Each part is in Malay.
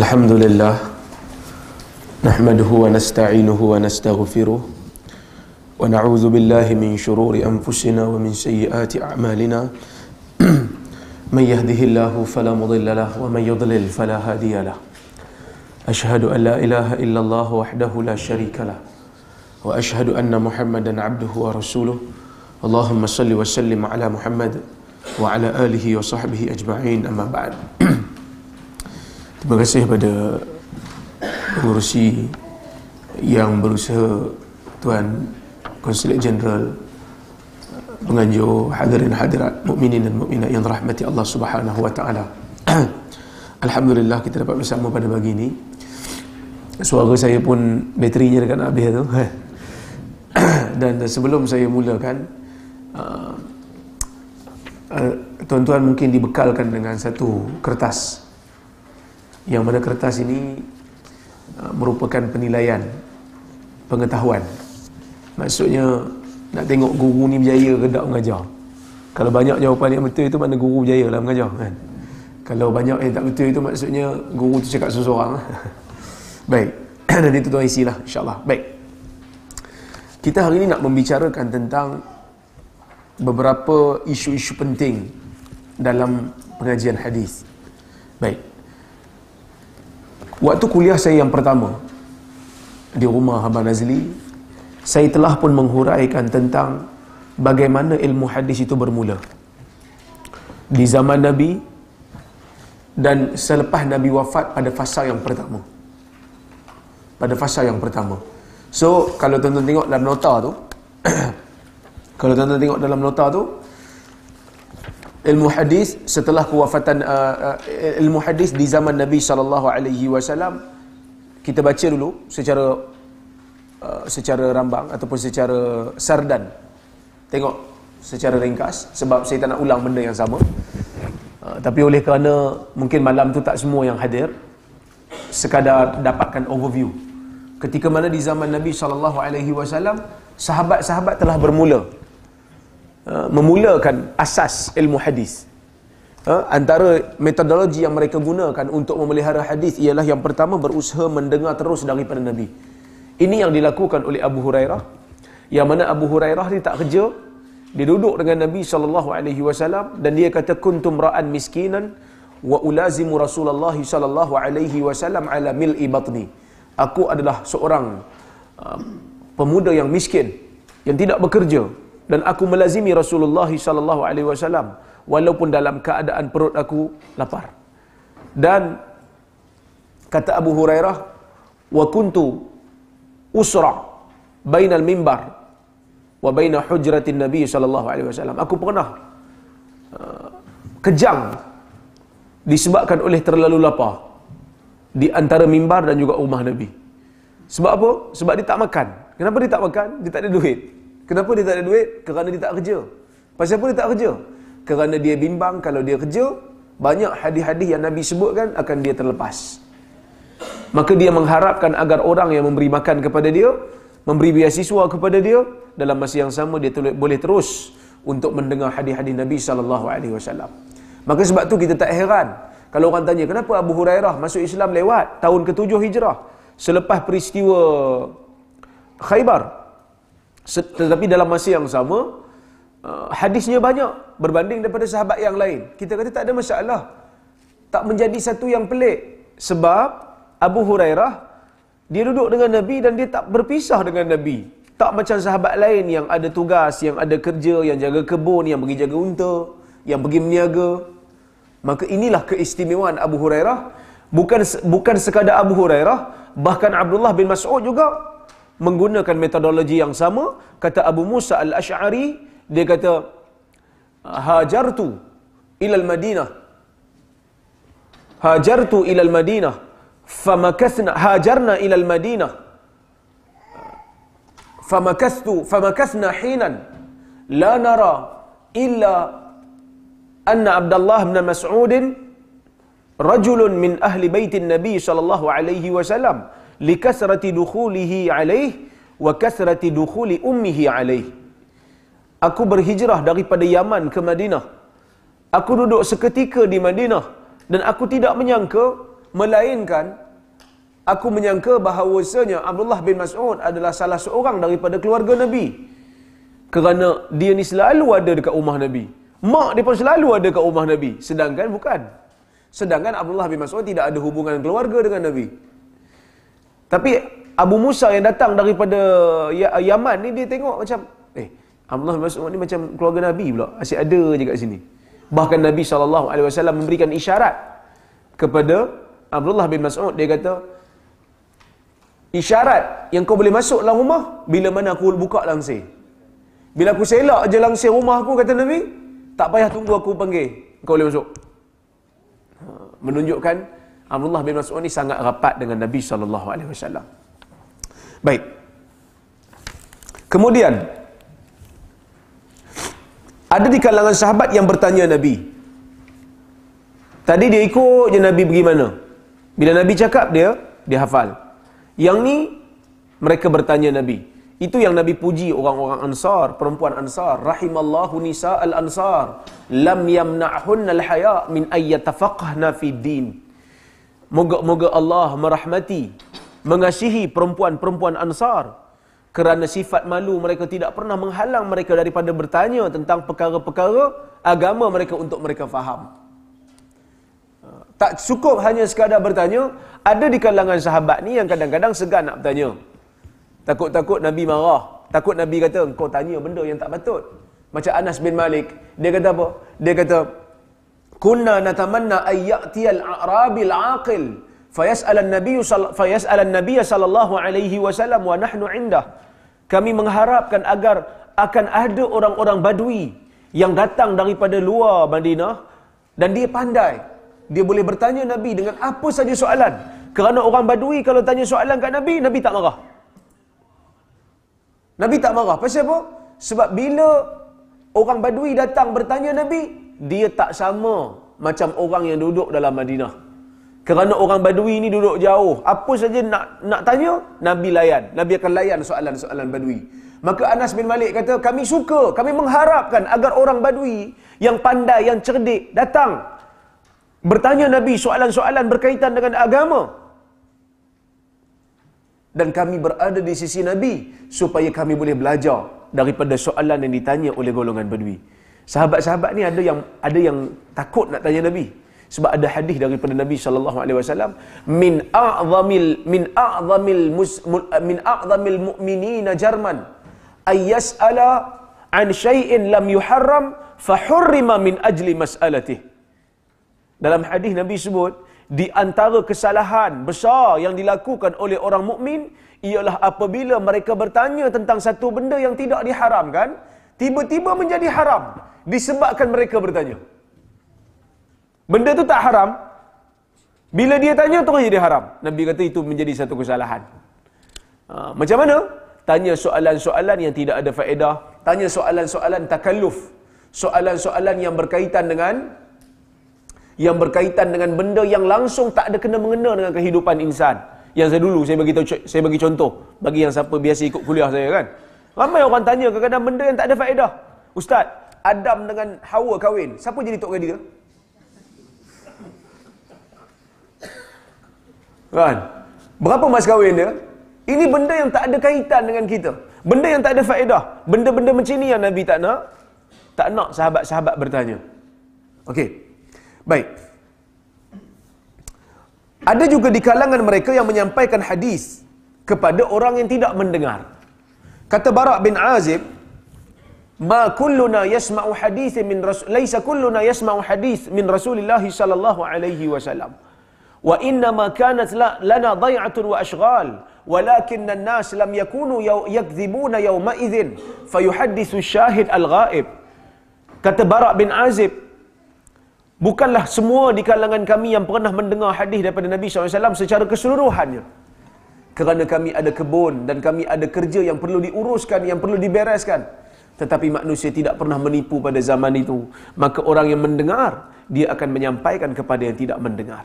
الحمد لله نحمده ونستعينه ونستغفره ونعوذ بالله من شرور انفسنا ومن سيئات اعمالنا من يهده الله فلا مضل له ومن يضلل فلا هادي له اشهد ان لا اله الا الله وحده لا شريك له واشهد ان محمدا عبده ورسوله اللهم صل وسلم على محمد وعلى اله وصحبه اجمعين اما بعد Terima kasih kepada pengurusi yang berusaha Tuan Konsulat Jeneral penganjur hadirin hadirat mukminin dan mukminat yang dirahmati Allah Subhanahu wa taala. Alhamdulillah kita dapat bersama pada pagi ini. Suara saya pun baterinya dekat nak habis tu. dan sebelum saya mulakan uh, uh, tuan-tuan mungkin dibekalkan dengan satu kertas yang mana kertas ini uh, merupakan penilaian pengetahuan maksudnya nak tengok guru ni berjaya ke tak mengajar kalau banyak jawapan yang betul itu mana guru berjaya lah mengajar kan kalau banyak yang tak betul itu maksudnya guru tu cakap seseorang lah. baik nanti tu tuan isilah insyaAllah baik kita hari ini nak membicarakan tentang beberapa isu-isu penting dalam pengajian hadis. Baik, Waktu kuliah saya yang pertama di rumah Abang Nazli, saya telah pun menghuraikan tentang bagaimana ilmu hadis itu bermula. Di zaman Nabi dan selepas Nabi wafat pada fasa yang pertama. Pada fasa yang pertama. So, kalau tuan-tuan tengok dalam nota tu, kalau tuan-tuan tengok dalam nota tu, ilmu hadis setelah kewafatan uh, uh, ilmu hadis di zaman Nabi sallallahu alaihi wasallam kita baca dulu secara uh, secara rambang ataupun secara sardan tengok secara ringkas sebab saya tak nak ulang benda yang sama uh, tapi oleh kerana mungkin malam tu tak semua yang hadir sekadar dapatkan overview ketika mana di zaman Nabi sallallahu alaihi wasallam sahabat-sahabat telah bermula Ah, memulakan asas ilmu hadis. Ah, antara metodologi yang mereka gunakan untuk memelihara hadis ialah yang pertama berusaha mendengar terus daripada Nabi. Ini yang dilakukan oleh Abu Hurairah. Yang mana Abu Hurairah ni tak kerja, dia duduk dengan Nabi sallallahu alaihi wasallam dan dia kata kuntum ra'an miskinan wa ulazimu Rasulullah sallallahu alaihi wasallam ala mil'i batni. Aku adalah seorang um, pemuda yang miskin yang tidak bekerja dan aku melazimi Rasulullah sallallahu alaihi wasallam walaupun dalam keadaan perut aku lapar. Dan kata Abu Hurairah, "Wa kuntu usra bainal mimbar wa baina hujratin Nabi sallallahu alaihi wasallam." Aku pernah uh, kejang disebabkan oleh terlalu lapar di antara mimbar dan juga rumah Nabi. Sebab apa? Sebab dia tak makan. Kenapa dia tak makan? Dia tak ada duit. Kenapa dia tak ada duit? Kerana dia tak kerja. Pasal apa dia tak kerja? Kerana dia bimbang kalau dia kerja, banyak hadis-hadis yang Nabi sebutkan akan dia terlepas. Maka dia mengharapkan agar orang yang memberi makan kepada dia, memberi beasiswa kepada dia, dalam masa yang sama dia boleh terus untuk mendengar hadis-hadis Nabi sallallahu alaihi wasallam. Maka sebab tu kita tak heran kalau orang tanya kenapa Abu Hurairah masuk Islam lewat tahun ke-7 Hijrah selepas peristiwa Khaybar tetapi dalam masa yang sama uh, Hadisnya banyak Berbanding daripada sahabat yang lain Kita kata tak ada masalah Tak menjadi satu yang pelik Sebab Abu Hurairah Dia duduk dengan Nabi dan dia tak berpisah dengan Nabi Tak macam sahabat lain yang ada tugas Yang ada kerja, yang jaga kebun Yang pergi jaga unta Yang pergi meniaga Maka inilah keistimewaan Abu Hurairah Bukan bukan sekadar Abu Hurairah Bahkan Abdullah bin Mas'ud juga menggunakan metodologi yang sama kata Abu Musa al-Ash'ari dia kata hajartu ila al-Madinah hajartu ila al-Madinah famakathna hajarna ila al-Madinah famakathu famakathna hinan la nara illa anna Abdullah bin Mas'ud rajulun min ahli baitin Nabi sallallahu alaihi wasallam likasrati dukhulihi alaih wa kasrati dukhuli ummihi alaih aku berhijrah daripada Yaman ke Madinah aku duduk seketika di Madinah dan aku tidak menyangka melainkan aku menyangka bahawasanya Abdullah bin Mas'ud adalah salah seorang daripada keluarga Nabi kerana dia ni selalu ada dekat rumah Nabi mak dia pun selalu ada dekat rumah Nabi sedangkan bukan sedangkan Abdullah bin Mas'ud tidak ada hubungan keluarga dengan Nabi tapi Abu Musa yang datang daripada ya-, Yaman ni dia tengok macam eh Abdullah bin Mas'ud ni macam keluarga Nabi pula. Asyik ada je kat sini. Bahkan Nabi sallallahu alaihi wasallam memberikan isyarat kepada Abdullah bin Mas'ud dia kata isyarat yang kau boleh masuk dalam rumah bila mana aku buka langsir. Bila aku selak je langsir rumah aku kata Nabi, tak payah tunggu aku panggil, kau boleh masuk. Ha, menunjukkan Abdullah bin Mas'ud ni sangat rapat dengan Nabi sallallahu alaihi wasallam. Baik. Kemudian ada di kalangan sahabat yang bertanya Nabi. Tadi dia ikut je Nabi pergi mana? Bila Nabi cakap dia, dia hafal. Yang ni mereka bertanya Nabi. Itu yang Nabi puji orang-orang Ansar, perempuan Ansar, rahimallahu nisa al-ansar, lam yamna'hunnal haya min ayyatafaqahna fid din. Moga-moga Allah merahmati, mengasihi perempuan-perempuan ansar. Kerana sifat malu mereka tidak pernah menghalang mereka daripada bertanya tentang perkara-perkara agama mereka untuk mereka faham. Tak cukup hanya sekadar bertanya, ada di kalangan sahabat ni yang kadang-kadang segan nak bertanya. Takut-takut Nabi marah. Takut Nabi kata, kau tanya benda yang tak patut. Macam Anas bin Malik. Dia kata apa? Dia kata, كنا نتمنى أن يأتي الأعرابي العاقل فيسأل النبي صل... فيسأل النبي صلى الله عليه وسلم ونحن عنده kami mengharapkan agar akan ada orang-orang badui yang datang daripada luar Madinah dan dia pandai dia boleh bertanya Nabi dengan apa saja soalan kerana orang badui kalau tanya soalan kat Nabi Nabi tak marah Nabi tak marah pasal apa sebab bila orang badui datang bertanya Nabi dia tak sama macam orang yang duduk dalam Madinah. Kerana orang Badui ni duduk jauh. Apa saja nak nak tanya, Nabi layan. Nabi akan layan soalan-soalan Badui. Maka Anas bin Malik kata, kami suka, kami mengharapkan agar orang Badui yang pandai, yang cerdik datang bertanya Nabi soalan-soalan berkaitan dengan agama. Dan kami berada di sisi Nabi supaya kami boleh belajar daripada soalan yang ditanya oleh golongan Badui. Sahabat-sahabat ni ada yang ada yang takut nak tanya Nabi. Sebab ada hadis daripada Nabi sallallahu alaihi wasallam min a'zamil min a'zamil min a'zamil mu'minina jarman ay yas'ala an shay'in lam yuharram fa hurrima min ajli mas'alatihi. Dalam hadis Nabi sebut di antara kesalahan besar yang dilakukan oleh orang mukmin ialah apabila mereka bertanya tentang satu benda yang tidak diharamkan tiba-tiba menjadi haram disebabkan mereka bertanya. Benda tu tak haram. Bila dia tanya, terus jadi haram. Nabi kata itu menjadi satu kesalahan. Ha, macam mana? Tanya soalan-soalan yang tidak ada faedah. Tanya soalan-soalan takalluf. Soalan-soalan yang berkaitan dengan yang berkaitan dengan benda yang langsung tak ada kena mengena dengan kehidupan insan. Yang saya dulu saya bagi saya bagi contoh bagi yang siapa biasa ikut kuliah saya kan. Ramai orang tanya kadang-kadang benda yang tak ada faedah. Ustaz, Adam dengan Hawa kahwin, siapa jadi tok gadi dia? Kan? Berapa mas kahwin dia? Ini benda yang tak ada kaitan dengan kita. Benda yang tak ada faedah. Benda-benda macam ni yang Nabi tak nak. Tak nak sahabat-sahabat bertanya. Okey. Baik. Ada juga di kalangan mereka yang menyampaikan hadis kepada orang yang tidak mendengar. Kata Barak bin Azib, Ma kulluna yasma'u hadith min rasul laisa kulluna yasma'u hadith min Rasulillah sallallahu alaihi wasallam. Wa inna ma kanat lana dai'atun wa ashghal walakin an-nas lam yakunu yakdhibuna yawma idhin fayuhaddithu ash-shahid al-ghaib. Kata Bara bin Azib Bukanlah semua di kalangan kami yang pernah mendengar hadis daripada Nabi SAW secara keseluruhannya. Kerana kami ada kebun dan kami ada kerja yang perlu diuruskan, yang perlu dibereskan tetapi manusia tidak pernah menipu pada zaman itu maka orang yang mendengar dia akan menyampaikan kepada yang tidak mendengar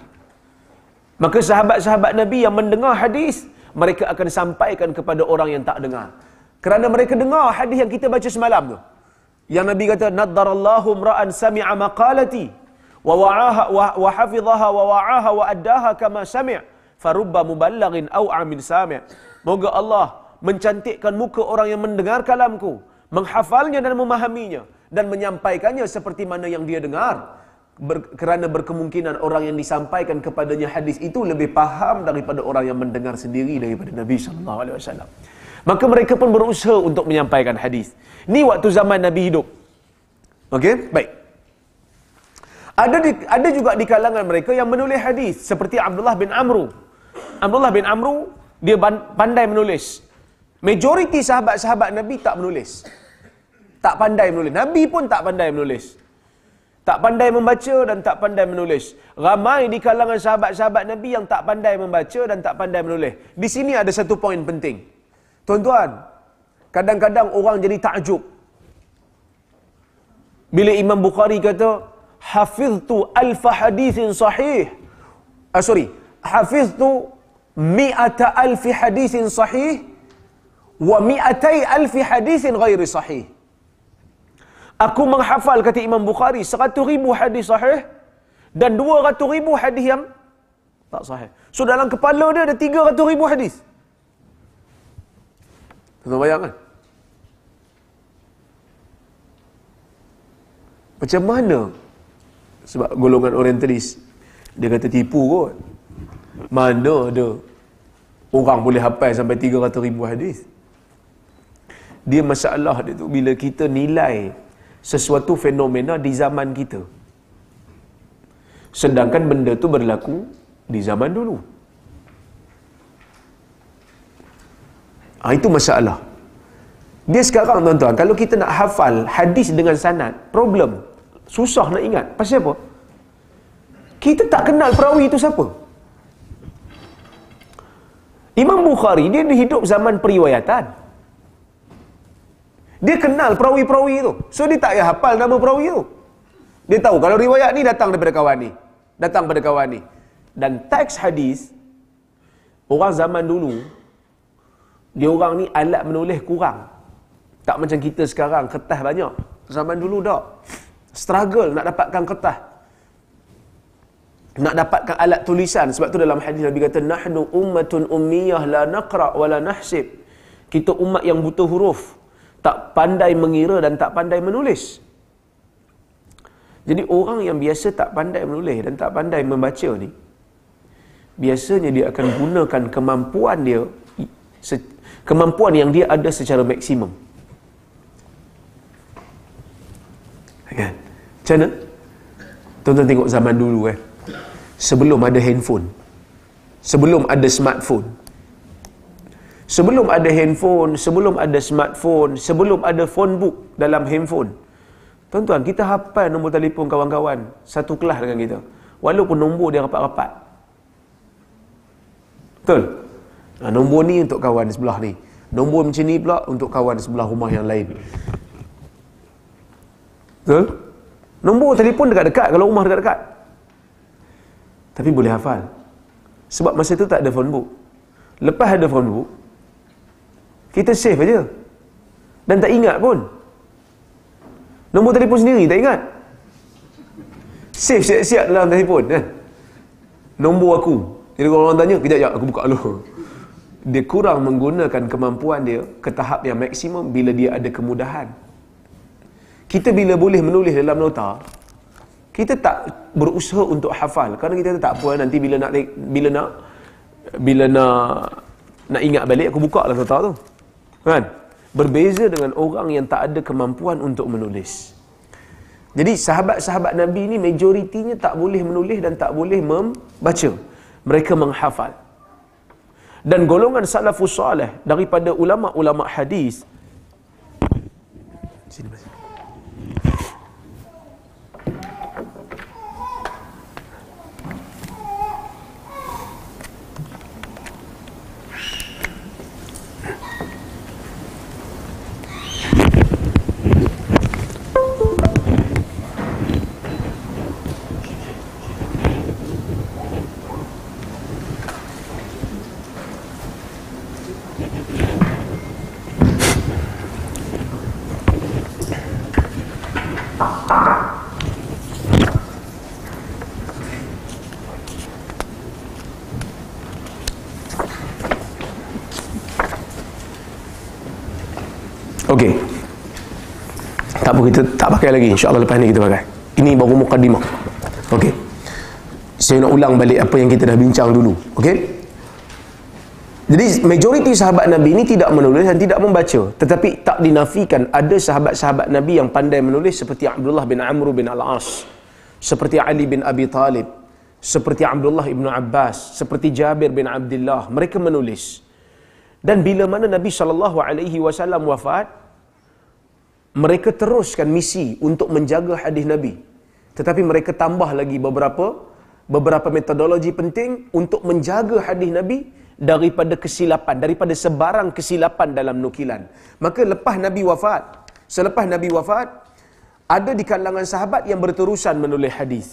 maka sahabat-sahabat nabi yang mendengar hadis mereka akan sampaikan kepada orang yang tak dengar kerana mereka dengar hadis yang kita baca semalam tu yang nabi kata naddarallahu ra'an sami'a maqalati wa wa'aha wa hafizaha wa wa'aha wa addaha kama sami' farubba muballagin, aw'a min sami' moga Allah mencantikkan muka orang yang mendengar kalamku menghafalnya dan memahaminya dan menyampaikannya seperti mana yang dia dengar Ber, kerana berkemungkinan orang yang disampaikan kepadanya hadis itu lebih paham daripada orang yang mendengar sendiri daripada Nabi sallallahu alaihi wasallam. Maka mereka pun berusaha untuk menyampaikan hadis. Ini waktu zaman Nabi hidup. Okey, baik. Ada di, ada juga di kalangan mereka yang menulis hadis seperti Abdullah bin Amru. Abdullah bin Amru dia pandai menulis. Majoriti sahabat-sahabat Nabi tak menulis tak pandai menulis. Nabi pun tak pandai menulis. Tak pandai membaca dan tak pandai menulis. Ramai di kalangan sahabat-sahabat Nabi yang tak pandai membaca dan tak pandai menulis. Di sini ada satu poin penting. Tuan-tuan, kadang-kadang orang jadi takjub. Bila Imam Bukhari kata, Hafiztu alfa hadithin sahih. Ah, sorry. Hafiztu mi'ata alfi hadithin sahih wa mi'atai alfi hadithin ghairi sahih. Aku menghafal kata Imam Bukhari 100 ribu hadis sahih dan 200 ribu hadis yang tak sahih. So dalam kepala dia ada 300 ribu hadis. Tentu bayang kan? Macam mana? Sebab golongan orientalis dia kata tipu kot. Mana ada orang boleh hafal sampai 300 ribu hadis? Dia masalah dia tu bila kita nilai sesuatu fenomena di zaman kita. Sedangkan benda tu berlaku di zaman dulu. Ha, itu masalah. Dia sekarang tuan-tuan, kalau kita nak hafal hadis dengan sanad, problem. Susah nak ingat. Pasal apa? Kita tak kenal perawi itu siapa. Imam Bukhari, dia hidup zaman periwayatan. Dia kenal perawi-perawi itu. So dia tak payah hafal nama perawi itu. Dia tahu kalau riwayat ni datang daripada kawan ni. Datang daripada kawan ni. Dan teks hadis, orang zaman dulu, dia orang ni alat menulis kurang. Tak macam kita sekarang, kertas banyak. Zaman dulu tak. Struggle nak dapatkan kertas. Nak dapatkan alat tulisan. Sebab tu dalam hadis Nabi kata, Nahnu ummatun ummiyah la naqra' wa la nahsib. Kita umat yang buta huruf tak pandai mengira dan tak pandai menulis. Jadi orang yang biasa tak pandai menulis dan tak pandai membaca ni biasanya dia akan gunakan kemampuan dia kemampuan yang dia ada secara maksimum. Kan? Macam mana? tuan tengok zaman dulu eh. Sebelum ada handphone. Sebelum ada smartphone. Sebelum ada handphone, sebelum ada smartphone, sebelum ada phone book dalam handphone. Tuan-tuan, kita hafal nombor telefon kawan-kawan satu kelas dengan kita. Walaupun nombor dia rapat-rapat. Betul? Nah, ha, nombor ni untuk kawan sebelah ni. Nombor macam ni pula untuk kawan sebelah rumah yang lain. Betul? Nombor telefon dekat-dekat kalau rumah dekat-dekat. Tapi boleh hafal. Sebab masa tu tak ada phone book. Lepas ada phone book, kita save aja. Dan tak ingat pun. Nombor telefon sendiri tak ingat. Save siap-siap dalam telefon kan. Nombor aku. Jadi orang tanya, kejap ya aku buka dulu. Dia kurang menggunakan kemampuan dia ke tahap yang maksimum bila dia ada kemudahan. Kita bila boleh menulis dalam nota, kita tak berusaha untuk hafal kerana kita tak puas nanti bila nak bila nak bila nak nak ingat balik aku buka lah nota tu Kan? Berbeza dengan orang yang tak ada kemampuan untuk menulis. Jadi sahabat-sahabat Nabi ini majoritinya tak boleh menulis dan tak boleh membaca. Mereka menghafal. Dan golongan salafus salih daripada ulama-ulama hadis. Sini, kita tak pakai lagi insyaallah lepas ni kita pakai ini baru mukadimah okey saya nak ulang balik apa yang kita dah bincang dulu okey jadi majoriti sahabat Nabi ini tidak menulis dan tidak membaca. Tetapi tak dinafikan ada sahabat-sahabat Nabi yang pandai menulis seperti Abdullah bin Amr bin Al-As. Seperti Ali bin Abi Talib. Seperti Abdullah bin Abbas. Seperti Jabir bin Abdullah. Mereka menulis. Dan bila mana Nabi Alaihi Wasallam wafat, mereka teruskan misi untuk menjaga hadis Nabi. Tetapi mereka tambah lagi beberapa beberapa metodologi penting untuk menjaga hadis Nabi daripada kesilapan, daripada sebarang kesilapan dalam nukilan. Maka lepas Nabi wafat, selepas Nabi wafat, ada di kalangan sahabat yang berterusan menulis hadis.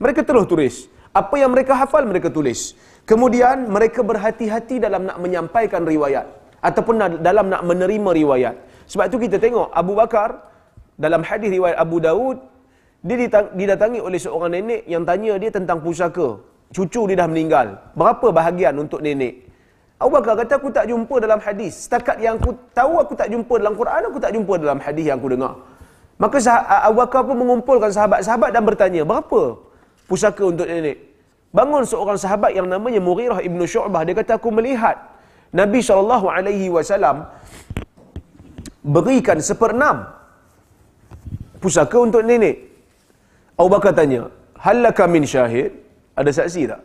Mereka terus tulis. Apa yang mereka hafal, mereka tulis. Kemudian mereka berhati-hati dalam nak menyampaikan riwayat ataupun dalam nak menerima riwayat. Sebab tu kita tengok Abu Bakar dalam hadis riwayat Abu Daud dia didatangi oleh seorang nenek yang tanya dia tentang pusaka. Cucu dia dah meninggal. Berapa bahagian untuk nenek? Abu Bakar kata aku tak jumpa dalam hadis. Setakat yang aku tahu aku tak jumpa dalam Quran, aku tak jumpa dalam hadis yang aku dengar. Maka sah- Abu Bakar pun mengumpulkan sahabat-sahabat dan bertanya, berapa pusaka untuk nenek? Bangun seorang sahabat yang namanya Murirah Ibn Shu'bah. Dia kata, aku melihat Nabi SAW berikan seperenam pusaka untuk nenek. Abu Bakar tanya, halaka min syahid? Ada saksi tak?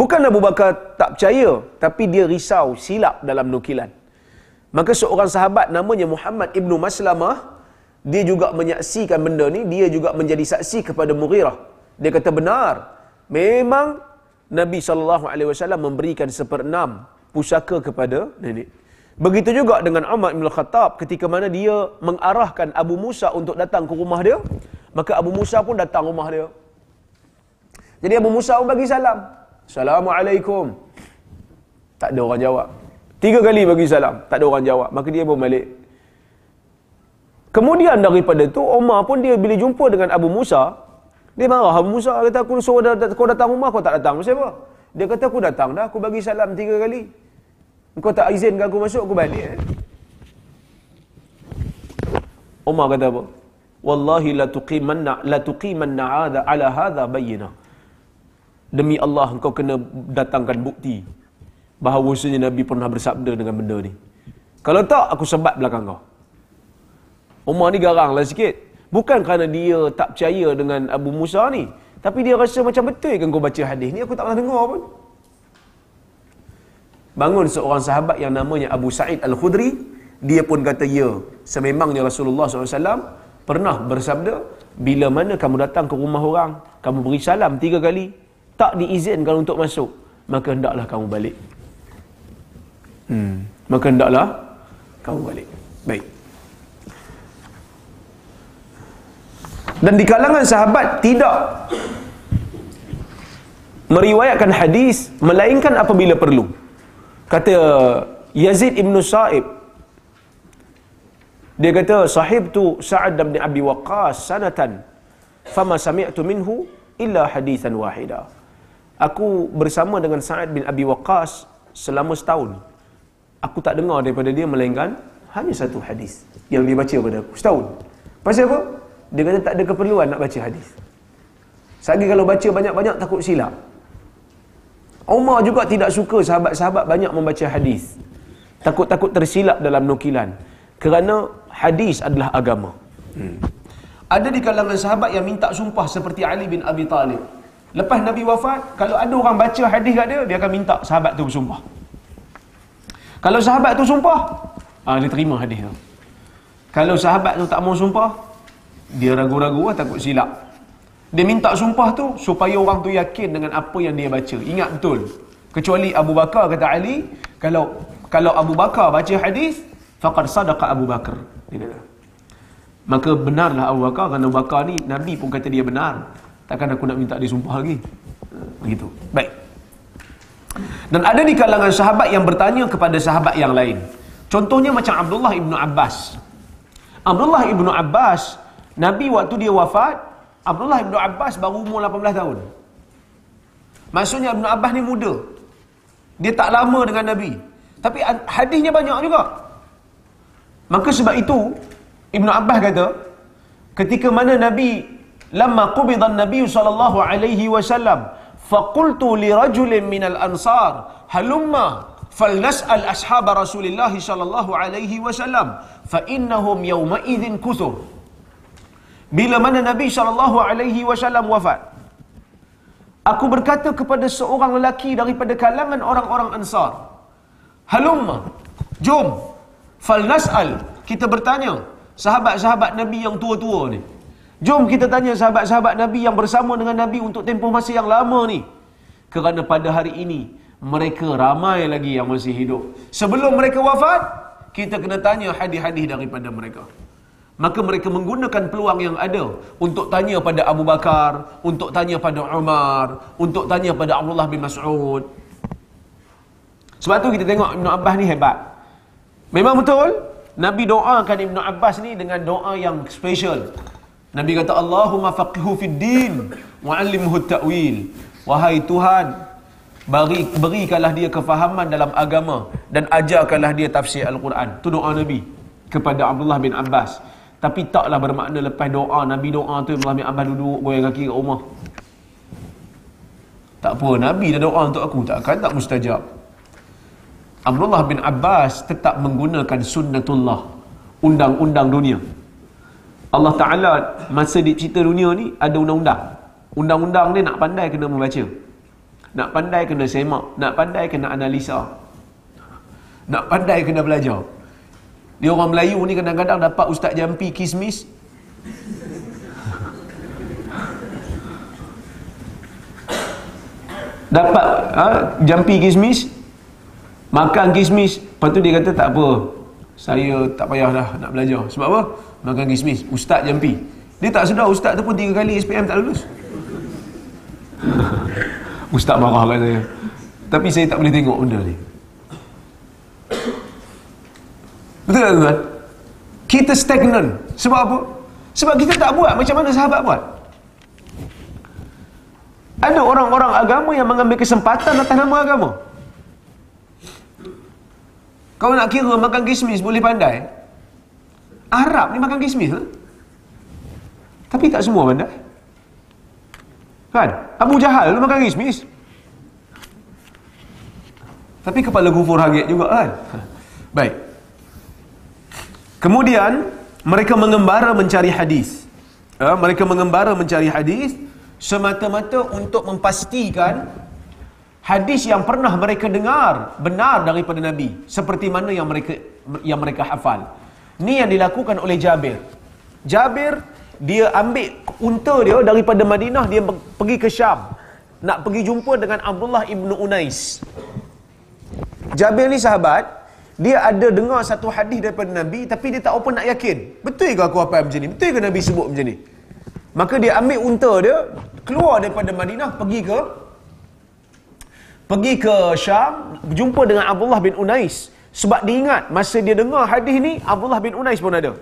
Bukan Abu Bakar tak percaya, tapi dia risau silap dalam nukilan. Maka seorang sahabat namanya Muhammad ibnu Maslamah, dia juga menyaksikan benda ni, dia juga menjadi saksi kepada Mughirah. Dia kata benar, memang Nabi SAW memberikan seperenam pusaka kepada nenek. Begitu juga dengan Umar bin Khattab ketika mana dia mengarahkan Abu Musa untuk datang ke rumah dia, maka Abu Musa pun datang rumah dia. Jadi Abu Musa pun bagi salam. Assalamualaikum. Tak ada orang jawab. Tiga kali bagi salam, tak ada orang jawab. Maka dia pun balik. Kemudian daripada itu, Umar pun dia bila jumpa dengan Abu Musa, dia marah Abu Musa kata aku suruh kau datang rumah kau tak datang. Kenapa? Dia kata aku datang dah, aku bagi salam tiga kali. Kau tak izin, izinkan aku masuk, aku balik. Eh? Umar kata apa? Wallahi la tuqimanna la tuqimanna ada ala hadha bayyina. Demi Allah kau kena datangkan bukti bahawa bahawasanya Nabi pernah bersabda dengan benda ni. Kalau tak aku sebat belakang kau. Umar ni garanglah sikit. Bukan kerana dia tak percaya dengan Abu Musa ni, tapi dia rasa macam betul kan kau baca hadis ni aku tak pernah dengar pun bangun seorang sahabat yang namanya Abu Sa'id Al-Khudri dia pun kata ya sememangnya Rasulullah SAW pernah bersabda bila mana kamu datang ke rumah orang kamu beri salam tiga kali tak diizinkan untuk masuk maka hendaklah kamu balik hmm. maka hendaklah kamu balik baik dan di kalangan sahabat tidak meriwayatkan hadis melainkan apabila perlu kata Yazid ibn Sa'ib dia kata sahib tu Sa'ad bin Abi Waqqas sanatan fama sami'tu minhu illa hadisan wahida aku bersama dengan Sa'ad bin Abi Waqqas selama setahun aku tak dengar daripada dia melainkan hanya satu hadis yang dia baca pada aku setahun pasal apa dia kata tak ada keperluan nak baca hadis Sagi kalau baca banyak-banyak takut silap. Umar juga tidak suka sahabat-sahabat banyak membaca hadis. Takut-takut tersilap dalam nukilan. Kerana hadis adalah agama. Hmm. Ada di kalangan sahabat yang minta sumpah seperti Ali bin Abi Talib. Lepas Nabi wafat, kalau ada orang baca hadis kat dia, dia akan minta sahabat tu bersumpah. Kalau sahabat tu sumpah, ah, dia terima hadis tu. Kalau sahabat tu tak mau sumpah, dia ragu-ragu lah takut silap. Dia minta sumpah tu supaya orang tu yakin dengan apa yang dia baca. Ingat betul. Kecuali Abu Bakar kata Ali, kalau kalau Abu Bakar baca hadis, faqad sadaqa Abu Bakar. Dia kata. Maka benarlah Abu Bakar kerana Abu Bakar ni Nabi pun kata dia benar. Takkan aku nak minta dia sumpah lagi. Begitu. Baik. Dan ada di kalangan sahabat yang bertanya kepada sahabat yang lain. Contohnya macam Abdullah ibnu Abbas. Abdullah ibnu Abbas, Nabi waktu dia wafat, Abdullah bin Abbas baru umur 18 tahun. Maksudnya Ibn Abbas ni muda. Dia tak lama dengan Nabi. Tapi hadisnya banyak juga. Maka sebab itu Ibn Abbas kata ketika mana Nabi lama qubidan Nabi sallallahu alaihi wasallam faqultu li rajulin min al-ansar halumma falnas'al ashhab Rasulillah sallallahu alaihi wasallam fa innahum yawma idzin kuthur bila mana Nabi sallallahu alaihi wasallam wafat. Aku berkata kepada seorang lelaki daripada kalangan orang-orang Ansar. Halum, jom. Falnas'al, kita bertanya sahabat-sahabat Nabi yang tua-tua ni. Jom kita tanya sahabat-sahabat Nabi yang bersama dengan Nabi untuk tempoh masa yang lama ni. Kerana pada hari ini mereka ramai lagi yang masih hidup. Sebelum mereka wafat, kita kena tanya hadis-hadis daripada mereka. Maka mereka menggunakan peluang yang ada untuk tanya pada Abu Bakar, untuk tanya pada Umar, untuk tanya pada Abdullah bin Mas'ud. Sebab tu kita tengok Ibn Abbas ni hebat. Memang betul, Nabi doakan Ibn Abbas ni dengan doa yang special. Nabi kata, Allahumma faqihu fid din wa'allimhu ta'wil. Wahai Tuhan, beri, berikanlah dia kefahaman dalam agama dan ajarkanlah dia tafsir Al-Quran. Tu doa Nabi kepada Abdullah bin Abbas. Tapi taklah bermakna lepas doa Nabi doa tu Imam Ahmad Abbas duduk goyang kaki kat rumah Tak apa Nabi dah doa untuk aku Takkan tak mustajab Abdullah bin Abbas tetap menggunakan sunnatullah Undang-undang dunia Allah Ta'ala masa dicipta dunia ni ada undang-undang Undang-undang ni nak pandai kena membaca Nak pandai kena semak Nak pandai kena analisa Nak pandai kena belajar dia orang Melayu ni kadang-kadang dapat Ustaz Jampi kismis. dapat ha, Jampi kismis. Makan kismis. Lepas tu dia kata tak apa. Saya tak payah dah nak belajar. Sebab apa? Makan kismis. Ustaz Jampi. Dia tak sedar Ustaz tu pun tiga kali SPM tak lulus. Ustaz marah kat saya. Tapi saya tak boleh tengok benda ni tuan-tuan kita stagnan sebab apa? sebab kita tak buat macam mana sahabat buat ada orang-orang agama yang mengambil kesempatan atas nama agama kau nak kira makan kismis boleh pandai Arab ni makan kismis ha? tapi tak semua pandai kan? Abu Jahal tu makan kismis tapi kepala kufur hangit juga kan? baik Kemudian mereka mengembara mencari hadis. Ya, mereka mengembara mencari hadis semata-mata untuk memastikan hadis yang pernah mereka dengar benar daripada Nabi seperti mana yang mereka yang mereka hafal. Ini yang dilakukan oleh Jabir. Jabir dia ambil unta dia daripada Madinah dia pergi ke Syam nak pergi jumpa dengan Abdullah ibnu Unais. Jabir ni sahabat, dia ada dengar satu hadis daripada Nabi tapi dia tak open nak yakin. Betul ke aku apa macam ni? Betul ke Nabi sebut macam ni? Maka dia ambil unta dia keluar daripada Madinah pergi ke pergi ke Syam berjumpa dengan Abdullah bin Unais sebab dia ingat masa dia dengar hadis ni Abdullah bin Unais pun ada.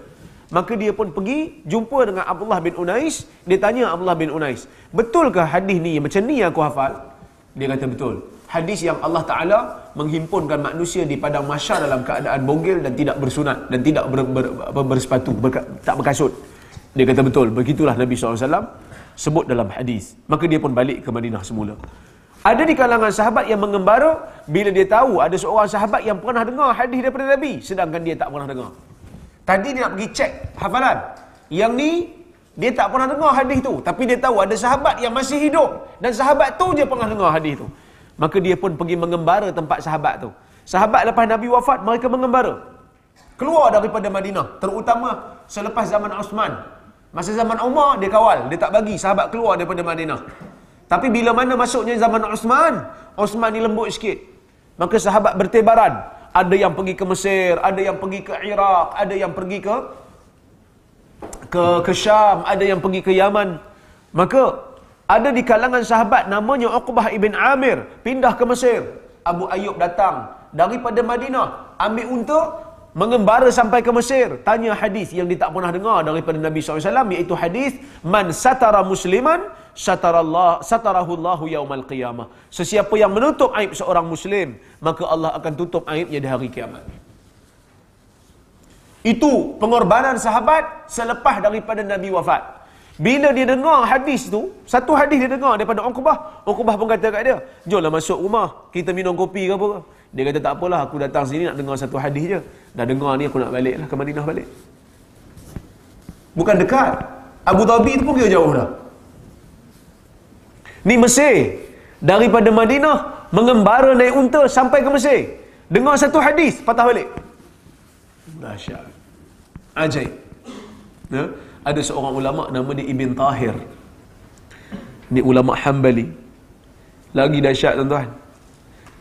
Maka dia pun pergi jumpa dengan Abdullah bin Unais, dia tanya Abdullah bin Unais, "Betul ke hadis ni macam ni yang aku hafal?" Dia kata betul hadis yang Allah Ta'ala menghimpunkan manusia di padang masyar dalam keadaan bonggil dan tidak bersunat dan tidak ber, ber, ber, bersepatu, ber, tak berkasut. Dia kata betul, begitulah Nabi SAW sebut dalam hadis. Maka dia pun balik ke Madinah semula. Ada di kalangan sahabat yang mengembara bila dia tahu ada seorang sahabat yang pernah dengar hadis daripada Nabi sedangkan dia tak pernah dengar. Tadi dia nak pergi cek hafalan. Yang ni dia tak pernah dengar hadis tu tapi dia tahu ada sahabat yang masih hidup dan sahabat tu je pernah dengar hadis tu. Maka dia pun pergi mengembara tempat sahabat tu. Sahabat lepas Nabi wafat, mereka mengembara. Keluar daripada Madinah. Terutama selepas zaman Osman. Masa zaman Umar, dia kawal. Dia tak bagi sahabat keluar daripada Madinah. Tapi bila mana masuknya zaman Osman, Osman ni lembut sikit. Maka sahabat bertebaran. Ada yang pergi ke Mesir, ada yang pergi ke Iraq, ada yang pergi ke ke ke Syam, ada yang pergi ke Yaman. Maka ada di kalangan sahabat namanya Uqbah ibn Amir pindah ke Mesir. Abu Ayyub datang daripada Madinah ambil unta mengembara sampai ke Mesir. Tanya hadis yang dia tak pernah dengar daripada Nabi SAW iaitu hadis man satara musliman satarallah satarahu Allahu yaumal qiyamah. Sesiapa yang menutup aib seorang muslim, maka Allah akan tutup aibnya di hari kiamat. Itu pengorbanan sahabat selepas daripada Nabi wafat. Bila dia dengar hadis tu, satu hadis dia dengar daripada Uqbah, Uqbah pun kata kat dia, jomlah masuk rumah, kita minum kopi ke apa ke. Dia kata, tak apalah, aku datang sini nak dengar satu hadis je. Dah dengar ni, aku nak balik lah ke Madinah balik. Bukan dekat. Abu Dhabi tu pun kira jauh dah. Ni Mesir. Daripada Madinah, mengembara naik unta sampai ke Mesir. Dengar satu hadis, patah balik. Dahsyat. Ajaib. Ya? Yeah? ada seorang ulama nama dia Ibn Tahir ni ulama Hambali, lagi dahsyat tuan-tuan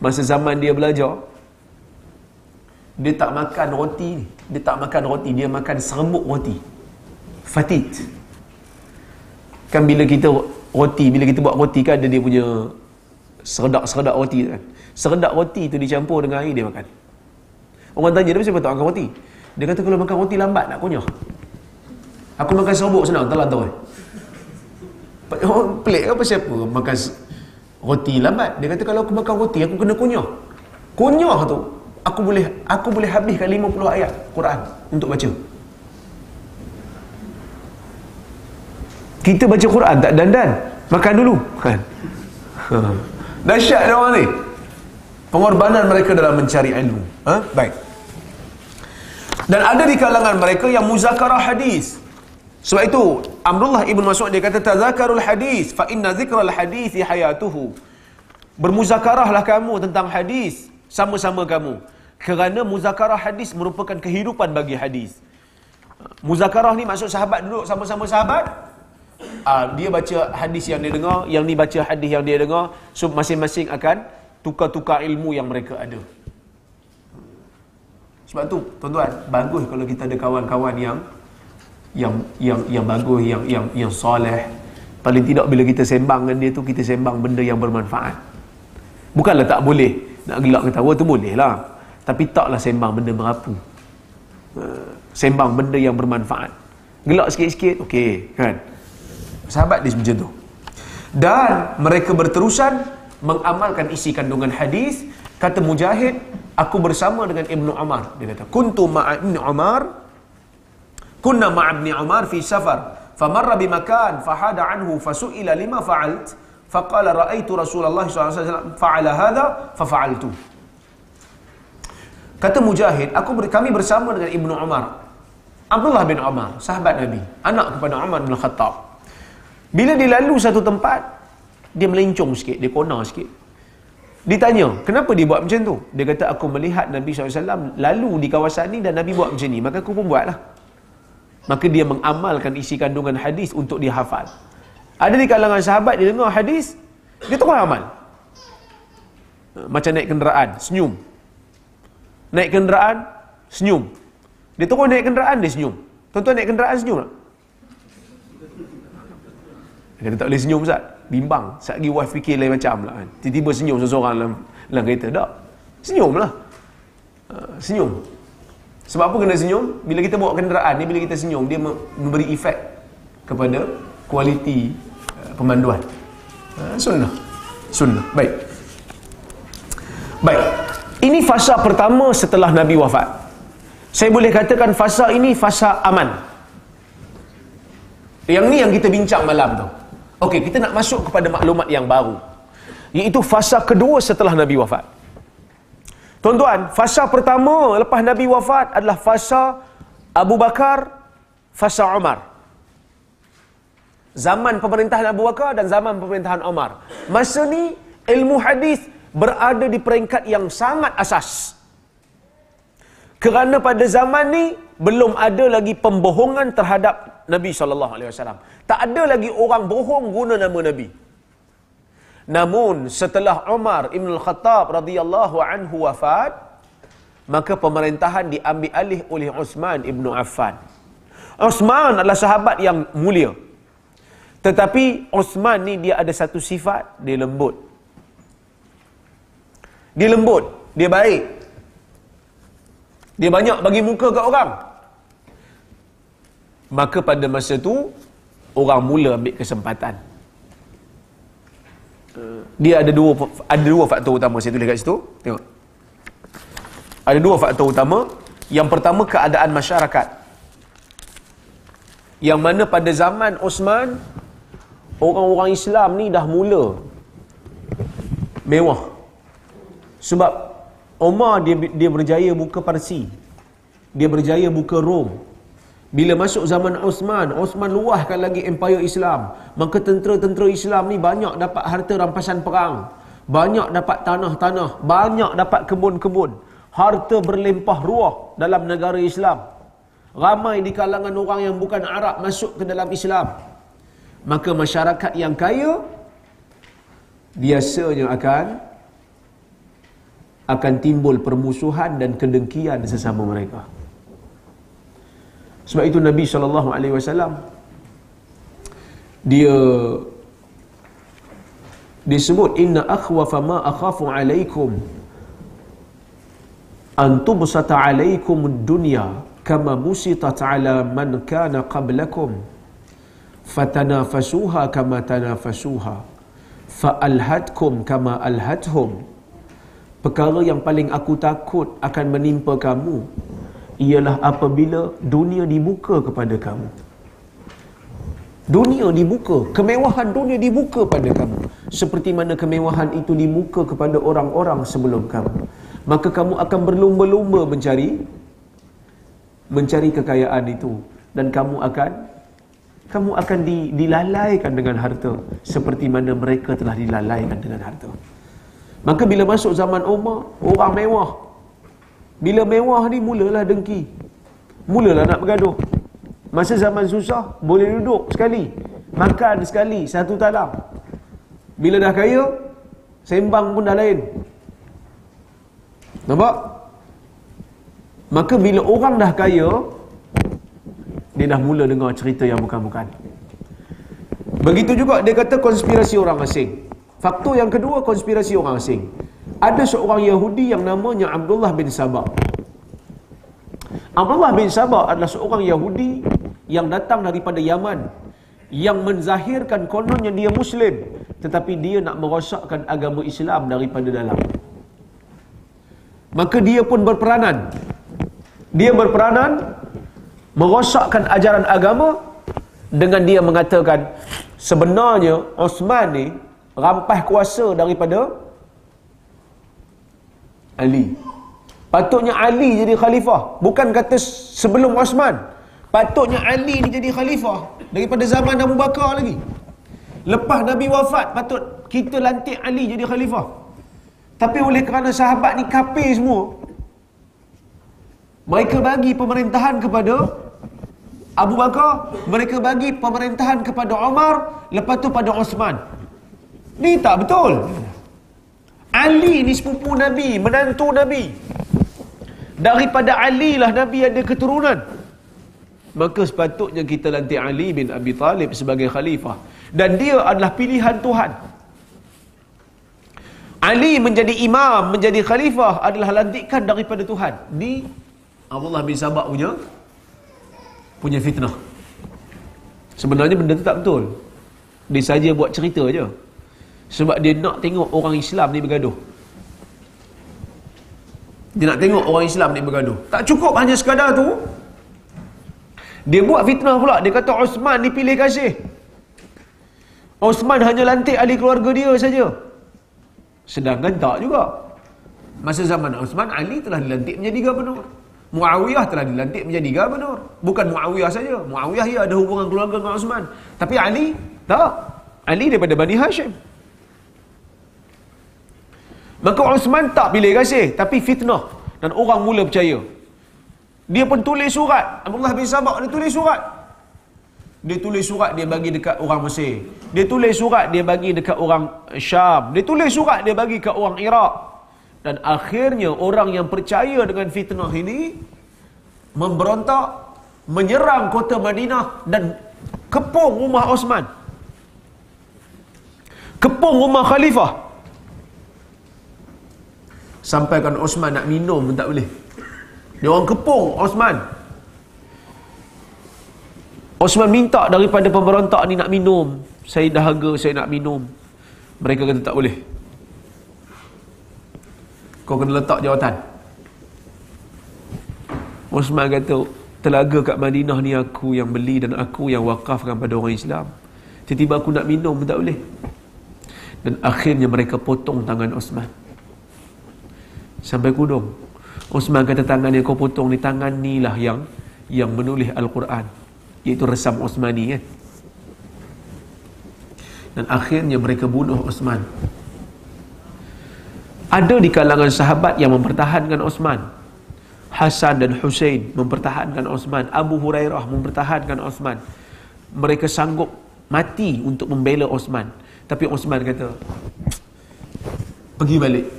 masa zaman dia belajar dia tak makan roti dia tak makan roti dia makan seremuk roti fatit kan bila kita roti bila kita buat roti kan ada dia punya seredak-seredak roti kan seredak roti tu dicampur dengan air dia makan orang tanya dia macam mana tak makan roti dia kata kalau makan roti lambat nak kunyah Aku makan serbuk senang, telan tau. Eh? Oh, pelik apa siapa makan roti lambat. Dia kata kalau aku makan roti, aku kena kunyah. Kunyah tu, aku boleh aku boleh habiskan 50 ayat Quran untuk baca. Kita baca Quran tak dandan. Makan dulu. kan. Ha. Dahsyat dia orang ni. Pengorbanan mereka dalam mencari ilmu. Ha? Baik. Dan ada di kalangan mereka yang muzakarah hadis. Sebab itu Abdullah Ibn Mas'ud dia kata tazakarul hadis fa inna dhikral hadis hayatuhu. Bermuzakarahlah kamu tentang hadis sama-sama kamu. Kerana muzakarah hadis merupakan kehidupan bagi hadis. Muzakarah ni maksud sahabat duduk sama-sama sahabat uh, dia baca hadis yang dia dengar, yang ni baca hadis yang dia dengar, so masing-masing akan tukar-tukar ilmu yang mereka ada. Sebab tu, tuan-tuan, bagus kalau kita ada kawan-kawan yang yang yang yang bagus yang yang yang soleh paling tidak bila kita sembang dengan dia tu kita sembang benda yang bermanfaat bukanlah tak boleh nak gelak ketawa tu boleh lah tapi taklah sembang benda merapu ha, sembang benda yang bermanfaat gelak sikit-sikit okey kan sahabat dia macam tu dan mereka berterusan mengamalkan isi kandungan hadis kata Mujahid aku bersama dengan Ibnu Umar dia kata kuntu ma'a Ibnu Umar Kunna ma'abni Umar fi safar. Famarra bi makan. Fahada anhu. Fasu'ila lima fa'alt. Faqala ra'aitu Rasulullah SAW. Fa'ala hadha. Fafa'altu. Kata Mujahid, aku ber, kami bersama dengan Ibnu Umar. Abdullah bin Umar, sahabat Nabi. Anak kepada Umar bin Khattab. Bila dilalu satu tempat, dia melencong sikit, dia konar sikit. Ditanya, kenapa dia buat macam tu? Dia kata, aku melihat Nabi SAW lalu di kawasan ni dan Nabi buat macam ni. Maka aku pun buatlah maka dia mengamalkan isi kandungan hadis untuk dia hafal ada di kalangan sahabat dia dengar hadis dia terus amal eh, macam naik kenderaan senyum naik kenderaan senyum dia terus naik kenderaan dia senyum tuan-tuan naik kenderaan senyum tak? Dia tak boleh senyum Ustaz. Bimbang. Ustaz lagi wife fikir lain macam lah kan. Tiba-tiba senyum seseorang dalam, dalam kereta. Tak. Eh, senyum lah. senyum. Sebab apa kena senyum? Bila kita bawa kenderaan ni, bila kita senyum, dia memberi efek kepada kualiti eh, pemanduan. Ha, sunnah. Sunnah. Baik. Baik. Ini fasa pertama setelah Nabi wafat. Saya boleh katakan fasa ini fasa aman. Yang ni yang kita bincang malam tu. Okey, kita nak masuk kepada maklumat yang baru. Iaitu fasa kedua setelah Nabi wafat. Tuan-tuan, fasa pertama lepas Nabi wafat adalah fasa Abu Bakar, fasa Umar. Zaman pemerintahan Abu Bakar dan zaman pemerintahan Umar. Masa ni ilmu hadis berada di peringkat yang sangat asas. Kerana pada zaman ni belum ada lagi pembohongan terhadap Nabi sallallahu alaihi wasallam. Tak ada lagi orang bohong guna nama Nabi. Namun setelah Umar Ibn Khattab radhiyallahu anhu wafat, maka pemerintahan diambil alih oleh Uthman Ibn Affan. Uthman adalah sahabat yang mulia. Tetapi Uthman ni dia ada satu sifat, dia lembut. Dia lembut, dia baik. Dia banyak bagi muka kat orang. Maka pada masa tu, orang mula ambil kesempatan dia ada dua ada dua faktor utama saya tulis kat situ tengok ada dua faktor utama yang pertama keadaan masyarakat yang mana pada zaman Osman orang-orang Islam ni dah mula mewah sebab Omar dia dia berjaya buka Parsi dia berjaya buka Rom bila masuk zaman Osman, Osman luahkan lagi empire Islam. Maka tentera-tentera Islam ni banyak dapat harta rampasan perang. Banyak dapat tanah-tanah, banyak dapat kebun-kebun. Harta berlimpah ruah dalam negara Islam. Ramai di kalangan orang yang bukan Arab masuk ke dalam Islam. Maka masyarakat yang kaya biasanya akan akan timbul permusuhan dan kedengkian sesama mereka. Sebab itu Nabi sallallahu alaihi wasallam dia disebut inna akhwafa ma akhafu alaikum an tubsata alaikum dunya kama busitat ala man kana qablakum fatanafasuha kama tanafasuha faalhatkum kama alhathum perkara yang paling aku takut akan menimpa kamu ialah apabila dunia dibuka kepada kamu. Dunia dibuka, kemewahan dunia dibuka pada kamu. Seperti mana kemewahan itu dibuka kepada orang-orang sebelum kamu. Maka kamu akan berlumba-lumba mencari mencari kekayaan itu dan kamu akan kamu akan dilalaikan dengan harta seperti mana mereka telah dilalaikan dengan harta. Maka bila masuk zaman Umar, orang mewah, bila mewah ni mulalah dengki. Mulalah nak bergaduh. Masa zaman susah boleh duduk sekali. Makan sekali satu talam. Bila dah kaya sembang pun dah lain. Nampak? Maka bila orang dah kaya dia dah mula dengar cerita yang bukan-bukan. Begitu juga dia kata konspirasi orang asing. Faktor yang kedua konspirasi orang asing ada seorang Yahudi yang namanya Abdullah bin Sabah. Abdullah bin Sabah adalah seorang Yahudi yang datang daripada Yaman yang menzahirkan kononnya dia Muslim tetapi dia nak merosakkan agama Islam daripada dalam. Maka dia pun berperanan. Dia berperanan merosakkan ajaran agama dengan dia mengatakan sebenarnya Osman ni rampas kuasa daripada Ali Patutnya Ali jadi khalifah Bukan kata sebelum Osman Patutnya Ali ni jadi khalifah Daripada zaman Abu Bakar lagi Lepas Nabi wafat Patut kita lantik Ali jadi khalifah Tapi oleh kerana sahabat ni kapir semua Mereka bagi pemerintahan kepada Abu Bakar Mereka bagi pemerintahan kepada Omar Lepas tu pada Osman Ni tak betul Ali ni sepupu Nabi, menantu Nabi. Daripada Ali lah Nabi ada keturunan. Maka sepatutnya kita nanti Ali bin Abi Talib sebagai khalifah. Dan dia adalah pilihan Tuhan. Ali menjadi imam, menjadi khalifah adalah lantikan daripada Tuhan. Ni Abdullah bin Sabak punya punya fitnah. Sebenarnya benda tu tak betul. Dia saja buat cerita je. Sebab dia nak tengok orang Islam ni bergaduh. Dia nak tengok orang Islam ni bergaduh. Tak cukup hanya sekadar tu. Dia buat fitnah pula. Dia kata Osman ni pilih kasih. Osman hanya lantik ahli keluarga dia saja. Sedangkan tak juga. Masa zaman Osman, Ali telah dilantik menjadi gubernur. Muawiyah telah dilantik menjadi gubernur. Bukan Muawiyah saja. Muawiyah ia ya, ada hubungan keluarga dengan Osman. Tapi Ali, tak. Ali daripada Bani Hashim. Maka Uthman tak pilih kasih Tapi fitnah Dan orang mula percaya Dia pun tulis surat Abdullah bin Sabak dia tulis surat Dia tulis surat dia bagi dekat orang Mesir Dia tulis surat dia bagi dekat orang Syam Dia tulis surat dia bagi dekat orang Iraq Dan akhirnya orang yang percaya dengan fitnah ini Memberontak Menyerang kota Madinah Dan kepung rumah Osman Kepung rumah Khalifah Sampaikan Osman nak minum pun tak boleh. Dia orang kepung Osman. Osman minta daripada pemberontak ni nak minum. Saya dah dahaga, saya nak minum. Mereka kata tak boleh. Kau kena letak jawatan. Osman kata, telaga kat Madinah ni aku yang beli dan aku yang wakafkan pada orang Islam. Tiba-tiba aku nak minum pun tak boleh. Dan akhirnya mereka potong tangan Osman sampai kudung. Osman kata tangan yang kau potong ni tangan ni lah yang yang menulis Al-Quran. Iaitu resam Osmani kan. Dan akhirnya mereka bunuh Osman. Ada di kalangan sahabat yang mempertahankan Osman. Hasan dan Hussein mempertahankan Osman. Abu Hurairah mempertahankan Osman. Mereka sanggup mati untuk membela Osman. Tapi Osman kata, pergi balik.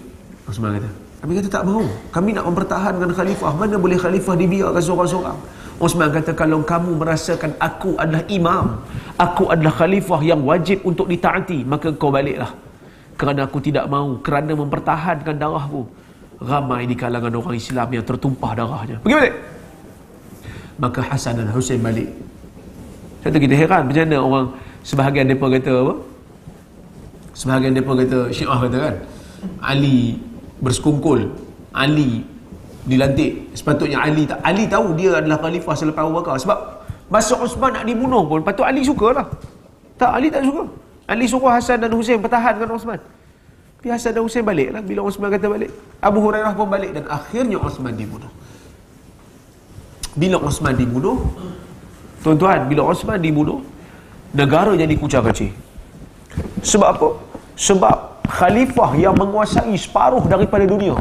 Osman kata, kami kata tak mau. Kami nak mempertahankan khalifah. Mana boleh khalifah dibiarkan seorang-seorang? Osman kata, kalau kamu merasakan aku adalah imam, aku adalah khalifah yang wajib untuk ditaati, maka kau baliklah. Kerana aku tidak mau. Kerana mempertahankan darahku. Ramai di kalangan orang Islam yang tertumpah darahnya. Pergi balik. Maka Hasan dan Hussein balik. Satu kita heran. Macam mana orang sebahagian mereka kata apa? Sebahagian mereka kata, Syiah kata kan? Ali bersekongkol Ali dilantik sepatutnya Ali tak Ali tahu dia adalah khalifah selepas Abu Bakar sebab masa Uthman nak dibunuh pun patut Ali sukalah tak Ali tak suka Ali suruh Hasan dan Hussein pertahankan Uthman tapi Hasan dan Hussein balik baliklah bila Uthman kata balik Abu Hurairah pun balik dan akhirnya Uthman dibunuh bila Uthman dibunuh tuan-tuan bila Uthman dibunuh negara jadi kucar kecil sebab apa sebab khalifah yang menguasai separuh daripada dunia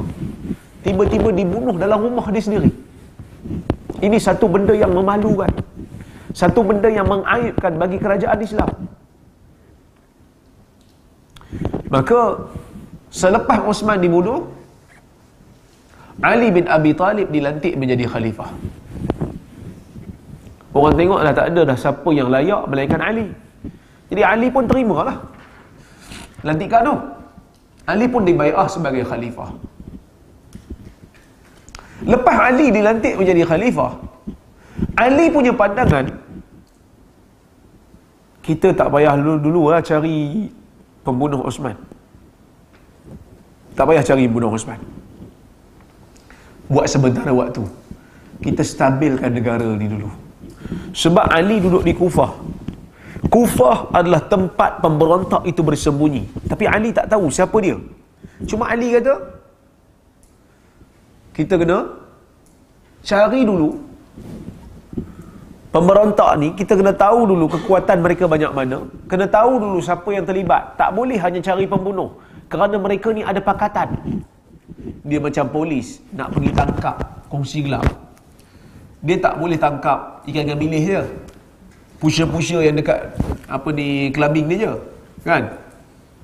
tiba-tiba dibunuh dalam rumah dia sendiri ini satu benda yang memalukan satu benda yang mengaibkan bagi kerajaan Islam maka selepas Uthman dibunuh Ali bin Abi Talib dilantik menjadi khalifah orang tengoklah tak ada dah siapa yang layak melainkan Ali jadi Ali pun terima lah lantikan tu Ali pun dibayar sebagai khalifah lepas Ali dilantik menjadi khalifah Ali punya pandangan kita tak payah dulu, dulu lah cari pembunuh Osman tak payah cari pembunuh Osman buat sebentar waktu kita stabilkan negara ni dulu sebab Ali duduk di Kufah Kufah adalah tempat pemberontak itu bersembunyi. Tapi Ali tak tahu siapa dia. Cuma Ali kata, kita kena cari dulu pemberontak ni, kita kena tahu dulu kekuatan mereka banyak mana. Kena tahu dulu siapa yang terlibat. Tak boleh hanya cari pembunuh. Kerana mereka ni ada pakatan. Dia macam polis nak pergi tangkap kongsi gelap. Dia tak boleh tangkap ikan-ikan bilis dia pusher-pusher yang dekat apa ni clubbing dia je. Kan?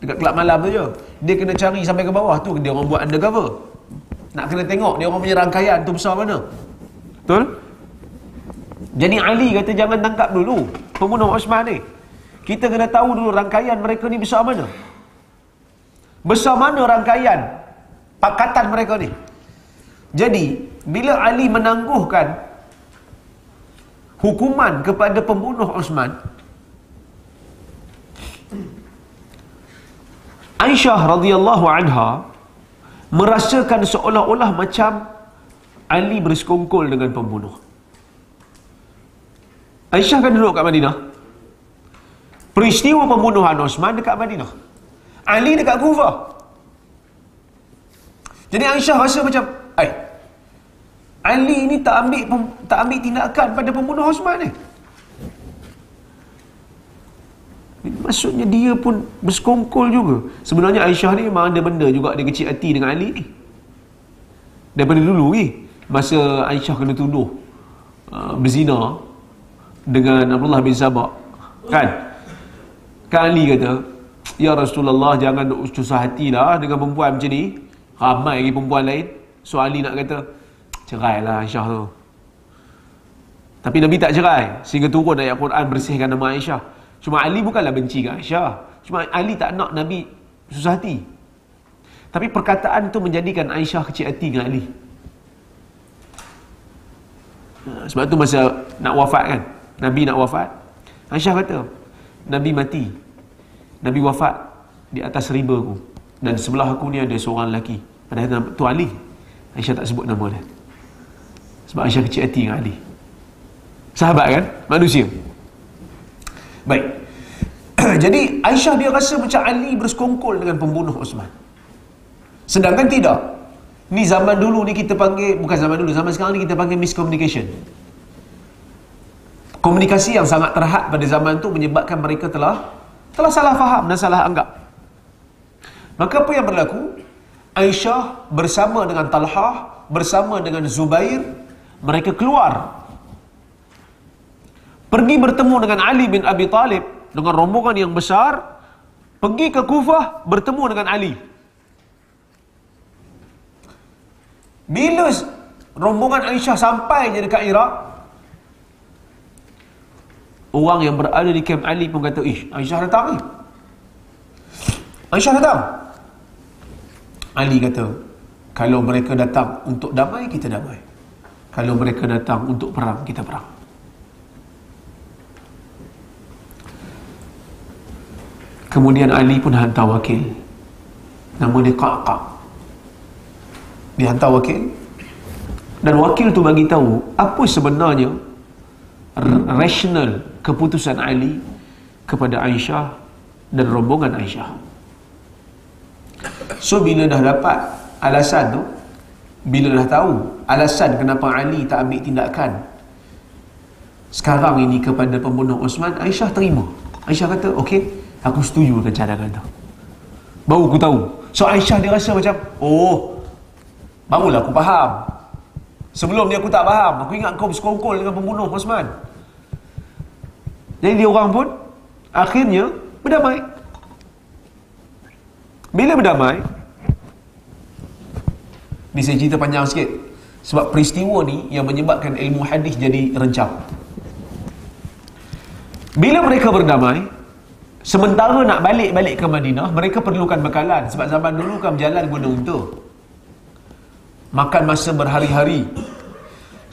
Dekat kelab malam tu je. Dia kena cari sampai ke bawah tu dia orang buat undercover. Nak kena tengok dia orang punya rangkaian tu besar mana. Betul? Jadi Ali kata jangan tangkap dulu pembunuh Osman ni. Kita kena tahu dulu rangkaian mereka ni besar mana. Besar mana rangkaian pakatan mereka ni. Jadi bila Ali menangguhkan hukuman kepada pembunuh Osman Aisyah radhiyallahu anha merasakan seolah-olah macam Ali bersekongkol dengan pembunuh Aisyah kan duduk kat Madinah peristiwa pembunuhan Osman dekat Madinah Ali dekat Kufah jadi Aisyah rasa macam eh Ali ni tak ambil tak ambil tindakan pada pembunuh Osman ni. Maksudnya dia pun bersekongkol juga. Sebenarnya Aisyah ni memang ada benda juga dia kecil hati dengan Ali ni. Daripada dulu ni masa Aisyah kena tuduh uh, berzina dengan Abdullah bin Sabak kan kan Ali kata Ya Rasulullah jangan susah hati lah dengan perempuan macam ni ramai lagi perempuan lain so Ali nak kata Cerai lah Aisyah tu. Tapi Nabi tak cerai. Sehingga turun ayat Quran bersihkan nama Aisyah. Cuma Ali bukanlah benci dengan Aisyah. Cuma Ali tak nak Nabi susah hati. Tapi perkataan tu menjadikan Aisyah kecil hati dengan Ali. Ha, sebab tu masa nak wafat kan. Nabi nak wafat. Aisyah kata, Nabi mati. Nabi wafat di atas riba aku. Dan sebelah aku ni ada seorang lelaki. Padahal tu Ali. Aisyah tak sebut nama dia. Sebab Aisyah kecil hati dengan Ali. Sahabat kan? Manusia. Baik. Jadi Aisyah dia rasa macam Ali bersekongkol dengan pembunuh Osman. Sedangkan tidak. Ni zaman dulu ni kita panggil, bukan zaman dulu, zaman sekarang ni kita panggil miscommunication. Komunikasi yang sangat terhad pada zaman tu menyebabkan mereka telah telah salah faham dan salah anggap. Maka apa yang berlaku? Aisyah bersama dengan Talha bersama dengan Zubair, mereka keluar Pergi bertemu dengan Ali bin Abi Talib Dengan rombongan yang besar Pergi ke Kufah bertemu dengan Ali Bila rombongan Aisyah sampai je dekat Iraq Orang yang berada di kem Ali pun kata Ih, Aisyah datang ni Aisyah datang Ali kata Kalau mereka datang untuk damai, kita damai kalau mereka datang untuk perang kita perang kemudian Ali pun hantar wakil nama dia Qaqa dia hantar wakil dan wakil tu bagi tahu apa sebenarnya rasional keputusan Ali kepada Aisyah dan rombongan Aisyah so bila dah dapat alasan tu bila dah tahu alasan kenapa Ali tak ambil tindakan sekarang ini kepada pembunuh Osman, Aisyah terima. Aisyah kata, okey, aku setuju dengan cara tu. Baru aku tahu. So Aisyah dia rasa macam, oh, barulah aku faham. Sebelum ni aku tak faham. Aku ingat kau bersekongkol dengan pembunuh Osman. Jadi dia orang pun akhirnya berdamai. Bila berdamai, Ni saya cerita panjang sikit. Sebab peristiwa ni yang menyebabkan ilmu hadis jadi rencap. Bila mereka berdamai, sementara nak balik-balik ke Madinah, mereka perlukan bekalan. Sebab zaman dulu kan berjalan guna unta. Makan masa berhari-hari.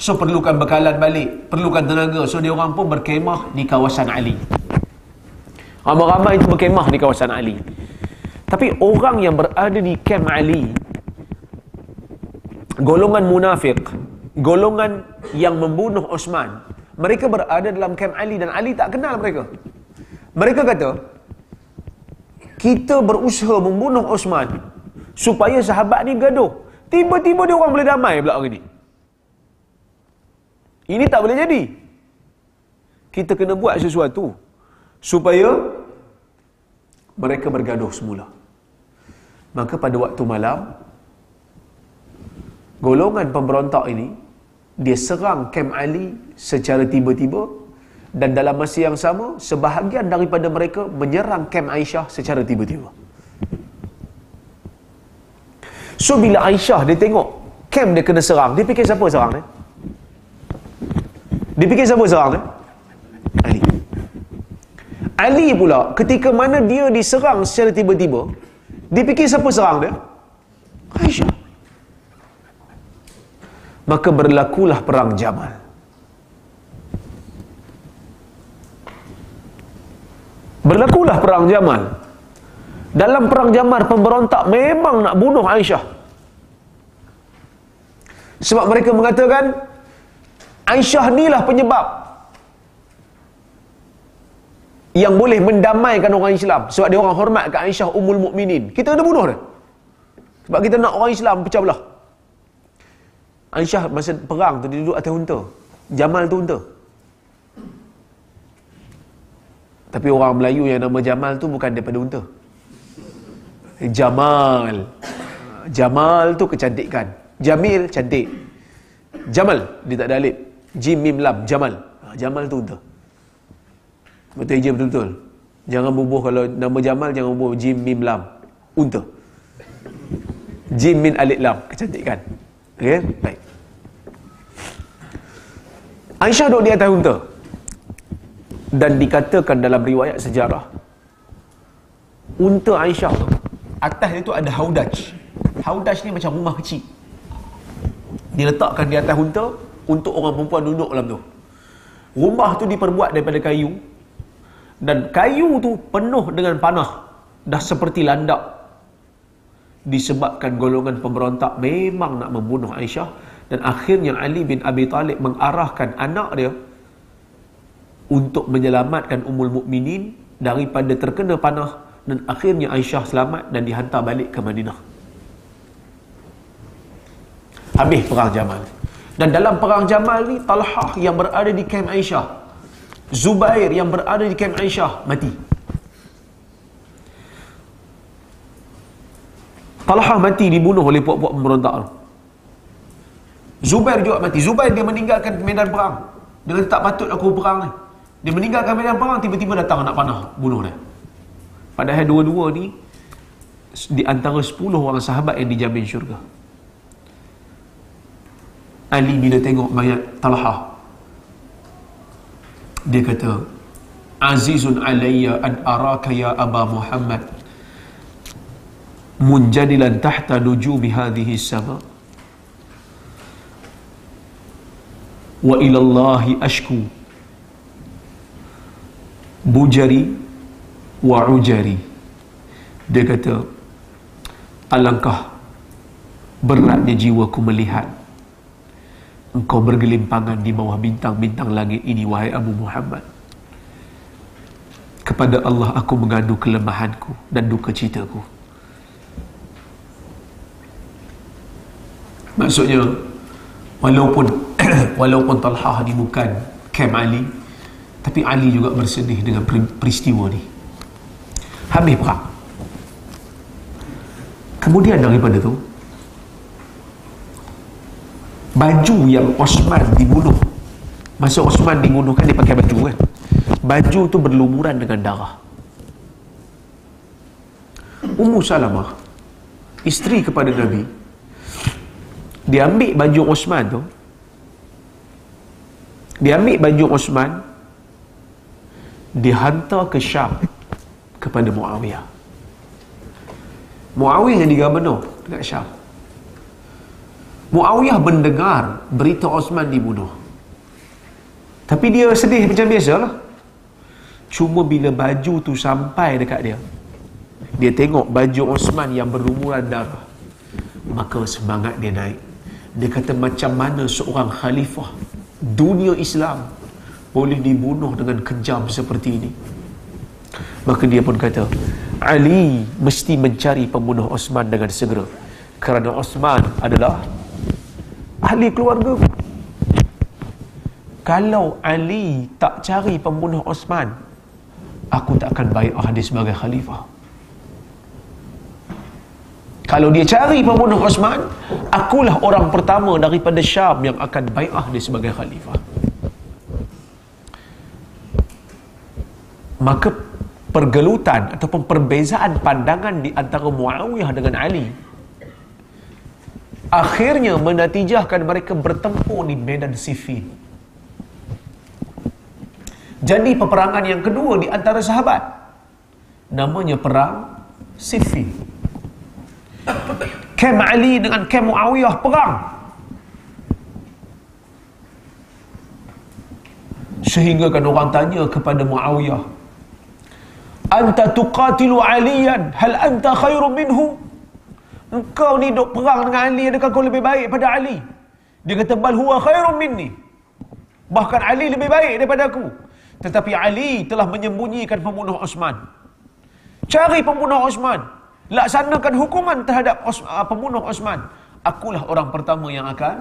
So perlukan bekalan balik. Perlukan tenaga. So dia orang pun berkemah di kawasan Ali. Ramai-ramai itu berkemah di kawasan Ali. Tapi orang yang berada di kem Ali, golongan munafik, golongan yang membunuh Osman, mereka berada dalam kem Ali dan Ali tak kenal mereka. Mereka kata, kita berusaha membunuh Osman supaya sahabat ni gaduh. Tiba-tiba dia orang boleh damai pula hari ni. Ini tak boleh jadi. Kita kena buat sesuatu supaya mereka bergaduh semula. Maka pada waktu malam, golongan pemberontak ini dia serang Kem Ali secara tiba-tiba dan dalam masa yang sama sebahagian daripada mereka menyerang Kem Aisyah secara tiba-tiba so bila Aisyah dia tengok Kem dia kena serang dia fikir siapa serang dia eh? dia fikir siapa serang dia eh? Ali Ali pula ketika mana dia diserang secara tiba-tiba dia fikir siapa serang dia Aisyah maka berlakulah perang Jamal berlakulah perang Jamal dalam perang Jamal pemberontak memang nak bunuh Aisyah sebab mereka mengatakan Aisyah inilah penyebab yang boleh mendamaikan orang Islam sebab dia orang hormat kat Aisyah Ummul Mukminin. Kita kena bunuh dia. Sebab kita nak orang Islam pecah belah. Aisyah masa perang tu dia duduk atas unta. Jamal tu unta. Tapi orang Melayu yang nama Jamal tu bukan daripada unta. Jamal. Jamal tu kecantikan. Jamil cantik. Jamal dia tak ada alif. Jim mim lam Jamal. Ha, Jamal tu unta. Betul je betul betul. Jangan bubuh kalau nama Jamal jangan bubuh Jim mim lam. Unta. Jim min alif lam kecantikan. Okay, ya? baik. Aisyah duduk di atas unta. Dan dikatakan dalam riwayat sejarah. Unta Aisyah tu, atas dia tu ada haudaj. Haudaj ni macam rumah kecil. Diletakkan di atas unta untuk orang perempuan duduk dalam tu. Rumah tu diperbuat daripada kayu. Dan kayu tu penuh dengan panah. Dah seperti landak disebabkan golongan pemberontak memang nak membunuh Aisyah dan akhirnya Ali bin Abi Talib mengarahkan anak dia untuk menyelamatkan Ummul Mukminin daripada terkena panah dan akhirnya Aisyah selamat dan dihantar balik ke Madinah. Habis perang Jamal. Dan dalam perang Jamal ni Talhah yang berada di kem Aisyah, Zubair yang berada di kem Aisyah mati. Talhah mati dibunuh oleh puak-puak pemberontak tu. Zubair juga mati. Zubair dia meninggalkan medan perang. Dia tak patut aku berperang ni. Dia meninggalkan medan perang, tiba-tiba datang anak panah bunuh dia. Padahal dua-dua ni, di antara sepuluh orang sahabat yang dijamin syurga. Ali bila tengok mayat Talhah, dia kata, Azizun alayya an araka ya Aba Muhammad munjadilan tahta nujubi hadhihi sama wa ila Allahi ashku bujari wa ujari dia kata alangkah beratnya jiwaku melihat engkau bergelimpangan di bawah bintang-bintang langit ini wahai Abu Muhammad kepada Allah aku mengadu kelemahanku dan duka citaku maksudnya walaupun walaupun Talha ni bukan Kem Ali tapi Ali juga bersedih dengan peristiwa ni habis perang kemudian daripada tu baju yang Osman dibunuh masa Osman dibunuh kan dia pakai baju kan baju tu berlumuran dengan darah Ummu Salamah isteri kepada Nabi dia ambil baju Osman tu dia ambil baju Osman dihantar ke Syam kepada Muawiyah Muawiyah yang digabenuh dekat Syam Muawiyah mendengar berita Osman dibunuh tapi dia sedih macam biasa lah cuma bila baju tu sampai dekat dia dia tengok baju Osman yang berlumuran darah maka semangat dia naik dia kata macam mana seorang khalifah dunia Islam boleh dibunuh dengan kejam seperti ini maka dia pun kata Ali mesti mencari pembunuh Osman dengan segera kerana Osman adalah ahli keluarga kalau Ali tak cari pembunuh Osman aku tak akan bayar dia sebagai khalifah kalau dia cari pembunuh Osman akulah orang pertama daripada Syam yang akan bai'ah dia sebagai khalifah maka pergelutan ataupun perbezaan pandangan di antara Muawiyah dengan Ali akhirnya menatijahkan mereka bertempur di medan Siffin. Jadi peperangan yang kedua di antara sahabat namanya perang Siffin. Kem Ali dengan Kem Muawiyah perang Sehingga kan orang tanya kepada Muawiyah Anta tuqatilu Aliyan Hal anta khairu minhu Engkau ni duk perang dengan Ali Adakah kau lebih baik pada Ali Dia kata bal huwa khairu minni Bahkan Ali lebih baik daripada aku Tetapi Ali telah menyembunyikan pembunuh Osman Cari pembunuh Osman laksanakan hukuman terhadap ah, pembunuh Osman. Akulah orang pertama yang akan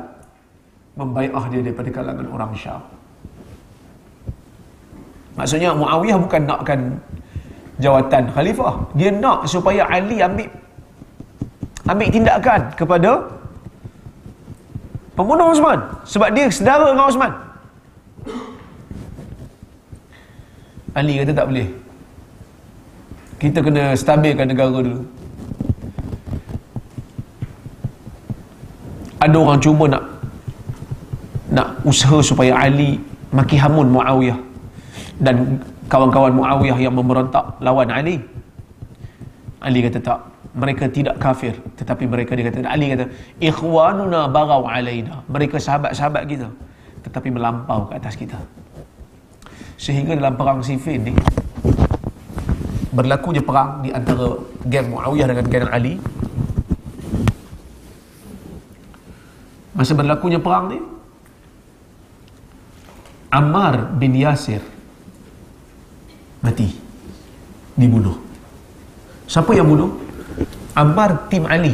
membaiah dia daripada kalangan orang Syam. Maksudnya Muawiyah bukan nakkan jawatan khalifah. Dia nak supaya Ali ambil ambil tindakan kepada pembunuh Osman. Sebab dia sedara dengan Osman. Ali kata tak boleh. Kita kena stabilkan negara dulu. ada orang cuba nak nak usaha supaya Ali maki hamun Muawiyah dan kawan-kawan Muawiyah yang memberontak lawan Ali Ali kata tak mereka tidak kafir tetapi mereka dia kata Ali kata ikhwanuna baghaw alaina mereka sahabat-sahabat kita tetapi melampau ke atas kita sehingga dalam perang Siffin ni berlakunya perang di antara geng Muawiyah dengan geng Ali masa berlakunya perang ni Ammar bin Yasir mati dibunuh siapa yang bunuh Ammar tim Ali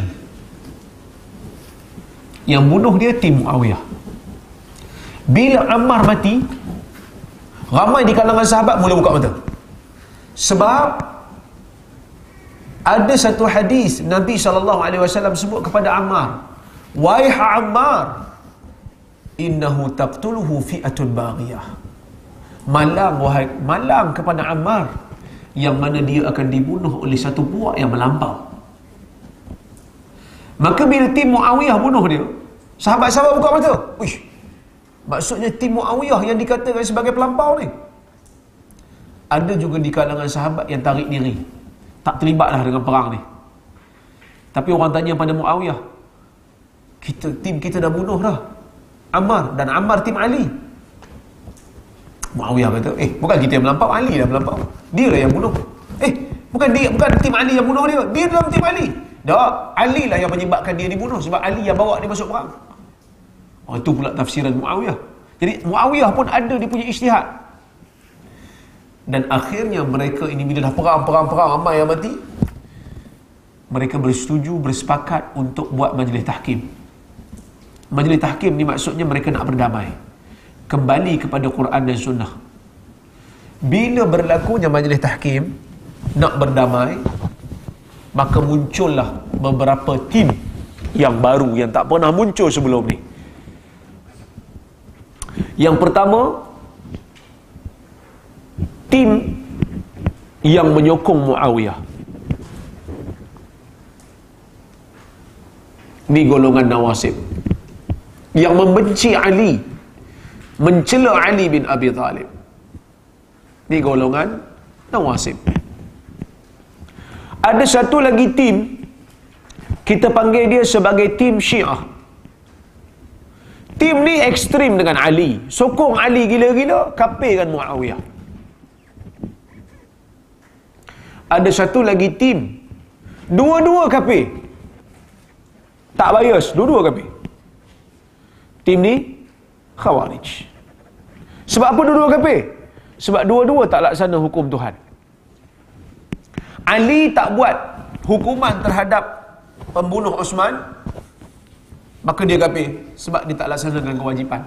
yang bunuh dia tim Muawiyah bila Ammar mati ramai di kalangan sahabat mula buka mata sebab ada satu hadis Nabi SAW sebut kepada Ammar Waih Ammar innahu taqtuluhu fi'atun baghiyah. Malam wahai malam kepada Ammar yang mana dia akan dibunuh oleh satu buah yang melampau. Maka bila tim Muawiyah bunuh dia, sahabat-sahabat buka mata. Uish. Maksudnya tim Muawiyah yang dikatakan sebagai pelampau ni. Ada juga di kalangan sahabat yang tarik diri. Tak terlibatlah dengan perang ni. Tapi orang tanya pada Muawiyah, kita tim kita dah bunuh dah Ammar dan Ammar tim Ali Muawiyah kata eh bukan kita yang melampau Ali dah melampau dia lah yang bunuh eh bukan dia bukan tim Ali yang bunuh dia dia dalam tim Ali dah Ali lah yang menyebabkan dia dibunuh sebab Ali yang bawa dia masuk perang oh itu pula tafsiran Muawiyah jadi Muawiyah pun ada dia punya isytihad dan akhirnya mereka ini bila dah perang-perang-perang ramai yang mati mereka bersetuju bersepakat untuk buat majlis tahkim Majlis tahkim ni maksudnya mereka nak berdamai. Kembali kepada Quran dan Sunnah. Bila berlakunya majlis tahkim, nak berdamai, maka muncullah beberapa tim yang baru, yang tak pernah muncul sebelum ni. Yang pertama, tim yang menyokong Muawiyah. Ni golongan Nawasib yang membenci Ali mencela Ali bin Abi Talib ni golongan Nawasib ada satu lagi tim kita panggil dia sebagai tim Syiah tim ni ekstrim dengan Ali sokong Ali gila-gila kapirkan Muawiyah ada satu lagi tim dua-dua kapir tak bias dua-dua kapir Tim ni Khawarij Sebab apa dua-dua kafir? Sebab dua-dua tak laksana hukum Tuhan Ali tak buat hukuman terhadap pembunuh Osman Maka dia kafir Sebab dia tak laksana dengan kewajipan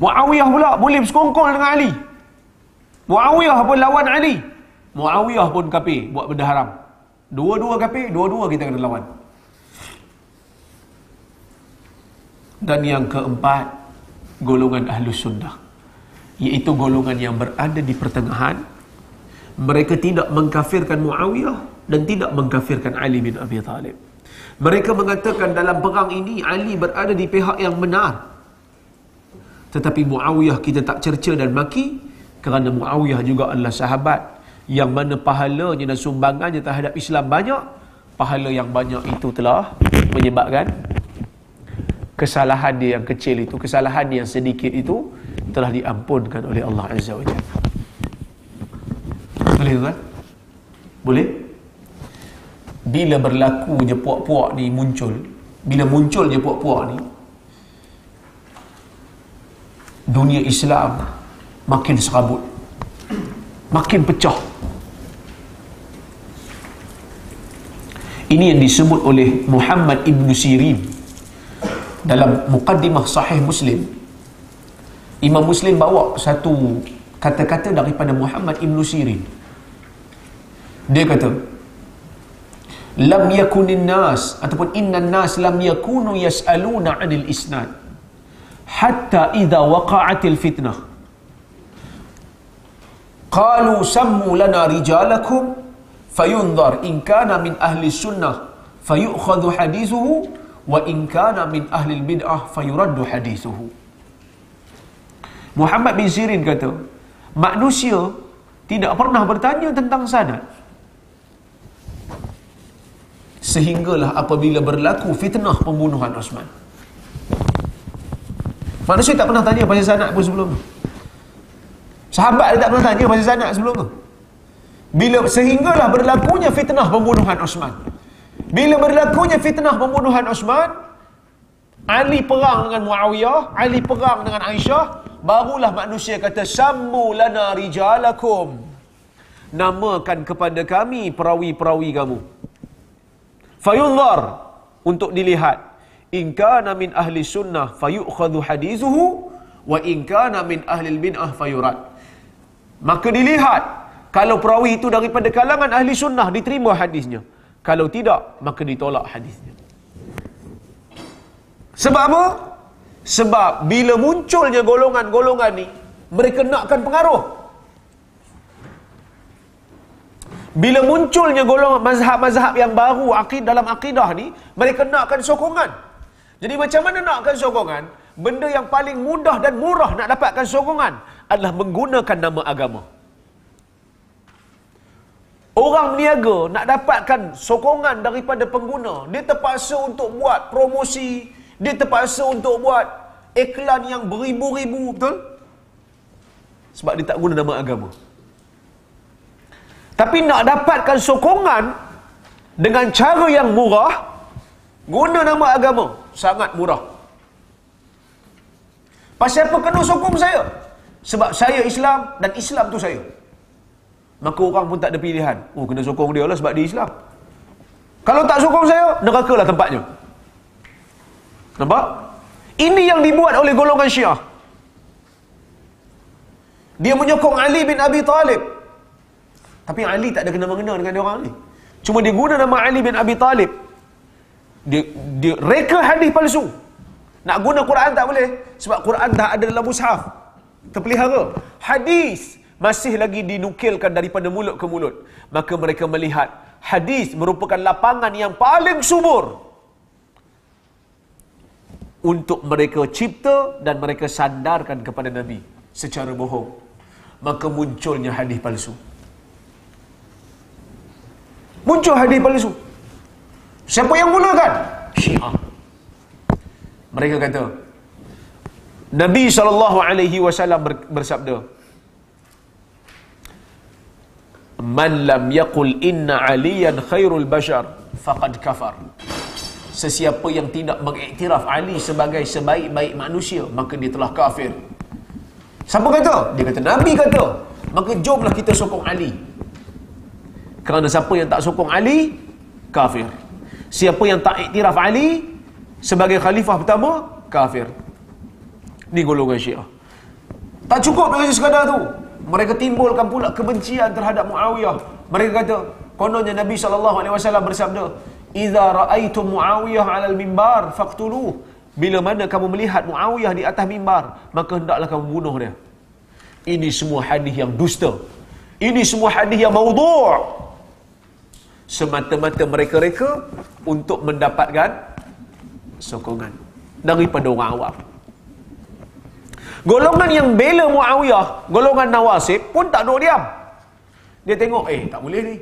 Muawiyah pula boleh bersekongkol dengan Ali Muawiyah pun lawan Ali Muawiyah pun kafir buat benda haram Dua-dua kafir, dua-dua kita kena lawan. dan yang keempat golongan ahlu sunnah iaitu golongan yang berada di pertengahan mereka tidak mengkafirkan Muawiyah dan tidak mengkafirkan Ali bin Abi Talib mereka mengatakan dalam perang ini Ali berada di pihak yang benar tetapi Muawiyah kita tak cerca dan maki kerana Muawiyah juga adalah sahabat yang mana pahalanya dan sumbangannya terhadap Islam banyak pahala yang banyak itu telah menyebabkan kesalahan dia yang kecil itu, kesalahan dia yang sedikit itu telah diampunkan oleh Allah Azza wa Jalla. Boleh tuan? Boleh? Bila berlaku je puak-puak ni muncul, bila muncul je puak-puak ni, dunia Islam makin serabut. Makin pecah. Ini yang disebut oleh Muhammad Ibn Sirin dalam mukaddimah sahih Muslim Imam Muslim bawa satu kata-kata daripada Muhammad Ibn Sirin dia kata lam yakunin nas ataupun inna nas lam yakunu yas'aluna 'anil isnad hatta idha waqa'atil fitnah qalu sammu lana rijalakum fayunzar in kana min ahli sunnah fayu'khadhu hadithuhu wa in kana min ahli bid'ah fayuraddu hadithuhu Muhammad bin Sirin kata manusia tidak pernah bertanya tentang sanad sehinggalah apabila berlaku fitnah pembunuhan Osman manusia tak pernah tanya pasal sanad pun sebelum tu sahabat dia tak pernah tanya pasal sanad sebelum tu bila sehinggalah berlakunya fitnah pembunuhan Osman bila berlakunya fitnah pembunuhan Osman, Ali perang dengan Muawiyah, Ali perang dengan Aisyah, barulah manusia kata, Sambu lana rijalakum. Namakan kepada kami perawi-perawi kamu. Fayunzar untuk dilihat. inka kana min ahli sunnah fayukhadhu hadithuhu wa inka kana min ahli bin'ah fayurat. Maka dilihat kalau perawi itu daripada kalangan ahli sunnah diterima hadisnya. Kalau tidak, maka ditolak hadisnya. Sebab apa? Sebab bila munculnya golongan-golongan ni, mereka nakkan pengaruh. Bila munculnya golongan mazhab-mazhab yang baru akid dalam akidah ni, mereka nakkan sokongan. Jadi macam mana nakkan sokongan? Benda yang paling mudah dan murah nak dapatkan sokongan adalah menggunakan nama agama. Orang berniaga nak dapatkan sokongan daripada pengguna, dia terpaksa untuk buat promosi, dia terpaksa untuk buat iklan yang beribu-ribu, betul? Sebab dia tak guna nama agama. Tapi nak dapatkan sokongan dengan cara yang murah, guna nama agama, sangat murah. Pasal apa kena sokong saya? Sebab saya Islam dan Islam tu saya. Maka orang pun tak ada pilihan. Oh, kena sokong dia lah sebab dia Islam. Kalau tak sokong saya, neraka lah tempatnya. Nampak? Ini yang dibuat oleh golongan Syiah. Dia menyokong Ali bin Abi Talib. Tapi Ali tak ada kena-mengena dengan dia orang ni. Cuma dia guna nama Ali bin Abi Talib. Dia, dia reka hadis palsu. Nak guna Quran tak boleh. Sebab Quran dah ada dalam mushaf. Terpelihara. Hadis. Hadis masih lagi dinukilkan daripada mulut ke mulut maka mereka melihat hadis merupakan lapangan yang paling subur untuk mereka cipta dan mereka sandarkan kepada nabi secara bohong maka munculnya hadis palsu muncul hadis palsu siapa yang gunakan syiah mereka kata Nabi saw bersabda, man lam yaqul inna aliyan khairul bashar faqad kafar sesiapa yang tidak mengiktiraf ali sebagai sebaik-baik manusia maka dia telah kafir siapa kata dia kata nabi kata maka jomlah kita sokong ali kerana siapa yang tak sokong ali kafir siapa yang tak iktiraf ali sebagai khalifah pertama kafir ni golongan syiah tak cukup dengan sekadar tu mereka timbulkan pula kebencian terhadap Muawiyah. Mereka kata, kononnya Nabi sallallahu alaihi wasallam bersabda, "Idza ra'aitum Muawiyah 'alal mimbar faqtuluh." Bila mana kamu melihat Muawiyah di atas mimbar, maka hendaklah kamu bunuh dia. Ini semua hadis yang dusta. Ini semua hadis yang maudhu'. Semata-mata mereka-reka untuk mendapatkan sokongan daripada orang awam. Golongan yang bela Muawiyah, golongan Nawasib pun tak duduk diam. Dia tengok, eh tak boleh ni.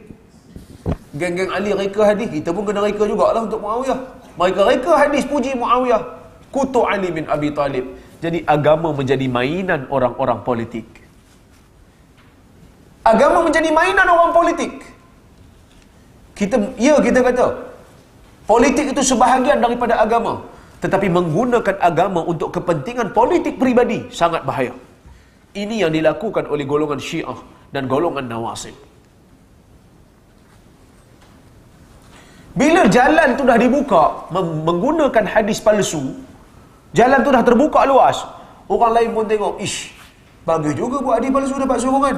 Geng-geng Ali reka hadis, kita pun kena reka jugalah untuk Muawiyah. Mereka reka hadis puji Muawiyah. Kutuk Ali bin Abi Talib. Jadi agama menjadi mainan orang-orang politik. Agama menjadi mainan orang politik. Kita, ya kita kata, politik itu sebahagian daripada agama tetapi menggunakan agama untuk kepentingan politik pribadi sangat bahaya. Ini yang dilakukan oleh golongan Syiah dan golongan Nawasib. Bila jalan tu dah dibuka menggunakan hadis palsu, jalan tu dah terbuka luas. Orang lain pun tengok, ish, bagus juga buat hadis palsu dapat sokongan.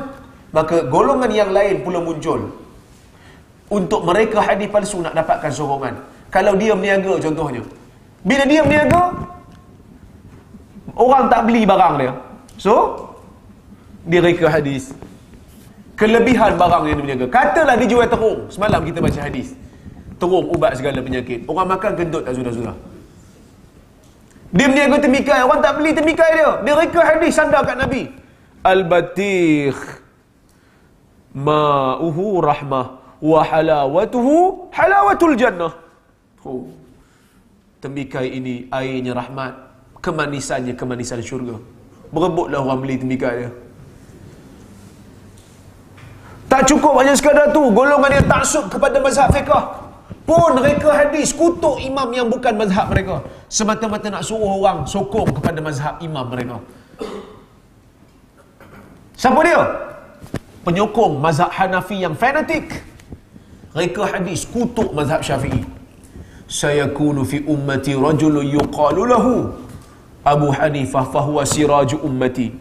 Maka golongan yang lain pula muncul untuk mereka hadis palsu nak dapatkan sokongan. Kalau dia berniaga contohnya, bila dia berniaga Orang tak beli barang dia So Dia reka hadis Kelebihan barang yang dia berniaga Katalah dia jual terung Semalam kita baca hadis Terung ubat segala penyakit Orang makan gendut tak sudah-sudah Dia berniaga temikai Orang tak beli temikai dia Dia reka hadis sandar kat Nabi Al-Batikh Ma'uhu rahmah Wa halawatuhu Halawatul jannah Oh tembikai ini airnya rahmat kemanisannya kemanisan syurga berebutlah orang beli tembikai dia tak cukup hanya sekadar tu golongan yang tak taksub kepada mazhab fiqah pun mereka hadis kutuk imam yang bukan mazhab mereka semata-mata nak suruh orang sokong kepada mazhab imam mereka siapa dia? penyokong mazhab Hanafi yang fanatik mereka hadis kutuk mazhab syafi'i sayakunu fi ummati rajulu yuqalu lahu Abu Hanifah fahuwa siraj ummati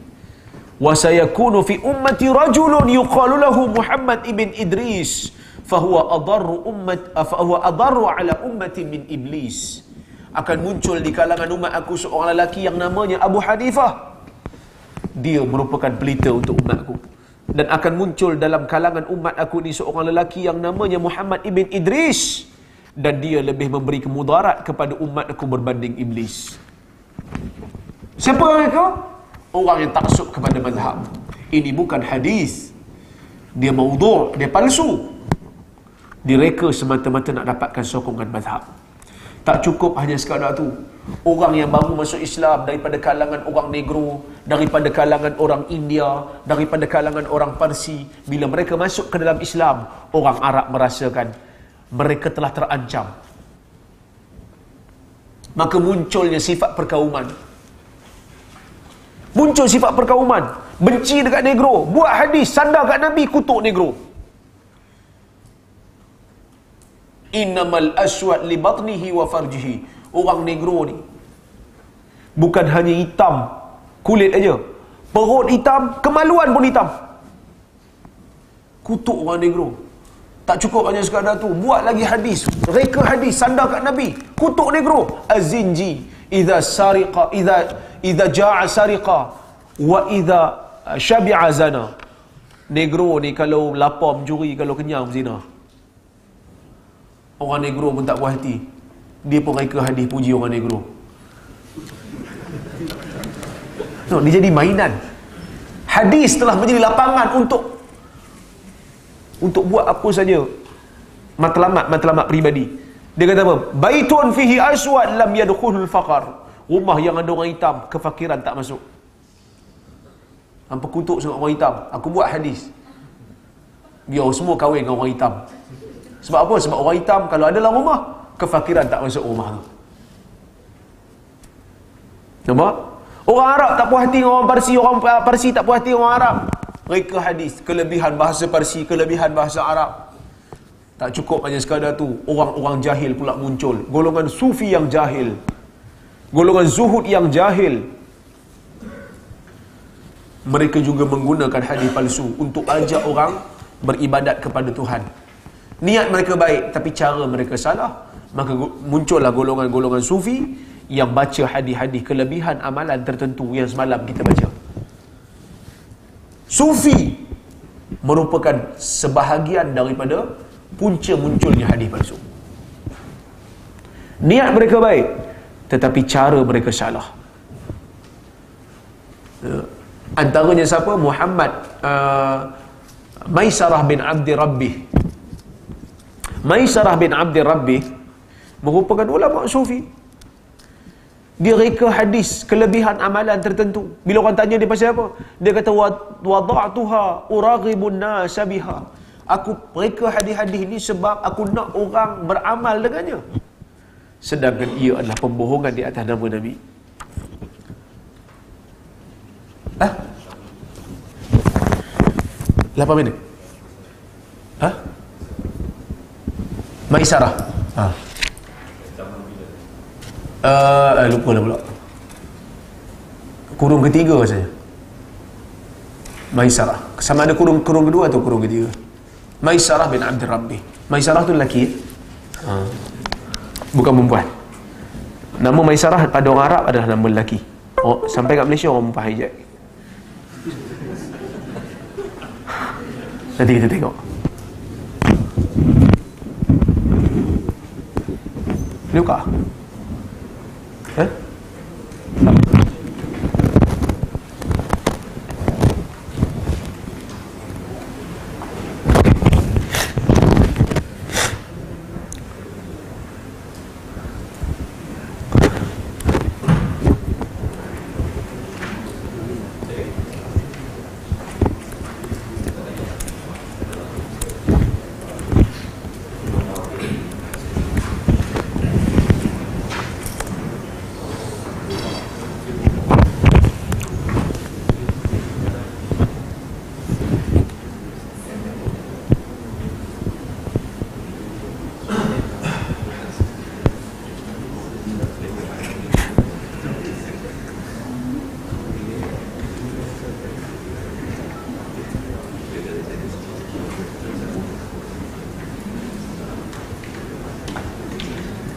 wa sayakunu fi ummati rajulun yuqalu lahu Muhammad ibn Idris fahuwa adarru ummat fahuwa adarru ala ummati min iblis akan muncul di kalangan umat aku seorang lelaki yang namanya Abu Hanifah dia merupakan pelita untuk umat aku dan akan muncul dalam kalangan umat aku ni seorang lelaki yang namanya Muhammad ibn Idris dan dia lebih memberi kemudarat kepada umat aku berbanding iblis siapa mereka? orang yang taksub kepada mazhab ini bukan hadis dia maudur, dia palsu direka semata-mata nak dapatkan sokongan mazhab tak cukup hanya sekadar tu orang yang baru masuk Islam daripada kalangan orang negro daripada kalangan orang India daripada kalangan orang Parsi bila mereka masuk ke dalam Islam orang Arab merasakan mereka telah terancam. Maka munculnya sifat perkauman. Muncul sifat perkauman. Benci dekat negro. Buat hadis. Sandar kat Nabi. Kutuk negro. Innamal aswad li batnihi wa farjihi. Orang negro ni. Bukan hanya hitam. Kulit aja. Perut hitam. Kemaluan pun hitam. Kutuk orang Negro. Tak cukup hanya sekadar tu. Buat lagi hadis. Reka hadis. Sandar kat Nabi. Kutuk negro. Azinji. Iza sariqa. Iza, iza ja'a sariqa. Wa iza syabi'a zana. Negro ni kalau lapar mencuri, kalau kenyang berzina. Orang negro pun tak puas hati. Dia pun reka hadis puji orang negro. No, dia jadi mainan. Hadis telah menjadi lapangan untuk untuk buat apa saja matlamat-matlamat peribadi dia kata apa baitun fihi aswad lam yadkhulul faqar rumah yang ada orang hitam kefakiran tak masuk hampa kutuk sebab orang hitam aku buat hadis biar oh, semua kahwin dengan orang hitam sebab apa sebab orang hitam kalau ada dalam rumah kefakiran tak masuk rumah tu nampak orang Arab tak puas hati orang Parsi orang Parsi tak puas hati orang Arab reka hadis kelebihan bahasa Parsi kelebihan bahasa Arab tak cukup hanya sekadar tu orang-orang jahil pula muncul golongan sufi yang jahil golongan zuhud yang jahil mereka juga menggunakan hadis palsu untuk ajak orang beribadat kepada Tuhan niat mereka baik tapi cara mereka salah maka muncullah golongan-golongan sufi yang baca hadis-hadis kelebihan amalan tertentu yang semalam kita baca sufi merupakan sebahagian daripada punca munculnya hadis palsu. Niat mereka baik tetapi cara mereka salah. Ya. Antaranya siapa? Muhammad uh, Maisarah bin Abdi Rabbih. Maisarah bin Abdi Rabbih merupakan ulama sufi dia reka hadis kelebihan amalan tertentu. Bila orang tanya dia pasal apa? Dia kata wada'tuha uraghibun nas biha. Aku reka hadis-hadis ni sebab aku nak orang beramal dengannya. Sedangkan ia adalah pembohongan di atas nama Nabi. Ha? lapan minit. Ha? Maisarah. Ha. Ah. Uh, eh, lupa lah pula. Kurung ketiga rasanya. Maisarah. Sama ada kurung kurung kedua atau kurung ketiga. Maisarah bin Abdul Rabbi. Maisarah tu lelaki. Ha. Bukan perempuan. Nama Maisarah pada orang Arab adalah nama lelaki. Oh, sampai kat Malaysia orang perempuan hijab. Nanti kita tengok. Ini है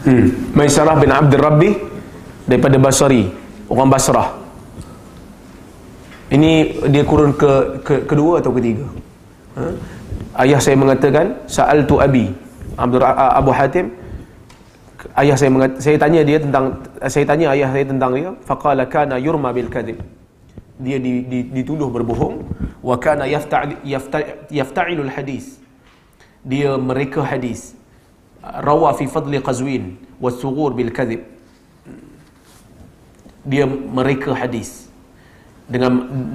hmm. Maisarah bin Abdul Rabbi daripada Basri orang Basrah ini dia kurun ke, ke kedua atau ketiga ha? ayah saya mengatakan sa'al tu abi Abdul Abu Hatim ayah saya mengat, saya tanya dia tentang saya tanya ayah saya tentang dia faqala kana yurma bil kadhib dia dituduh berbohong wa kana yafta'il yafta'ilul hadis dia mereka hadis rawa fi fadli qazwin wa thughur bil kadhib dia mereka hadis dengan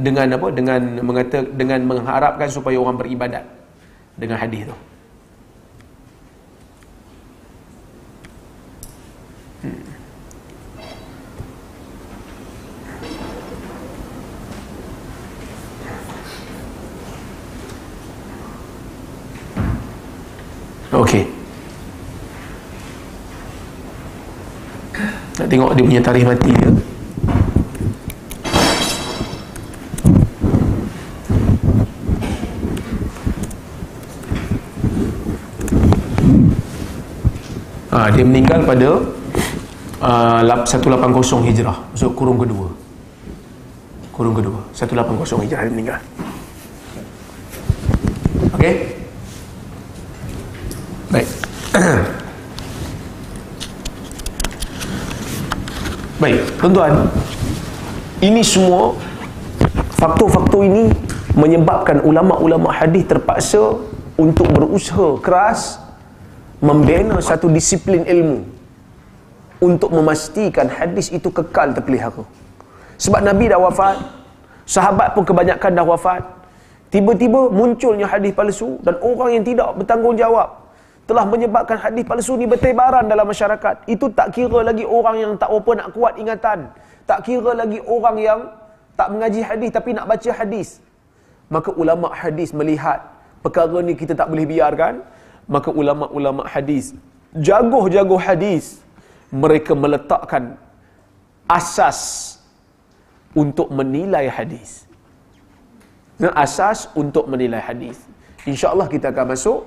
dengan apa dengan mengata dengan mengharapkan supaya orang beribadat dengan hadis tu hmm. Okay. Saya tengok dia punya tarikh mati dia. Ha, dia meninggal pada uh, 180 Hijrah. So kurung kedua. Kurung kedua. 180 Hijrah dia meninggal. Okay, Baik. Baik, tuan-tuan Ini semua Faktor-faktor ini Menyebabkan ulama-ulama hadis terpaksa Untuk berusaha keras Membina satu disiplin ilmu Untuk memastikan hadis itu kekal terpelihara Sebab Nabi dah wafat Sahabat pun kebanyakan dah wafat Tiba-tiba munculnya hadis palsu Dan orang yang tidak bertanggungjawab telah menyebabkan hadis palsu ni bertebaran dalam masyarakat. Itu tak kira lagi orang yang tak apa nak kuat ingatan. Tak kira lagi orang yang tak mengaji hadis tapi nak baca hadis. Maka ulama hadis melihat perkara ni kita tak boleh biarkan. Maka ulama-ulama hadis, jago jago hadis, mereka meletakkan asas untuk menilai hadis. Asas untuk menilai hadis. Insya Allah kita akan masuk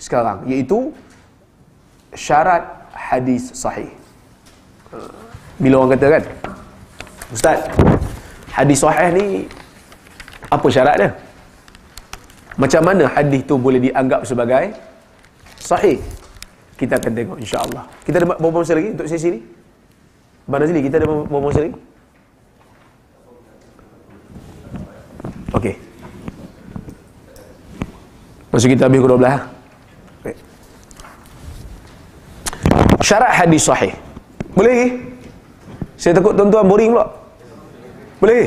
sekarang iaitu syarat hadis sahih. Bila orang kata kan, ustaz, hadis sahih ni apa syarat dia? Macam mana hadis tu boleh dianggap sebagai sahih? Kita akan tengok insya-Allah. Kita ada berapa masa lagi untuk sesi ni? mana Nazli, kita ada berapa masa lagi? Okey. Masa kita habis ke 12 ha? syarat hadis sahih boleh ke? saya takut tuan-tuan boring pula boleh ke?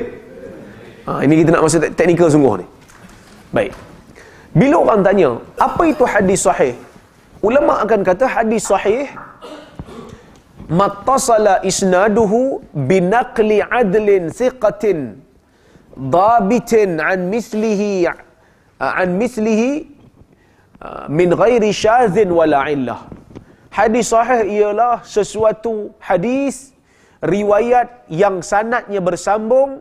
Ha, ini kita nak masuk teknikal sungguh ni baik bila orang tanya apa itu hadis sahih ulama akan kata hadis sahih matasala isnaduhu binakli adlin siqatin dabitin an mislihi an mislihi min ghairi syadzin wala illah Hadis sahih ialah sesuatu hadis riwayat yang sanatnya bersambung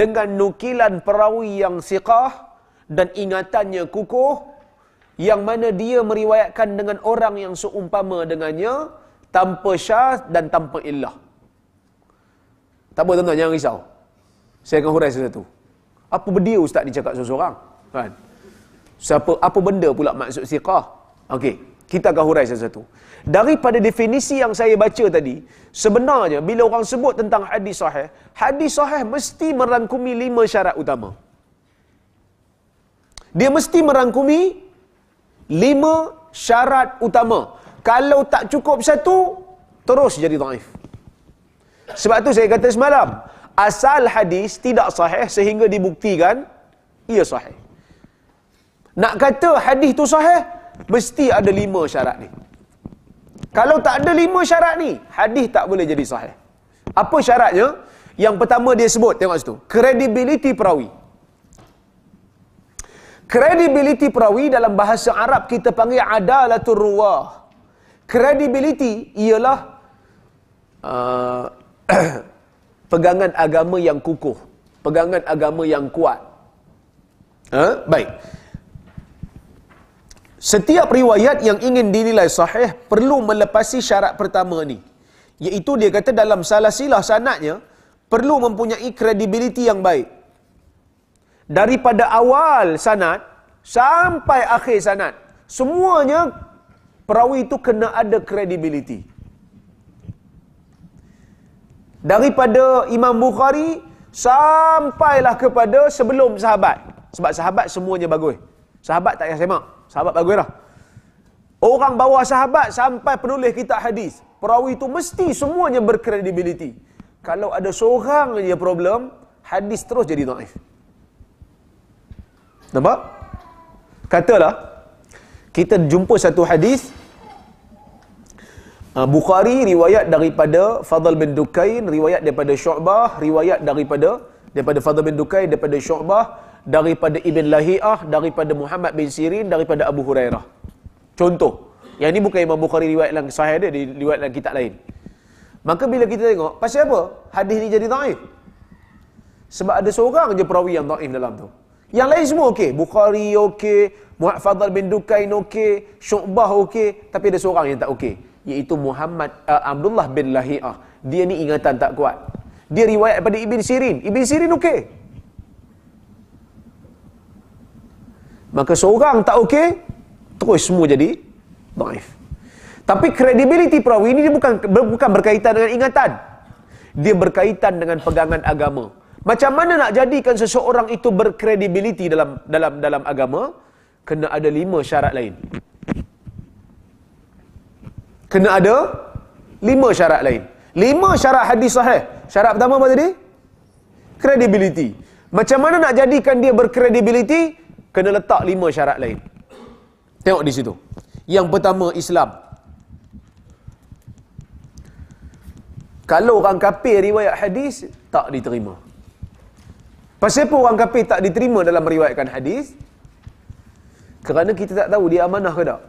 dengan nukilan perawi yang siqah dan ingatannya kukuh yang mana dia meriwayatkan dengan orang yang seumpama dengannya tanpa syah dan tanpa illah. Tak apa tuan-tuan, jangan risau. Saya akan huraikan sesuatu. Apa dia ustaz ni seorang-seorang? Kan? Siapa, apa benda pula maksud siqah? Okey, kita akan huraikan satu-satu. Daripada definisi yang saya baca tadi, sebenarnya bila orang sebut tentang hadis sahih, hadis sahih mesti merangkumi lima syarat utama. Dia mesti merangkumi lima syarat utama. Kalau tak cukup satu, terus jadi daif. Sebab tu saya kata semalam, asal hadis tidak sahih sehingga dibuktikan ia sahih. Nak kata hadis tu sahih, mesti ada lima syarat ni. Kalau tak ada lima syarat ni, hadis tak boleh jadi sahih. Apa syaratnya? Yang pertama dia sebut, tengok situ. credibility perawi. Credibility perawi dalam bahasa Arab kita panggil adalatul ruwah. Credibility ialah uh, pegangan agama yang kukuh. Pegangan agama yang kuat. Huh? Ha? Baik. Setiap riwayat yang ingin dinilai sahih perlu melepasi syarat pertama ni. Iaitu dia kata dalam salah silah sanatnya, perlu mempunyai kredibiliti yang baik. Daripada awal sanat sampai akhir sanat, semuanya perawi itu kena ada kredibiliti. Daripada Imam Bukhari sampailah kepada sebelum sahabat. Sebab sahabat semuanya bagus. Sahabat tak payah semak sahabat Baguirah. Orang bawa sahabat sampai penulis kita hadis. Perawi itu mesti semuanya berkredibiliti. Kalau ada seorang saja problem, hadis terus jadi daif. Nampak? Katalah, kita jumpa satu hadis, ah, Bukhari riwayat daripada Fadl bin Dukain, riwayat daripada Syu'bah, riwayat daripada daripada Fadl bin Dukain, daripada Syu'bah, daripada Ibn Lahiyah, daripada Muhammad bin Sirin, daripada Abu Hurairah. Contoh. Yang ini bukan Imam Bukhari riwayat yang sahih dia, di riwayat dalam kitab lain. Maka bila kita tengok, pasal apa? Hadis ini jadi ta'if. Sebab ada seorang je perawi yang ta'if dalam tu. Yang lain semua okey. Bukhari okey. Mu'afadhal bin Dukain okey. Syu'bah okey. Tapi ada seorang yang tak okey. Iaitu Muhammad uh, Abdullah bin Lahiyah. Dia ni ingatan tak kuat. Dia riwayat daripada Ibn Sirin. Ibn Sirin okey. Maka seorang tak okey, terus semua jadi daif. Tapi kredibiliti perawi ini bukan bukan berkaitan dengan ingatan. Dia berkaitan dengan pegangan agama. Macam mana nak jadikan seseorang itu berkredibiliti dalam dalam dalam agama? Kena ada lima syarat lain. Kena ada lima syarat lain. Lima syarat hadis sahih. Syarat pertama apa tadi? Kredibiliti. Macam mana nak jadikan dia berkredibiliti? kena letak lima syarat lain. Tengok di situ. Yang pertama Islam. Kalau orang kafir riwayat hadis tak diterima. Pasal apa orang kafir tak diterima dalam meriwayatkan hadis? Kerana kita tak tahu dia amanah ke tak.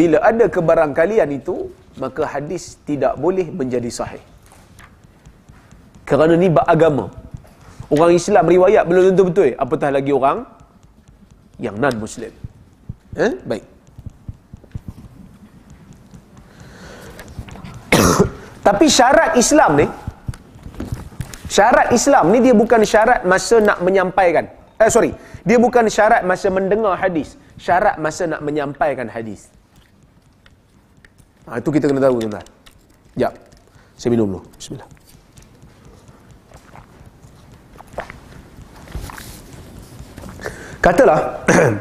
Bila ada kebarangkalian itu, maka hadis tidak boleh menjadi sahih. Kerana ni bab Orang Islam riwayat belum tentu betul, apatah lagi orang yang non muslim eh baik tapi syarat Islam ni syarat Islam ni dia bukan syarat masa nak menyampaikan eh sorry dia bukan syarat masa mendengar hadis syarat masa nak menyampaikan hadis ha, itu kita kena tahu tuan-tuan jap saya minum dulu bismillah Katalah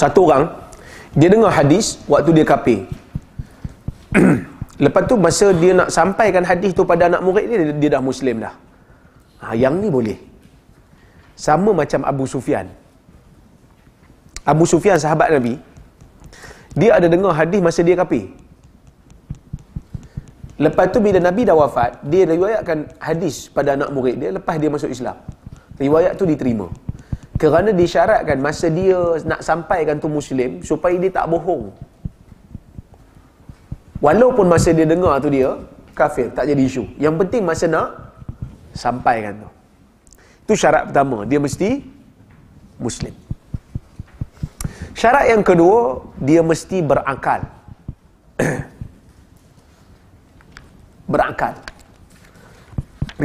satu orang dia dengar hadis waktu dia kapi. Lepas tu masa dia nak sampaikan hadis tu pada anak murid dia dia dah muslim dah. Ha yang ni boleh. Sama macam Abu Sufyan. Abu Sufyan sahabat Nabi. Dia ada dengar hadis masa dia kapi. Lepas tu bila Nabi dah wafat, dia riwayatkan hadis pada anak murid dia lepas dia masuk Islam. Riwayat tu diterima kerana disyaratkan masa dia nak sampaikan tu muslim supaya dia tak bohong walaupun masa dia dengar tu dia kafir tak jadi isu yang penting masa nak sampaikan tu tu syarat pertama dia mesti muslim syarat yang kedua dia mesti berakal berakal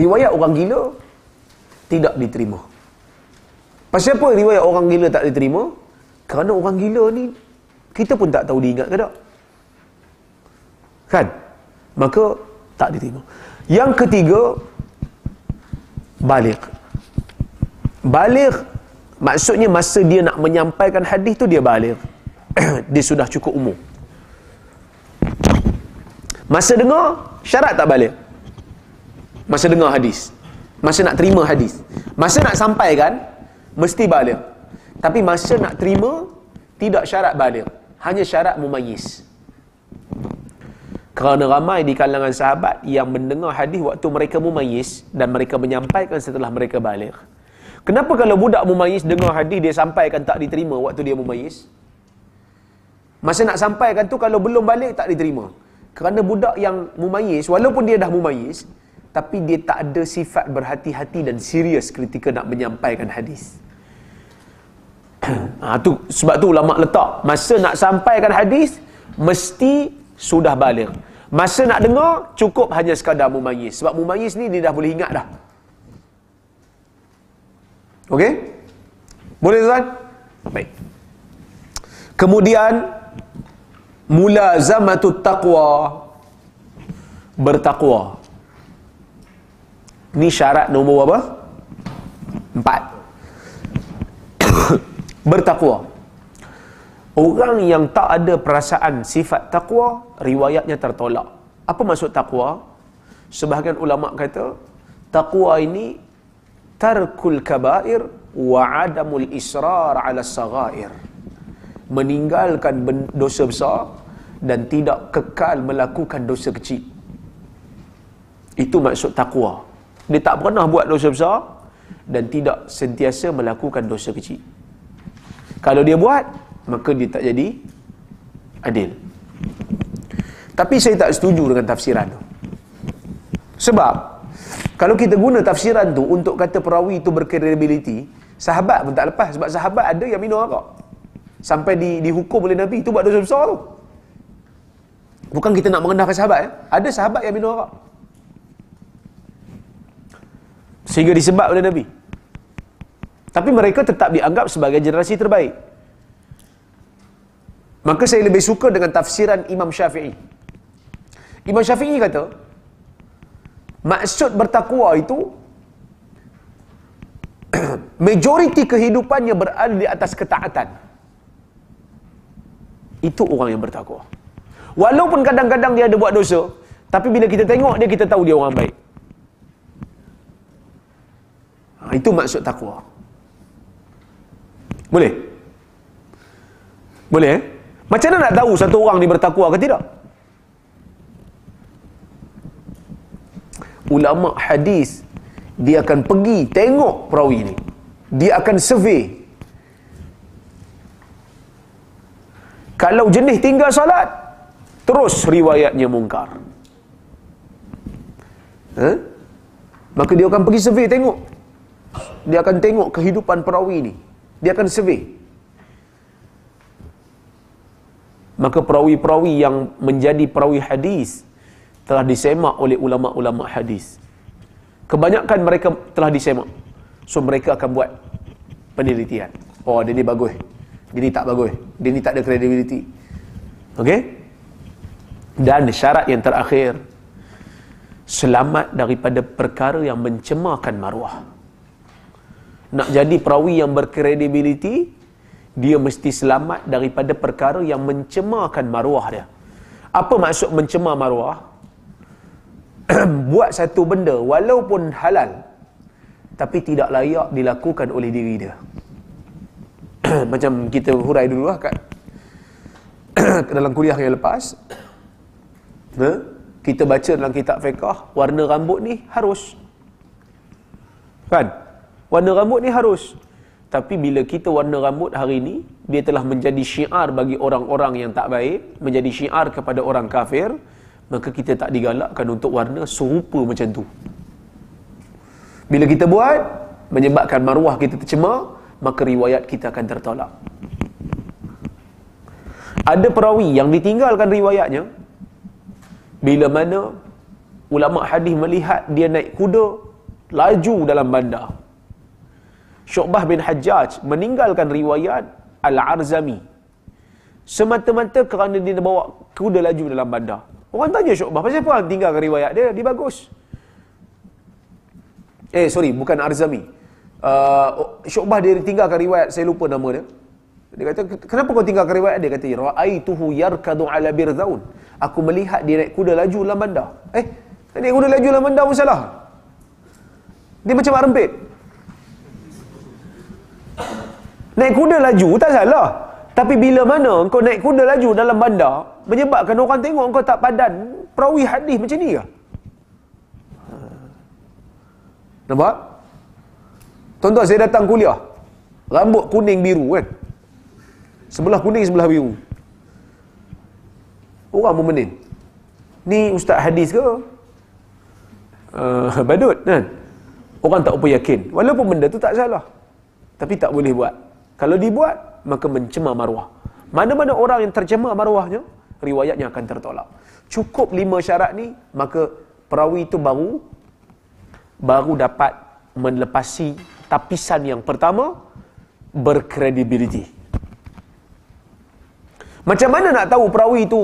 riwayat orang gila tidak diterima Pasal apa riwayat orang gila tak diterima? Kerana orang gila ni, kita pun tak tahu diingat ke tak. Kan? Maka, tak diterima. Yang ketiga, balik. Balik, maksudnya masa dia nak menyampaikan hadis tu, dia balik. dia sudah cukup umur. Masa dengar, syarat tak balik. Masa dengar hadis. Masa nak terima hadis. Masa nak sampaikan, mesti balik tapi masa nak terima tidak syarat balik hanya syarat mumayis kerana ramai di kalangan sahabat yang mendengar hadis waktu mereka mumayis dan mereka menyampaikan setelah mereka balik kenapa kalau budak mumayis dengar hadis dia sampaikan tak diterima waktu dia mumayis masa nak sampaikan tu kalau belum balik tak diterima kerana budak yang mumayis walaupun dia dah mumayis tapi dia tak ada sifat berhati-hati dan serius ketika nak menyampaikan hadis ha, tu, sebab tu ulama letak masa nak sampaikan hadis mesti sudah balik masa nak dengar cukup hanya sekadar mumayis sebab mumayis ni dia dah boleh ingat dah ok boleh tuan baik kemudian mula zamatu taqwa bertakwa ni syarat nombor apa empat bertakwa orang yang tak ada perasaan sifat takwa riwayatnya tertolak apa maksud takwa sebahagian ulama kata takwa ini tarkul kabair wa adamul israr ala sagair meninggalkan dosa besar dan tidak kekal melakukan dosa kecil itu maksud takwa dia tak pernah buat dosa besar dan tidak sentiasa melakukan dosa kecil kalau dia buat, maka dia tak jadi adil. Tapi saya tak setuju dengan tafsiran tu. Sebab, kalau kita guna tafsiran tu untuk kata perawi itu berkredibiliti, sahabat pun tak lepas. Sebab sahabat ada yang minum arak. Sampai di, dihukum oleh Nabi, itu buat dosa besar tu. Bukan kita nak merendahkan sahabat. Ya? Ada sahabat yang minum arak. Sehingga disebab oleh Nabi. Tapi mereka tetap dianggap sebagai generasi terbaik. Maka saya lebih suka dengan tafsiran Imam Syafi'i. Imam Syafi'i kata, maksud bertakwa itu, majoriti kehidupannya berada di atas ketaatan. Itu orang yang bertakwa. Walaupun kadang-kadang dia ada buat dosa, tapi bila kita tengok dia, kita tahu dia orang baik. Ha, itu maksud takwa. Boleh? Boleh? Eh? Macam mana nak tahu satu orang ni bertakwa ke tidak? Ulama hadis dia akan pergi tengok perawi ni. Dia akan survey. Kalau jenis tinggal salat, terus riwayatnya mungkar. Ha? Maka dia akan pergi survey tengok. Dia akan tengok kehidupan perawi ni dia akan survey maka perawi-perawi yang menjadi perawi hadis telah disemak oleh ulama-ulama hadis kebanyakan mereka telah disemak so mereka akan buat penelitian oh dia ni bagus dia ni tak bagus dia ni tak ada credibility ok dan syarat yang terakhir selamat daripada perkara yang mencemarkan maruah nak jadi perawi yang berkredibiliti, dia mesti selamat daripada perkara yang mencemarkan maruah dia. Apa maksud mencemar maruah? Buat satu benda walaupun halal, tapi tidak layak dilakukan oleh diri dia. Macam kita hurai dulu lah kat dalam kuliah yang lepas. Ha? Kita baca dalam kitab fiqah, warna rambut ni harus. Kan? Warna rambut ni harus. Tapi bila kita warna rambut hari ini, dia telah menjadi syiar bagi orang-orang yang tak baik, menjadi syiar kepada orang kafir, maka kita tak digalakkan untuk warna serupa macam tu. Bila kita buat, menyebabkan maruah kita tercemar, maka riwayat kita akan tertolak. Ada perawi yang ditinggalkan riwayatnya, bila mana ulama hadis melihat dia naik kuda, laju dalam bandar. Syu'bah bin Hajjaj meninggalkan riwayat Al-Arzami. Semata-mata kerana dia bawa kuda laju dalam bandar. Orang tanya Syu'bah, pasal apa orang tinggalkan riwayat dia? Dia bagus. Eh, sorry, bukan Arzami. Uh, Syu'bah dia tinggalkan riwayat, saya lupa nama dia. Dia kata, kenapa kau tinggalkan riwayat? Dia Dia kata, Ra'aituhu yarkadu ala birzaun. Aku melihat dia naik kuda laju dalam bandar. Eh, naik kuda laju dalam bandar pun salah. Dia macam rempit. Naik kuda laju tak salah. Tapi bila mana kau naik kuda laju dalam bandar, menyebabkan orang tengok kau tak padan, perawi hadis macam ni ke? Ha. Nampak? Tuan-tuan, saya datang kuliah. Rambut kuning biru kan? Sebelah kuning, sebelah biru. Orang memenin. Ni ustaz hadis ke? Uh, badut kan? Orang tak apa yakin. Walaupun benda tu tak salah tapi tak boleh buat. Kalau dibuat, maka mencemar maruah. Mana-mana orang yang tercemar maruahnya, riwayatnya akan tertolak. Cukup lima syarat ni, maka perawi itu baru baru dapat melepasi tapisan yang pertama, berkredibiliti. Macam mana nak tahu perawi itu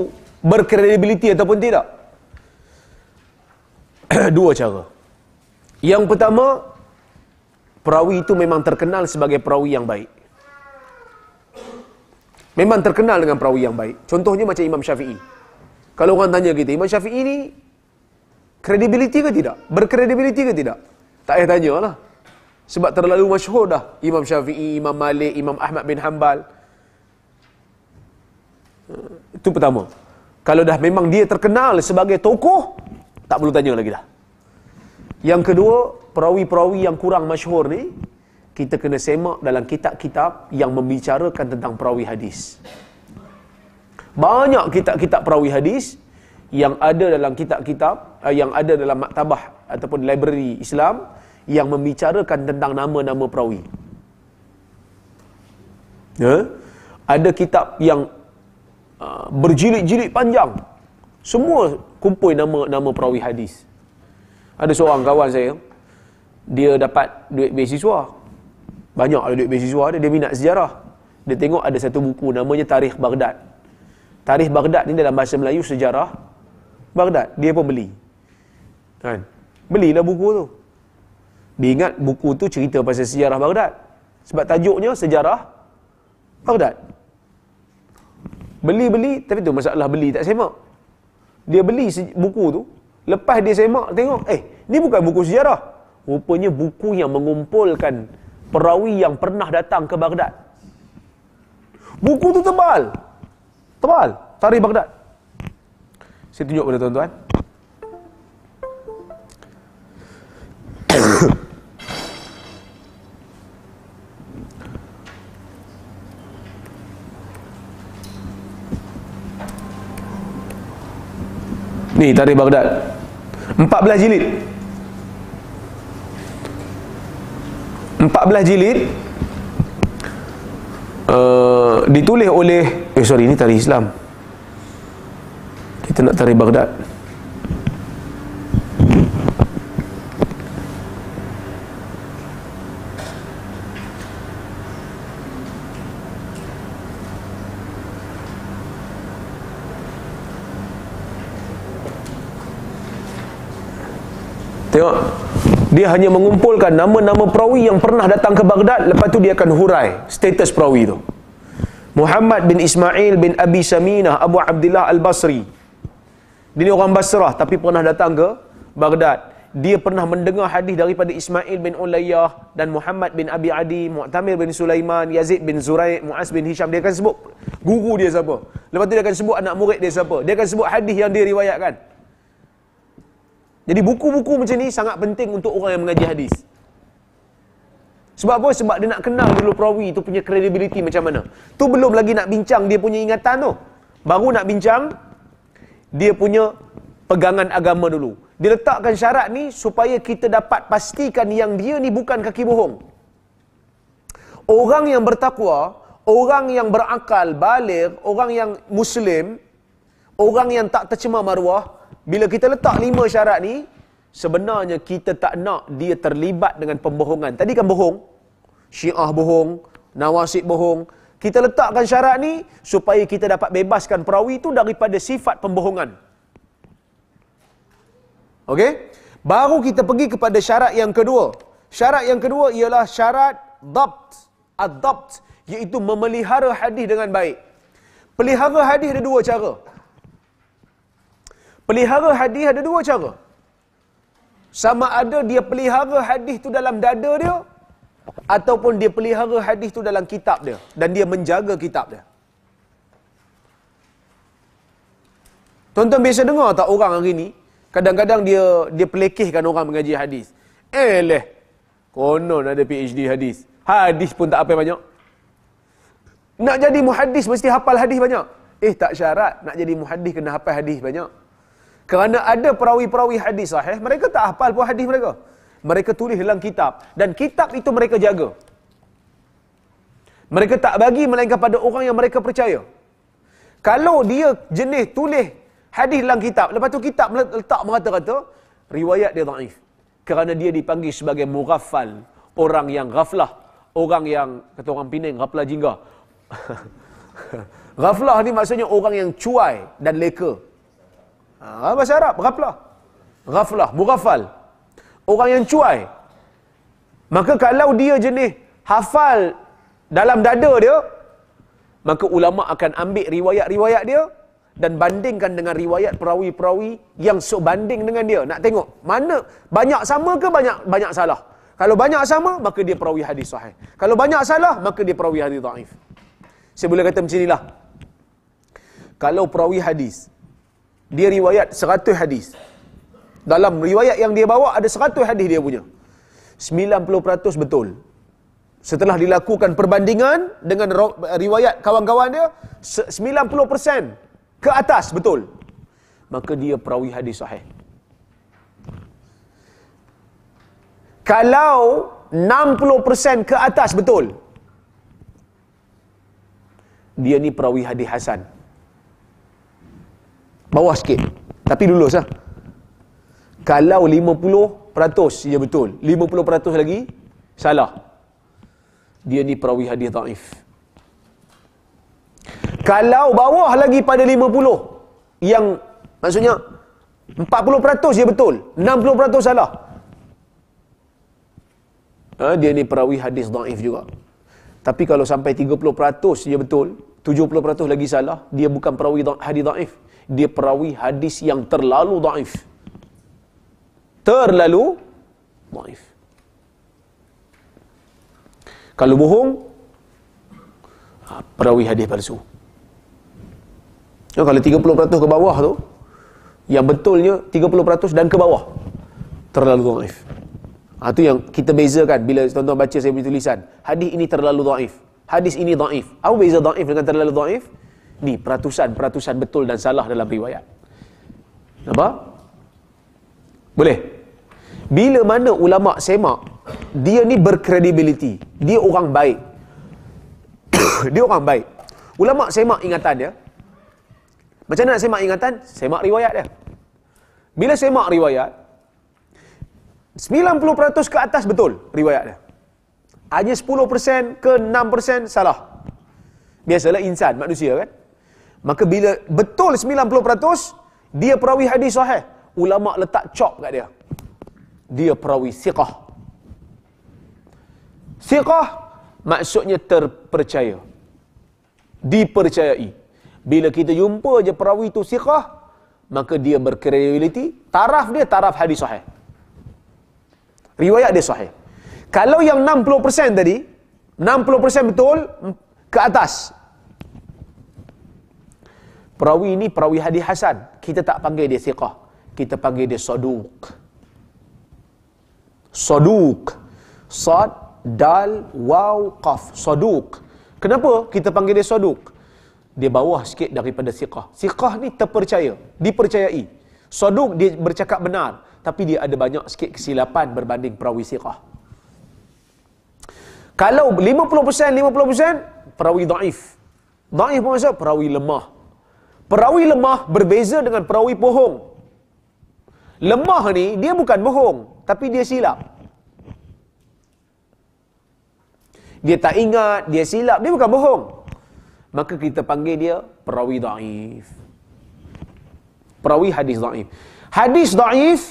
berkredibiliti ataupun tidak? Dua cara. Yang pertama, perawi itu memang terkenal sebagai perawi yang baik. Memang terkenal dengan perawi yang baik. Contohnya macam Imam Syafi'i. Kalau orang tanya kita, Imam Syafi'i ini kredibiliti ke tidak? Berkredibiliti ke tidak? Tak payah tanya lah. Sebab terlalu masyhur dah Imam Syafi'i, Imam Malik, Imam Ahmad bin Hanbal. Itu pertama. Kalau dah memang dia terkenal sebagai tokoh, tak perlu tanya lagi dah. Yang kedua, perawi-perawi yang kurang masyhur ni kita kena semak dalam kitab-kitab yang membicarakan tentang perawi hadis. Banyak kitab-kitab perawi hadis yang ada dalam kitab-kitab eh, yang ada dalam maktabah ataupun library Islam yang membicarakan tentang nama-nama perawi. Ya? Ada kitab yang eh, berjilid-jilid panjang. Semua kumpul nama-nama perawi hadis. Ada seorang kawan saya Dia dapat duit beasiswa Banyak ada duit beasiswa dia Dia minat sejarah Dia tengok ada satu buku namanya Tarikh Baghdad Tarikh Baghdad ni dalam bahasa Melayu sejarah Baghdad Dia pun beli kan? Belilah buku tu Dia ingat buku tu cerita pasal sejarah Baghdad Sebab tajuknya sejarah Baghdad Beli-beli Tapi tu masalah beli tak semak Dia beli buku tu Lepas dia semak tengok, eh, ni bukan buku sejarah. Rupanya buku yang mengumpulkan perawi yang pernah datang ke Baghdad. Buku tu tebal. Tebal. Tarikh Baghdad. Saya tunjuk pada tuan-tuan. Ni tarikh Baghdad. Empat 14 jilid empat 14 jilid uh, ditulis oleh eh sorry ini tarikh Islam kita nak tarikh Baghdad dia hanya mengumpulkan nama-nama perawi yang pernah datang ke Baghdad lepas tu dia akan hurai status perawi tu Muhammad bin Ismail bin Abi Saminah Abu Abdullah Al-Basri dia ni orang Basrah tapi pernah datang ke Baghdad dia pernah mendengar hadis daripada Ismail bin Ulayyah dan Muhammad bin Abi Adi, Mu'tamir bin Sulaiman, Yazid bin Zuraid, Mu'az bin Hisham. Dia akan sebut guru dia siapa. Lepas tu dia akan sebut anak murid dia siapa. Dia akan sebut hadis yang dia riwayatkan. Jadi buku-buku macam ni sangat penting untuk orang yang mengaji hadis. Sebab apa? Sebab dia nak kenal dulu perawi tu punya credibility macam mana. Tu belum lagi nak bincang dia punya ingatan tu. Baru nak bincang dia punya pegangan agama dulu. Dia letakkan syarat ni supaya kita dapat pastikan yang dia ni bukan kaki bohong. Orang yang bertakwa, orang yang berakal, balik, orang yang muslim, orang yang tak tercemar maruah, bila kita letak lima syarat ni, sebenarnya kita tak nak dia terlibat dengan pembohongan. Tadi kan bohong. Syiah bohong, Nawasib bohong. Kita letakkan syarat ni supaya kita dapat bebaskan perawi itu daripada sifat pembohongan. Okey? Baru kita pergi kepada syarat yang kedua. Syarat yang kedua ialah syarat dhabt. Adapt iaitu memelihara hadis dengan baik. Pelihara hadis ada dua cara. Pelihara hadis ada dua cara. Sama ada dia pelihara hadis tu dalam dada dia ataupun dia pelihara hadis tu dalam kitab dia dan dia menjaga kitab dia. Tonton biasa dengar tak orang hari ni kadang-kadang dia dia pelekehkan orang mengaji hadis. Eh leh. Konon ada PhD hadis. Hadis pun tak apa banyak. Nak jadi muhadis mesti hafal hadis banyak. Eh tak syarat nak jadi muhadis kena hafal hadis banyak. Kerana ada perawi-perawi hadis sahih, mereka tak hafal pun hadis mereka. Mereka tulis dalam kitab. Dan kitab itu mereka jaga. Mereka tak bagi melainkan pada orang yang mereka percaya. Kalau dia jenis tulis hadis dalam kitab, lepas tu kitab letak merata-rata, riwayat dia ta'if. Kerana dia dipanggil sebagai mughafal. Orang yang ghaflah. Orang yang, kata orang pining, ghaflah jingga. ghaflah ni maksudnya orang yang cuai dan leka. Ha, bahasa Arab, ghaflah. Ghaflah, mughafal. Orang yang cuai. Maka kalau dia jenis hafal dalam dada dia, maka ulama akan ambil riwayat-riwayat dia dan bandingkan dengan riwayat perawi-perawi yang sebanding so dengan dia. Nak tengok mana banyak sama ke banyak banyak salah. Kalau banyak sama, maka dia perawi hadis sahih. Kalau banyak salah, maka dia perawi hadis dhaif. Saya boleh kata macam inilah. Kalau perawi hadis dia riwayat 100 hadis. Dalam riwayat yang dia bawa ada 100 hadis dia punya. 90% betul. Setelah dilakukan perbandingan dengan riwayat kawan-kawan dia 90% ke atas betul. Maka dia perawi hadis sahih. Kalau 60% ke atas betul. Dia ni perawi hadis hasan bawah sikit tapi lulus lah kalau 50% ya betul 50% lagi salah dia ni perawi hadis taif kalau bawah lagi pada 50 yang maksudnya 40% ya betul 60% salah ha, dia ni perawi hadis daif juga tapi kalau sampai 30% ya betul 70% lagi salah dia bukan perawi hadis daif dia perawi hadis yang terlalu daif. Terlalu daif. Kalau bohong, ha, perawi hadis palsu. Ya, kalau 30% ke bawah tu, yang betulnya 30% dan ke bawah. Terlalu daif. Ha, tu yang kita bezakan bila tuan-tuan baca saya punya tulisan. Hadis ini terlalu daif. Hadis ini daif. Apa beza daif dengan terlalu daif? ni peratusan-peratusan betul dan salah dalam riwayat Nampak? boleh bila mana ulama semak dia ni berkredibiliti dia orang baik dia orang baik ulama semak ingatan dia macam mana nak semak ingatan semak riwayat dia bila semak riwayat 90% ke atas betul riwayat dia hanya 10% ke 6% salah biasalah insan manusia kan Maka bila betul 90%, dia perawi hadis sahih. Ulama letak cop kat dia. Dia perawi siqah. Siqah maksudnya terpercaya. Dipercayai. Bila kita jumpa je perawi tu siqah, maka dia berkredibiliti. Taraf dia taraf hadis sahih. Riwayat dia sahih. Kalau yang 60% tadi, 60% betul ke atas, Perawi ni perawi hadis Hasan. Kita tak panggil dia siqah. Kita panggil dia soduk. Soduk. Sad, dal, waw, qaf. Soduk. Kenapa kita panggil dia soduk? Dia bawah sikit daripada siqah. Siqah ni terpercaya. Dipercayai. Soduk dia bercakap benar. Tapi dia ada banyak sikit kesilapan berbanding perawi siqah. Kalau 50%, 50% perawi daif. Daif maksudnya perawi lemah. Perawi lemah berbeza dengan perawi bohong. Lemah ni dia bukan bohong, tapi dia silap. Dia tak ingat, dia silap, dia bukan bohong. Maka kita panggil dia perawi daif. Perawi hadis daif. Hadis daif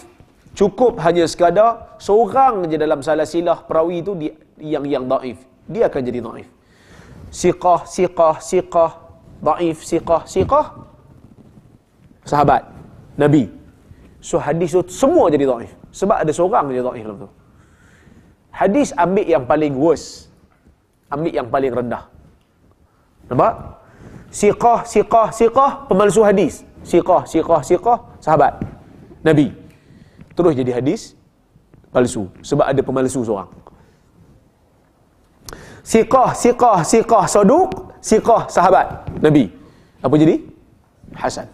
cukup hanya sekadar seorang je dalam salah silah perawi itu yang yang daif. Dia akan jadi daif. Siqah, siqah, siqah, daif, siqah, siqah sahabat nabi. So hadis tu semua jadi daif sebab ada seorang jadi daif dalam tu. Hadis ambil yang paling worst. Ambil yang paling rendah. Nampak? Siqah, siqah, siqah pemalsu hadis. Siqah, siqah, siqah sahabat nabi. Terus jadi hadis palsu sebab ada pemalsu seorang. Siqah, siqah, siqah soduk siqah sahabat Nabi. Apa jadi? Hasan.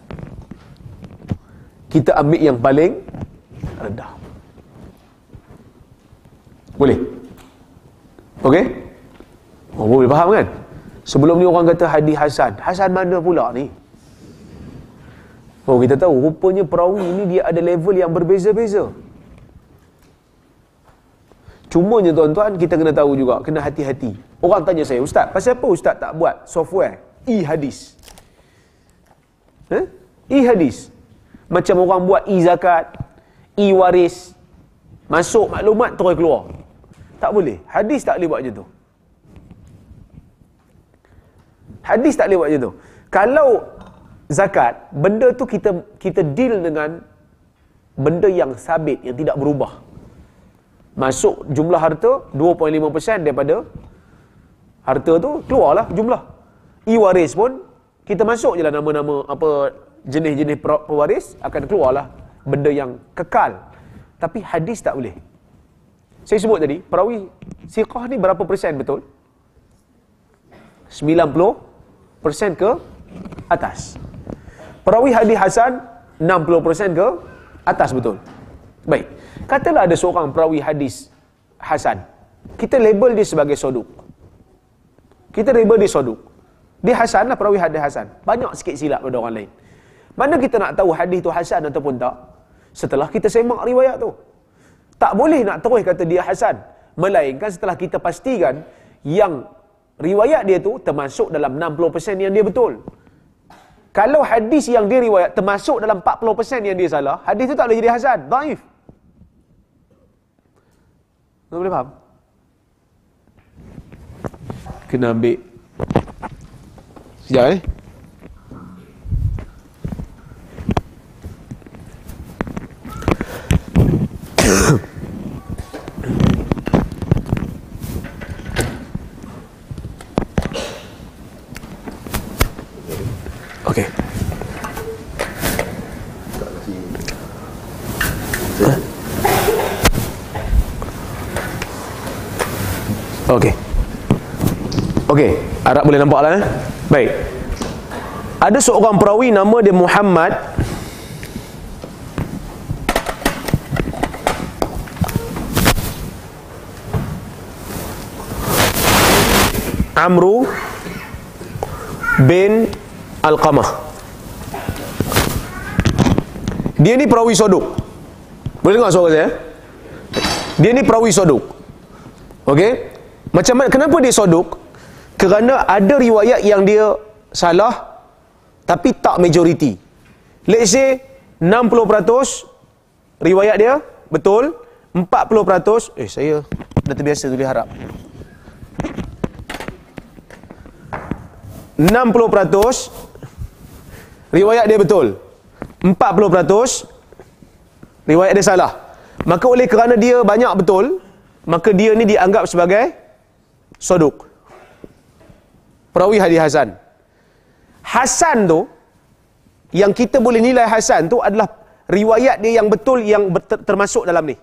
Kita ambil yang paling rendah. Boleh? Okey? Oh, boleh faham kan? Sebelum ni orang kata hadis Hasan. Hasan mana pula ni? Oh, kita tahu rupanya perawi ni dia ada level yang berbeza-beza. Cumanya tuan-tuan kita kena tahu juga kena hati-hati. Orang tanya saya, "Ustaz, pasal apa ustaz tak buat software e-hadis?" Eh? E-hadis. Macam orang buat e-zakat, e-waris. Masuk maklumat terus keluar. Tak boleh. Hadis tak boleh buat macam tu. Hadis tak boleh buat macam tu. Kalau zakat, benda tu kita kita deal dengan benda yang sabit, yang tidak berubah masuk jumlah harta 2.5% daripada harta tu keluarlah jumlah e waris pun kita masuk jelah nama-nama apa jenis-jenis pewaris akan keluarlah benda yang kekal tapi hadis tak boleh saya sebut tadi perawi siqah ni berapa persen betul 90% ke atas perawi hadis hasan 60% ke atas betul baik Katalah ada seorang perawi hadis Hasan. Kita label dia sebagai soduk. Kita label dia soduk. Dia Hasan lah perawi hadis Hasan. Banyak sikit silap pada orang lain. Mana kita nak tahu hadis tu Hasan ataupun tak? Setelah kita semak riwayat tu. Tak boleh nak terus kata dia Hasan. Melainkan setelah kita pastikan yang riwayat dia tu termasuk dalam 60% yang dia betul. Kalau hadis yang dia riwayat termasuk dalam 40% yang dia salah, hadis tu tak boleh jadi Hasan. Daif. Tuan boleh faham? Kena ambil Sekejap eh Yeah. Okey. Okey, Arab boleh nampak lah eh. Baik. Ada seorang perawi nama dia Muhammad Amru bin Al-Qamah. Dia ni perawi soduk. Boleh dengar suara saya? Eh? Dia ni perawi soduk. Okey. Macam mana, kenapa dia soduk? Kerana ada riwayat yang dia salah tapi tak majoriti. Let's say 60% riwayat dia betul, 40% eh saya dah terbiasa tulis harap. 60% riwayat dia betul. 40% riwayat dia salah. Maka oleh kerana dia banyak betul, maka dia ni dianggap sebagai soduk perawi hadis Hasan Hasan tu yang kita boleh nilai Hasan tu adalah riwayat dia yang betul yang termasuk dalam ni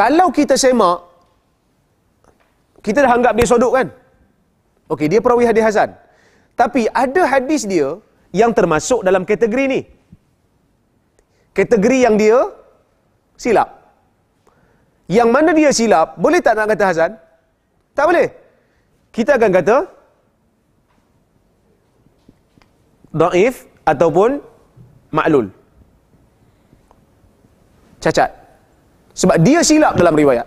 kalau kita semak kita dah anggap dia soduk kan Okey, dia perawi hadis Hasan tapi ada hadis dia yang termasuk dalam kategori ni kategori yang dia silap yang mana dia silap, boleh tak nak kata Hasan? Tak boleh. Kita akan kata, Da'if ataupun maklul Cacat. Sebab dia silap dalam riwayat.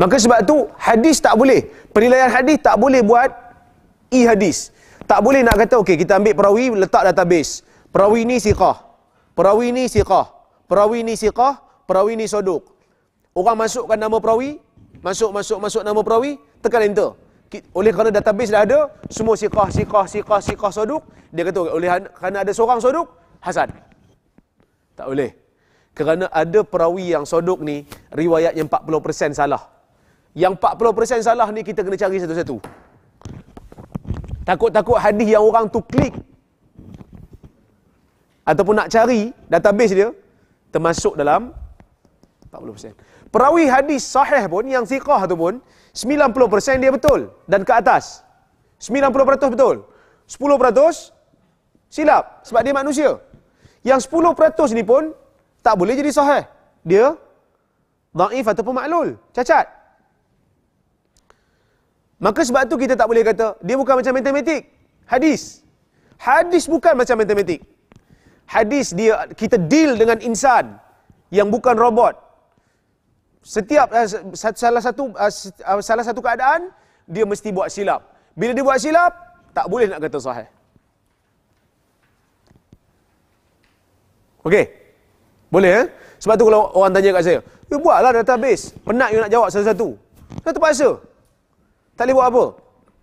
Maka sebab tu hadis tak boleh. Penilaian hadis tak boleh buat e-hadis. Tak boleh nak kata, okey kita ambil perawi, letak database. Perawi ni siqah. Perawi ni siqah. Perawi ni siqah. Perawi ni siqah perawi ni soduk. Orang masukkan nama perawi, masuk-masuk-masuk nama perawi, tekan enter. Oleh kerana database dah ada, semua sikah, sikah, sikah, sikah soduk. Dia kata, oleh kerana ada seorang soduk, hasad. Tak boleh. Kerana ada perawi yang soduk ni, riwayatnya 40% salah. Yang 40% salah ni kita kena cari satu-satu. Takut-takut hadis yang orang tu klik ataupun nak cari database dia termasuk dalam 40%. Perawi hadis sahih pun, yang siqah tu pun, 90% dia betul dan ke atas. 90% betul. 10% silap sebab dia manusia. Yang 10% ni pun tak boleh jadi sahih. Dia daif ataupun maklul, cacat. Maka sebab tu kita tak boleh kata dia bukan macam matematik. Hadis. Hadis bukan macam matematik. Hadis dia kita deal dengan insan yang bukan robot, setiap eh, salah satu eh, eh, salah satu keadaan dia mesti buat silap. Bila dia buat silap, tak boleh nak kata sahih. Okey. Boleh eh? Sebab tu kalau orang tanya kat saya, "You buatlah database. habis. Penat you nak jawab satu-satu." Saya terpaksa. Tak boleh buat apa.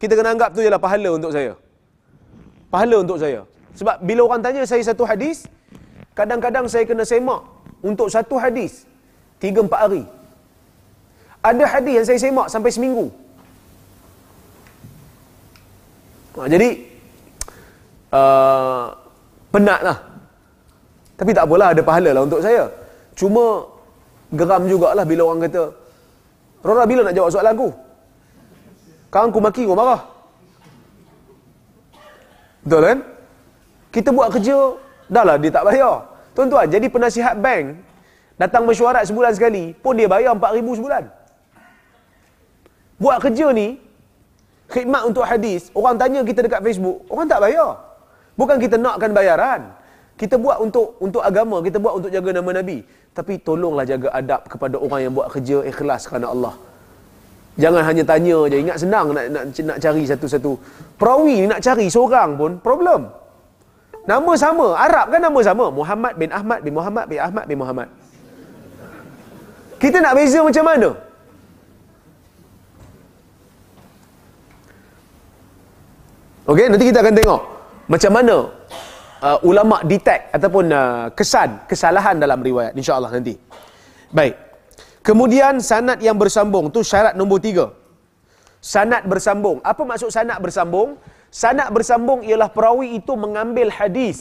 Kita kena anggap tu ialah pahala untuk saya. Pahala untuk saya. Sebab bila orang tanya saya satu hadis, kadang-kadang saya kena semak untuk satu hadis 3 4 hari ada hadis yang saya semak sampai seminggu. Ha, jadi, uh, penat lah. Tapi tak apalah, ada pahala lah untuk saya. Cuma, geram jugalah bila orang kata, Rora bila nak jawab soalan aku? Kan aku maki, kau marah. Betul kan? Kita buat kerja, dah lah dia tak bayar. Tuan-tuan, jadi penasihat bank, datang mesyuarat sebulan sekali, pun dia bayar RM4,000 sebulan. Buat kerja ni, khidmat untuk hadis, orang tanya kita dekat Facebook, orang tak bayar. Bukan kita nakkan bayaran. Kita buat untuk untuk agama, kita buat untuk jaga nama Nabi. Tapi tolonglah jaga adab kepada orang yang buat kerja ikhlas kerana Allah. Jangan hanya tanya je. Ingat senang nak, nak, nak cari satu-satu. Perawi ni nak cari seorang pun problem. Nama sama. Arab kan nama sama. Muhammad bin Ahmad bin Muhammad bin Ahmad bin Muhammad. Kita nak beza macam mana? Okey, nanti kita akan tengok macam mana uh, ulama detect ataupun uh, kesan kesalahan dalam riwayat insya-Allah nanti. Baik. Kemudian sanad yang bersambung tu syarat nombor tiga. Sanad bersambung. Apa maksud sanad bersambung? Sanad bersambung ialah perawi itu mengambil hadis.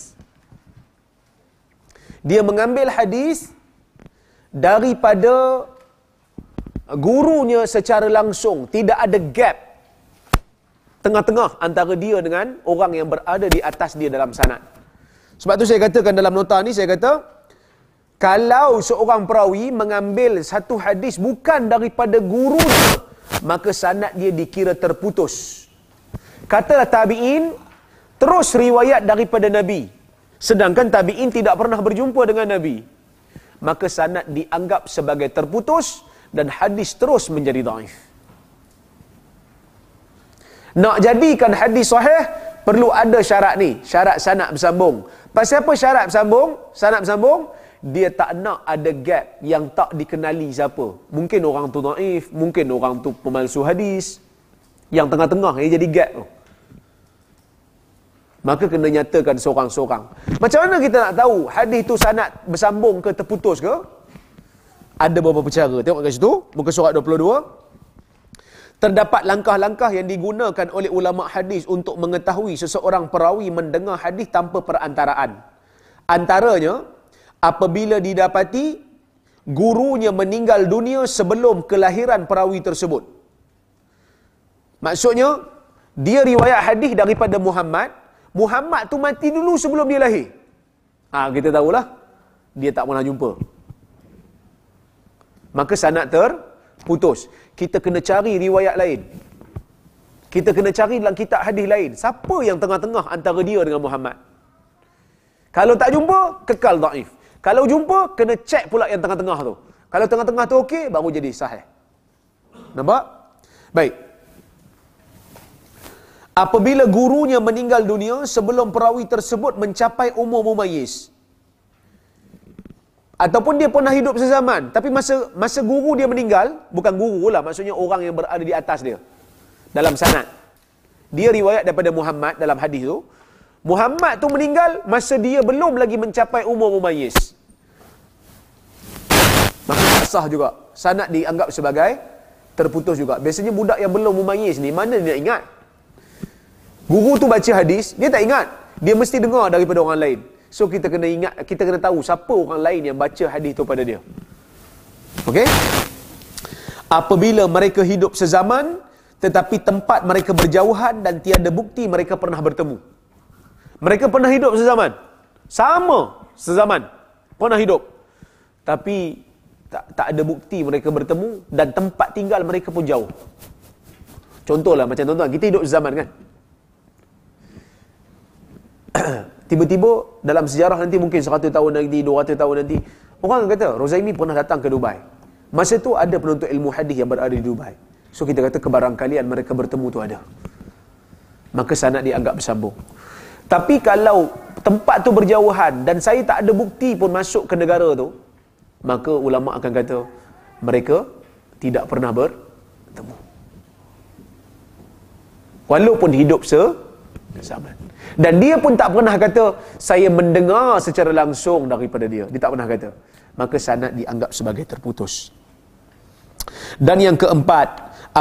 Dia mengambil hadis daripada gurunya secara langsung, tidak ada gap tengah-tengah antara dia dengan orang yang berada di atas dia dalam sanad. Sebab tu saya katakan dalam nota ni saya kata kalau seorang perawi mengambil satu hadis bukan daripada guru maka sanad dia dikira terputus. Katalah tabi'in terus riwayat daripada Nabi. Sedangkan tabi'in tidak pernah berjumpa dengan Nabi. Maka sanad dianggap sebagai terputus dan hadis terus menjadi daif. Nak jadikan hadis sahih perlu ada syarat ni, syarat sanad bersambung. Pasal apa syarat bersambung? Sanad bersambung dia tak nak ada gap yang tak dikenali siapa. Mungkin orang tu naif, mungkin orang tu pemalsu hadis. Yang tengah-tengah dia jadi gap tu. Maka kena nyatakan seorang-seorang. Macam mana kita nak tahu hadis tu sanad bersambung ke terputus ke? Ada beberapa cara. Tengok kat situ, muka surat 22. Terdapat langkah-langkah yang digunakan oleh ulama hadis untuk mengetahui seseorang perawi mendengar hadis tanpa perantaraan. Antaranya, apabila didapati gurunya meninggal dunia sebelum kelahiran perawi tersebut. Maksudnya, dia riwayat hadis daripada Muhammad, Muhammad tu mati dulu sebelum dia lahir. Ah ha, kita tahulah dia tak pernah jumpa. Maka sanad terputus kita kena cari riwayat lain. Kita kena cari dalam kitab hadis lain. Siapa yang tengah-tengah antara dia dengan Muhammad? Kalau tak jumpa, kekal daif. Kalau jumpa, kena cek pula yang tengah-tengah tu. Kalau tengah-tengah tu okey, baru jadi sahih. Nampak? Baik. Apabila gurunya meninggal dunia sebelum perawi tersebut mencapai umur mumayis. Ataupun dia pernah hidup sezaman. Tapi masa masa guru dia meninggal, bukan guru lah, maksudnya orang yang berada di atas dia. Dalam sanat. Dia riwayat daripada Muhammad dalam hadis tu. Muhammad tu meninggal masa dia belum lagi mencapai umur mumayis. Maka tak sah juga. Sanat dianggap sebagai terputus juga. Biasanya budak yang belum mumayis ni, mana dia ingat? Guru tu baca hadis, dia tak ingat. Dia mesti dengar daripada orang lain. So kita kena ingat kita kena tahu siapa orang lain yang baca hadis tu pada dia. Okey? Apabila mereka hidup sezaman tetapi tempat mereka berjauhan dan tiada bukti mereka pernah bertemu. Mereka pernah hidup sezaman. Sama sezaman. Pernah hidup. Tapi tak tak ada bukti mereka bertemu dan tempat tinggal mereka pun jauh. Contohlah macam tuan-tuan kita hidup sezaman kan? tiba-tiba dalam sejarah nanti mungkin 100 tahun nanti 200 tahun nanti orang kata Rozaimi pernah datang ke Dubai masa tu ada penuntut ilmu hadis yang berada di Dubai so kita kata kebarangkalian mereka bertemu tu ada maka sanad dianggap bersambung tapi kalau tempat tu berjauhan dan saya tak ada bukti pun masuk ke negara tu maka ulama akan kata mereka tidak pernah bertemu walaupun hidup se zaman dan dia pun tak pernah kata, saya mendengar secara langsung daripada dia. Dia tak pernah kata. Maka sanat dianggap sebagai terputus. Dan yang keempat,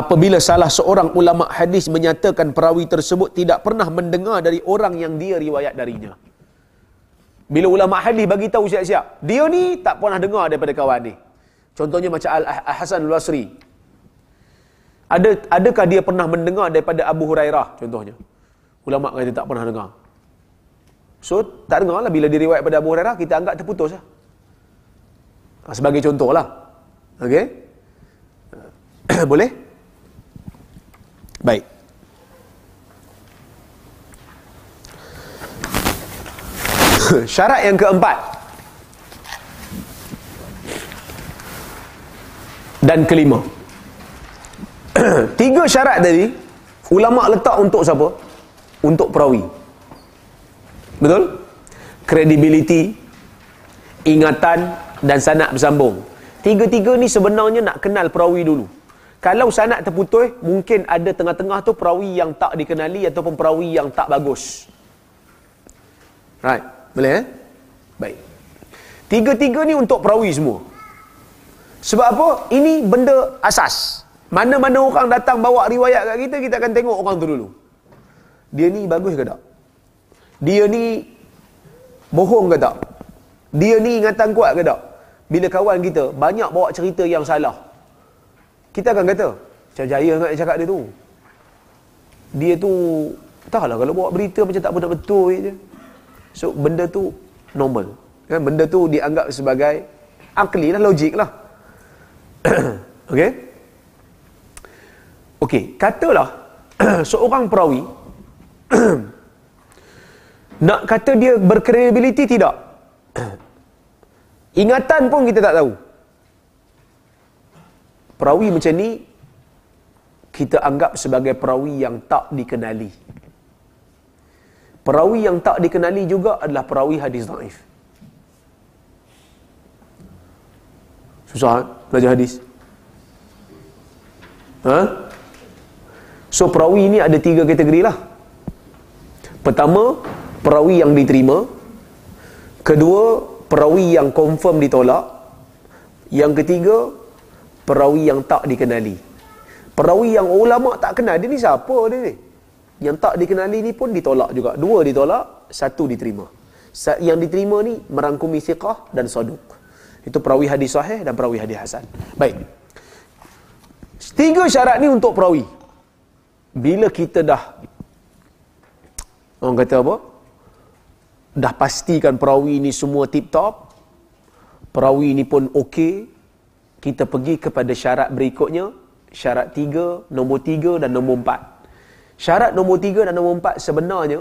apabila salah seorang ulama hadis menyatakan perawi tersebut tidak pernah mendengar dari orang yang dia riwayat darinya. Bila ulama hadis bagi tahu siap-siap, dia ni tak pernah dengar daripada kawan ni. Contohnya macam Al Hasan Al Basri. adakah dia pernah mendengar daripada Abu Hurairah contohnya? Ulama kata tak pernah dengar. So, tak dengar lah bila diriwayat pada Abu Hurairah, kita anggap terputus lah. Ha, sebagai contoh lah. Okay? Eh, boleh? Baik. Syarat yang keempat dan kelima. Tiga syarat tadi ulama letak untuk siapa? untuk perawi. Betul? Kredibiliti, ingatan dan sanak bersambung. Tiga-tiga ni sebenarnya nak kenal perawi dulu. Kalau sanak terputus, mungkin ada tengah-tengah tu perawi yang tak dikenali ataupun perawi yang tak bagus. Right. Boleh eh? Baik. Tiga-tiga ni untuk perawi semua. Sebab apa? Ini benda asas. Mana-mana orang datang bawa riwayat kat kita, kita akan tengok orang tu dulu dia ni bagus ke tak? Dia ni bohong ke tak? Dia ni ingatan kuat ke tak? Bila kawan kita banyak bawa cerita yang salah. Kita akan kata, macam jaya sangat dia cakap dia tu. Dia tu, lah kalau bawa berita macam tak pernah betul je. So, benda tu normal. Kan? Benda tu dianggap sebagai akli lah, logik lah. okay? Okay, katalah seorang perawi nak kata dia berkredibiliti tidak ingatan pun kita tak tahu perawi macam ni kita anggap sebagai perawi yang tak dikenali perawi yang tak dikenali juga adalah perawi hadis daif susah kan? belajar hadis ha? so perawi ni ada tiga kategori lah Pertama, perawi yang diterima. Kedua, perawi yang confirm ditolak. Yang ketiga, perawi yang tak dikenali. Perawi yang ulama tak kenal dia ni siapa dia ni? Yang tak dikenali ni pun ditolak juga. Dua ditolak, satu diterima. Yang diterima ni merangkumi siqah dan saduq. Itu perawi hadis sahih dan perawi hadis hasan. Baik. Tiga syarat ni untuk perawi. Bila kita dah Orang kata apa? Dah pastikan perawi ini semua tip-top. Perawi ini pun okey. Kita pergi kepada syarat berikutnya. Syarat tiga, nombor tiga dan nombor empat. Syarat nombor tiga dan nombor empat sebenarnya,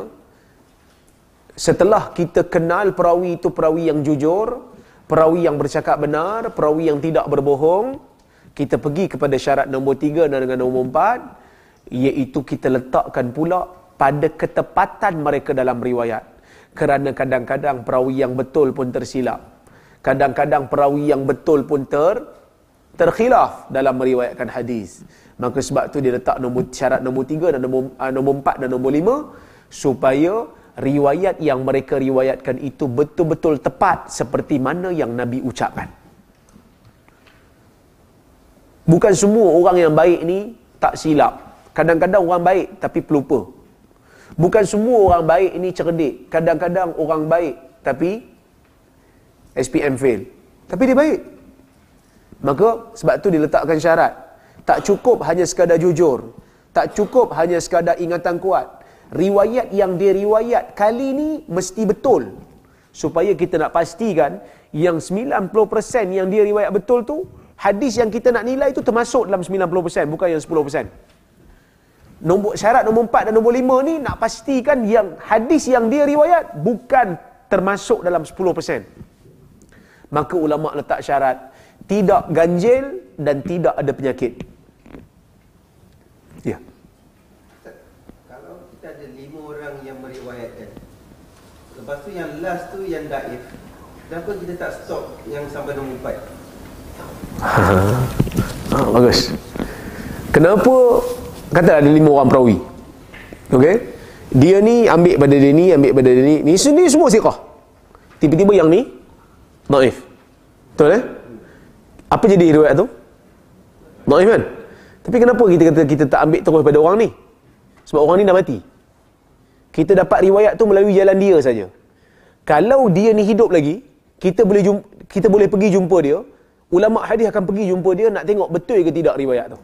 setelah kita kenal perawi itu perawi yang jujur, perawi yang bercakap benar, perawi yang tidak berbohong, kita pergi kepada syarat nombor tiga dan nombor empat, iaitu kita letakkan pula pada ketepatan mereka dalam riwayat kerana kadang-kadang perawi yang betul pun tersilap kadang-kadang perawi yang betul pun ter terkhilaf dalam meriwayatkan hadis maka sebab tu dia letak nombor syarat nombor tiga dan nombor ah, nombor 4 dan nombor lima supaya riwayat yang mereka riwayatkan itu betul-betul tepat seperti mana yang nabi ucapkan bukan semua orang yang baik ni tak silap kadang-kadang orang baik tapi pelupa Bukan semua orang baik ini cerdik. Kadang-kadang orang baik tapi SPM fail. Tapi dia baik. Maka sebab tu diletakkan syarat. Tak cukup hanya sekadar jujur. Tak cukup hanya sekadar ingatan kuat. Riwayat yang dia riwayat kali ni mesti betul. Supaya kita nak pastikan yang 90% yang dia riwayat betul tu, hadis yang kita nak nilai tu termasuk dalam 90% bukan yang 10% nombor syarat nombor empat dan nombor lima ni nak pastikan yang hadis yang dia riwayat bukan termasuk dalam sepuluh 10%. Maka ulama letak syarat tidak ganjil dan tidak ada penyakit. Ya. Yeah. Kalau kita ada lima orang yang meriwayatkan. Lepas tu yang last tu yang daif. Kenapa kita tak stop yang sampai nombor empat? Ha. Ha, bagus. Kenapa Kata ada lima orang perawi okey dia ni ambil pada dia ni ambil pada dia ni ni sini semua siqah tiba-tiba yang ni daif betul eh apa jadi riwayat tu daif kan tapi kenapa kita kata kita tak ambil terus pada orang ni sebab orang ni dah mati kita dapat riwayat tu melalui jalan dia saja kalau dia ni hidup lagi kita boleh jumpa, kita boleh pergi jumpa dia ulama hadis akan pergi jumpa dia nak tengok betul ke tidak riwayat tu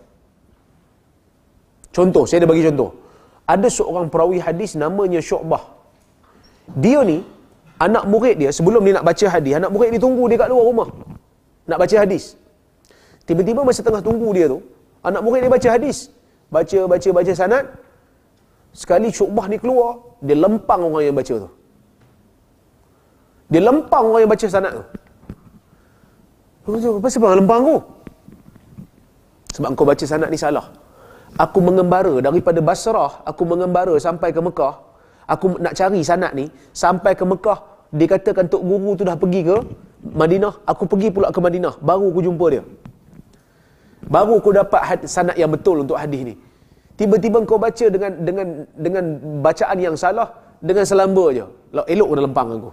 Contoh, saya dah bagi contoh. Ada seorang perawi hadis namanya Syu'bah. Dia ni, anak murid dia sebelum dia nak baca hadis, anak murid dia tunggu dia kat luar rumah. Nak baca hadis. Tiba-tiba masa tengah tunggu dia tu, anak murid dia baca hadis. Baca, baca, baca sanat. Sekali Syu'bah ni keluar, dia lempang orang yang baca tu. Dia lempang orang yang baca sanat tu. Lepas apa sebab lempang aku? Sebab kau baca sanat ni salah aku mengembara daripada Basrah, aku mengembara sampai ke Mekah. Aku nak cari sanat ni, sampai ke Mekah, dia katakan Tok Guru tu dah pergi ke Madinah, aku pergi pula ke Madinah, baru aku jumpa dia. Baru aku dapat sanat yang betul untuk hadis ni. Tiba-tiba kau baca dengan dengan dengan bacaan yang salah, dengan selamba je. Lah elok dalam lempang aku.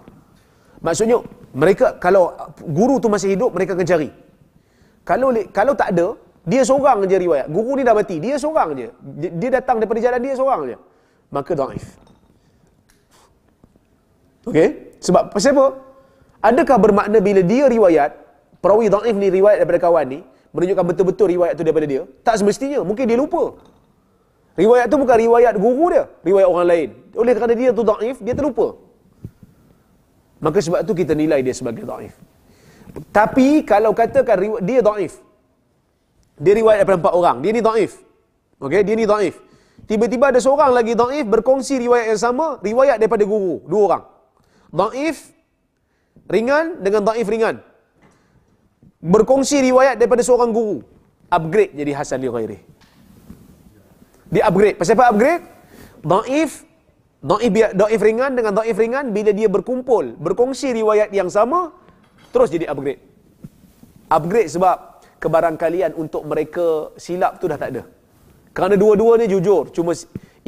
Maksudnya mereka kalau guru tu masih hidup mereka akan cari. Kalau kalau tak ada, dia seorang je riwayat. Guru ni dah mati. Dia seorang je. Dia datang daripada jalan dia seorang je. Maka daif. Okey? Sebab apa siapa? Adakah bermakna bila dia riwayat, perawi daif ni riwayat daripada kawan ni, menunjukkan betul-betul riwayat tu daripada dia? Tak semestinya. Mungkin dia lupa. Riwayat tu bukan riwayat guru dia. Riwayat orang lain. Oleh kerana dia tu daif, dia terlupa. Maka sebab tu kita nilai dia sebagai daif. Tapi kalau katakan dia daif, dia riwayat daripada empat orang. Dia ni daif. Okey, dia ni daif. Tiba-tiba ada seorang lagi daif berkongsi riwayat yang sama, riwayat daripada guru, dua orang. Daif ringan dengan daif ringan. Berkongsi riwayat daripada seorang guru. Upgrade jadi Hasan Al-Ghairi. Dia upgrade. Pasal apa upgrade? Daif daif daif ringan dengan daif ringan bila dia berkumpul, berkongsi riwayat yang sama, terus jadi upgrade. Upgrade sebab kebarangkalian untuk mereka silap tu dah tak ada. Kerana dua-dua ni jujur, cuma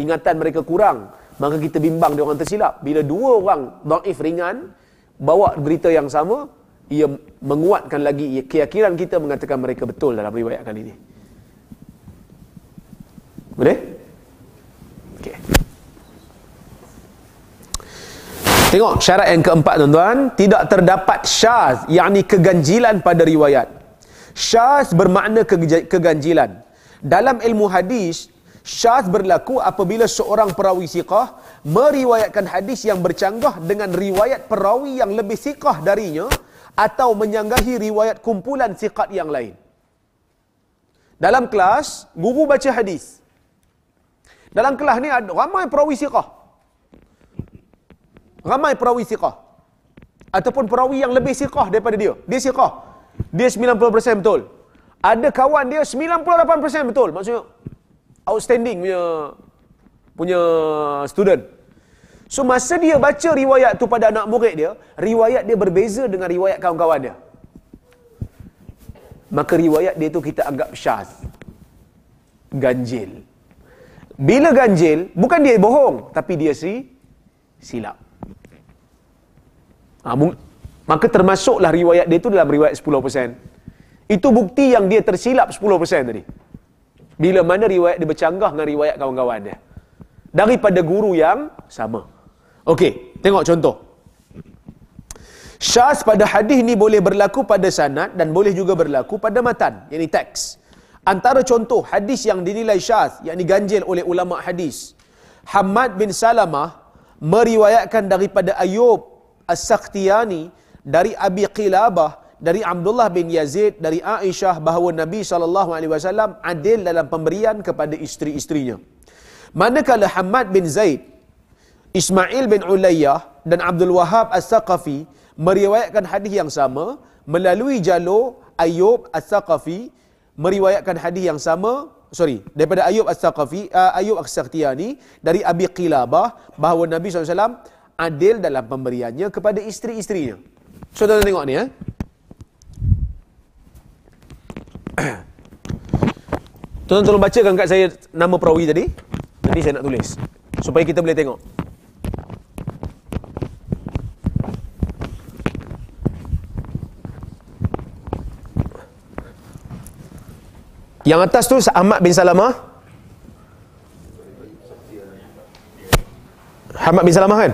ingatan mereka kurang, maka kita bimbang dia orang tersilap. Bila dua orang dhaif ringan bawa berita yang sama, ia menguatkan lagi keyakinan kita mengatakan mereka betul dalam riwayat kali ini. Boleh? Okey. Tengok syarat yang keempat tuan-tuan, tidak terdapat syaz, yakni keganjilan pada riwayat. Syas bermakna keganjilan. Dalam ilmu hadis, syas berlaku apabila seorang perawi siqah meriwayatkan hadis yang bercanggah dengan riwayat perawi yang lebih siqah darinya atau menyanggahi riwayat kumpulan siqat yang lain. Dalam kelas, guru baca hadis. Dalam kelas ni ada ramai perawi siqah. Ramai perawi siqah. Ataupun perawi yang lebih siqah daripada dia. Dia siqah dia 90% betul. Ada kawan dia 98% betul. Maksudnya outstanding punya punya student. So masa dia baca riwayat tu pada anak murid dia, riwayat dia berbeza dengan riwayat kawan-kawan dia. Maka riwayat dia tu kita anggap syaz. Ganjil. Bila ganjil, bukan dia bohong, tapi dia si silap. Ha, Maka termasuklah riwayat dia itu dalam riwayat 10%. Itu bukti yang dia tersilap 10% tadi. Bila mana riwayat dia bercanggah dengan riwayat kawan-kawan dia. Daripada guru yang sama. Okey, tengok contoh. Syaz pada hadis ini boleh berlaku pada sanad dan boleh juga berlaku pada matan, yakni teks. Antara contoh hadis yang dinilai syaz, yakni ganjil oleh ulama hadis. Hamad bin Salamah meriwayatkan daripada Ayub As-Sakhtiyani dari Abi Qilabah dari Abdullah bin Yazid dari Aisyah bahawa Nabi sallallahu alaihi wasallam adil dalam pemberian kepada isteri-isterinya manakala Hamad bin Zaid Ismail bin Ulayyah dan Abdul Wahab As-Saqafi meriwayatkan hadis yang sama melalui jalur Ayub As-Saqafi meriwayatkan hadis yang sama sorry daripada Ayub As-Saqafi uh, Ayub As-Saqtiyani dari Abi Qilabah bahawa Nabi SAW adil dalam pemberiannya kepada isteri-isterinya So tuan tengok ni ya. Tuan-tuan tolong baca kan kat saya nama perawi tadi. Nanti saya nak tulis supaya kita boleh tengok. Yang atas tu Ahmad bin Salama. Ahmad bin Salama kan?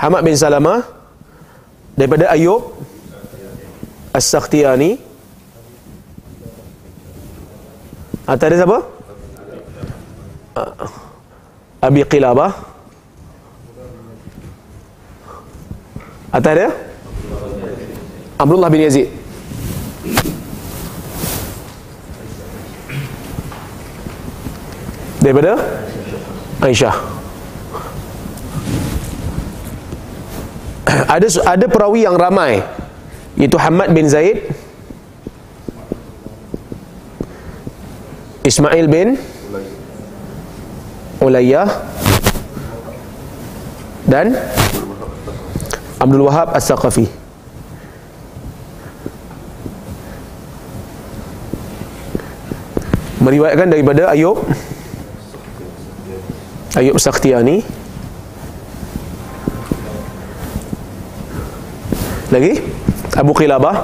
Ahmad bin Salama daripada Ayub As-Sakhtiyani ada siapa? Abi Qilabah antara Abdullah bin Yazid daripada Aisyah ada ada perawi yang ramai itu Hamad bin Zaid Ismail bin Ulayyah dan Abdul Wahab As-Saqafi meriwayatkan daripada Ayub Ayub Saktiani Lagi? Abu Qilabah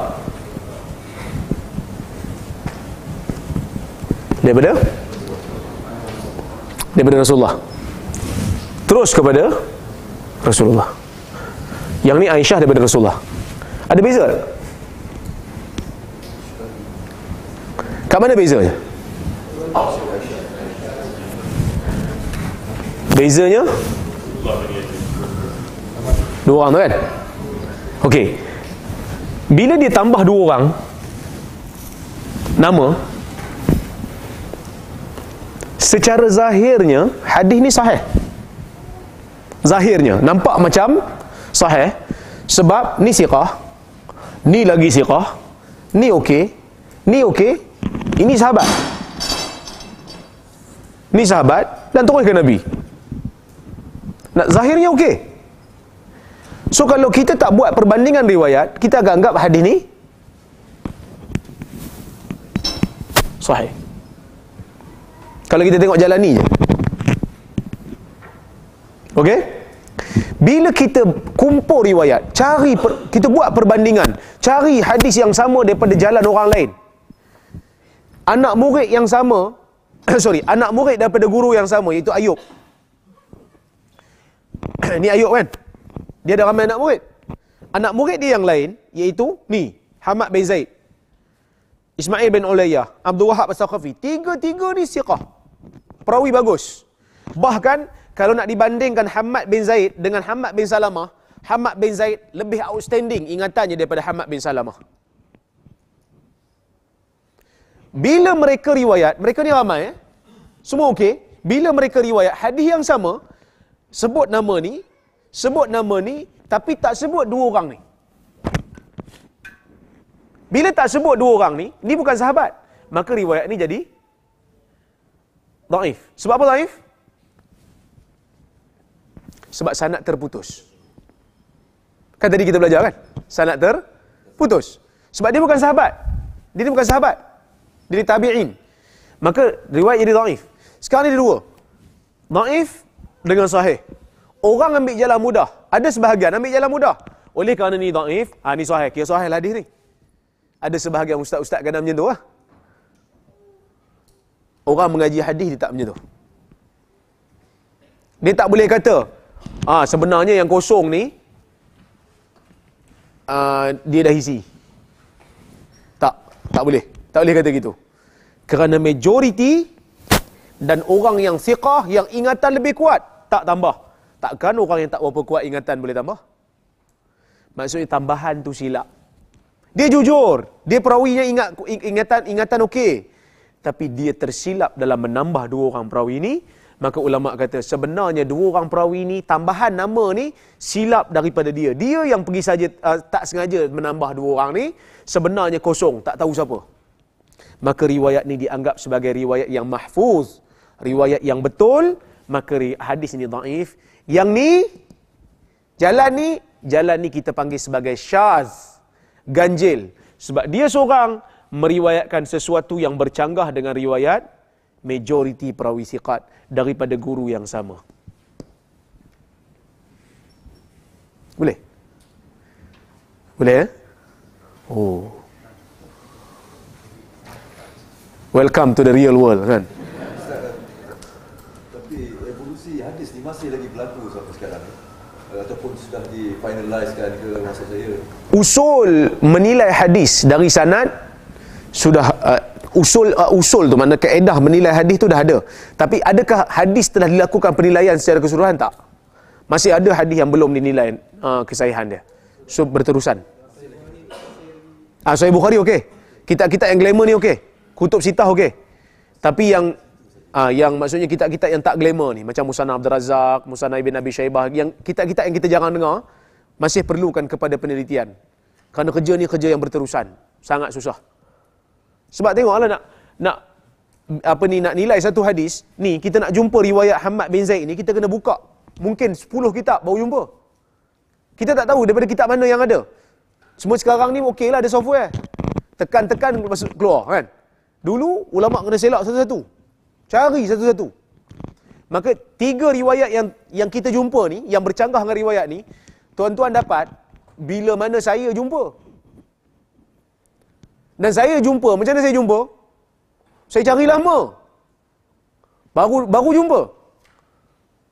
Daripada Daripada Rasulullah Terus kepada Rasulullah Yang ni Aisyah daripada Rasulullah Ada beza tak? Kat mana bezanya? Bezanya Dua orang tu kan? Okey. Bila dia tambah dua orang nama secara zahirnya hadis ni sahih. Zahirnya nampak macam sahih sebab ni siqah, ni lagi siqah, ni okey, ni okey, ini sahabat. Ni sahabat dan terus ke Nabi. Nak zahirnya okey. So kalau kita tak buat perbandingan riwayat, kita akan anggap hadis ni sahih. Kalau kita tengok jalan ni je. Okey? Bila kita kumpul riwayat, cari per, kita buat perbandingan, cari hadis yang sama daripada jalan orang lain. Anak murid yang sama, sorry, anak murid daripada guru yang sama iaitu Ayub. Ini Ayub kan? Dia ada ramai anak murid. Anak murid dia yang lain, iaitu ni, Hamad bin Zaid. Ismail bin Ulayah, Abdul Wahab As-Sakhafi. Tiga-tiga ni siqah. Perawi bagus. Bahkan, kalau nak dibandingkan Hamad bin Zaid dengan Hamad bin Salamah, Hamad bin Zaid lebih outstanding ingatannya daripada Hamad bin Salamah. Bila mereka riwayat, mereka ni ramai, eh? semua okey. Bila mereka riwayat hadis yang sama, sebut nama ni, sebut nama ni tapi tak sebut dua orang ni. Bila tak sebut dua orang ni, ni bukan sahabat. Maka riwayat ni jadi daif. Sebab apa daif? Sebab sanad terputus. Kan tadi kita belajar kan? Sanad terputus. Sebab dia bukan sahabat. Dia ni bukan sahabat. Dia ni tabi'in. Maka riwayat ini daif. Sekarang ni dua. Daif dengan sahih orang ambil jalan mudah. Ada sebahagian ambil jalan mudah. Oleh kerana ni daif, ha, ni suhaib. Kira suhaib lah ni. Ada sebahagian ustaz-ustaz kadang macam tu lah. Orang mengaji hadis dia tak macam tu. Dia tak boleh kata, ah ha, sebenarnya yang kosong ni, uh, dia dah isi. Tak, tak boleh. Tak boleh kata gitu. Kerana majoriti dan orang yang siqah, yang ingatan lebih kuat, tak tambah. Takkan orang yang tak berapa kuat ingatan boleh tambah? Maksudnya tambahan tu silap. Dia jujur. Dia perawi perawinya ingat, ingatan ingatan okey. Tapi dia tersilap dalam menambah dua orang perawi ini. Maka ulama kata sebenarnya dua orang perawi ini tambahan nama ni silap daripada dia. Dia yang pergi saja uh, tak sengaja menambah dua orang ni sebenarnya kosong tak tahu siapa. Maka riwayat ni dianggap sebagai riwayat yang mahfuz, riwayat yang betul, maka hadis ini dhaif. Yang ni, jalan ni, jalan ni kita panggil sebagai syaz, ganjil. Sebab dia seorang meriwayatkan sesuatu yang bercanggah dengan riwayat majoriti perawi siqat daripada guru yang sama. Boleh? Boleh ya? Oh. Welcome to the real world kan? masih lagi berlaku sampai sekarang ni? ataupun sudah difinalisekan ke masa saya? Usul menilai hadis dari sanad sudah uh, usul uh, usul tu mana kaedah menilai hadis tu dah ada. Tapi adakah hadis telah dilakukan penilaian secara keseluruhan tak? Masih ada hadis yang belum dinilai uh, kesahihan dia. So berterusan. Ah uh, Sahih Bukhari okey. Kita kita yang glamour ni okey. Kutub sitah okey. Tapi yang uh, yang maksudnya kitab-kitab yang tak glamour ni macam Musanna Abdul Razak, Musanna Ibn Nabi Shaybah yang kitab-kitab yang kita jarang dengar masih perlukan kepada penelitian. Kerana kerja ni kerja yang berterusan, sangat susah. Sebab tengoklah nak nak apa ni nak nilai satu hadis, ni kita nak jumpa riwayat Hamad bin Zaid ni kita kena buka mungkin 10 kitab baru jumpa. Kita tak tahu daripada kitab mana yang ada. Semua sekarang ni okey lah ada software. Tekan-tekan keluar kan. Dulu ulama kena selak satu-satu. Cari satu-satu. Maka tiga riwayat yang yang kita jumpa ni, yang bercanggah dengan riwayat ni, tuan-tuan dapat bila mana saya jumpa. Dan saya jumpa, macam mana saya jumpa? Saya cari lama. Baru baru jumpa.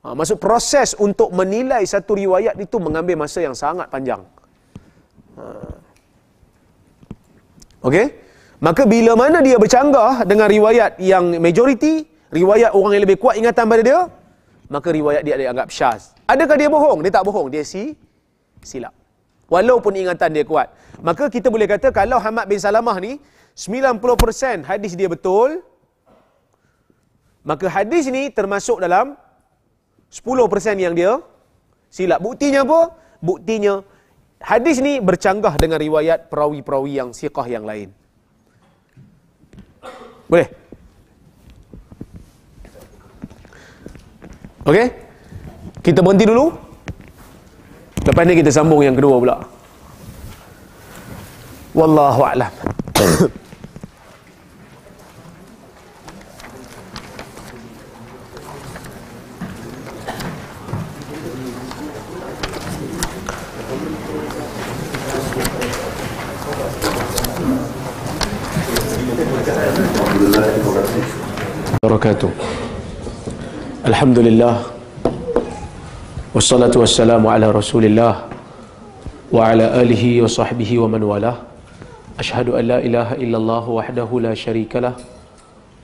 Ha, maksud proses untuk menilai satu riwayat itu mengambil masa yang sangat panjang. Ha. Okey? Maka bila mana dia bercanggah dengan riwayat yang majoriti, riwayat orang yang lebih kuat ingatan pada dia, maka riwayat dia dianggap syaz. Adakah dia bohong? Dia tak bohong. Dia si silap. Walaupun ingatan dia kuat. Maka kita boleh kata kalau Hamad bin Salamah ni 90% hadis dia betul, maka hadis ni termasuk dalam 10% yang dia silap. Buktinya apa? Buktinya hadis ni bercanggah dengan riwayat perawi-perawi yang siqah yang lain. Boleh? Okey? Kita berhenti dulu. Lepas ni kita sambung yang kedua pula. Wallahu a'lam. wabarakatuh Alhamdulillah Wassalatu wassalamu ala rasulillah Wa ala alihi wa sahbihi wa man walah Ashadu an la ilaha illallah wahdahu la sharika lah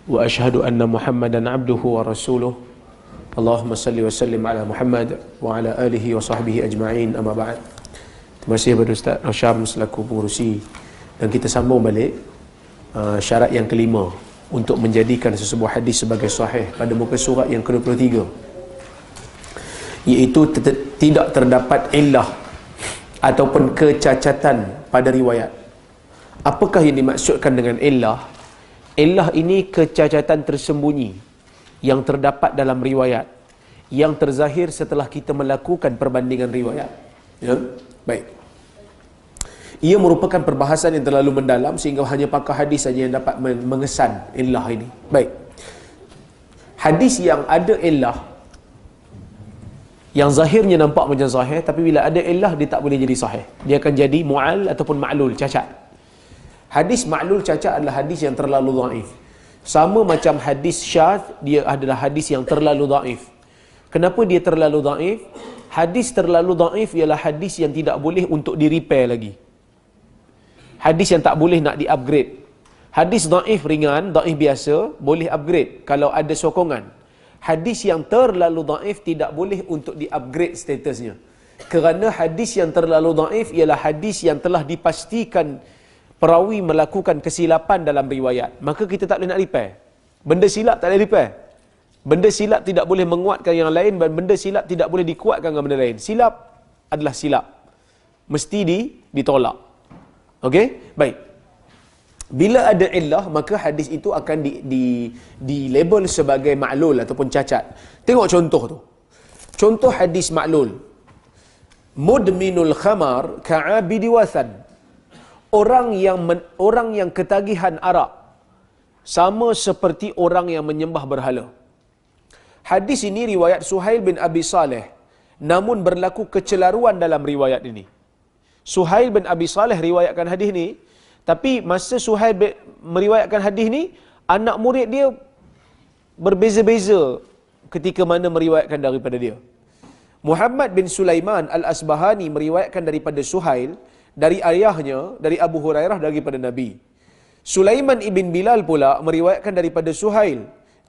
Wa ashadu anna muhammadan abduhu wa rasuluh Allahumma salli wa sallim ala muhammad Wa ala alihi wa sahbihi ajma'in amma ba'd Terima kasih kepada Ustaz Rasham selaku pengurusi Dan kita sambung balik uh, syarat yang kelima untuk menjadikan sesebuah hadis sebagai sahih pada muka surat yang ke-23 iaitu tidak terdapat illah ataupun kecacatan pada riwayat apakah yang dimaksudkan dengan illah illah ini kecacatan tersembunyi yang terdapat dalam riwayat yang terzahir setelah kita melakukan perbandingan riwayat ya baik ia merupakan perbahasan yang terlalu mendalam sehingga hanya pakar hadis saja yang dapat mengesan illah ini. Baik. Hadis yang ada illah yang zahirnya nampak macam zahir tapi bila ada illah dia tak boleh jadi sahih. Dia akan jadi mu'al ataupun ma'lul cacat. Hadis ma'lul cacat adalah hadis yang terlalu dhaif. Sama macam hadis syadz dia adalah hadis yang terlalu dhaif. Kenapa dia terlalu dhaif? Hadis terlalu dhaif ialah hadis yang tidak boleh untuk di-repair lagi hadis yang tak boleh nak di-upgrade. Hadis daif ringan, daif biasa, boleh upgrade kalau ada sokongan. Hadis yang terlalu daif tidak boleh untuk di-upgrade statusnya. Kerana hadis yang terlalu daif ialah hadis yang telah dipastikan perawi melakukan kesilapan dalam riwayat. Maka kita tak boleh nak repair. Benda silap tak boleh repair. Benda silap tidak boleh menguatkan yang lain dan benda silap tidak boleh dikuatkan dengan benda lain. Silap adalah silap. Mesti di, ditolak. Okey, baik. Bila ada illah, maka hadis itu akan di, di, di label sebagai ma'lul ataupun cacat. Tengok contoh tu. Contoh hadis ma'lul. Mudminul khamar ka'abidi wasan. Orang yang men, orang yang ketagihan arak sama seperti orang yang menyembah berhala. Hadis ini riwayat Suhail bin Abi Saleh. Namun berlaku kecelaruan dalam riwayat ini. Suhail bin Abi Saleh riwayatkan hadis ni, tapi masa Suhail meriwayatkan hadis ni, anak murid dia berbeza-beza ketika mana meriwayatkan daripada dia. Muhammad bin Sulaiman Al-Asbahani meriwayatkan daripada Suhail dari ayahnya dari Abu Hurairah daripada Nabi. Sulaiman ibn Bilal pula meriwayatkan daripada Suhail.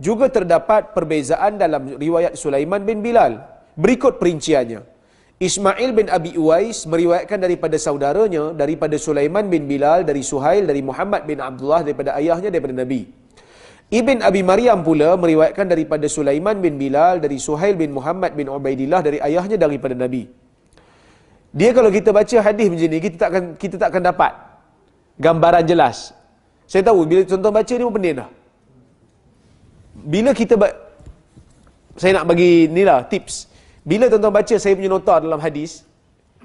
Juga terdapat perbezaan dalam riwayat Sulaiman bin Bilal. Berikut perinciannya. Ismail bin Abi Uwais meriwayatkan daripada saudaranya, daripada Sulaiman bin Bilal, dari Suhail, dari Muhammad bin Abdullah, daripada ayahnya, daripada Nabi. Ibn Abi Maryam pula meriwayatkan daripada Sulaiman bin Bilal, dari Suhail bin Muhammad bin Ubaidillah, dari ayahnya, daripada Nabi. Dia kalau kita baca hadis macam ni, kita takkan kita takkan dapat gambaran jelas. Saya tahu, bila contoh baca ni pun pening dah. Bila kita saya nak bagi ni lah tips. Bila tuan-tuan baca saya punya nota dalam hadis,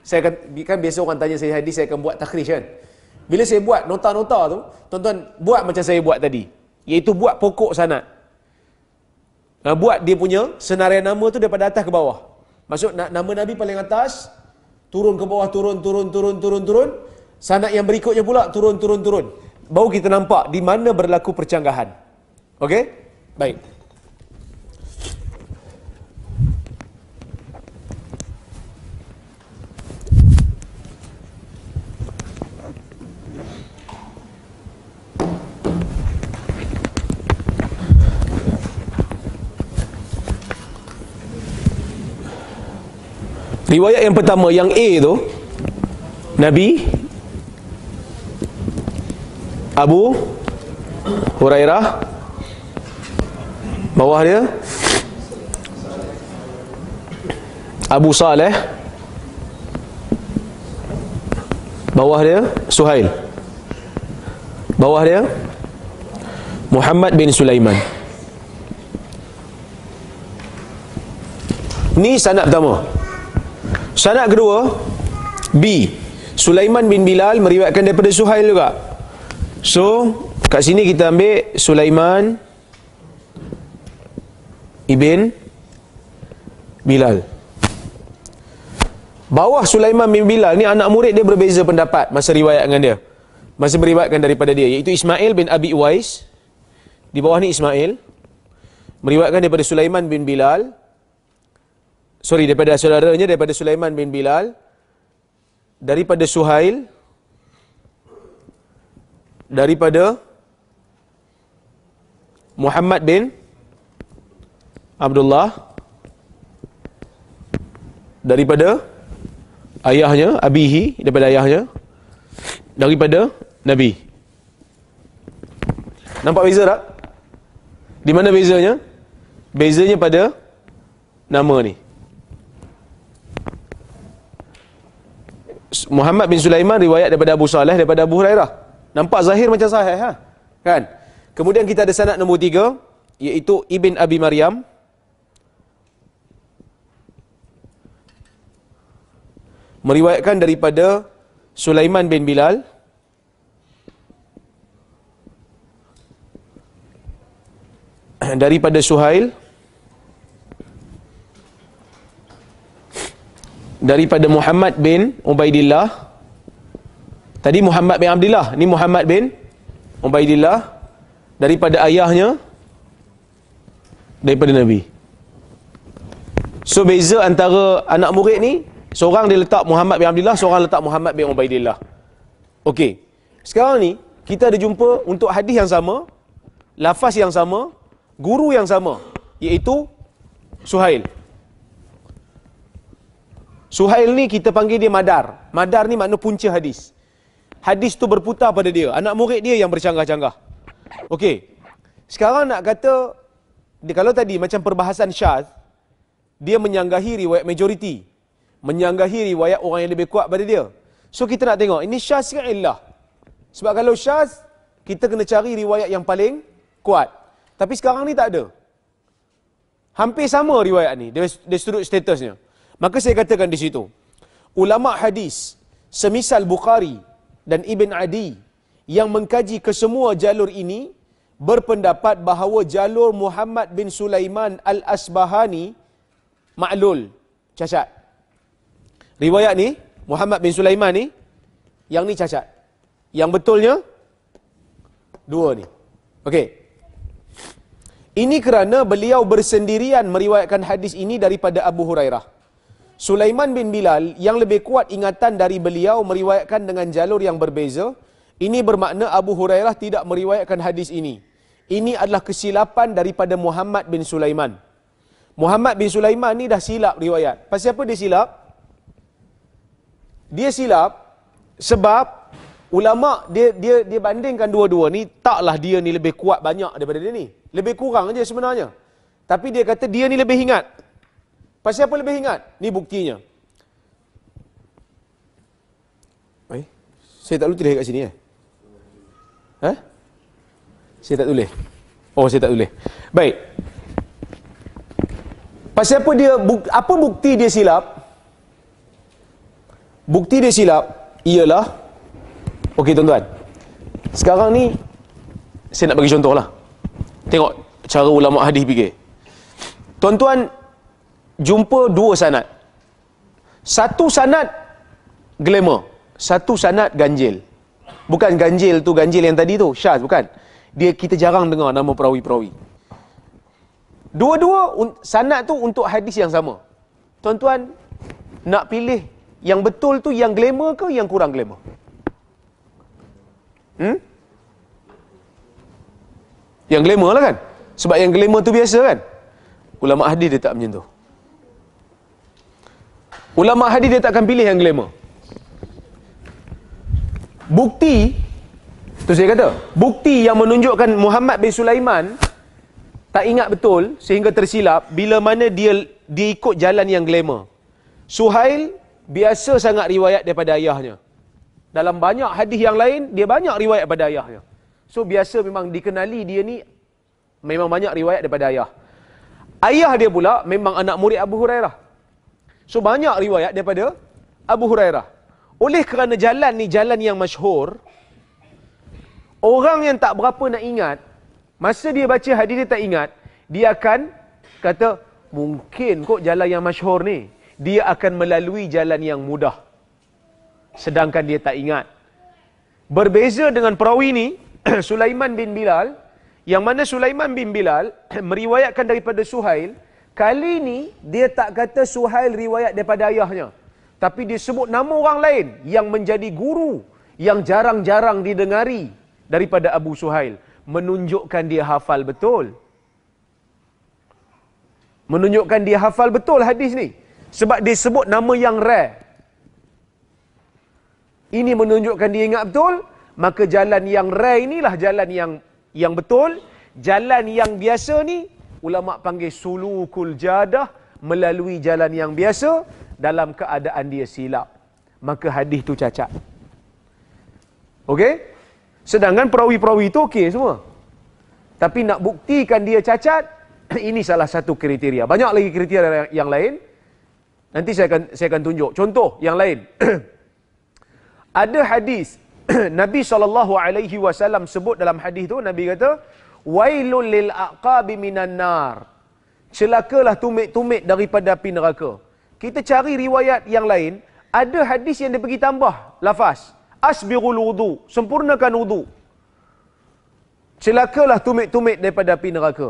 saya akan, kan biasa orang tanya saya hadis, saya akan buat takhrish kan. Bila saya buat nota-nota tu, tuan-tuan buat macam saya buat tadi. Iaitu buat pokok sana. Nah, buat dia punya senarai nama tu daripada atas ke bawah. Maksud nama Nabi paling atas, turun ke bawah, turun, turun, turun, turun, turun. Sana yang berikutnya pula, turun, turun, turun. Baru kita nampak di mana berlaku percanggahan. Okey? Baik. Riwayat yang pertama yang A tu Nabi Abu Hurairah bawah dia Abu Saleh bawah dia Suhail bawah dia Muhammad bin Sulaiman ni sanad pertama Sanad kedua B. Sulaiman bin Bilal meriwayatkan daripada Suhail juga. So, kat sini kita ambil Sulaiman ibn Bilal. Bawah Sulaiman bin Bilal ni anak murid dia berbeza pendapat masa riwayat dengan dia. Masa meriwayatkan daripada dia iaitu Ismail bin Abi Uwais. Di bawah ni Ismail meriwayatkan daripada Sulaiman bin Bilal sorry daripada saudaranya daripada Sulaiman bin Bilal daripada Suhail daripada Muhammad bin Abdullah daripada ayahnya Abihi daripada ayahnya daripada Nabi Nampak beza tak? Di mana bezanya? Bezanya pada nama ni. Muhammad bin Sulaiman riwayat daripada Abu Saleh daripada Abu Hurairah. Nampak zahir macam sahih ha? Kan? Kemudian kita ada sanad nombor tiga iaitu Ibn Abi Maryam. Meriwayatkan daripada Sulaiman bin Bilal. daripada Suhail. daripada Muhammad bin Ubaidillah tadi Muhammad bin Abdullah ni Muhammad bin Ubaidillah daripada ayahnya daripada Nabi so beza antara anak murid ni seorang dia letak Muhammad bin Abdullah seorang letak Muhammad bin Ubaidillah ok sekarang ni kita ada jumpa untuk hadis yang sama lafaz yang sama guru yang sama iaitu Suhail Suhail ni kita panggil dia Madar. Madar ni makna punca hadis. Hadis tu berputar pada dia. Anak murid dia yang bercanggah-canggah. Okey. Sekarang nak kata, kalau tadi macam perbahasan Syaz, dia menyanggahi riwayat majoriti. Menyanggahi riwayat orang yang lebih kuat pada dia. So kita nak tengok, ini Syaz ke Illah? Sebab kalau Syaz, kita kena cari riwayat yang paling kuat. Tapi sekarang ni tak ada. Hampir sama riwayat ni, dari sudut statusnya. Maka saya katakan di situ, ulama hadis semisal Bukhari dan Ibn Adi yang mengkaji kesemua jalur ini berpendapat bahawa jalur Muhammad bin Sulaiman al-Asbahani maklul cacat. Riwayat ni Muhammad bin Sulaiman ni yang ni cacat. Yang betulnya dua ni. Okey. Ini kerana beliau bersendirian meriwayatkan hadis ini daripada Abu Hurairah. Sulaiman bin Bilal yang lebih kuat ingatan dari beliau meriwayatkan dengan jalur yang berbeza. Ini bermakna Abu Hurairah tidak meriwayatkan hadis ini. Ini adalah kesilapan daripada Muhammad bin Sulaiman. Muhammad bin Sulaiman ni dah silap riwayat. Pasal apa dia silap? Dia silap sebab ulama dia dia dia bandingkan dua-dua ni taklah dia ni lebih kuat banyak daripada dia ni. Lebih kurang aja sebenarnya. Tapi dia kata dia ni lebih ingat. Pasal siapa lebih ingat? Ni buktinya. Eh, saya tak tulis dekat sini eh. Hah? Saya tak tulis. Oh, saya tak tulis. Baik. Pasal apa dia apa bukti dia silap? Bukti dia silap ialah Okey, tuan-tuan. Sekarang ni saya nak bagi contohlah. Tengok cara ulama hadis fikir. Tuan-tuan jumpa dua sanat. Satu sanat glamour, satu sanat ganjil. Bukan ganjil tu ganjil yang tadi tu, syaz bukan. Dia kita jarang dengar nama perawi-perawi. Dua-dua sanat tu untuk hadis yang sama. Tuan-tuan nak pilih yang betul tu yang glamour ke yang kurang glamour? Hmm? Yang glamour lah kan? Sebab yang glamour tu biasa kan? Ulama hadis dia tak menyentuh. Ulama hadis dia tak akan pilih yang glamour. Bukti tu saya kata, bukti yang menunjukkan Muhammad bin Sulaiman tak ingat betul sehingga tersilap bila mana dia dia ikut jalan yang glamour. Suhail biasa sangat riwayat daripada ayahnya. Dalam banyak hadis yang lain dia banyak riwayat daripada ayahnya. So biasa memang dikenali dia ni memang banyak riwayat daripada ayah. Ayah dia pula memang anak murid Abu Hurairah. So banyak riwayat daripada Abu Hurairah. Oleh kerana jalan ni jalan yang masyhur, orang yang tak berapa nak ingat, masa dia baca hadis dia tak ingat, dia akan kata mungkin kok jalan yang masyhur ni, dia akan melalui jalan yang mudah. Sedangkan dia tak ingat. Berbeza dengan perawi ni, Sulaiman bin Bilal, yang mana Sulaiman bin Bilal meriwayatkan daripada Suhail, Kali ni dia tak kata Suhail riwayat daripada ayahnya. Tapi dia sebut nama orang lain yang menjadi guru yang jarang-jarang didengari daripada Abu Suhail. Menunjukkan dia hafal betul. Menunjukkan dia hafal betul hadis ni. Sebab dia sebut nama yang rare. Ini menunjukkan dia ingat betul. Maka jalan yang rare inilah jalan yang yang betul. Jalan yang biasa ni ulama panggil sulukul jadah melalui jalan yang biasa dalam keadaan dia silap maka hadis tu cacat okey sedangkan perawi-perawi tu okey semua tapi nak buktikan dia cacat ini salah satu kriteria banyak lagi kriteria yang, lain nanti saya akan saya akan tunjuk contoh yang lain ada hadis Nabi SAW sebut dalam hadis tu Nabi kata Wailul lil aqabi minan nar. Celakalah tumit-tumit daripada api neraka. Kita cari riwayat yang lain, ada hadis yang dia pergi tambah lafaz. Asbirul wudu, sempurnakan wudu. Celakalah tumit-tumit daripada api neraka.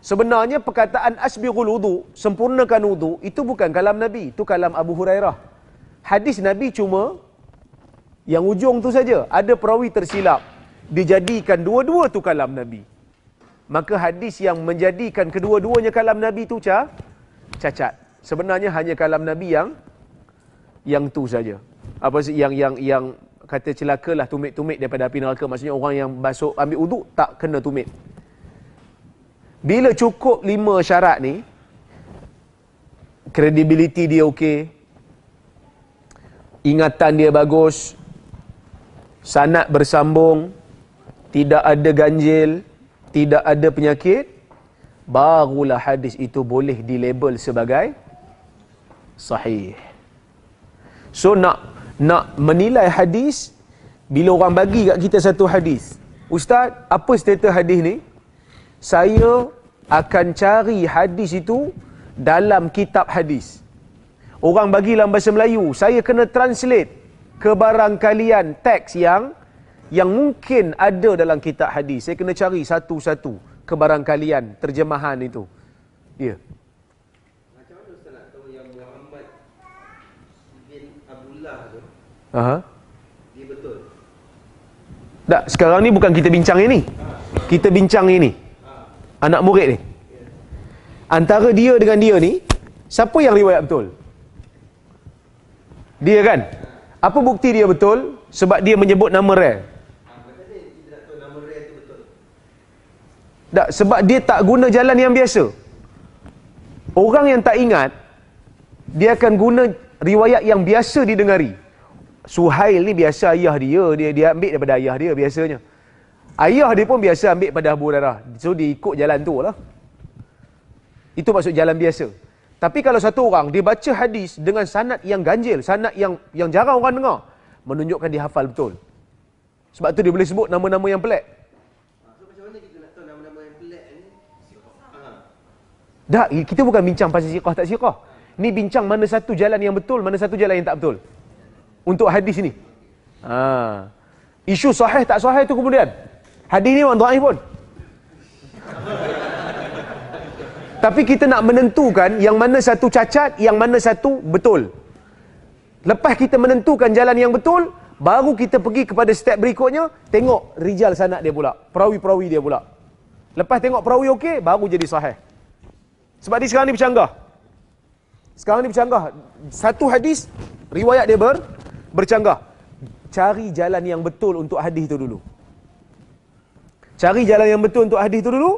Sebenarnya perkataan asbirul wudu, sempurnakan wudu itu bukan kalam Nabi, itu kalam Abu Hurairah. Hadis Nabi cuma yang ujung tu saja ada perawi tersilap dijadikan dua-dua tu kalam Nabi. Maka hadis yang menjadikan kedua-duanya kalam Nabi tu cah, cacat. Sebenarnya hanya kalam Nabi yang yang tu saja. Apa sih yang yang yang kata celakalah tumit-tumit daripada api neraka. Maksudnya orang yang basuh ambil uduk tak kena tumit. Bila cukup lima syarat ni, kredibiliti dia okey, ingatan dia bagus, sanat bersambung, tidak ada ganjil, tidak ada penyakit, barulah hadis itu boleh dilabel sebagai sahih. So nak nak menilai hadis bila orang bagi kat kita satu hadis. Ustaz, apa status hadis ni? Saya akan cari hadis itu dalam kitab hadis. Orang bagi dalam bahasa Melayu, saya kena translate ke barang kalian teks yang yang mungkin ada dalam kitab hadis. Saya kena cari satu-satu kebarangkalian terjemahan itu. Ya. Macam mana Ustaz nak tahu yang Muhammad bin Abdullah tu? Aha. Uh-huh. Dia betul. Tak, sekarang ni bukan kita bincang ini. Kita bincang ini. Anak murid ni. Antara dia dengan dia ni, siapa yang riwayat betul? Dia kan? Apa bukti dia betul? Sebab dia menyebut nama Rel. Tak, sebab dia tak guna jalan yang biasa. Orang yang tak ingat, dia akan guna riwayat yang biasa didengari. Suhail ni biasa ayah dia, dia, dia ambil daripada ayah dia biasanya. Ayah dia pun biasa ambil pada Abu Darah. So dia ikut jalan tu lah. Itu maksud jalan biasa. Tapi kalau satu orang, dia baca hadis dengan sanat yang ganjil, sanat yang yang jarang orang dengar, menunjukkan dia hafal betul. Sebab tu dia boleh sebut nama-nama yang pelik. Dah, kita bukan bincang pasal siqah tak siqah. Ni bincang mana satu jalan yang betul, mana satu jalan yang tak betul. Untuk hadis ni. Ha. Isu sahih tak sahih tu kemudian. Hadis ni memang da'if pun. Tapi kita nak menentukan yang mana satu cacat, yang mana satu betul. Lepas kita menentukan jalan yang betul, baru kita pergi kepada step berikutnya, tengok rijal sanak dia pula. Perawi-perawi dia pula. Lepas tengok perawi okey, baru jadi sahih. Sebab dia sekarang ni bercanggah. Sekarang ni bercanggah. Satu hadis, riwayat dia ber, bercanggah. Cari jalan yang betul untuk hadis itu dulu. Cari jalan yang betul untuk hadis itu dulu.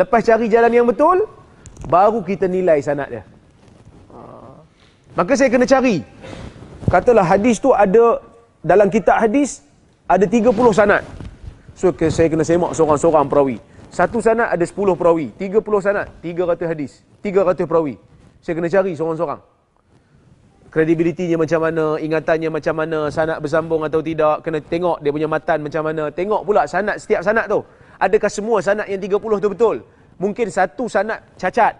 Lepas cari jalan yang betul, baru kita nilai sanat dia. Maka saya kena cari. Katalah hadis tu ada dalam kitab hadis, ada 30 sanat. So saya kena semak seorang-seorang perawi. Satu sanat ada 10 perawi. 30 sanat, 300 hadis. 300 perawi. Saya kena cari seorang-seorang. Kredibilitinya macam mana, ingatannya macam mana, sanat bersambung atau tidak. Kena tengok dia punya matan macam mana. Tengok pula sanat setiap sanat tu. Adakah semua sanat yang 30 tu betul? Mungkin satu sanat cacat.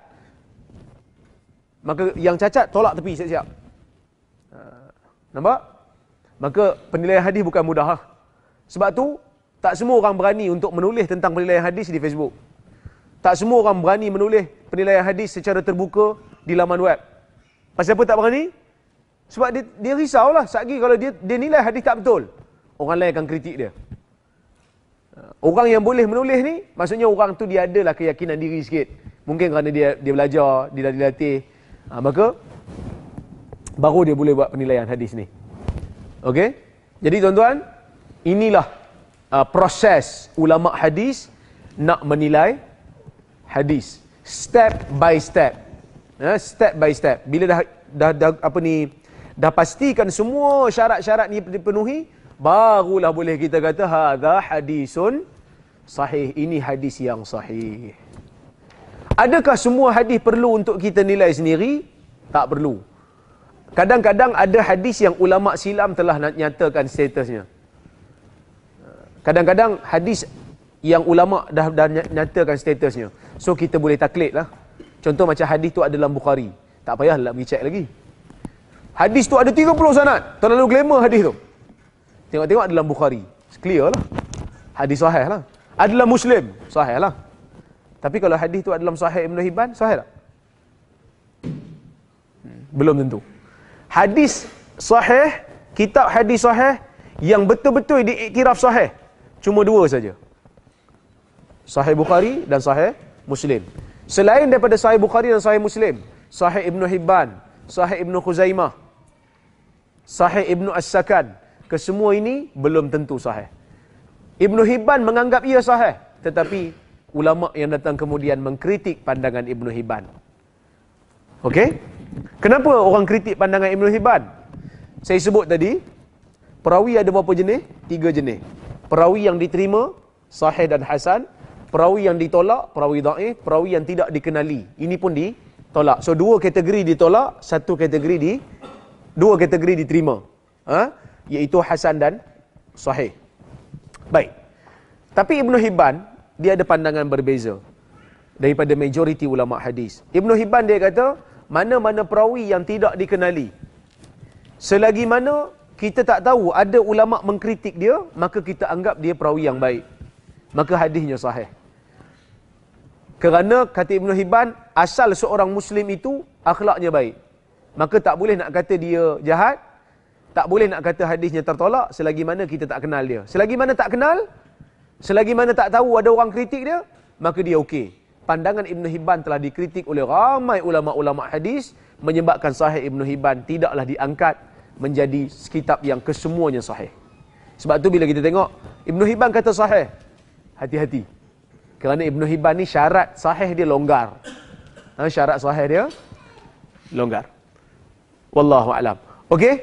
Maka yang cacat tolak tepi siap-siap. Ah, nampak? Maka penilaian hadis bukan mudah. Ha. Sebab tu tak semua orang berani untuk menulis tentang penilaian hadis di Facebook. Tak semua orang berani menulis penilaian hadis secara terbuka di laman web. Pasal apa tak berani? Sebab dia, dia risaulah sehari kalau dia, dia nilai hadis tak betul. Orang lain akan kritik dia. Orang yang boleh menulis ni, maksudnya orang tu dia adalah keyakinan diri sikit. Mungkin kerana dia dia belajar, dia dah dilatih. Ha, maka, baru dia boleh buat penilaian hadis ni. Okey? Jadi tuan-tuan, inilah uh, proses ulama hadis nak menilai hadis step by step uh, step by step bila dah, dah dah apa ni dah pastikan semua syarat-syarat ni dipenuhi barulah boleh kita kata hadza hadisun sahih ini hadis yang sahih adakah semua hadis perlu untuk kita nilai sendiri tak perlu Kadang-kadang ada hadis yang ulama silam telah nyatakan statusnya. Kadang-kadang hadis yang ulama dah dah nyatakan statusnya. So kita boleh taklid lah. Contoh macam hadis tu ada dalam Bukhari. Tak payah nak lah pergi check lagi. Hadis tu ada 30 sanad. Terlalu glamour hadis tu. Tengok-tengok dalam Bukhari. Clear lah. Hadis sahih lah. Adalah Muslim. Sahih lah. Tapi kalau hadis tu ada dalam sahih Ibn Hibban, sahih tak? Hmm, belum tentu. Hadis sahih, kitab hadis sahih yang betul-betul diiktiraf sahih cuma dua saja. Sahih Bukhari dan Sahih Muslim. Selain daripada Sahih Bukhari dan Sahih Muslim, Sahih Ibn Hibban, Sahih Ibn Khuzaimah, Sahih Ibn As-Sakan, kesemua ini belum tentu sahih. Ibn Hibban menganggap ia sahih, tetapi ulama yang datang kemudian mengkritik pandangan Ibn Hibban. Okey? Kenapa orang kritik pandangan Ibn Hibban? Saya sebut tadi, perawi ada berapa jenis? Tiga jenis perawi yang diterima sahih dan hasan perawi yang ditolak perawi dhaif perawi yang tidak dikenali ini pun ditolak so dua kategori ditolak satu kategori di dua kategori diterima ha iaitu hasan dan sahih baik tapi Ibn Hibban dia ada pandangan berbeza daripada majoriti ulama hadis. Ibn Hibban dia kata, mana-mana perawi yang tidak dikenali. Selagi mana kita tak tahu ada ulama mengkritik dia, maka kita anggap dia perawi yang baik. Maka hadisnya sahih. Kerana kata Ibn Hibban, asal seorang Muslim itu akhlaknya baik. Maka tak boleh nak kata dia jahat, tak boleh nak kata hadisnya tertolak selagi mana kita tak kenal dia. Selagi mana tak kenal, selagi mana tak tahu ada orang kritik dia, maka dia okey. Pandangan Ibn Hibban telah dikritik oleh ramai ulama-ulama hadis menyebabkan sahih Ibn Hibban tidaklah diangkat menjadi kitab yang kesemuanya sahih. Sebab tu bila kita tengok ibnu Hibban kata sahih, hati-hati. Kerana ibnu Hibban ni syarat sahih dia longgar. Ha, syarat sahih dia longgar. Wallahu alam. Okey?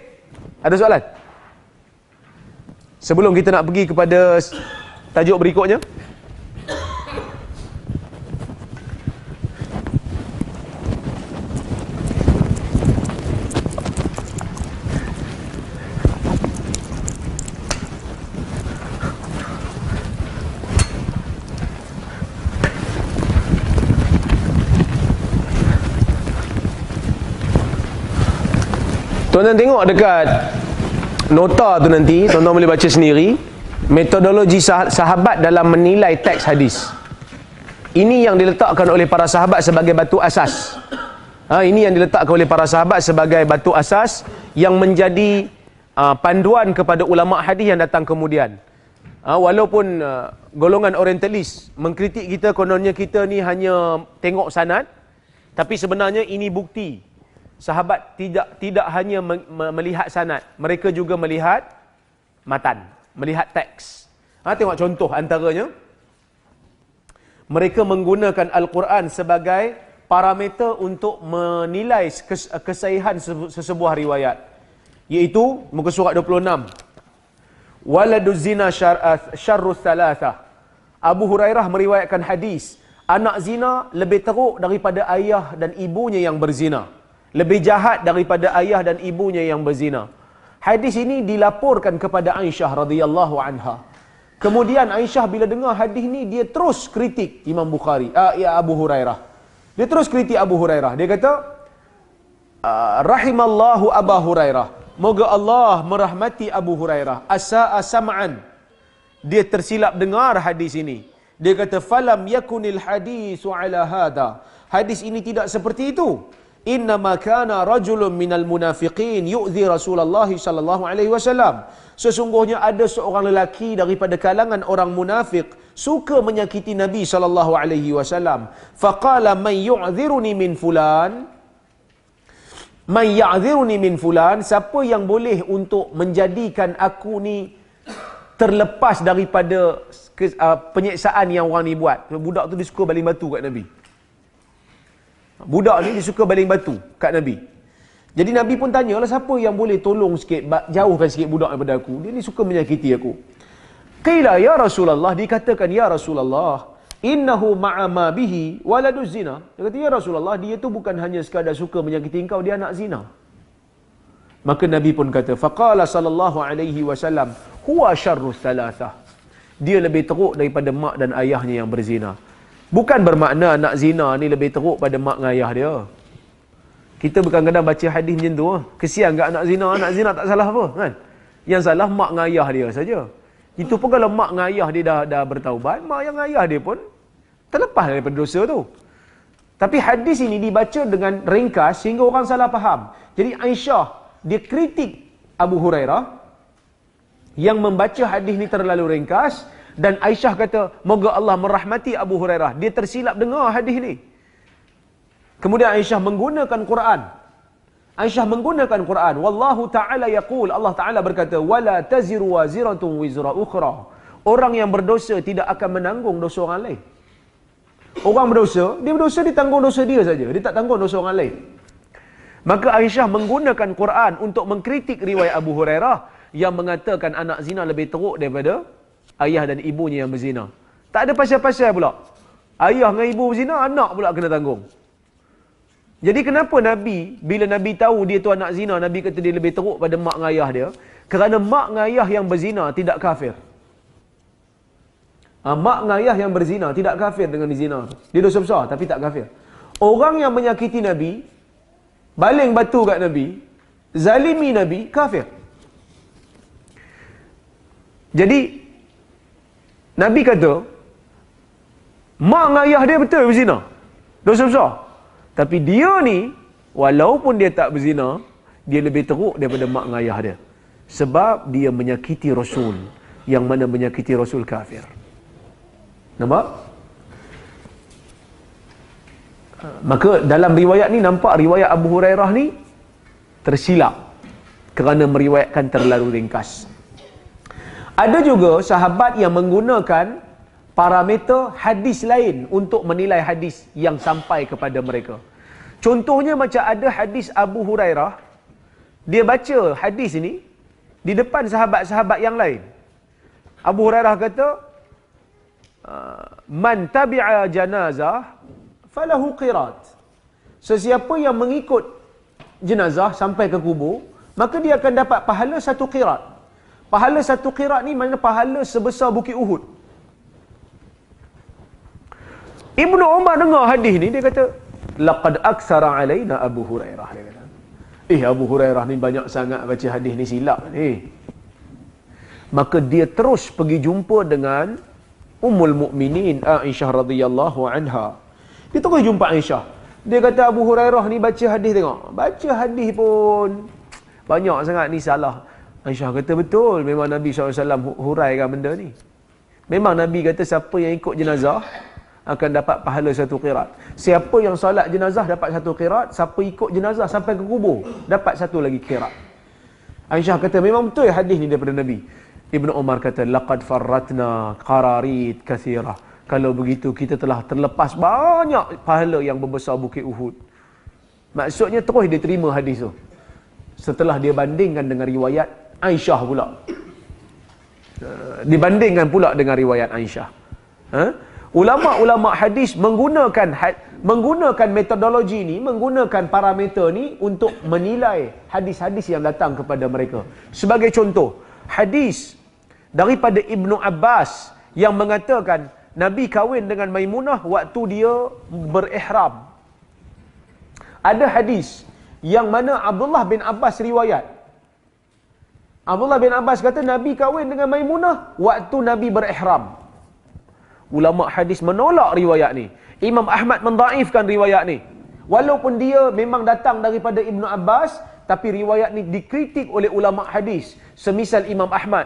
Ada soalan? Sebelum kita nak pergi kepada tajuk berikutnya, Tuan-tuan tengok dekat nota tu nanti, tuan-tuan boleh baca sendiri. Metodologi sah- sahabat dalam menilai teks hadis. Ini yang diletakkan oleh para sahabat sebagai batu asas. Ha, ini yang diletakkan oleh para sahabat sebagai batu asas yang menjadi uh, panduan kepada ulama hadis yang datang kemudian. Ha, walaupun uh, golongan orientalis mengkritik kita kononnya kita ni hanya tengok sanad, tapi sebenarnya ini bukti sahabat tidak tidak hanya melihat sanad mereka juga melihat matan melihat teks ha tengok contoh antaranya mereka menggunakan al-Quran sebagai parameter untuk menilai kes- kesahihan sesebuah riwayat iaitu muka surat 26 waladuz zina ah, syarrus thalathah Abu Hurairah meriwayatkan hadis anak zina lebih teruk daripada ayah dan ibunya yang berzina lebih jahat daripada ayah dan ibunya yang berzina. Hadis ini dilaporkan kepada Aisyah radhiyallahu anha. Kemudian Aisyah bila dengar hadis ini dia terus kritik Imam Bukhari, uh, ya Abu Hurairah. Dia terus kritik Abu Hurairah. Dia kata uh, rahimallahu Abu Hurairah. Moga Allah merahmati Abu Hurairah. Asa'a sam'an. Dia tersilap dengar hadis ini. Dia kata falam yakunil hadisu ala hada. Hadis ini tidak seperti itu. Inna innama kana rajulun minal munafiqin yu'dhi Rasulullah sallallahu alaihi wasallam. Sesungguhnya ada seorang lelaki daripada kalangan orang munafik suka menyakiti Nabi sallallahu alaihi wasallam. Faqala man yu'dhiruni min fulan? Man ya'dhiruni min fulan? Siapa yang boleh untuk menjadikan aku ni terlepas daripada ah, penyeksaan yang orang ni buat? Budak tu dia suka baling batu kat Nabi. Budak ni dia suka baling batu kat Nabi. Jadi Nabi pun tanya, tanyalah siapa yang boleh tolong sikit, jauhkan sikit budak daripada aku. Dia ni suka menyakiti aku. Qila ya Rasulullah dikatakan ya Rasulullah innahu ma'ama bihi waladuz zina. Dia kata ya Rasulullah dia tu bukan hanya sekadar suka menyakiti engkau dia nak zina. Maka Nabi pun kata faqala sallallahu alaihi wasallam huwa syarrus thalathah. Dia lebih teruk daripada mak dan ayahnya yang berzina. Bukan bermakna anak zina ni lebih teruk pada mak dengan ayah dia. Kita bukan kadang baca hadis macam tu. Ah. Kesian ke anak zina, anak zina tak salah apa kan? Yang salah mak dengan ayah dia saja. Itu pun kalau mak dengan ayah dia dah, dah bertaubat, mak yang ayah dia pun terlepas daripada dosa tu. Tapi hadis ini dibaca dengan ringkas sehingga orang salah faham. Jadi Aisyah, dia kritik Abu Hurairah yang membaca hadis ni terlalu ringkas dan Aisyah kata, moga Allah merahmati Abu Hurairah. Dia tersilap dengar hadis ni. Kemudian Aisyah menggunakan Quran. Aisyah menggunakan Quran. Wallahu ta'ala yaqul, Allah ta'ala berkata, wala taziru waziratun wizra ukhra. Orang yang berdosa tidak akan menanggung dosa orang lain. Orang berdosa, dia berdosa, dia tanggung dosa dia saja. Dia tak tanggung dosa orang lain. Maka Aisyah menggunakan Quran untuk mengkritik riwayat Abu Hurairah yang mengatakan anak zina lebih teruk daripada ayah dan ibunya yang berzina. Tak ada pasal-pasal pula. Ayah dengan ibu berzina, anak pula kena tanggung. Jadi kenapa Nabi, bila Nabi tahu dia tu anak zina, Nabi kata dia lebih teruk pada mak dan ayah dia? Kerana mak dan ayah yang berzina tidak kafir. Ha, mak dan ayah yang berzina tidak kafir dengan zina. Dia dosa besar tapi tak kafir. Orang yang menyakiti Nabi, baling batu kat Nabi, zalimi Nabi, kafir. Jadi, Nabi kata, mak dengan ayah dia betul berzina. Dosa besar. Tapi dia ni, walaupun dia tak berzina, dia lebih teruk daripada mak dengan ayah dia. Sebab dia menyakiti Rasul. Yang mana menyakiti Rasul kafir. Nampak? Maka dalam riwayat ni nampak riwayat Abu Hurairah ni tersilap kerana meriwayatkan terlalu ringkas. Ada juga sahabat yang menggunakan parameter hadis lain untuk menilai hadis yang sampai kepada mereka. Contohnya macam ada hadis Abu Hurairah, dia baca hadis ini di depan sahabat-sahabat yang lain. Abu Hurairah kata, ah, Man tabi'a janazah falahu qirat. Sesiapa yang mengikut jenazah sampai ke kubur, maka dia akan dapat pahala satu qirat. Pahala satu qirat ni mana pahala sebesar bukit Uhud. Ibnu Umar dengar hadis ni dia kata laqad aksara alaina Abu Hurairah dia kata. Eh Abu Hurairah ni banyak sangat baca hadis ni silap ni. Eh. Maka dia terus pergi jumpa dengan Ummul Mukminin Aisyah radhiyallahu anha. Dia terus jumpa Aisyah. Dia kata Abu Hurairah ni baca hadis tengok. Baca hadis pun banyak sangat ni salah. Aisyah kata betul memang Nabi SAW huraikan benda ni. Memang Nabi kata siapa yang ikut jenazah akan dapat pahala satu qirat. Siapa yang solat jenazah dapat satu qirat, siapa ikut jenazah sampai ke kubur dapat satu lagi qirat. Aisyah kata memang betul ya hadis ni daripada Nabi. Ibn Umar kata laqad farratna qararit kathira. Kalau begitu kita telah terlepas banyak pahala yang berbesar bukit Uhud. Maksudnya terus dia terima hadis tu. Setelah dia bandingkan dengan riwayat Aisyah pula dibandingkan pula dengan riwayat Aisyah ha? ulama-ulama ha? hadis menggunakan menggunakan metodologi ini menggunakan parameter ini untuk menilai hadis-hadis yang datang kepada mereka sebagai contoh hadis daripada Ibnu Abbas yang mengatakan Nabi kahwin dengan Maimunah waktu dia berihram ada hadis yang mana Abdullah bin Abbas riwayat Abdullah bin Abbas kata Nabi kahwin dengan Maimunah waktu Nabi berihram. Ulama hadis menolak riwayat ni. Imam Ahmad mendaifkan riwayat ni. Walaupun dia memang datang daripada Ibnu Abbas tapi riwayat ni dikritik oleh ulama hadis semisal Imam Ahmad,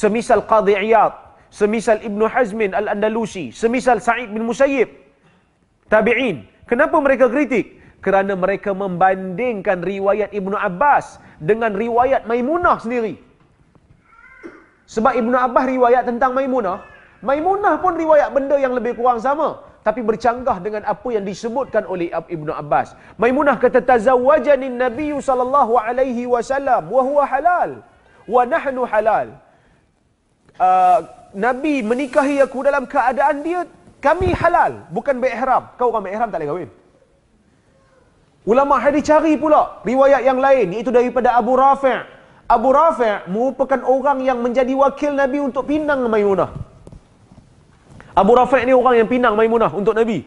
semisal Qadhi Iyad, semisal Ibnu Hazm Al-Andalusi, semisal Sa'id bin Musayyib. Tabi'in. Kenapa mereka kritik? kerana mereka membandingkan riwayat Ibnu Abbas dengan riwayat Maimunah sendiri. Sebab Ibnu Abbas riwayat tentang Maimunah, Maimunah pun riwayat benda yang lebih kurang sama tapi bercanggah dengan apa yang disebutkan oleh Ibnu Abbas. Maimunah kata tazawwajani Nabi sallallahu alaihi wasallam wa huwa halal wa nahnu halal. Uh, Nabi menikahi aku dalam keadaan dia kami halal bukan berihram. Kau orang berihram tak boleh kahwin. Ulama hadis cari pula riwayat yang lain iaitu daripada Abu Rafi'. Abu Rafi' merupakan orang yang menjadi wakil Nabi untuk pinang Maimunah. Abu Rafi' ni orang yang pinang Maimunah untuk Nabi.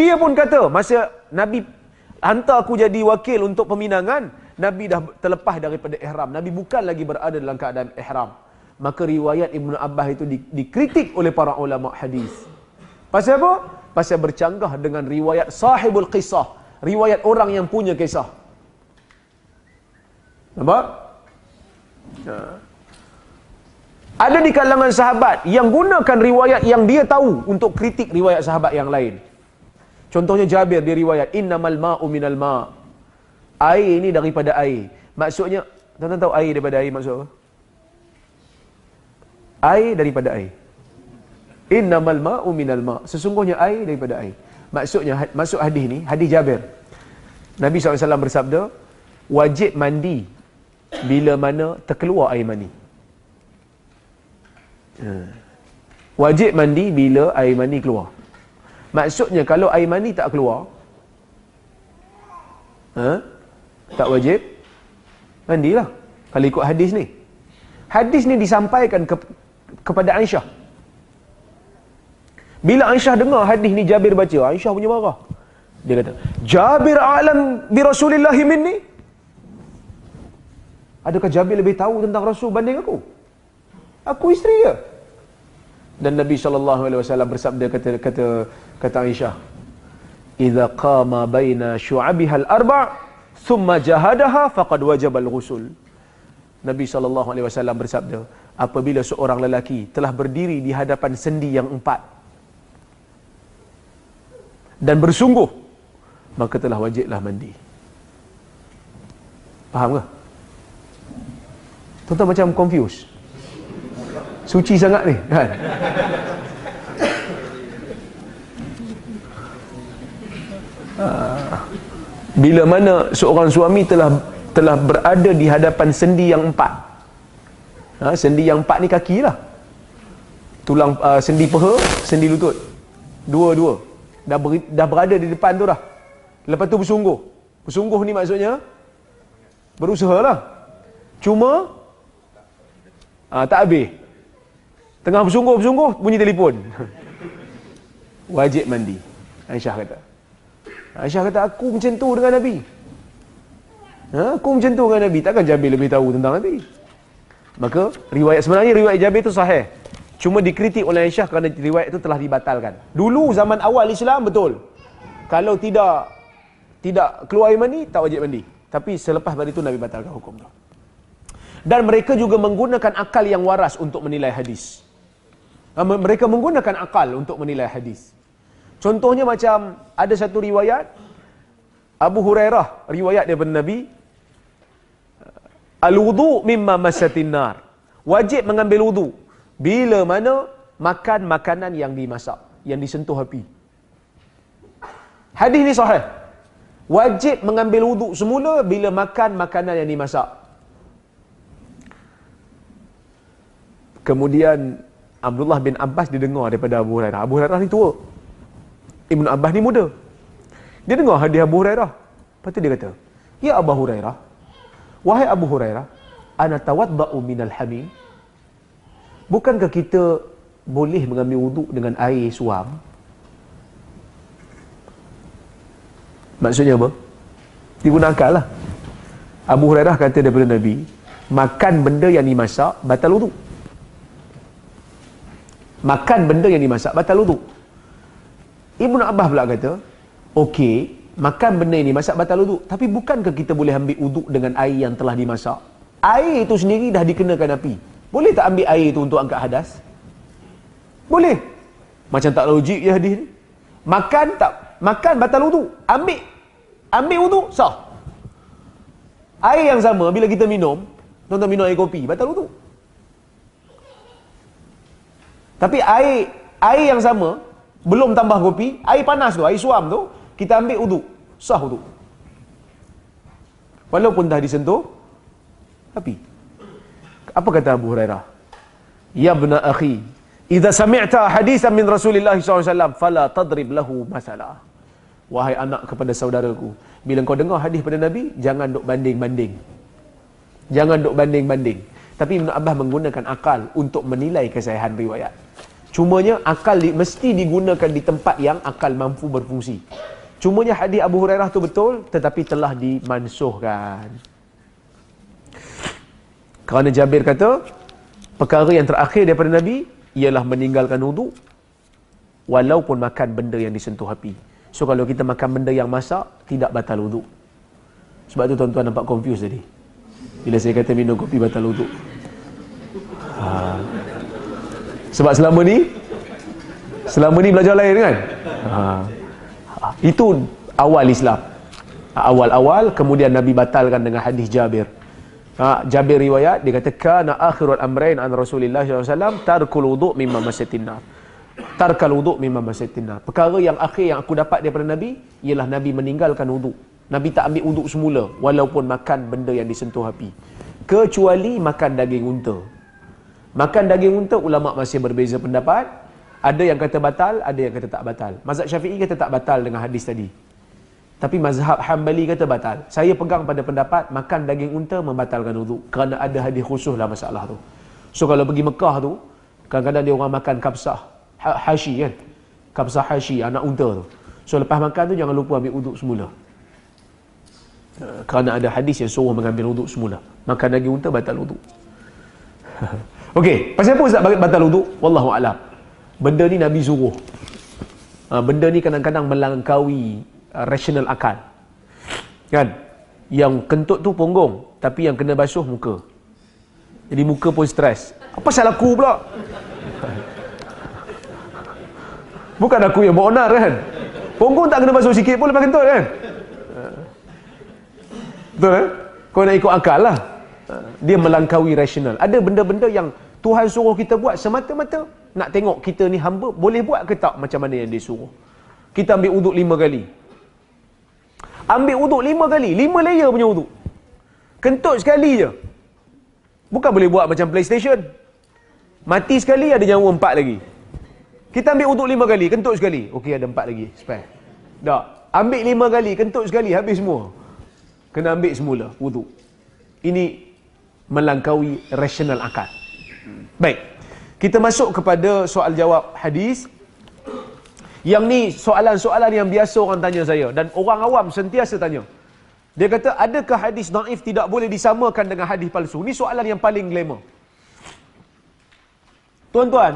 Dia pun kata masa Nabi hantar aku jadi wakil untuk peminangan, Nabi dah terlepas daripada ihram. Nabi bukan lagi berada dalam keadaan ihram. Maka riwayat Ibnu Abbas itu dikritik oleh para ulama hadis. Pasal apa? Pasal bercanggah dengan riwayat sahibul qisah riwayat orang yang punya kisah. Nampak? Ha. Ada di kalangan sahabat yang gunakan riwayat yang dia tahu untuk kritik riwayat sahabat yang lain. Contohnya Jabir di riwayat innamal ma'u minal ma. Air ini daripada air. Maksudnya tuan-tuan tahu air daripada air maksud apa? Air daripada air. Innamal ma'u minal ma. Sesungguhnya air daripada air. Maksudnya ha- masuk hadis ni, hadis Jabir. Nabi SAW bersabda, wajib mandi bila mana terkeluar air mani. Ha. Wajib mandi bila air mani keluar. Maksudnya kalau air mani tak keluar, ha? tak wajib, mandilah. Kalau ikut hadis ni. Hadis ni disampaikan ke, kepada Aisyah. Bila Aisyah dengar hadis ni Jabir baca, Aisyah punya marah. Dia kata, Jabir alam bi Rasulillah minni? Adakah Jabir lebih tahu tentang Rasul banding aku? Aku isteri dia. Dan Nabi sallallahu alaihi wasallam bersabda kata kata kata Aisyah, "Idza qama baina syu'abiha al-arba' thumma jahadaha faqad wajaba al-ghusl." Nabi sallallahu alaihi wasallam bersabda, apabila seorang lelaki telah berdiri di hadapan sendi yang empat, dan bersungguh maka telah wajiblah mandi faham ke? tuan-tuan macam confused suci sangat ni kan? Ah. bila mana seorang suami telah telah berada di hadapan sendi yang empat ha, sendi yang empat ni kaki lah tulang uh, sendi peha sendi lutut dua-dua dah ber, dah berada di depan tu dah. Lepas tu bersungguh. Bersungguh ni maksudnya berusaha lah. Cuma aa, ah, tak habis. Tengah bersungguh-bersungguh bunyi telefon. Wajib mandi. Aisyah kata. Aisyah kata aku macam tu dengan Nabi. Ha, aku macam tu dengan Nabi. Takkan Jabir lebih tahu tentang Nabi. Maka riwayat sebenarnya riwayat Jabir tu sahih. Cuma dikritik oleh Aisyah kerana riwayat itu telah dibatalkan. Dulu zaman awal Islam betul. Kalau tidak tidak keluar air mandi, tak wajib mandi. Tapi selepas dari itu Nabi batalkan hukum itu. Dan mereka juga menggunakan akal yang waras untuk menilai hadis. Ah, mereka menggunakan akal untuk menilai hadis. Contohnya macam ada satu riwayat Abu Hurairah riwayat daripada Nabi Al-wudu mimma masatin Wajib mengambil wudu bila mana makan makanan yang dimasak, yang disentuh api. Hadis ni sahih. Wajib mengambil wuduk semula bila makan makanan yang dimasak. Kemudian Abdullah bin Abbas didengar daripada Abu Hurairah. Abu Hurairah ni tua. Ibn Abbas ni muda. Dia dengar hadiah Abu Hurairah. Lepas tu dia kata, Ya Abu Hurairah, Wahai Abu Hurairah, Ana tawadda'u minal hamim, Bukankah kita boleh mengambil wuduk dengan air suam? Maksudnya apa? Digunakan lah. Abu Hurairah kata daripada Nabi, makan benda yang dimasak, batal wuduk. Makan benda yang dimasak, batal wuduk. nak Abbas pula kata, okey, makan benda yang dimasak, batal wuduk. Tapi bukankah kita boleh ambil wuduk dengan air yang telah dimasak? Air itu sendiri dah dikenakan api. Boleh tak ambil air tu untuk angkat hadas? Boleh. Macam tak logik je hadis ni. Makan tak makan batal wudu. Ambil ambil wudu sah. Air yang sama bila kita minum, tuan-tuan minum air kopi, batal wudu. Tapi air air yang sama belum tambah kopi, air panas tu, air suam tu, kita ambil wudu, sah wudu. Walaupun dah disentuh tapi apa kata Abu Hurairah? Ya bna akhi, idza sami'ta hadisan min Rasulillah SAW, fala tadrib lahu masalah. Wahai anak kepada saudaraku, bila kau dengar hadis pada Nabi, jangan duk banding-banding. Jangan duk banding-banding. Tapi Ibn Abbas menggunakan akal untuk menilai kesahihan riwayat. Cumanya akal di, mesti digunakan di tempat yang akal mampu berfungsi. Cumanya hadis Abu Hurairah tu betul tetapi telah dimansuhkan. Kerana Jabir kata, perkara yang terakhir daripada Nabi ialah meninggalkan wudu walaupun makan benda yang disentuh api. So kalau kita makan benda yang masak, tidak batal wudu. Sebab tu tuan-tuan nampak confused tadi. Bila saya kata minum kopi batal wudu. Ha. Sebab selama ni selama ni belajar lain kan? Ha. Itu awal Islam. Awal-awal kemudian Nabi batalkan dengan hadis Jabir. Ha, Jabir riwayat dia kata kana akhirul amrain an Rasulillah SAW tarkul wuduk mimma masjidin nar. Tarkal wuduk mimma masjidin nar. Perkara yang akhir yang aku dapat daripada Nabi ialah Nabi meninggalkan wuduk. Nabi tak ambil wuduk semula walaupun makan benda yang disentuh api. Kecuali makan daging unta. Makan daging unta ulama masih berbeza pendapat. Ada yang kata batal, ada yang kata tak batal. Mazhab Syafi'i kata tak batal dengan hadis tadi. Tapi mazhab Hanbali kata batal. Saya pegang pada pendapat makan daging unta membatalkan wuduk kerana ada hadis khusus lah masalah tu. So kalau pergi Mekah tu, kadang-kadang dia orang makan kapsah ha, hashi kan. Kapsah hashi anak unta tu. So lepas makan tu jangan lupa ambil uduk semula. Eh, kerana ada hadis yang suruh mengambil uduk semula. Makan daging unta batal uduk. Okey, pasal apa Ustaz batal uduk, Wallahu alam. Benda ni Nabi suruh. Ah, benda ni kadang-kadang melangkaui Uh, rational akal. Kan? Yang kentut tu punggung, tapi yang kena basuh muka. Jadi muka pun stres. Apa salah aku pula? Bukan aku yang beronar kan? Punggung tak kena basuh sikit pun lepas kentut kan? Uh. Betul eh? Kau nak ikut akal lah. Uh, dia melangkaui rational. Ada benda-benda yang Tuhan suruh kita buat semata-mata nak tengok kita ni hamba boleh buat ke tak macam mana yang dia suruh. Kita ambil uduk lima kali. Ambil uduk lima kali. Lima layer punya uduk. Kentut sekali je. Bukan boleh buat macam PlayStation. Mati sekali ada nyawa empat lagi. Kita ambil uduk lima kali. Kentut sekali. Okey ada empat lagi. Spare. Tak. Ambil lima kali. Kentut sekali. Habis semua. Kena ambil semula uduk. Ini melangkaui rasional akal. Baik. Kita masuk kepada soal jawab hadis. Yang ni soalan-soalan yang biasa orang tanya saya dan orang awam sentiasa tanya. Dia kata, adakah hadis daif tidak boleh disamakan dengan hadis palsu? ni soalan yang paling glamour. Tuan-tuan,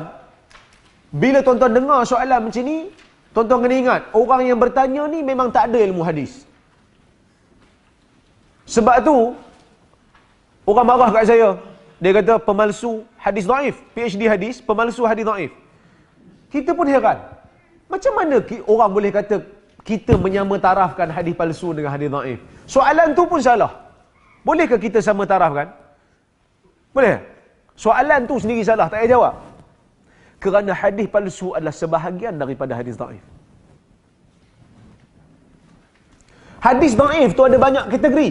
bila tuan-tuan dengar soalan macam ni, tuan-tuan kena ingat, orang yang bertanya ni memang tak ada ilmu hadis. Sebab tu, orang marah kat saya. Dia kata, pemalsu hadis daif. PhD hadis, pemalsu hadis daif. Kita pun heran. Macam mana orang boleh kata kita menyamatarafkan hadis palsu dengan hadis dhaif? Soalan tu pun salah. Bolehkah kita sama tarafkan? Boleh? Soalan tu sendiri salah, tak payah jawab. Kerana hadis palsu adalah sebahagian daripada hadis dhaif. Hadis dhaif tu ada banyak kategori.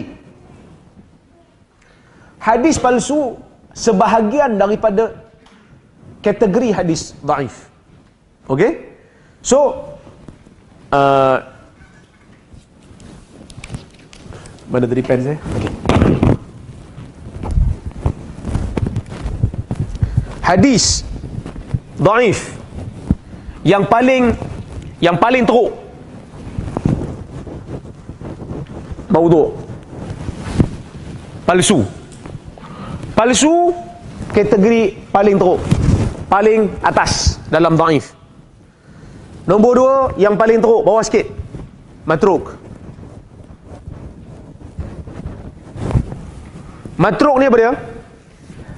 Hadis palsu sebahagian daripada kategori hadis dhaif. Okey? So uh, mana tadi pen saya? Okay. Hadis daif yang paling yang paling teruk maudhu palsu palsu kategori paling teruk paling atas dalam daif Nombor dua yang paling teruk bawah sikit. Matruk. Matruk ni apa dia?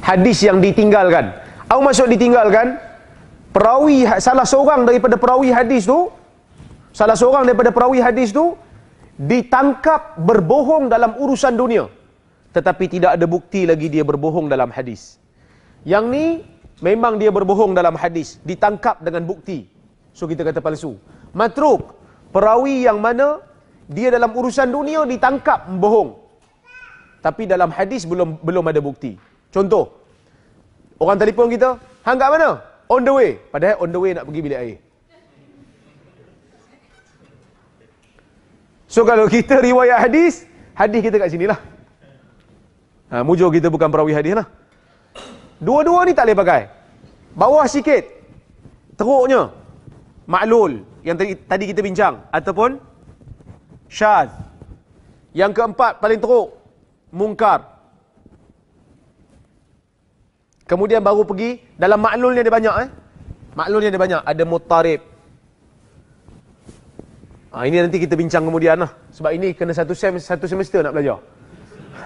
Hadis yang ditinggalkan. Apa masuk ditinggalkan? Perawi ha-, salah seorang daripada perawi hadis tu salah seorang daripada perawi hadis tu ditangkap berbohong dalam urusan dunia. Tetapi tidak ada bukti lagi dia berbohong dalam hadis. Yang ni memang dia berbohong dalam hadis, ditangkap dengan bukti So kita kata palsu. Matruk, perawi yang mana dia dalam urusan dunia ditangkap bohong. Tapi dalam hadis belum belum ada bukti. Contoh, orang telefon kita, hang kat mana? On the way. Padahal on the way nak pergi bilik air. So kalau kita riwayat hadis, hadis kita kat sini lah. Ha, mujo kita bukan perawi hadis lah. Dua-dua ni tak boleh pakai. Bawah sikit. Teruknya. Ma'lul yang tadi, tadi kita bincang ataupun syaz. Yang keempat paling teruk mungkar. Kemudian baru pergi dalam ma'lul ni ada banyak eh. Ma'lul ni ada banyak, ada mutarib. Ha, ini nanti kita bincang kemudian lah. Sebab ini kena satu, sem satu semester nak belajar.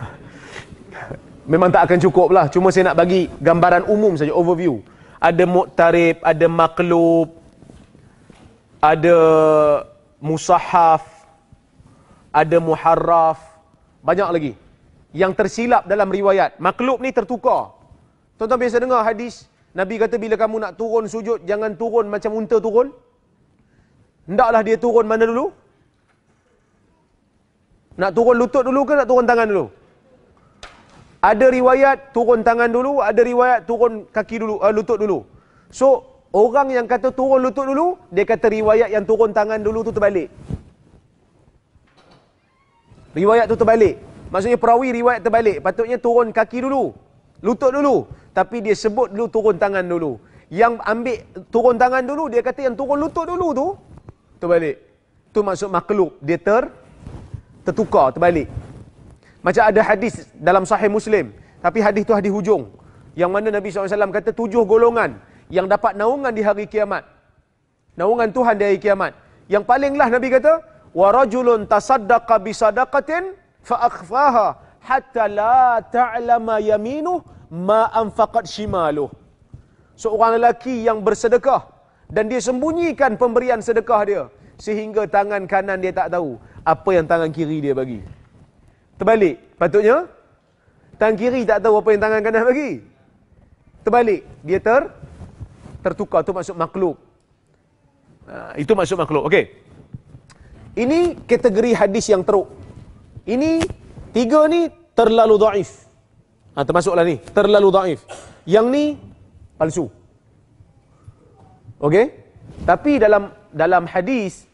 Memang tak akan cukup lah. Cuma saya nak bagi gambaran umum saja, overview. Ada muqtarib, ada maklub, ada musahaf, ada muharraf, banyak lagi yang tersilap dalam riwayat. Maklub ni tertukar. Tuan-tuan biasa dengar hadis, Nabi kata bila kamu nak turun sujud, jangan turun macam unta turun. Hendaklah dia turun mana dulu? Nak turun lutut dulu ke nak turun tangan dulu? Ada riwayat turun tangan dulu, ada riwayat turun kaki dulu, uh, lutut dulu. So, Orang yang kata turun lutut dulu, dia kata riwayat yang turun tangan dulu tu terbalik. Riwayat tu terbalik. Maksudnya perawi riwayat terbalik. Patutnya turun kaki dulu. Lutut dulu. Tapi dia sebut dulu turun tangan dulu. Yang ambil turun tangan dulu, dia kata yang turun lutut dulu tu, terbalik. Tu maksud makhluk. Dia ter, tertukar, terbalik. Macam ada hadis dalam sahih Muslim. Tapi hadis tu hadis hujung. Yang mana Nabi SAW kata tujuh golongan yang dapat naungan di hari kiamat. Naungan Tuhan di hari kiamat. Yang palinglah Nabi kata, "Wa rajulun tasaddaqa bi sadaqatin fa akhfaha hatta la ta'lama yaminu ma anfaqat shimalu." Seorang lelaki yang bersedekah dan dia sembunyikan pemberian sedekah dia sehingga tangan kanan dia tak tahu apa yang tangan kiri dia bagi. Terbalik, patutnya tangan kiri tak tahu apa yang tangan kanan bagi. Terbalik, dia ter tertukar tu masuk makhluk. Ha, itu masuk makhluk. Okey. Ini kategori hadis yang teruk. Ini tiga ni terlalu dhaif. Ha, termasuklah ni, terlalu dhaif. Yang ni palsu. Okey. Tapi dalam dalam hadis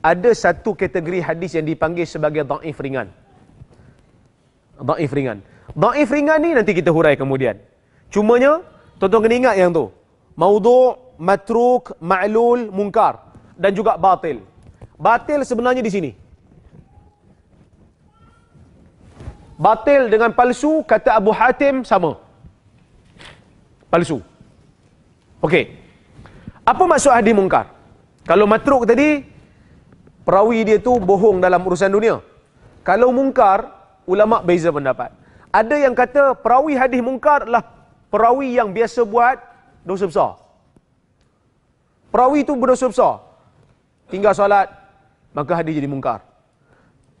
ada satu kategori hadis yang dipanggil sebagai dhaif ringan. Dhaif ringan. Dhaif ringan ni nanti kita hurai kemudian. Cumanya, tuan-tuan kena ingat yang tu. Maudhu, matruk, ma'lul, mungkar, dan juga batil. Batil sebenarnya di sini. Batil dengan palsu kata Abu Hatim sama. Palsu. Okey. Apa maksud hadis mungkar? Kalau matruk tadi perawi dia tu bohong dalam urusan dunia. Kalau mungkar, ulama beza pendapat. Ada yang kata perawi hadis mungkar adalah perawi yang biasa buat dosa besar. Perawi itu berdosa besar. Tinggal solat, maka hadis jadi mungkar.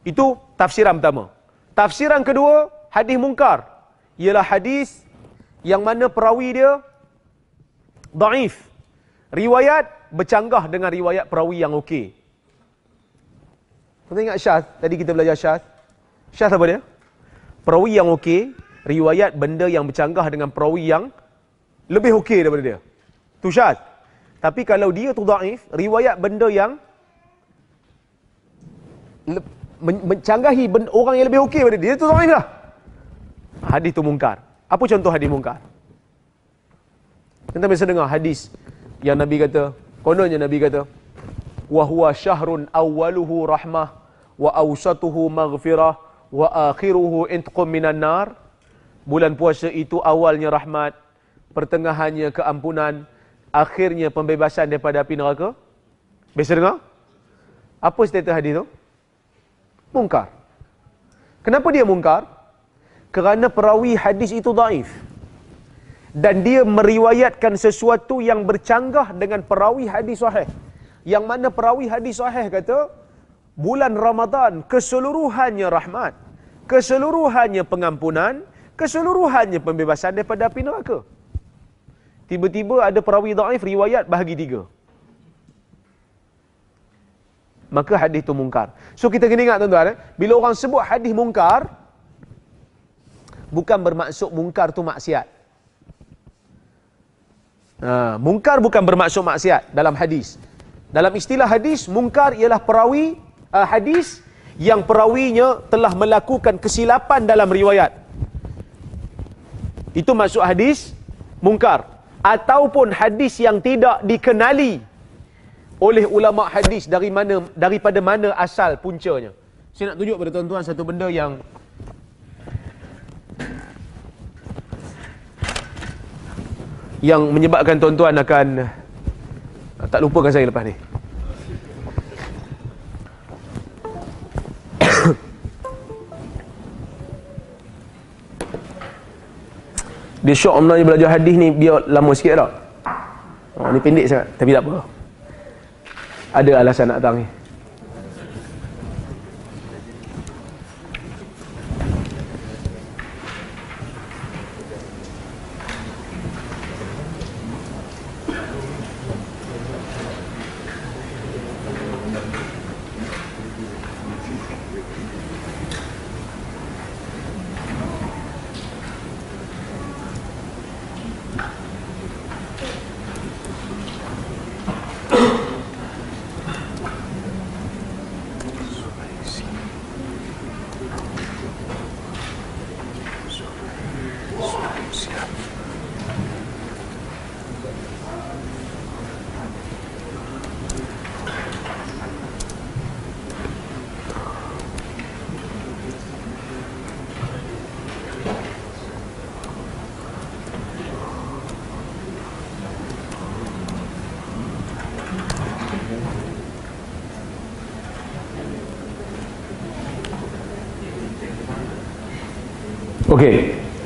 Itu tafsiran pertama. Tafsiran kedua, hadis mungkar. Ialah hadis yang mana perawi dia daif. Riwayat bercanggah dengan riwayat perawi yang okey. Kita ingat Syaz, tadi kita belajar Syaz. Syaz apa dia? Perawi yang okey, riwayat benda yang bercanggah dengan perawi yang lebih okey daripada dia. Tu syad. Tapi kalau dia tu daif, riwayat benda yang mencanggahi ben- orang yang lebih okey daripada dia, dia tu daif lah. Hadis tu mungkar. Apa contoh hadis mungkar? Kita biasa dengar hadis yang Nabi kata, kononnya Nabi kata, wa huwa syahrun awwaluhu rahmah wa awsatuhu maghfirah wa akhiruhu intiqam minan nar. Bulan puasa itu awalnya rahmat, pertengahannya keampunan, akhirnya pembebasan daripada api neraka? Biasa dengar? Apa status hadis tu? Mungkar. Kenapa dia mungkar? Kerana perawi hadis itu daif. Dan dia meriwayatkan sesuatu yang bercanggah dengan perawi hadis sahih. Yang mana perawi hadis sahih kata, bulan Ramadan keseluruhannya rahmat, keseluruhannya pengampunan, keseluruhannya pembebasan daripada api neraka tiba-tiba ada perawi daif riwayat bahagi tiga. Maka hadis itu mungkar. So kita kena ingat tuan-tuan, eh? bila orang sebut hadis mungkar, bukan bermaksud mungkar tu maksiat. Ha, mungkar bukan bermaksud maksiat dalam hadis. Dalam istilah hadis, mungkar ialah perawi uh, hadis yang perawinya telah melakukan kesilapan dalam riwayat. Itu maksud hadis mungkar ataupun hadis yang tidak dikenali oleh ulama hadis dari mana daripada mana asal puncanya. Saya nak tunjuk kepada tuan-tuan satu benda yang yang menyebabkan tuan-tuan akan tak lupakan saya lepas ni. dia syok sebenarnya belajar hadis ni dia lama sikit tak oh, ni pendek sangat tapi tak apa ada alasan nak datang ni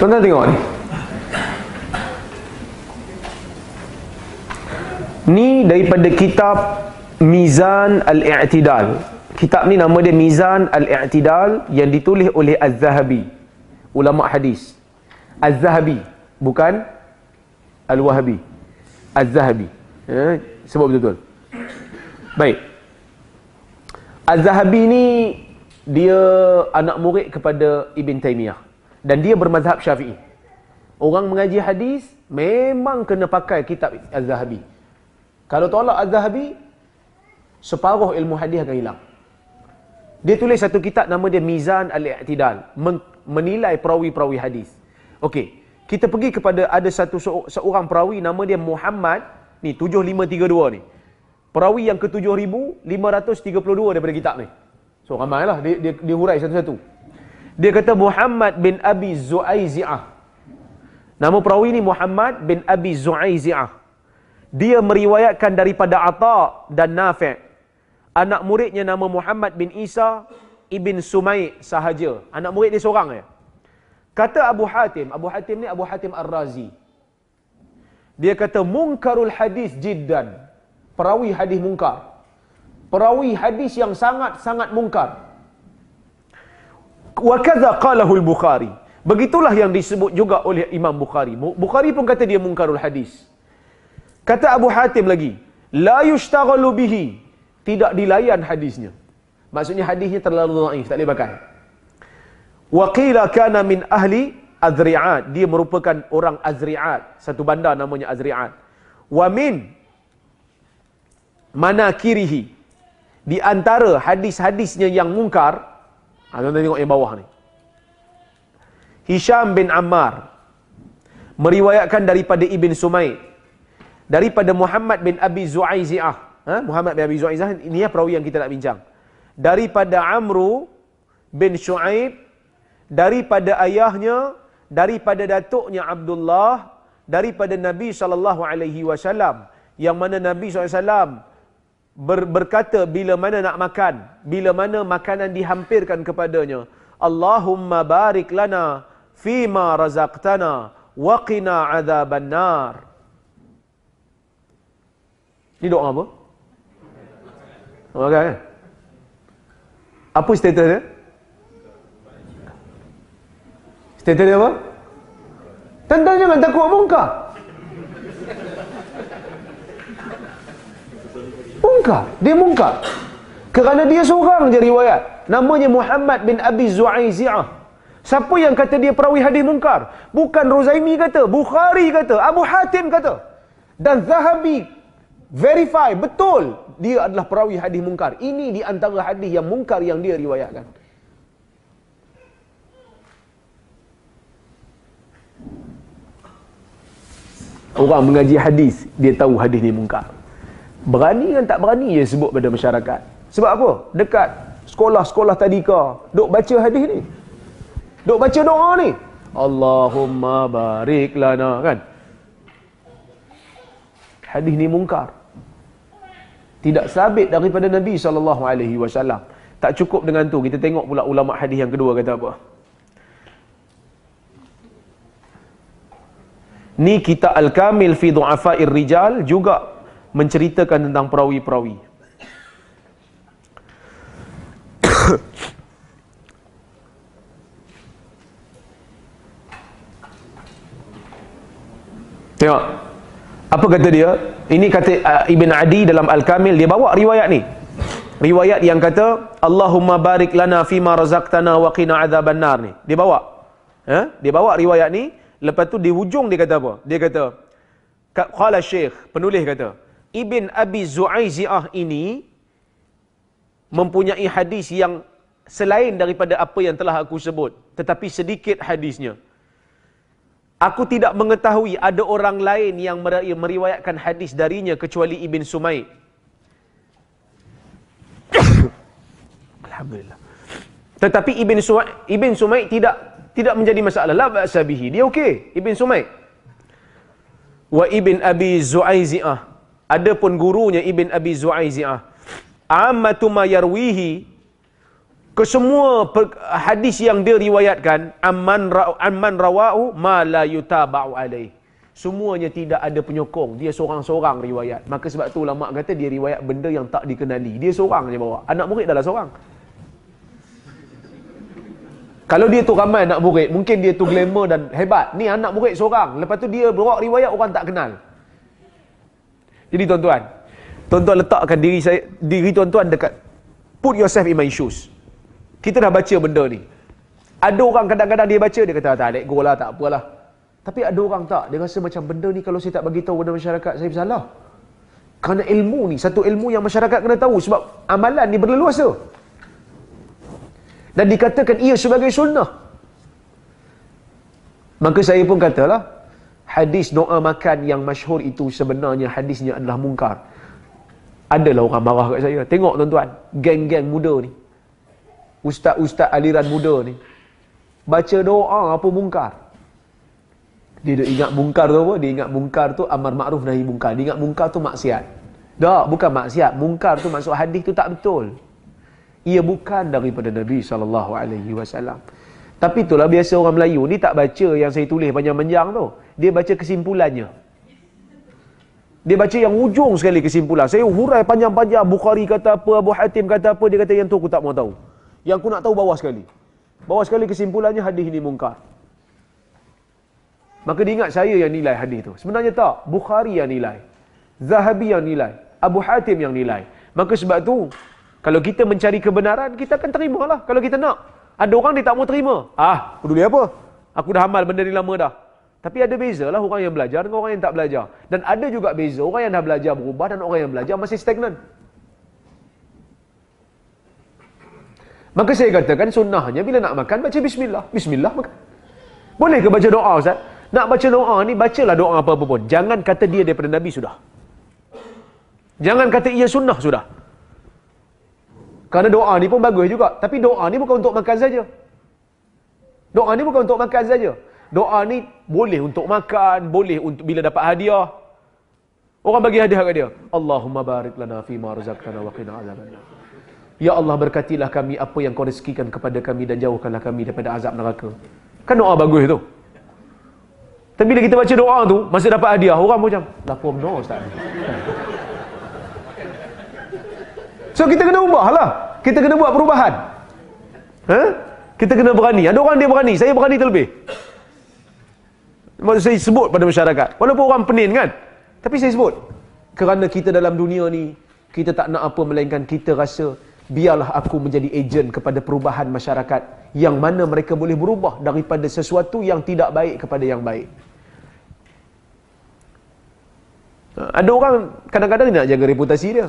Tuan-tuan tengok ni Ni daripada kitab Mizan Al-I'tidal Kitab ni nama dia Mizan Al-I'tidal Yang ditulis oleh Az-Zahabi Ulama hadis Az-Zahabi Bukan Al-Wahabi Az-Zahabi ya, Sebab betul-betul Baik Az-Zahabi ni Dia anak murid kepada Ibn Taymiyah dan dia bermazhab syafi'i. Orang mengaji hadis memang kena pakai kitab Az-Zahabi. Kalau tolak Az-Zahabi, separuh ilmu hadis akan hilang. Dia tulis satu kitab nama dia Mizan Al-I'tidal, menilai perawi-perawi hadis. Okey, kita pergi kepada ada satu seorang perawi nama dia Muhammad, ni 7532 ni. Perawi yang ke-7532 daripada kitab ni. So ramailah dia dia, dia hurai satu-satu. Dia kata Muhammad bin Abi Zu'aizi'ah. Nama perawi ini Muhammad bin Abi Zu'aizi'ah. Dia meriwayatkan daripada Atta' dan Nafi' Anak muridnya nama Muhammad bin Isa Ibn Sumaid sahaja. Anak murid dia seorang ya. Kata Abu Hatim, Abu Hatim ni Abu Hatim Ar-Razi. Dia kata mungkarul hadis jiddan. Perawi hadis mungkar. Perawi hadis yang sangat-sangat mungkar. Wakadha qalahu al-Bukhari. Begitulah yang disebut juga oleh Imam Bukhari. Bukhari pun kata dia mungkarul hadis. Kata Abu Hatim lagi, la yushtaghalu bihi. Tidak dilayan hadisnya. Maksudnya hadisnya terlalu dhaif, tak boleh pakai. Wa qila kana min ahli Azri'at. Dia merupakan orang Azri'at. Satu bandar namanya Azri'at. Wa min manakirihi. Di antara hadis-hadisnya yang mungkar, anda ha, tengok yang bawah ni. Hisham bin Ammar meriwayatkan daripada Ibn Sumait daripada Muhammad bin Abi Zu'aizah. Ha, Muhammad bin Abi Zu'aizah ini ya perawi yang kita nak bincang. Daripada Amru bin Shu'aib daripada ayahnya daripada datuknya Abdullah daripada Nabi saw yang mana Nabi saw ber, berkata bila mana nak makan, bila mana makanan dihampirkan kepadanya. Allahumma barik lana fi ma razaqtana waqina azaban nar. Ini doa apa? Okay. Apa status dia? Status dia apa? Tentang jangan takut mungkah. Mungkar, dia mungkar Kerana dia seorang je riwayat Namanya Muhammad bin Abi Zu'aizi'ah Siapa yang kata dia perawi hadis mungkar? Bukan Ruzaimi kata, Bukhari kata, Abu Hatim kata. Dan Zahabi verify betul dia adalah perawi hadis mungkar. Ini di antara hadis yang mungkar yang dia riwayatkan. Orang mengaji hadis, dia tahu hadis ni mungkar. Berani kan tak berani je sebut pada masyarakat. Sebab apa? Dekat sekolah-sekolah tadika, duk baca hadis ni. Duk baca doa ni. Allahumma barik lana kan. Hadis ni mungkar. Tidak sabit daripada Nabi sallallahu alaihi wasallam. Tak cukup dengan tu, kita tengok pula ulama hadis yang kedua kata apa. Ni kita Al-Kamil fi Du'afa'ir Rijal juga menceritakan tentang perawi-perawi. Tengok. Apa kata dia? Ini kata uh, Ibn Adi dalam Al-Kamil dia bawa riwayat ni. Riwayat yang kata Allahumma barik lana fima razaqtana wa qina azaban nar ni. Dia bawa. Ha? Dia bawa riwayat ni, lepas tu di hujung dia kata apa? Dia kata Qala Syekh, penulis kata, Ibn Abi Zu'aizi'ah ini mempunyai hadis yang selain daripada apa yang telah aku sebut tetapi sedikit hadisnya aku tidak mengetahui ada orang lain yang meriwayatkan hadis darinya kecuali Ibn Sumai Alhamdulillah tetapi Ibn Sumai, Ibn Sumai tidak tidak menjadi masalah la ba'sa dia okey Ibn Sumai wa Ibn Abi Zu'aizi'ah Adapun gurunya Ibn Abi Zu'aizi'ah. Ammatu ma yarwihi kesemua hadis yang dia riwayatkan amman ra amman rawahu ma la yutaba'u alaih. Semuanya tidak ada penyokong. Dia seorang-seorang riwayat. Maka sebab tu ulama kata dia riwayat benda yang tak dikenali. Dia seorang je bawa. Anak murid adalah seorang. Kalau dia tu ramai anak murid, mungkin dia tu glamour dan hebat. Ni anak murid seorang. Lepas tu dia bawa riwayat orang tak kenal. Jadi tuan-tuan, tuan-tuan letakkan diri saya diri tuan-tuan dekat put yourself in my shoes. Kita dah baca benda ni. Ada orang kadang-kadang dia baca dia kata tak let go lah, tak apalah. Tapi ada orang tak, dia rasa macam benda ni kalau saya tak bagi tahu kepada masyarakat saya bersalah. Kerana ilmu ni, satu ilmu yang masyarakat kena tahu sebab amalan ni berleluasa. Dan dikatakan ia sebagai sunnah. Maka saya pun katalah, hadis doa makan yang masyhur itu sebenarnya hadisnya adalah mungkar. Adalah orang marah kat saya. Tengok tuan-tuan, geng-geng muda ni. Ustaz-ustaz aliran muda ni. Baca doa apa mungkar. Dia dah ingat mungkar tu apa? Dia ingat mungkar tu amar ma'ruf nahi mungkar. Dia ingat mungkar tu maksiat. Tak, bukan maksiat. Mungkar tu maksud hadis tu tak betul. Ia bukan daripada Nabi sallallahu alaihi wasallam. Tapi itulah biasa orang Melayu ni tak baca yang saya tulis panjang-panjang tu dia baca kesimpulannya. Dia baca yang ujung sekali kesimpulan. Saya hurai panjang-panjang. Bukhari kata apa, Abu Hatim kata apa. Dia kata yang tu aku tak mau tahu. Yang aku nak tahu bawah sekali. Bawah sekali kesimpulannya hadis ini mungkar. Maka dia ingat saya yang nilai hadis itu. Sebenarnya tak. Bukhari yang nilai. Zahabi yang nilai. Abu Hatim yang nilai. Maka sebab tu kalau kita mencari kebenaran, kita akan terima lah. Kalau kita nak. Ada orang dia tak mau terima. Ah, peduli apa? Aku dah amal benda ni lama dah. Tapi ada bezalah orang yang belajar dengan orang yang tak belajar. Dan ada juga beza orang yang dah belajar berubah dan orang yang belajar masih stagnan. Maka saya katakan sunnahnya bila nak makan baca bismillah. Bismillah makan. Boleh ke baca doa Ustaz? Nak baca doa ni bacalah doa apa-apa pun. Jangan kata dia daripada Nabi sudah. Jangan kata ia sunnah sudah. Kerana doa ni pun bagus juga. Tapi doa ni bukan untuk makan saja. Doa ni bukan untuk makan saja doa ni boleh untuk makan, boleh untuk bila dapat hadiah. Orang bagi hadiah kat dia. Allahumma barik lana fi ma razaqtana wa qina azabannar. Ya Allah berkatilah kami apa yang kau rezekikan kepada kami dan jauhkanlah kami daripada azab neraka. Kan doa bagus tu. Tapi bila kita baca doa tu, masa dapat hadiah, orang macam, lah pun no ustaz. So kita kena ubah lah. Kita kena buat perubahan. Ha? Kita kena berani. Ada orang dia berani. Saya berani terlebih. Maksud saya sebut pada masyarakat. Walaupun orang penin kan. Tapi saya sebut. Kerana kita dalam dunia ni, kita tak nak apa melainkan kita rasa, biarlah aku menjadi ejen kepada perubahan masyarakat yang mana mereka boleh berubah daripada sesuatu yang tidak baik kepada yang baik. Ada orang kadang-kadang nak jaga reputasi dia.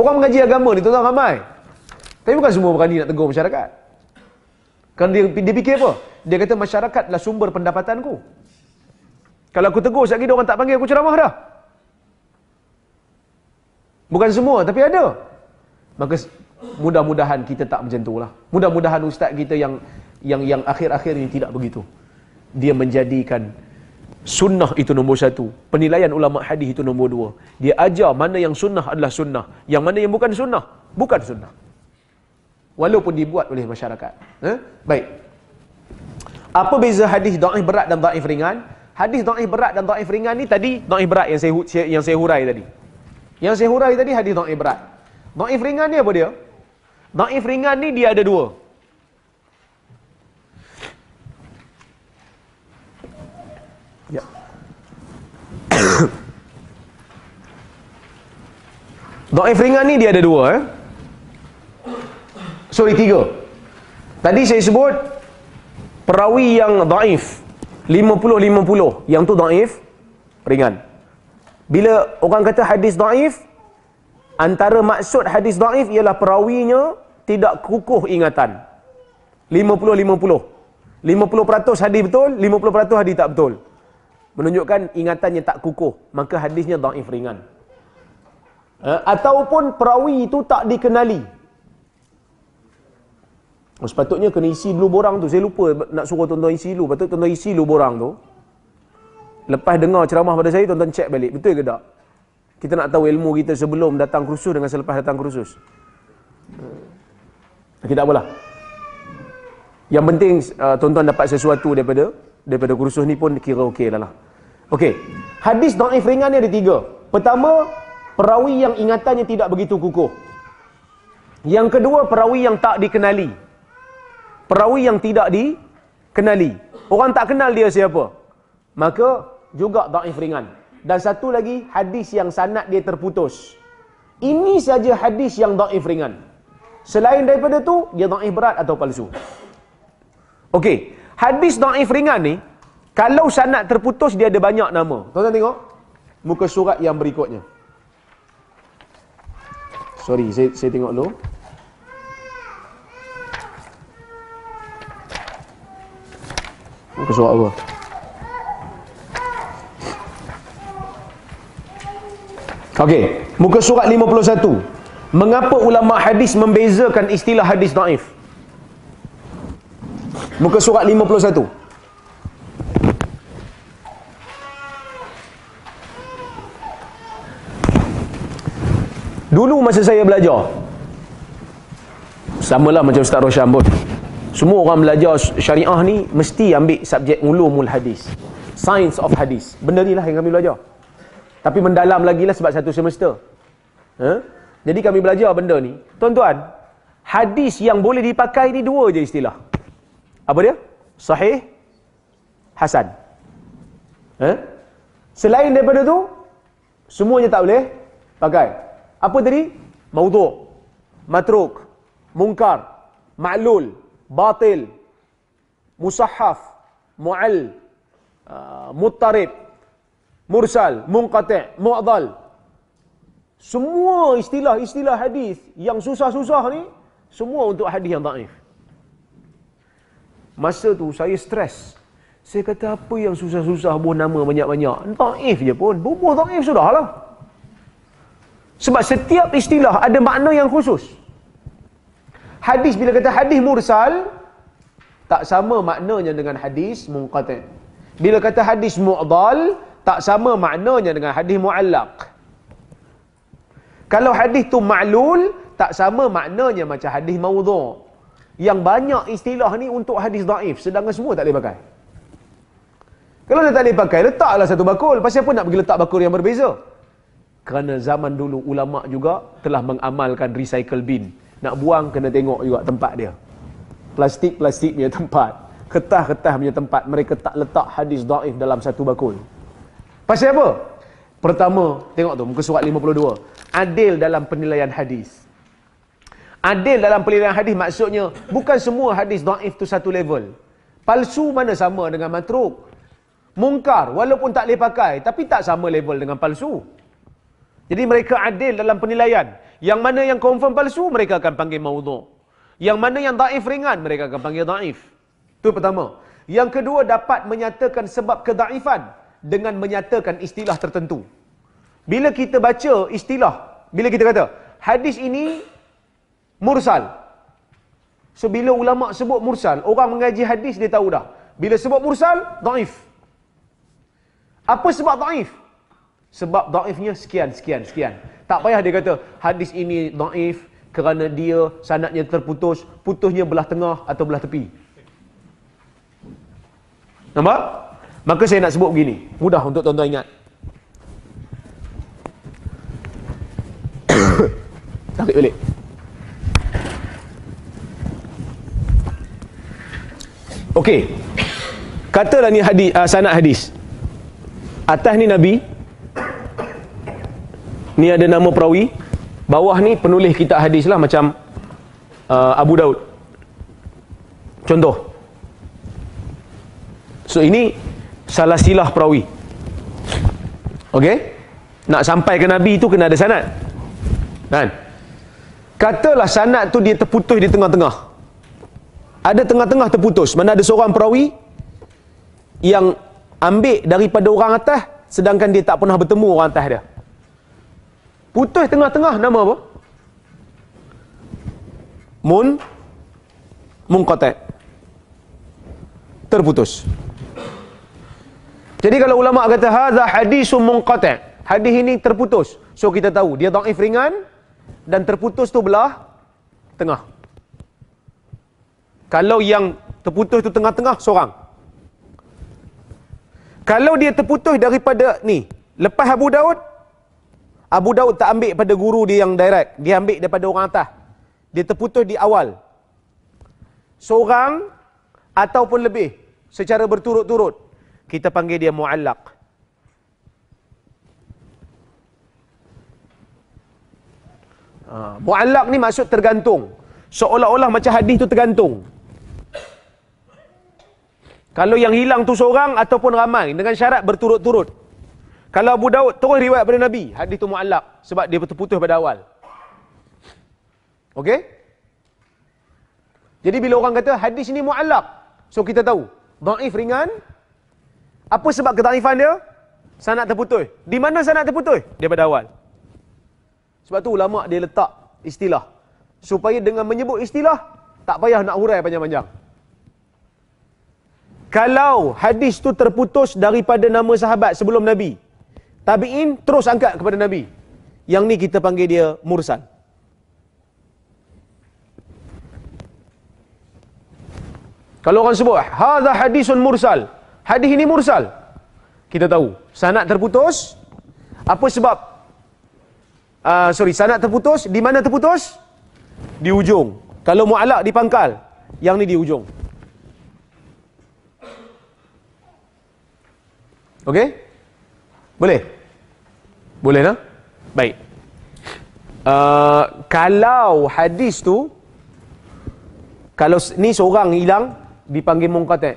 Orang mengaji agama ni tu tuan ramai. Tapi bukan semua berani nak tegur masyarakat. Kan dia, dia fikir apa? Dia kata masyarakatlah sumber pendapatanku. Kalau aku tegur sekejap lagi, orang tak panggil aku ceramah dah. Bukan semua, tapi ada. Maka mudah-mudahan kita tak macam tu lah. Mudah-mudahan ustaz kita yang yang yang akhir-akhir ini tidak begitu. Dia menjadikan sunnah itu nombor satu. Penilaian ulama hadis itu nombor dua. Dia ajar mana yang sunnah adalah sunnah. Yang mana yang bukan sunnah, bukan sunnah. Walaupun dibuat oleh masyarakat. Eh? Baik. Apa beza hadis da'if berat dan da'if ringan? hadis dhaif berat dan dhaif ringan ni tadi dhaif berat yang saya yang saya hurai tadi. Yang saya hurai tadi hadis dhaif berat. Dhaif ringan ni apa dia? Dhaif ringan ni dia ada dua. Ya. dhaif ringan ni dia ada dua eh. Sorry tiga. Tadi saya sebut perawi yang dhaif 50-50 Yang tu daif Ringan Bila orang kata hadis daif Antara maksud hadis daif Ialah perawinya Tidak kukuh ingatan 50-50 50% hadis betul 50% hadis tak betul Menunjukkan ingatannya tak kukuh Maka hadisnya daif ringan eh, Ataupun perawi itu tak dikenali Oh Sepatutnya kena isi dulu borang tu. Saya lupa nak suruh tuan-tuan isi dulu. Patut tuan-tuan isi dulu borang tu. Lepas dengar ceramah pada saya, tuan-tuan cek balik. Betul ke tak? Kita nak tahu ilmu kita sebelum datang kursus dengan selepas datang kursus. Kita hmm. okay, tak apalah. Yang penting uh, tuan-tuan dapat sesuatu daripada daripada kursus ni pun kira okey lah, lah. Okey. Hadis daif ringan ni ada tiga. Pertama, perawi yang ingatannya tidak begitu kukuh. Yang kedua, perawi yang tak dikenali perawi yang tidak dikenali orang tak kenal dia siapa maka juga daif ringan dan satu lagi hadis yang sanad dia terputus ini saja hadis yang daif ringan selain daripada tu dia daif berat atau palsu okey hadis daif ringan ni kalau sanad terputus dia ada banyak nama tuan-tuan tengok muka surat yang berikutnya sorry saya, saya tengok dulu Aku suruh apa? Okey, muka surat 51. Mengapa ulama hadis membezakan istilah hadis daif? Muka surat 51. Dulu masa saya belajar. Samalah macam Ustaz Rosyam semua orang belajar syariah ni mesti ambil subjek ulumul hadis. Science of hadis. Benda ni lah yang kami belajar. Tapi mendalam lagi lah sebab satu semester. Huh? Ha? Jadi kami belajar benda ni. Tuan-tuan, hadis yang boleh dipakai ni dua je istilah. Apa dia? Sahih Hasan. Huh? Ha? Selain daripada tu, semuanya tak boleh pakai. Apa tadi? Maudhu, matruk, mungkar, ma'lul batil, musahaf, mu'al, uh, muttarib, mursal, munqati', mu'dal. Semua istilah-istilah hadis yang susah-susah ni semua untuk hadis yang taif. Masa tu saya stres. Saya kata apa yang susah-susah buah nama banyak-banyak. Daif je pun. Buah daif sudah lah. Sebab setiap istilah ada makna yang khusus hadis bila kata hadis mursal tak sama maknanya dengan hadis munqati bila kata hadis mu'dal tak sama maknanya dengan hadis mu'allaq kalau hadis tu ma'lul tak sama maknanya macam hadis maudhu yang banyak istilah ni untuk hadis daif sedangkan semua tak boleh pakai kalau dia tak boleh pakai letaklah satu bakul pasal apa nak pergi letak bakul yang berbeza kerana zaman dulu ulama juga telah mengamalkan recycle bin nak buang kena tengok juga tempat dia plastik-plastik punya tempat kertas-kertas punya tempat mereka tak letak hadis daif dalam satu bakul pasal apa? pertama tengok tu muka surat 52 adil dalam penilaian hadis adil dalam penilaian hadis maksudnya bukan semua hadis daif tu satu level palsu mana sama dengan matruk mungkar walaupun tak boleh pakai tapi tak sama level dengan palsu jadi mereka adil dalam penilaian yang mana yang confirm palsu, mereka akan panggil maudhu. Yang mana yang daif ringan, mereka akan panggil daif. Itu pertama. Yang kedua, dapat menyatakan sebab kedaifan dengan menyatakan istilah tertentu. Bila kita baca istilah, bila kita kata, hadis ini mursal. So, bila ulama' sebut mursal, orang mengaji hadis, dia tahu dah. Bila sebut mursal, daif. Apa sebab daif? Sebab daifnya sekian, sekian, sekian. Tak payah dia kata hadis ini naif kerana dia sanatnya terputus, putusnya belah tengah atau belah tepi. Nampak? Maka saya nak sebut begini. Mudah untuk tuan-tuan ingat. Tarik balik. Okey. Katalah ni hadis, uh, ah, sanat hadis. Atas ni Nabi, ni ada nama perawi bawah ni penulis kitab hadis lah macam uh, Abu Daud contoh so ini salah silah perawi ok nak sampai ke Nabi tu kena ada sanat kan katalah sanat tu dia terputus di tengah-tengah ada tengah-tengah terputus mana ada seorang perawi yang ambil daripada orang atas sedangkan dia tak pernah bertemu orang atas dia Putus tengah-tengah nama apa? Mun Mungkotek Terputus Jadi kalau ulama kata Hadha hadisun Mungkote Hadis ini terputus So kita tahu Dia da'if ringan Dan terputus tu belah Tengah Kalau yang terputus tu tengah-tengah Seorang Kalau dia terputus daripada ni Lepas Abu Daud Abu Daud tak ambil pada guru dia yang direct. Dia ambil daripada orang atas. Dia terputus di awal. Seorang ataupun lebih secara berturut-turut. Kita panggil dia mu'allak. Ha, mu'allak ni maksud tergantung. Seolah-olah macam hadis tu tergantung. Kalau yang hilang tu seorang ataupun ramai dengan syarat berturut-turut. Kalau Abu Daud terus riwayat pada Nabi, hadis itu muallaq sebab dia terputus pada awal. Okey? Jadi bila orang kata hadis ini muallaq, so kita tahu, dhaif ringan apa sebab kedhaifan dia? Sanad terputus. Di mana sanad terputus? pada awal. Sebab tu ulama dia letak istilah supaya dengan menyebut istilah tak payah nak hurai panjang-panjang. Kalau hadis tu terputus daripada nama sahabat sebelum Nabi, Tabi'in terus angkat kepada Nabi. Yang ni kita panggil dia Mursal. Kalau orang sebut, Hada hadisun Mursal. Hadis ini Mursal. Kita tahu. Sanat terputus. Apa sebab? Uh, sorry, sanat terputus. Di mana terputus? Di ujung. Kalau mu'alak di pangkal. Yang ni di ujung. Okey? Boleh? Boleh tak? Baik. Uh, kalau hadis tu, kalau ni seorang hilang, dipanggil mungkatek.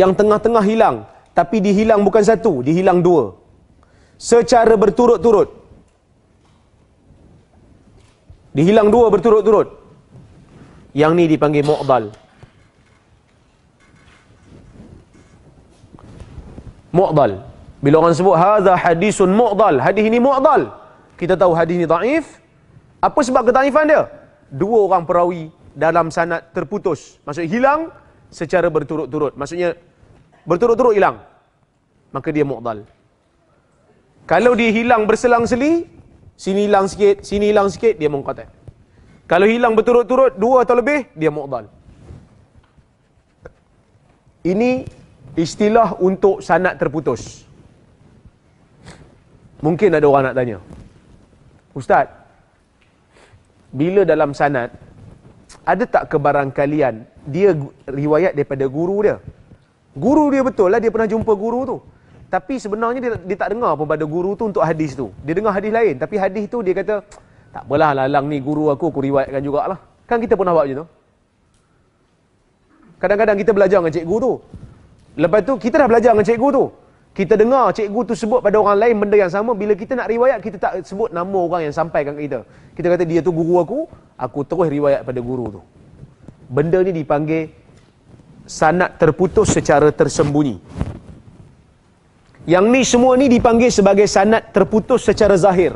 Yang tengah-tengah hilang, tapi dihilang bukan satu, dihilang dua. Secara berturut-turut. Dihilang dua berturut-turut. Yang ni dipanggil mu'dal. Mu'dal. Mu'dal. Bila orang sebut hadza hadisun mu'dal, hadis ini mu'dal. Kita tahu hadis ini dhaif. Apa sebab ketaifan dia? Dua orang perawi dalam sanad terputus. Maksud hilang secara berturut-turut. Maksudnya berturut-turut hilang. Maka dia mu'dal. Kalau dia hilang berselang-seli, sini hilang sikit, sini hilang sikit, dia mengkata. Kalau hilang berturut-turut, dua atau lebih, dia mu'dal. Ini istilah untuk sanad Terputus. Mungkin ada orang nak tanya. Ustaz, bila dalam sanad, ada tak kebarangkalian dia riwayat daripada guru dia? Guru dia betul lah, dia pernah jumpa guru tu. Tapi sebenarnya dia, dia tak dengar pun pada guru tu untuk hadis tu. Dia dengar hadis lain. Tapi hadis tu dia kata, tak apalah lalang ni guru aku, aku riwayatkan jugalah. Kan kita pernah buat macam tu. Kadang-kadang kita belajar dengan cikgu tu. Lepas tu kita dah belajar dengan cikgu tu kita dengar cikgu tu sebut pada orang lain benda yang sama bila kita nak riwayat kita tak sebut nama orang yang sampaikan kita kita kata dia tu guru aku aku terus riwayat pada guru tu benda ni dipanggil sanad terputus secara tersembunyi yang ni semua ni dipanggil sebagai sanad terputus secara zahir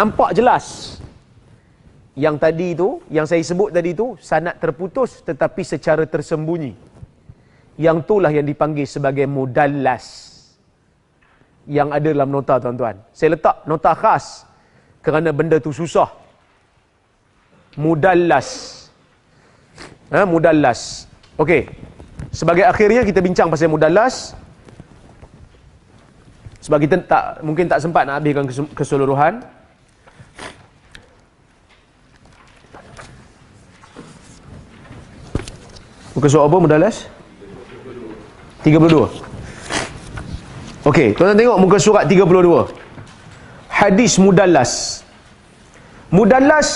nampak jelas yang tadi tu yang saya sebut tadi tu sanad terputus tetapi secara tersembunyi yang itulah yang dipanggil sebagai mudallas yang ada dalam nota tuan-tuan. Saya letak nota khas kerana benda tu susah. Mudallas. Ha, mudallas. Okey. Sebagai akhirnya kita bincang pasal mudallas. Sebab kita tak, mungkin tak sempat nak habiskan keseluruhan. Muka soal apa mudallas? 32. 32. Okey, tuan-tuan tengok muka surat 32. Hadis mudallas. Mudallas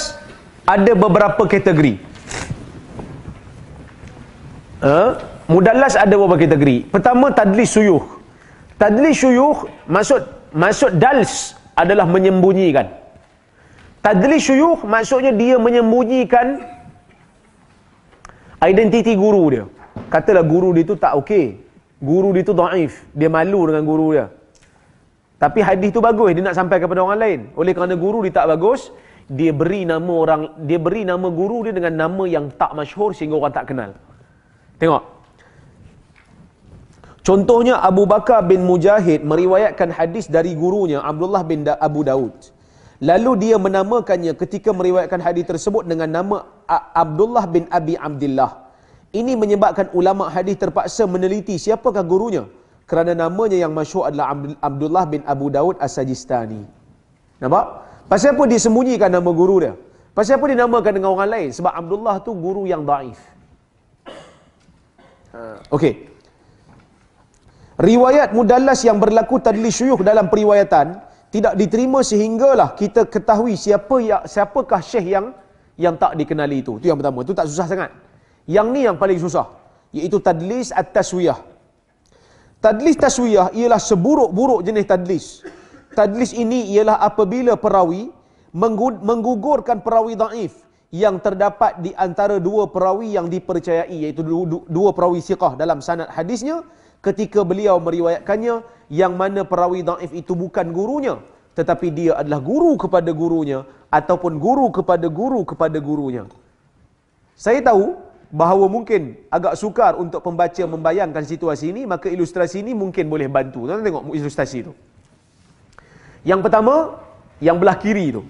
ada beberapa kategori. Ha? Mudallas ada beberapa kategori. Pertama tadlis suyuh. Tadlis suyuh maksud maksud dals adalah menyembunyikan. Tadlis suyuh maksudnya dia menyembunyikan identiti guru dia. Katalah guru dia tu tak okey, Guru dia tu daif. Dia malu dengan guru dia. Tapi hadis tu bagus. Dia nak sampai kepada orang lain. Oleh kerana guru dia tak bagus, dia beri nama orang dia beri nama guru dia dengan nama yang tak masyhur sehingga orang tak kenal. Tengok. Contohnya Abu Bakar bin Mujahid meriwayatkan hadis dari gurunya Abdullah bin da- Abu Daud. Lalu dia menamakannya ketika meriwayatkan hadis tersebut dengan nama Abdullah bin Abi Abdullah. Ini menyebabkan ulama hadis terpaksa meneliti siapakah gurunya kerana namanya yang masyhur adalah Abdullah bin Abu Daud As-Sajistani. Nampak? Pasal apa disembunyikan nama guru dia? Pasal apa dinamakan dengan orang lain? Sebab Abdullah tu guru yang daif. Ha, okey. Riwayat mudallas yang berlaku tadli syuyuh dalam periwayatan tidak diterima sehinggalah kita ketahui siapa ya, siapakah syekh yang yang tak dikenali itu. Itu yang pertama. Itu tak susah sangat. Yang ni yang paling susah. Iaitu tadlis at-taswiyah. Tadlis taswiyah ialah seburuk-buruk jenis tadlis. Tadlis ini ialah apabila perawi menggugurkan perawi daif yang terdapat di antara dua perawi yang dipercayai iaitu dua perawi siqah dalam sanad hadisnya ketika beliau meriwayatkannya yang mana perawi daif itu bukan gurunya tetapi dia adalah guru kepada gurunya ataupun guru kepada guru kepada gurunya. Saya tahu bahawa mungkin agak sukar untuk pembaca membayangkan situasi ini, maka ilustrasi ini mungkin boleh bantu. Tuan-tuan tengok ilustrasi itu. Yang pertama, yang belah kiri itu.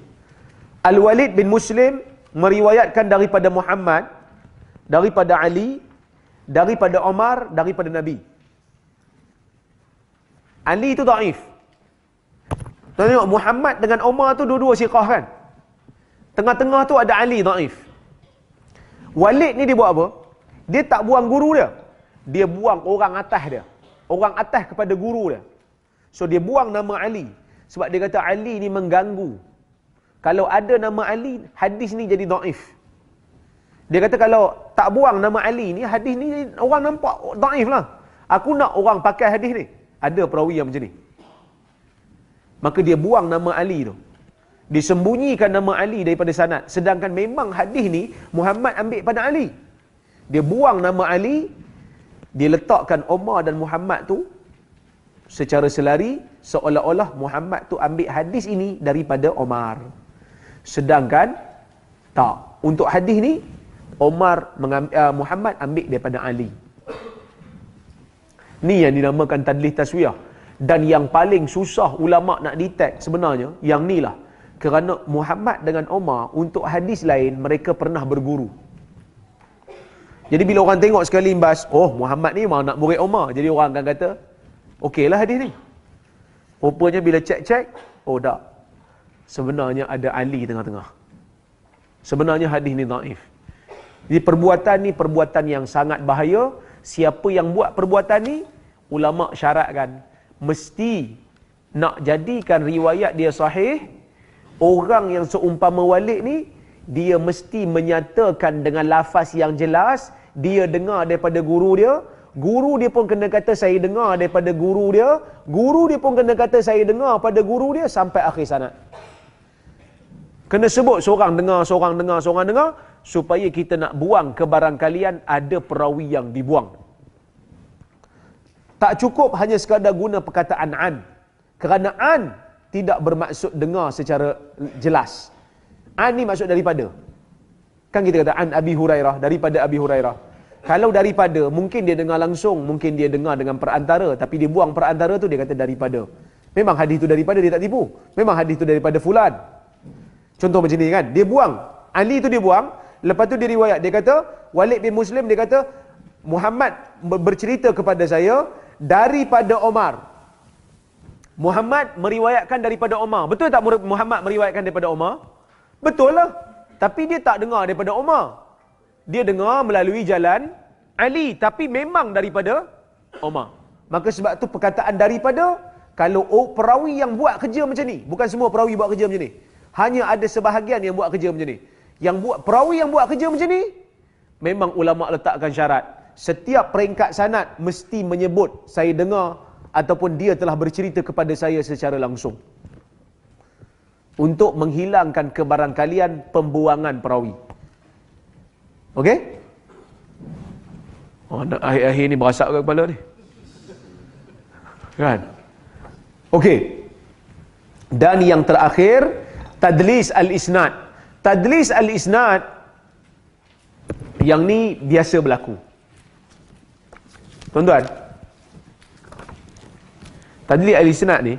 Al-Walid bin Muslim meriwayatkan daripada Muhammad, daripada Ali, daripada Omar, daripada Nabi. Ali itu daif. Tuan-tuan tengok, Muhammad dengan Omar tu dua-dua siqah kan? Tengah-tengah tu ada Ali daif. Walid ni dia buat apa? Dia tak buang guru dia. Dia buang orang atas dia. Orang atas kepada guru dia. So dia buang nama Ali. Sebab dia kata Ali ni mengganggu. Kalau ada nama Ali, hadis ni jadi daif. Dia kata kalau tak buang nama Ali ni, hadis ni orang nampak daif lah. Aku nak orang pakai hadis ni. Ada perawi yang macam ni. Maka dia buang nama Ali tu disembunyikan nama Ali daripada sanad sedangkan memang hadis ni Muhammad ambil pada Ali dia buang nama Ali dia letakkan Omar dan Muhammad tu secara selari seolah-olah Muhammad tu ambil hadis ini daripada Omar sedangkan tak untuk hadis ni Omar mengambil, uh, eh, Muhammad ambil daripada Ali ni yang dinamakan tadlis taswiyah dan yang paling susah ulama nak detect sebenarnya yang ni lah kerana Muhammad dengan Omar untuk hadis lain mereka pernah berguru. Jadi bila orang tengok sekali imbas, oh Muhammad ni memang anak murid Omar. Jadi orang akan kata, okeylah hadis ni. Rupanya bila cek-cek, oh tak. Sebenarnya ada Ali tengah-tengah. Sebenarnya hadis ni naif. Jadi perbuatan ni perbuatan yang sangat bahaya. Siapa yang buat perbuatan ni, ulama' syaratkan. Mesti nak jadikan riwayat dia sahih, orang yang seumpama Walid ni dia mesti menyatakan dengan lafaz yang jelas dia dengar daripada guru dia guru dia pun kena kata saya dengar daripada guru dia guru dia pun kena kata saya dengar pada guru dia sampai akhir sana. kena sebut seorang dengar seorang dengar seorang dengar supaya kita nak buang kebarangkalian ada perawi yang dibuang tak cukup hanya sekadar guna perkataan an kerana an tidak bermaksud dengar secara jelas. Ani maksud daripada. Kan kita kata an Abi Hurairah daripada Abi Hurairah. Kalau daripada mungkin dia dengar langsung, mungkin dia dengar dengan perantara tapi dia buang perantara tu dia kata daripada. Memang hadis tu daripada dia tak tipu. Memang hadis tu daripada fulan. Contoh macam ni kan, dia buang. Ali tu dia buang, lepas tu dia riwayat dia kata Walid bin Muslim dia kata Muhammad bercerita kepada saya daripada Omar. Muhammad meriwayatkan daripada Umar. Betul tak Muhammad meriwayatkan daripada Umar? Betul lah. Tapi dia tak dengar daripada Umar. Dia dengar melalui jalan Ali. Tapi memang daripada Umar. Maka sebab tu perkataan daripada kalau oh, perawi yang buat kerja macam ni. Bukan semua perawi buat kerja macam ni. Hanya ada sebahagian yang buat kerja macam ni. Yang buat perawi yang buat kerja macam ni memang ulama letakkan syarat setiap peringkat sanad mesti menyebut saya dengar ataupun dia telah bercerita kepada saya secara langsung untuk menghilangkan kebarangkalian pembuangan perawi. Okey? Oh, nak akhir-akhir ni berasak ke kepala ni? Kan? Okey. Dan yang terakhir, Tadlis Al-Isnad. Tadlis Al-Isnad, yang ni biasa berlaku. Tuan-tuan, Tadli ahli sunat ni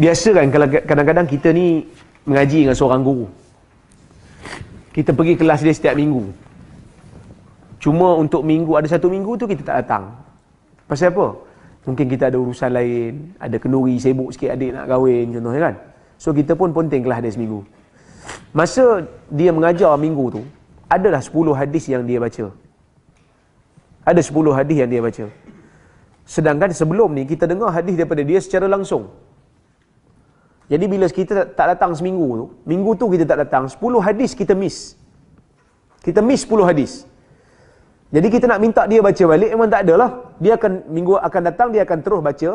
Biasa kan kadang-kadang kita ni Mengaji dengan seorang guru Kita pergi kelas dia setiap minggu Cuma untuk minggu Ada satu minggu tu kita tak datang Pasal apa? Mungkin kita ada urusan lain Ada kenduri sibuk sikit adik nak kahwin Contohnya kan So kita pun penting kelas dia seminggu Masa dia mengajar minggu tu Adalah 10 hadis yang dia baca Ada 10 hadis yang dia baca Sedangkan sebelum ni kita dengar hadis daripada dia secara langsung. Jadi bila kita tak datang seminggu tu, minggu tu kita tak datang, 10 hadis kita miss. Kita miss 10 hadis. Jadi kita nak minta dia baca balik memang tak adalah. Dia akan minggu akan datang dia akan terus baca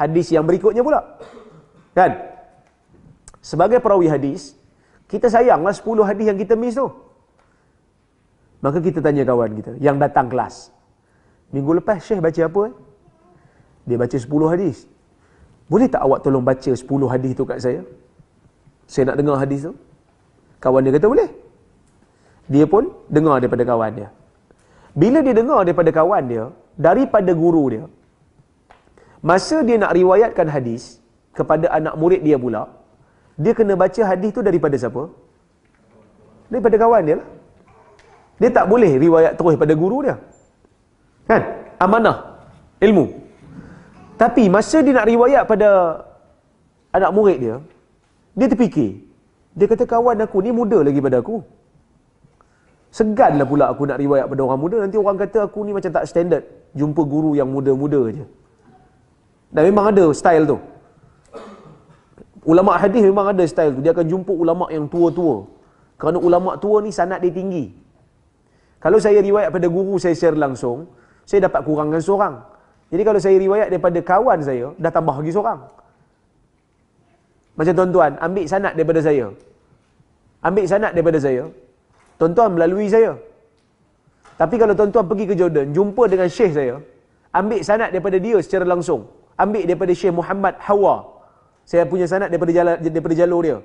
hadis yang berikutnya pula. Kan? Sebagai perawi hadis, kita sayanglah 10 hadis yang kita miss tu. Maka kita tanya kawan kita yang datang kelas. Minggu lepas Syekh baca apa? Eh? Dia baca 10 hadis. Boleh tak awak tolong baca 10 hadis tu kat saya? Saya nak dengar hadis tu. Kawan dia kata boleh. Dia pun dengar daripada kawan dia. Bila dia dengar daripada kawan dia, daripada guru dia, masa dia nak riwayatkan hadis kepada anak murid dia pula, dia kena baca hadis tu daripada siapa? Daripada kawan dia lah. Dia tak boleh riwayat terus pada guru dia. Kan? Amanah. Ilmu. Tapi masa dia nak riwayat pada anak murid dia, dia terfikir. Dia kata kawan aku ni muda lagi pada aku. Seganlah pula aku nak riwayat pada orang muda. Nanti orang kata aku ni macam tak standard. Jumpa guru yang muda-muda je. Dan memang ada style tu. Ulama hadis memang ada style tu. Dia akan jumpa ulama yang tua-tua. Kerana ulama tua ni sanat dia tinggi. Kalau saya riwayat pada guru saya share langsung, saya dapat kurangkan seorang. Jadi kalau saya riwayat daripada kawan saya, dah tambah lagi seorang. Macam tuan-tuan, ambil sanat daripada saya. Ambil sanat daripada saya. Tuan-tuan melalui saya. Tapi kalau tuan-tuan pergi ke Jordan, jumpa dengan syekh saya, ambil sanat daripada dia secara langsung. Ambil daripada Syekh Muhammad Hawa. Saya punya sanat daripada jalan, daripada jalur dia.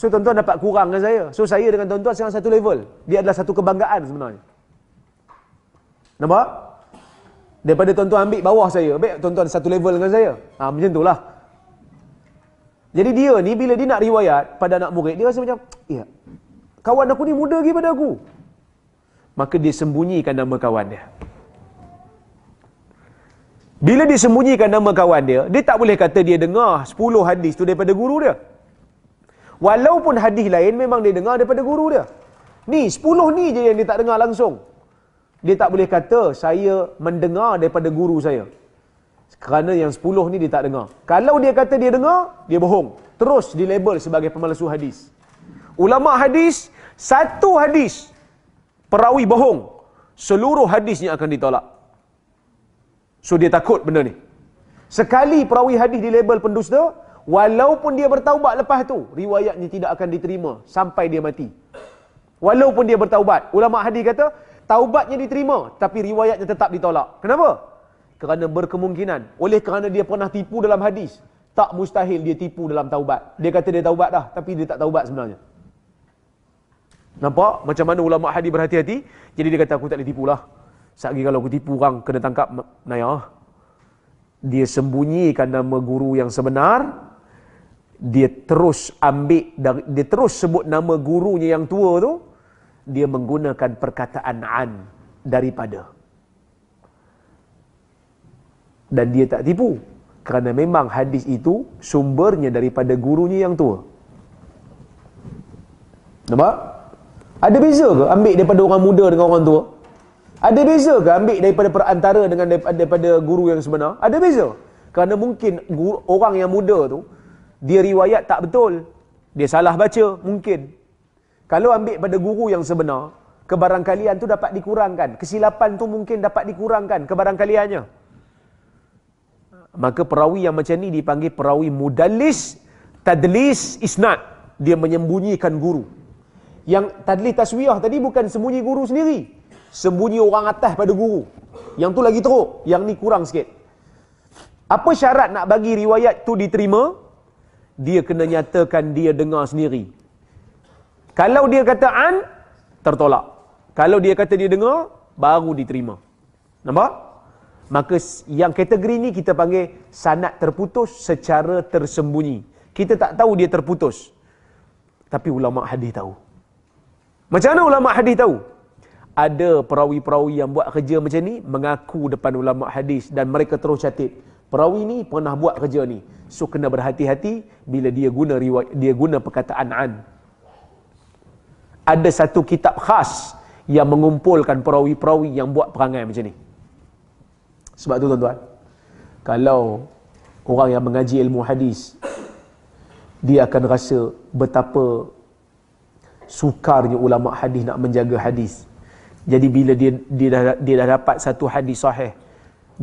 So tuan-tuan dapat kurang dengan saya. So saya dengan tuan-tuan sekarang satu level. Dia adalah satu kebanggaan sebenarnya. Nampak? Daripada tuan-tuan ambil bawah saya. Baik tuan-tuan satu level dengan saya. Ha, macam itulah. Jadi dia ni bila dia nak riwayat pada anak murid, dia rasa macam, iya kawan aku ni muda lagi pada aku. Maka dia sembunyikan nama kawan dia. Bila dia sembunyikan nama kawan dia, dia tak boleh kata dia dengar 10 hadis tu daripada guru dia. Walaupun hadis lain memang dia dengar daripada guru dia. Ni, 10 ni je yang dia tak dengar langsung dia tak boleh kata saya mendengar daripada guru saya. Kerana yang sepuluh ni dia tak dengar. Kalau dia kata dia dengar, dia bohong. Terus dilabel sebagai pemalsu hadis. Ulama hadis, satu hadis perawi bohong, seluruh hadisnya akan ditolak. So dia takut benda ni. Sekali perawi hadis dilabel pendusta, walaupun dia bertaubat lepas tu, riwayatnya tidak akan diterima sampai dia mati. Walaupun dia bertaubat, ulama hadis kata, taubatnya diterima tapi riwayatnya tetap ditolak. Kenapa? Kerana berkemungkinan oleh kerana dia pernah tipu dalam hadis, tak mustahil dia tipu dalam taubat. Dia kata dia taubat dah tapi dia tak taubat sebenarnya. Nampak macam mana ulama hadis berhati-hati? Jadi dia kata aku tak boleh lah. Sekali kalau aku tipu orang kena tangkap naya. Dia sembunyikan nama guru yang sebenar. Dia terus ambil dia terus sebut nama gurunya yang tua tu dia menggunakan perkataan an daripada. Dan dia tak tipu. Kerana memang hadis itu sumbernya daripada gurunya yang tua. Nampak? Ada beza ke ambil daripada orang muda dengan orang tua? Ada beza ke ambil daripada perantara dengan daripada guru yang sebenar? Ada beza. Kerana mungkin guru, orang yang muda tu, dia riwayat tak betul. Dia salah baca mungkin. Kalau ambil pada guru yang sebenar, kebarangkalian tu dapat dikurangkan. Kesilapan tu mungkin dapat dikurangkan kebarangkaliannya. Maka perawi yang macam ni dipanggil perawi mudallis tadlis isnad. Dia menyembunyikan guru. Yang tadlis taswiyah tadi bukan sembunyi guru sendiri. Sembunyi orang atas pada guru. Yang tu lagi teruk. Yang ni kurang sikit. Apa syarat nak bagi riwayat tu diterima? Dia kena nyatakan dia dengar sendiri. Kalau dia kata an, tertolak. Kalau dia kata dia dengar, baru diterima. Nampak? Maka yang kategori ni kita panggil sanat terputus secara tersembunyi. Kita tak tahu dia terputus. Tapi ulama hadis tahu. Macam mana ulama hadis tahu? Ada perawi-perawi yang buat kerja macam ni mengaku depan ulama hadis dan mereka terus catat. Perawi ni pernah buat kerja ni. So kena berhati-hati bila dia guna riwayat, dia guna perkataan an ada satu kitab khas yang mengumpulkan perawi-perawi yang buat perangai macam ni. Sebab tu tuan-tuan, kalau orang yang mengaji ilmu hadis, dia akan rasa betapa sukarnya ulama hadis nak menjaga hadis. Jadi bila dia dia dah, dia dah dapat satu hadis sahih,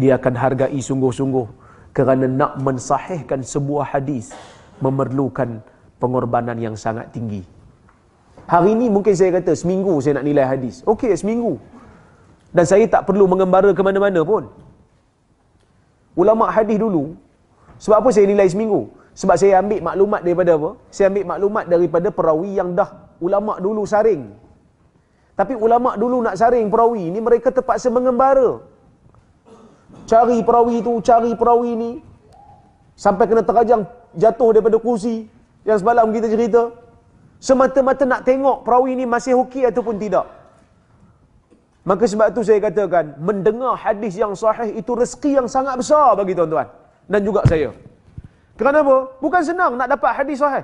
dia akan hargai sungguh-sungguh kerana nak mensahihkan sebuah hadis memerlukan pengorbanan yang sangat tinggi. Hari ini mungkin saya kata seminggu saya nak nilai hadis. Okey, seminggu. Dan saya tak perlu mengembara ke mana-mana pun. Ulama hadis dulu, sebab apa saya nilai seminggu? Sebab saya ambil maklumat daripada apa? Saya ambil maklumat daripada perawi yang dah ulama dulu saring. Tapi ulama dulu nak saring perawi ini mereka terpaksa mengembara. Cari perawi itu, cari perawi ini. Sampai kena terajang jatuh daripada kursi yang semalam kita cerita. Semata-mata nak tengok perawi ini masih huki ataupun tidak. Maka sebab itu saya katakan, mendengar hadis yang sahih itu rezeki yang sangat besar bagi tuan-tuan. Dan juga saya. Kenapa? Bukan senang nak dapat hadis sahih.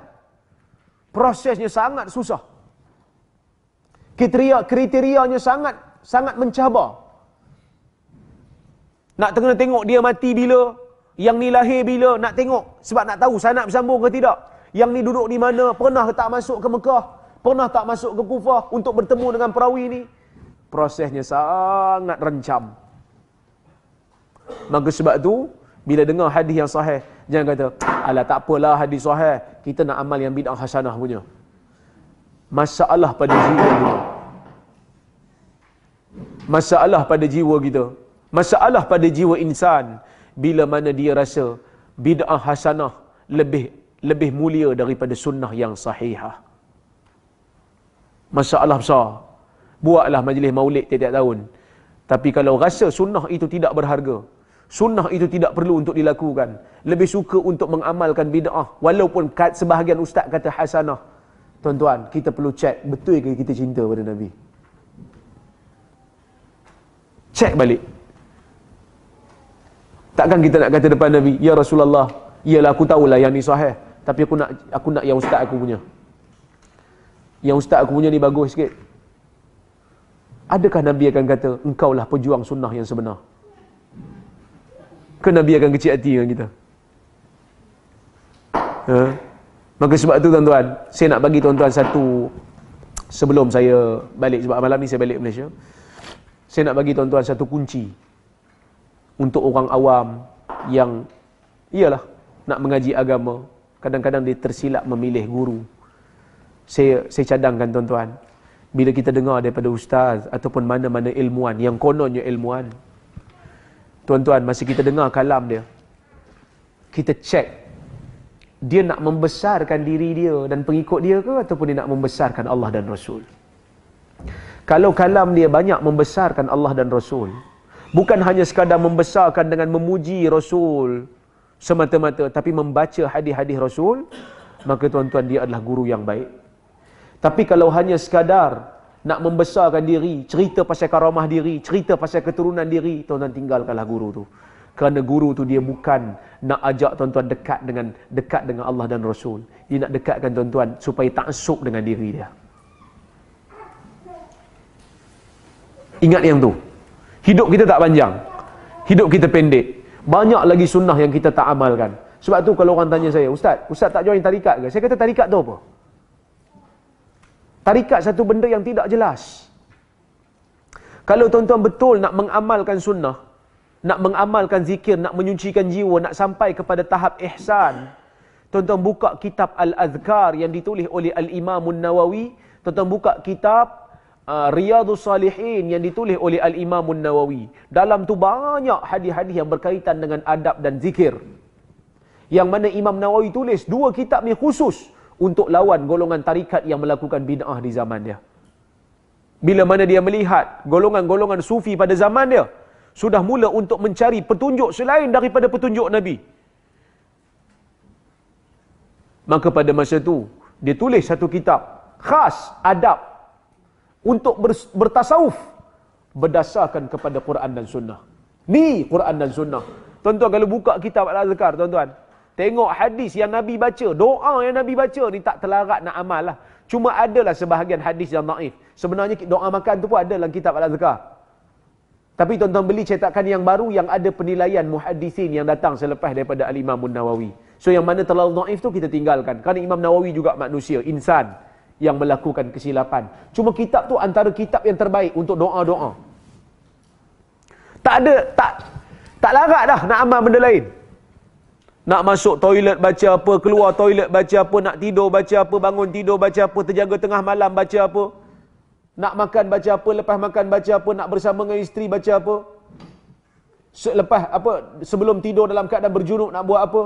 Prosesnya sangat susah. Kriteria, kriterianya sangat sangat mencabar. Nak kena tengok dia mati bila, yang ni lahir bila, nak tengok sebab nak tahu saya nak bersambung ke tidak. Yang ni duduk di mana? Pernah tak masuk ke Mekah? Pernah tak masuk ke Kufah untuk bertemu dengan perawi ni? Prosesnya sangat rencam. Maka sebab tu, bila dengar hadis yang sahih, jangan kata, ala tak apalah hadis sahih, kita nak amal yang bid'ah hasanah punya. Masalah pada jiwa kita. Masalah pada jiwa kita. Masalah pada jiwa insan. Bila mana dia rasa bid'ah hasanah lebih lebih mulia daripada sunnah yang sahihah. Masalah besar. Buatlah majlis maulid tiap-tiap tahun. Tapi kalau rasa sunnah itu tidak berharga, sunnah itu tidak perlu untuk dilakukan, lebih suka untuk mengamalkan bid'ah, walaupun kat sebahagian ustaz kata hasanah. Tuan-tuan, kita perlu cek betul ke kita cinta pada Nabi. Cek balik. Takkan kita nak kata depan Nabi, Ya Rasulullah, ialah aku tahulah yang ni sahih tapi aku nak aku nak yang ustaz aku punya. Yang ustaz aku punya ni bagus sikit. Adakah Nabi akan kata, engkau lah pejuang sunnah yang sebenar? Ke Nabi akan kecil hati dengan kita? Ha? Maka sebab tu tuan-tuan, saya nak bagi tuan-tuan satu sebelum saya balik sebab malam ni saya balik Malaysia. Saya nak bagi tuan-tuan satu kunci untuk orang awam yang iyalah nak mengaji agama, kadang-kadang dia tersilap memilih guru. Saya saya cadangkan tuan-tuan, bila kita dengar daripada ustaz ataupun mana-mana ilmuan yang kononnya ilmuan, tuan-tuan, masa kita dengar kalam dia, kita cek dia nak membesarkan diri dia dan pengikut dia ke ataupun dia nak membesarkan Allah dan Rasul. Kalau kalam dia banyak membesarkan Allah dan Rasul, bukan hanya sekadar membesarkan dengan memuji Rasul, semata-mata tapi membaca hadis-hadis Rasul maka tuan-tuan dia adalah guru yang baik tapi kalau hanya sekadar nak membesarkan diri cerita pasal karamah diri cerita pasal keturunan diri tuan-tuan tinggalkanlah guru tu kerana guru tu dia bukan nak ajak tuan-tuan dekat dengan dekat dengan Allah dan Rasul dia nak dekatkan tuan-tuan supaya tak taksub dengan diri dia ingat yang tu hidup kita tak panjang hidup kita pendek banyak lagi sunnah yang kita tak amalkan. Sebab tu kalau orang tanya saya, Ustaz, Ustaz tak join tarikat ke? Saya kata tarikat tu apa? Tarikat satu benda yang tidak jelas. Kalau tuan-tuan betul nak mengamalkan sunnah, nak mengamalkan zikir, nak menyucikan jiwa, nak sampai kepada tahap ihsan, tuan-tuan buka kitab Al-Azkar yang ditulis oleh Al-Imamun Nawawi, tuan-tuan buka kitab uh, ah, Riyadus Salihin yang ditulis oleh Al-Imam Nawawi. Dalam tu banyak hadis-hadis yang berkaitan dengan adab dan zikir. Yang mana Imam Nawawi tulis dua kitab ni khusus untuk lawan golongan tarikat yang melakukan bid'ah di zaman dia. Bila mana dia melihat golongan-golongan sufi pada zaman dia sudah mula untuk mencari petunjuk selain daripada petunjuk Nabi. Maka pada masa tu dia tulis satu kitab khas adab untuk bertasawuf berdasarkan kepada Quran dan Sunnah. Ni Quran dan Sunnah. Tuan-tuan kalau buka kitab Al-Azkar, tuan-tuan. Tengok hadis yang Nabi baca, doa yang Nabi baca ni tak terlarat nak amal lah. Cuma adalah sebahagian hadis yang naif. Sebenarnya doa makan tu pun ada dalam kitab Al-Azkar. Tapi tuan-tuan beli cetakan yang baru yang ada penilaian muhadisin yang datang selepas daripada Al-Imam Nawawi. So yang mana terlalu naif tu kita tinggalkan. Kerana Imam Nawawi juga manusia, insan yang melakukan kesilapan. Cuma kitab tu antara kitab yang terbaik untuk doa-doa. Tak ada, tak tak larat dah nak amal benda lain. Nak masuk toilet baca apa, keluar toilet baca apa, nak tidur baca apa, bangun tidur baca apa, terjaga tengah malam baca apa. Nak makan baca apa, lepas makan baca apa, nak bersama dengan isteri baca apa. Lepas apa, sebelum tidur dalam keadaan berjunuk nak buat apa.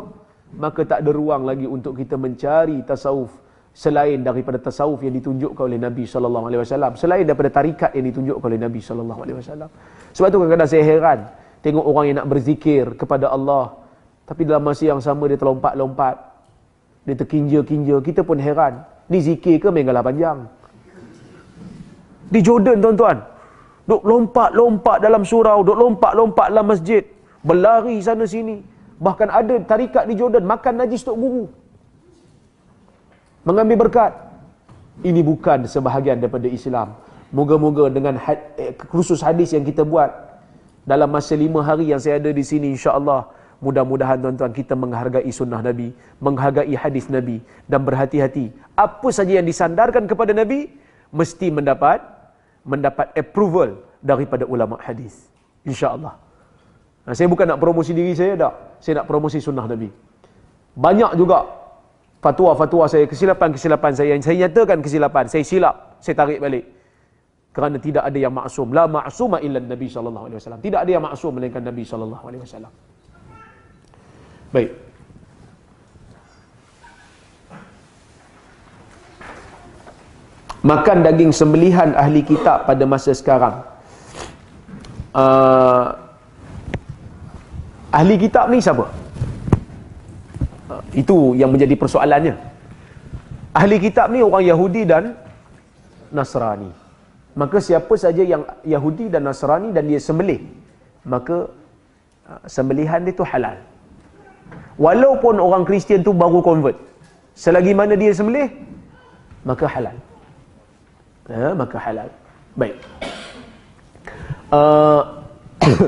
Maka tak ada ruang lagi untuk kita mencari tasawuf selain daripada tasawuf yang ditunjukkan oleh Nabi sallallahu alaihi wasallam selain daripada tarikat yang ditunjukkan oleh Nabi sallallahu alaihi wasallam sebab tu kadang-kadang saya heran tengok orang yang nak berzikir kepada Allah tapi dalam masa yang sama dia terlompat-lompat dia terkinja-kinja kita pun heran ni zikir ke main galah panjang di Jordan tuan-tuan duk lompat-lompat dalam surau duk lompat-lompat dalam masjid berlari sana sini bahkan ada tarikat di Jordan makan najis tok guru mengambil berkat ini bukan sebahagian daripada Islam moga-moga dengan eh, khusus hadis yang kita buat dalam masa lima hari yang saya ada di sini Insya Allah mudah-mudahan tuan-tuan kita menghargai sunnah Nabi menghargai hadis Nabi dan berhati-hati apa saja yang disandarkan kepada Nabi mesti mendapat mendapat approval daripada ulama hadis Insya insyaAllah saya bukan nak promosi diri saya tak saya nak promosi sunnah Nabi banyak juga fatwa-fatwa saya, kesilapan-kesilapan saya saya nyatakan kesilapan, saya silap, saya tarik balik. Kerana tidak ada yang maksum. La ma'asuma illa Nabi SAW. Tidak ada yang maksum melainkan Nabi SAW. Baik. Makan daging sembelihan ahli kitab pada masa sekarang. Uh, ahli kitab ni Siapa? Itu yang menjadi persoalannya. Ahli kitab ni orang Yahudi dan Nasrani. Maka siapa saja yang Yahudi dan Nasrani dan dia sembelih, maka uh, sembelihan dia tu halal. Walaupun orang Kristian tu baru convert. Selagi mana dia sembelih, maka halal. Ha, maka halal. Baik. Uh,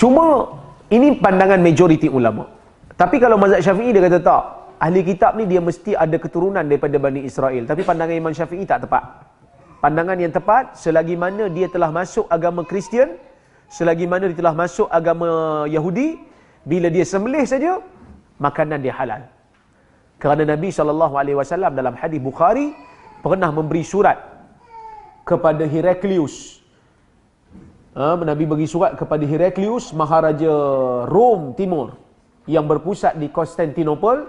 Cuma ini pandangan majoriti ulama. Tapi kalau mazhab Syafi'i dia kata tak, ahli kitab ni dia mesti ada keturunan daripada Bani Israel. Tapi pandangan Imam Syafi'i tak tepat. Pandangan yang tepat selagi mana dia telah masuk agama Kristian, selagi mana dia telah masuk agama Yahudi, bila dia sembelih saja, makanan dia halal. Kerana Nabi sallallahu alaihi wasallam dalam hadis Bukhari pernah memberi surat kepada Heraclius Ha, Nabi bagi surat kepada Heraclius, Maharaja Rom Timur yang berpusat di Konstantinopel.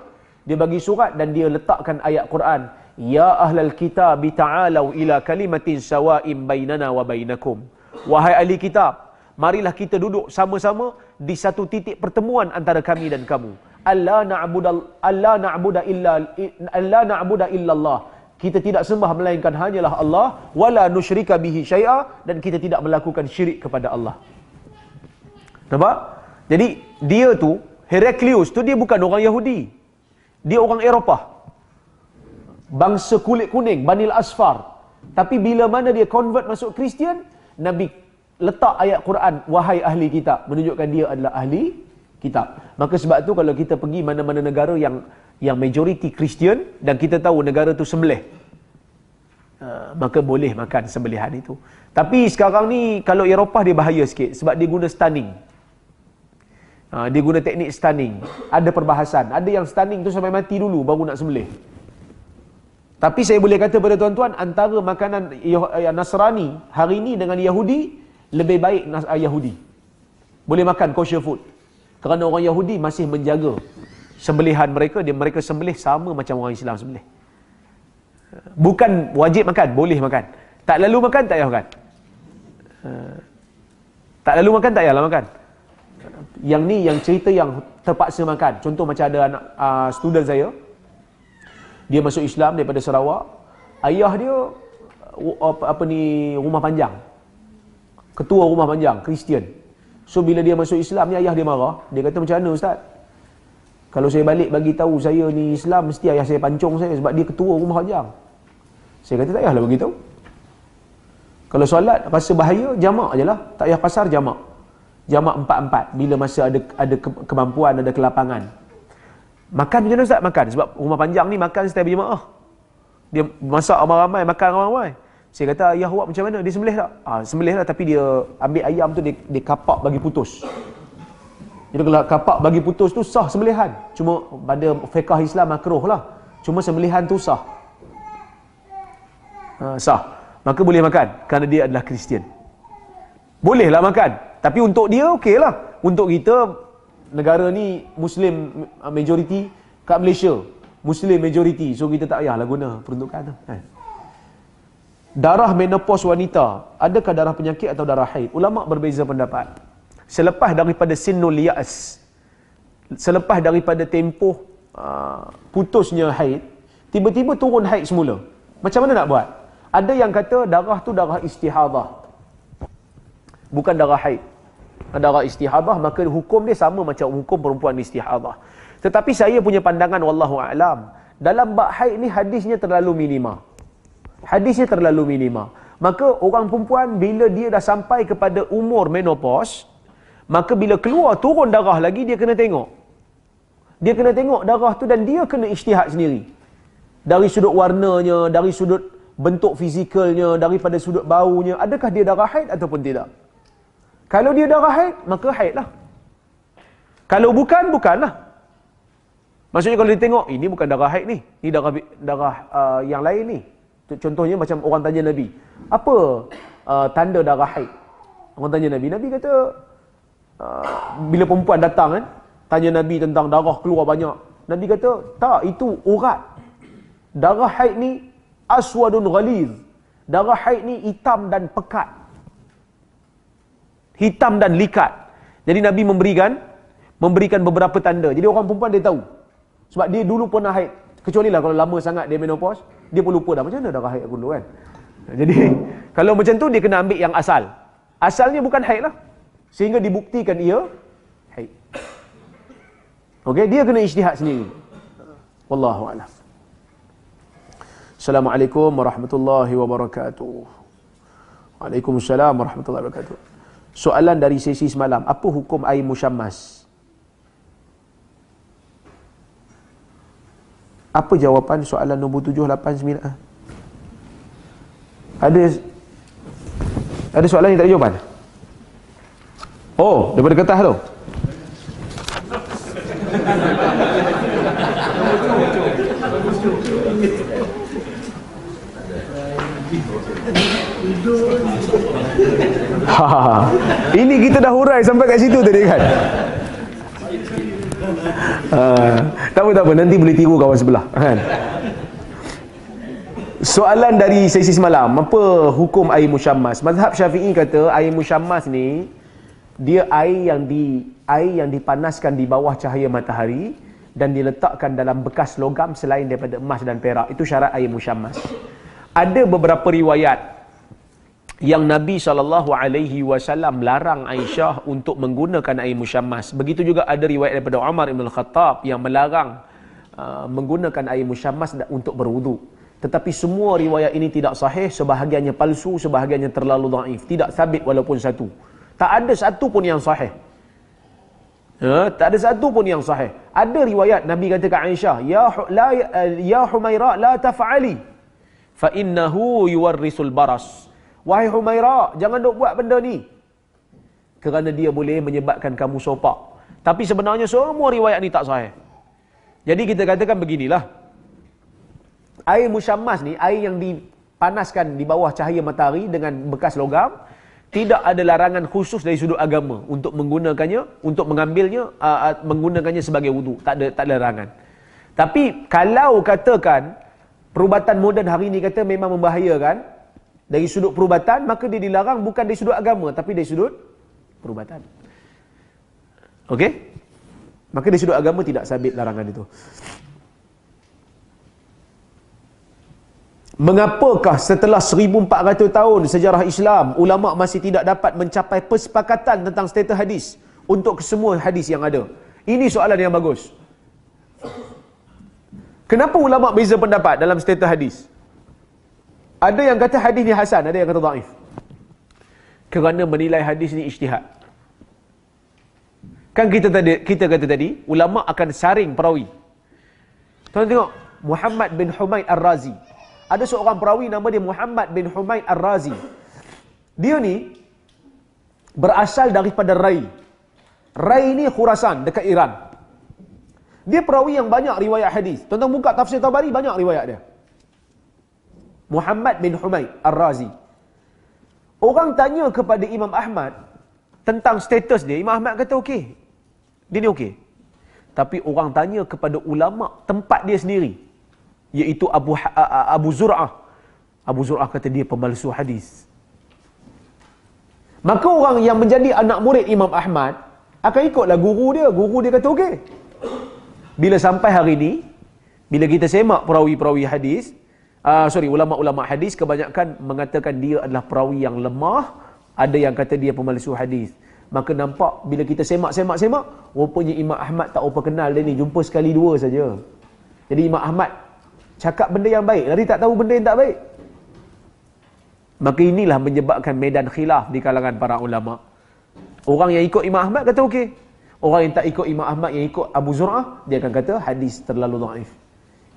Dia bagi surat dan dia letakkan ayat Quran. Ya ahlal kitab ta'alau ila kalimatin sawa'im bainana wa bainakum. Wahai ahli kitab, marilah kita duduk sama-sama di satu titik pertemuan antara kami dan kamu. Allah na'budal Allah na'buda illa Allah na'buda illallah. Allah na'buda illallah kita tidak sembah melainkan hanyalah Allah wala nusyrika bihi syai'a dan kita tidak melakukan syirik kepada Allah. Nampak? Jadi dia tu Heraklius tu dia bukan orang Yahudi. Dia orang Eropah. Bangsa kulit kuning, Banil Asfar. Tapi bila mana dia convert masuk Kristian, Nabi letak ayat Quran, wahai ahli kitab, menunjukkan dia adalah ahli kitab. Maka sebab tu kalau kita pergi mana-mana negara yang yang majoriti Kristian dan kita tahu negara tu sembelih. Uh, maka boleh makan sembelihan itu. Tapi sekarang ni kalau Eropah dia bahaya sikit sebab dia guna stunning. Uh, dia guna teknik stunning. Ada perbahasan. Ada yang stunning tu sampai mati dulu baru nak sembelih. Tapi saya boleh kata kepada tuan-tuan antara makanan eh, Nasrani hari ini dengan Yahudi lebih baik eh, Yahudi. Boleh makan kosher food. Kerana orang Yahudi masih menjaga sembelihan mereka dia mereka sembelih sama macam orang Islam sembelih. Bukan wajib makan, boleh makan. Tak lalu makan tak payah makan. Eh, tak lalu makan tak payahlah makan. Yang ni yang cerita yang terpaksa makan. Contoh macam ada anak uh, student saya dia masuk Islam daripada Sarawak. Ayah dia uh, apa ni rumah panjang. Ketua rumah panjang Kristian. So bila dia masuk Islam ni ayah dia marah, dia kata macam mana ustaz? Kalau saya balik bagi tahu saya ni Islam mesti ayah saya pancung saya sebab dia ketua rumah hajang. Saya kata tak payahlah bagi tahu. Kalau solat rasa bahaya jamak ajalah. Tak payah pasar jamak. Jamak empat-empat bila masa ada ada kemampuan ada kelapangan. Makan macam mana Ustaz? Makan. Sebab rumah panjang ni makan setiap berjemaah. Lah. Dia masak ramai-ramai, makan ramai-ramai. Saya kata, ayah awak macam mana? Dia sembelih tak? Ah, ha, sembelih lah, tapi dia ambil ayam tu, dia, dia kapak bagi putus. Jadi kalau kapak bagi putus tu sah sembelihan. Cuma pada fiqah Islam makruh lah. Cuma sembelihan tu sah. Ha, sah. Maka boleh makan kerana dia adalah Kristian. lah makan. Tapi untuk dia okey lah. Untuk kita negara ni Muslim majoriti kat Malaysia. Muslim majoriti. So kita tak payahlah guna peruntukan tu. Ha. Darah menopause wanita, adakah darah penyakit atau darah haid? Ulama berbeza pendapat selepas daripada sinul ya'as selepas daripada tempoh ah, putusnya haid tiba-tiba turun haid semula macam mana nak buat ada yang kata darah tu darah istihadah bukan darah haid darah istihadah maka hukum dia sama macam hukum perempuan istihadah tetapi saya punya pandangan wallahu alam dalam bab haid ni hadisnya terlalu minima hadisnya terlalu minima maka orang perempuan bila dia dah sampai kepada umur menopause maka bila keluar turun darah lagi dia kena tengok dia kena tengok darah tu dan dia kena ijtihad sendiri dari sudut warnanya dari sudut bentuk fizikalnya daripada sudut baunya adakah dia darah haid ataupun tidak kalau dia darah haid maka haidlah kalau bukan bukanlah maksudnya kalau dia tengok ini bukan darah haid ni ini darah darah uh, yang lain ni contohnya macam orang tanya nabi apa uh, tanda darah haid orang tanya nabi nabi kata Ah, bila perempuan datang kan tanya nabi tentang darah keluar banyak nabi kata tak itu urat darah haid ni aswadun ghaliz darah haid ni hitam dan pekat hitam dan likat jadi nabi memberikan memberikan beberapa tanda jadi orang perempuan dia tahu sebab dia dulu pernah haid kecuali lah kalau lama sangat dia menopause dia pun lupa dah macam mana darah haid aku dulu kan jadi kalau macam tu dia kena ambil yang asal asalnya bukan haid lah sehingga dibuktikan ia haid. Okey, dia kena ijtihad sendiri. Wallahu a'lam. Assalamualaikum warahmatullahi wabarakatuh. Waalaikumsalam warahmatullahi wabarakatuh. Soalan dari sesi semalam, apa hukum air musyammas? Apa jawapan soalan nombor 789? Ada ada soalan yang tak ada jawapan? Oh, daripada kertas tu. Ha, ini kita dah hurai sampai kat situ tadi kan. Uh, tak apa tak apa nanti boleh tiru kawan sebelah kan. Soalan dari sesi semalam, apa hukum air musyammas? Mazhab Syafi'i kata air musyammas ni dia air yang di air yang dipanaskan di bawah cahaya matahari dan diletakkan dalam bekas logam selain daripada emas dan perak itu syarat air musyammas ada beberapa riwayat yang Nabi saw alaihi larang Aisyah untuk menggunakan air musyammas begitu juga ada riwayat daripada Umar bin Khattab yang melarang uh, menggunakan air musyammas untuk berwudu tetapi semua riwayat ini tidak sahih sebahagiannya palsu sebahagiannya terlalu dhaif tidak sabit walaupun satu tak ada satu pun yang sahih ha? tak ada satu pun yang sahih ada riwayat nabi kata ke Aisyah ya la eh, ya humaira la taf'ali fa innahu yuwarrisul baras wahai humaira jangan duk buat benda ni kerana dia boleh menyebabkan kamu sopak tapi sebenarnya semua riwayat ni tak sahih jadi kita katakan beginilah air musyamas ni air yang dipanaskan di bawah cahaya matahari dengan bekas logam tidak ada larangan khusus dari sudut agama untuk menggunakannya untuk mengambilnya uh, uh, menggunakannya sebagai wudu tak ada tak ada larangan tapi kalau katakan perubatan moden hari ini kata memang membahayakan dari sudut perubatan maka dia dilarang bukan dari sudut agama tapi dari sudut perubatan okey maka dari sudut agama tidak sabit larangan itu Mengapakah setelah 1400 tahun sejarah Islam ulama masih tidak dapat mencapai persepakatan tentang status hadis untuk kesemua hadis yang ada? Ini soalan yang bagus. Kenapa ulama beza pendapat dalam status hadis? Ada yang kata hadis ni hasan, ada yang kata daif. Kerana menilai hadis ni ijtihad. Kan kita tadi kita kata tadi ulama akan saring perawi. Tuan tengok Muhammad bin Humaid Ar-Razi ada seorang perawi nama dia Muhammad bin Humaid Ar-Razi. Dia ni berasal daripada Rai. Rai ni Khurasan dekat Iran. Dia perawi yang banyak riwayat hadis. tuan buka tafsir Tabari banyak riwayat dia. Muhammad bin Humaid Ar-Razi. Orang tanya kepada Imam Ahmad tentang status dia. Imam Ahmad kata okey. Dia ni okey. Tapi orang tanya kepada ulama tempat dia sendiri iaitu Abu ha- Abu Zur'ah. Abu Zur'ah kata dia pemalsu hadis. Maka orang yang menjadi anak murid Imam Ahmad akan ikutlah guru dia. Guru dia kata okey. Bila sampai hari ini, bila kita semak perawi-perawi hadis, uh, sorry, ulama-ulama hadis kebanyakan mengatakan dia adalah perawi yang lemah, ada yang kata dia pemalsu hadis. Maka nampak bila kita semak-semak-semak, rupanya Imam Ahmad tak apa kenal dia ni. Jumpa sekali dua saja. Jadi Imam Ahmad cakap benda yang baik lari tak tahu benda yang tak baik maka inilah menyebabkan medan khilaf di kalangan para ulama orang yang ikut Imam Ahmad kata okey orang yang tak ikut Imam Ahmad yang ikut Abu Zur'ah dia akan kata hadis terlalu naif.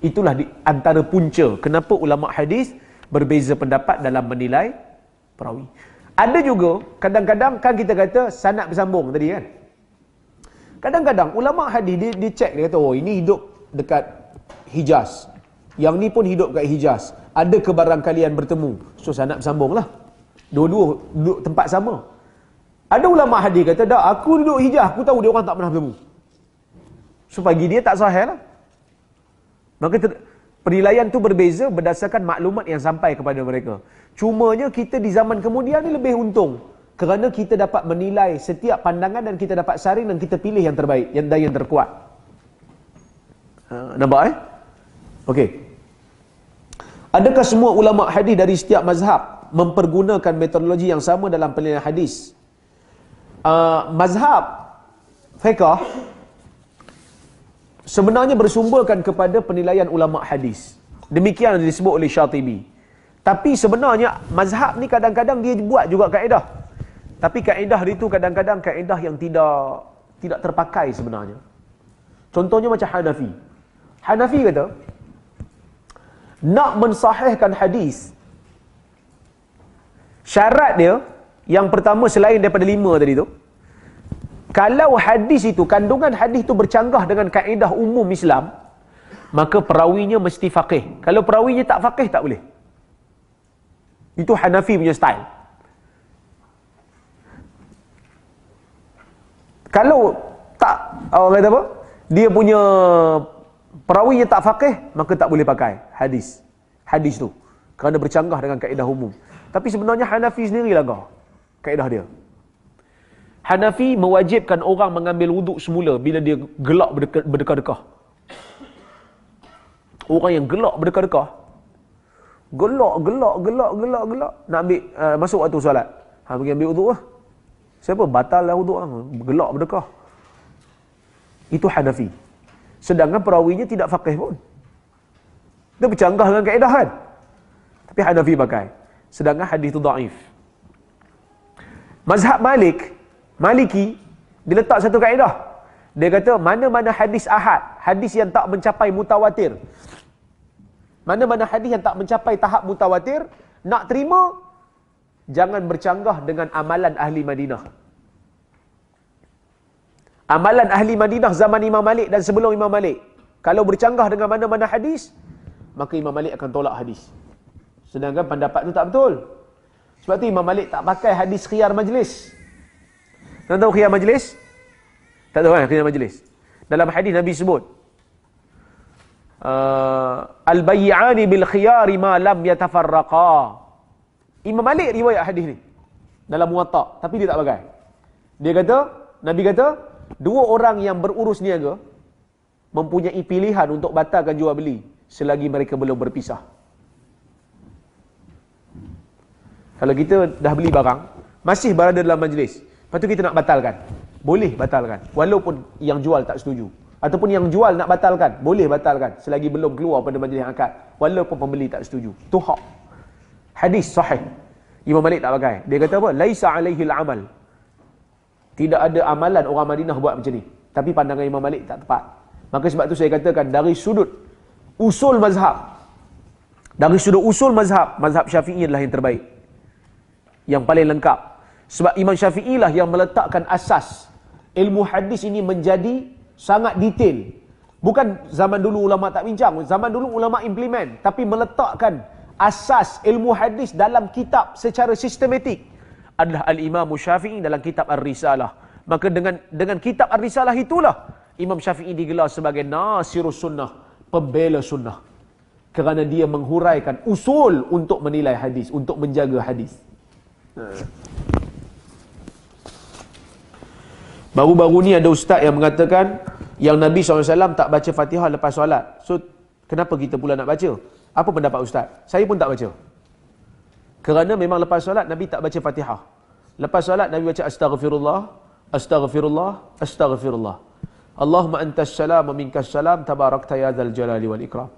itulah di antara punca kenapa ulama hadis berbeza pendapat dalam menilai perawi ada juga kadang-kadang kan kita kata sanad bersambung tadi kan kadang-kadang ulama hadis dia, dia check dia kata oh ini hidup dekat Hijaz yang ni pun hidup kat Hijaz. Ada kebarang kalian bertemu. So saya nak sambung lah. Dua-dua duduk tempat sama. Ada ulama hadir kata, dah. aku duduk Hijaz, aku tahu dia orang tak pernah bertemu. So pagi dia tak sahih lah. Maka penilaian tu berbeza berdasarkan maklumat yang sampai kepada mereka. Cumanya kita di zaman kemudian ni lebih untung. Kerana kita dapat menilai setiap pandangan dan kita dapat saring dan kita pilih yang terbaik yang dan yang terkuat. Ha, nampak eh? Okey. Adakah semua ulama hadis dari setiap mazhab mempergunakan metodologi yang sama dalam penilaian hadis? Uh, mazhab fiqh sebenarnya bersumberkan kepada penilaian ulama hadis. Demikian disebut oleh Syatibi. Tapi sebenarnya mazhab ni kadang-kadang dia buat juga kaedah. Tapi kaedah dia tu kadang-kadang kaedah yang tidak tidak terpakai sebenarnya. Contohnya macam Hanafi. Hanafi kata, nak mensahihkan hadis syarat dia yang pertama selain daripada lima tadi tu kalau hadis itu kandungan hadis itu bercanggah dengan kaedah umum Islam maka perawinya mesti faqih kalau perawinya tak faqih tak boleh itu Hanafi punya style kalau tak orang kata apa dia punya perawi yang tak faqih maka tak boleh pakai hadis hadis tu kerana bercanggah dengan kaedah umum tapi sebenarnya Hanafi sendiri lah kau kaedah dia Hanafi mewajibkan orang mengambil wuduk semula bila dia gelak berdekah-dekah orang yang gelak berdekah-dekah gelak gelak gelak gelak gelak nak ambil uh, masuk waktu solat ha pergi ambil wuduk lah siapa batal lah wuduk lah gelak berdekah itu Hanafi Sedangkan perawinya tidak faqih pun. Itu bercanggah dengan kaedah kan? Tapi Hanafi pakai. Sedangkan hadis itu da'if. Mazhab Malik, Maliki, dia letak satu kaedah. Dia kata, mana-mana hadis ahad, hadis yang tak mencapai mutawatir. Mana-mana hadis yang tak mencapai tahap mutawatir, nak terima, jangan bercanggah dengan amalan ahli Madinah amalan ahli Madinah zaman Imam Malik dan sebelum Imam Malik. Kalau bercanggah dengan mana-mana hadis, maka Imam Malik akan tolak hadis. Sedangkan pendapat itu tak betul. Sebab itu Imam Malik tak pakai hadis khiyar majlis. Tuan tahu khiyar majlis? Tak tahu kan khiyar majlis? Dalam hadis Nabi sebut, ah, Al-bayi'ani bil khiyari ma lam yatafarraqa. Imam Malik riwayat hadis ni. Dalam muatak. Tapi dia tak pakai. Dia kata, Nabi kata, dua orang yang berurus niaga mempunyai pilihan untuk batalkan jual beli selagi mereka belum berpisah. Kalau kita dah beli barang, masih berada dalam majlis, lepas tu kita nak batalkan. Boleh batalkan. Walaupun yang jual tak setuju. Ataupun yang jual nak batalkan, boleh batalkan selagi belum keluar pada majlis akad. Walaupun pembeli tak setuju. Tu hak. Hadis sahih. Imam Malik tak pakai. Dia kata apa? Laisa alaihi al-amal. Tidak ada amalan orang Madinah buat macam ni. Tapi pandangan Imam Malik tak tepat. Maka sebab tu saya katakan dari sudut usul mazhab. Dari sudut usul mazhab, mazhab Syafi'i adalah yang terbaik. Yang paling lengkap. Sebab Imam Syafi'i lah yang meletakkan asas. Ilmu hadis ini menjadi sangat detail. Bukan zaman dulu ulama tak bincang. Zaman dulu ulama implement. Tapi meletakkan asas ilmu hadis dalam kitab secara sistematik adalah al-Imam Syafi'i dalam kitab Ar-Risalah. Maka dengan dengan kitab Ar-Risalah itulah Imam Syafi'i digelar sebagai Nasirus Sunnah, pembela sunnah. Kerana dia menghuraikan usul untuk menilai hadis, untuk menjaga hadis. Baru-baru ni ada ustaz yang mengatakan yang Nabi SAW tak baca fatihah lepas solat. So, kenapa kita pula nak baca? Apa pendapat ustaz? Saya pun tak baca. Kerana memang lepas solat Nabi tak baca Fatihah. Lepas solat Nabi baca astaghfirullah, astaghfirullah, astaghfirullah. Allahumma antas salam wa minkas salam tabarakta ya dzal jalali wal ikram.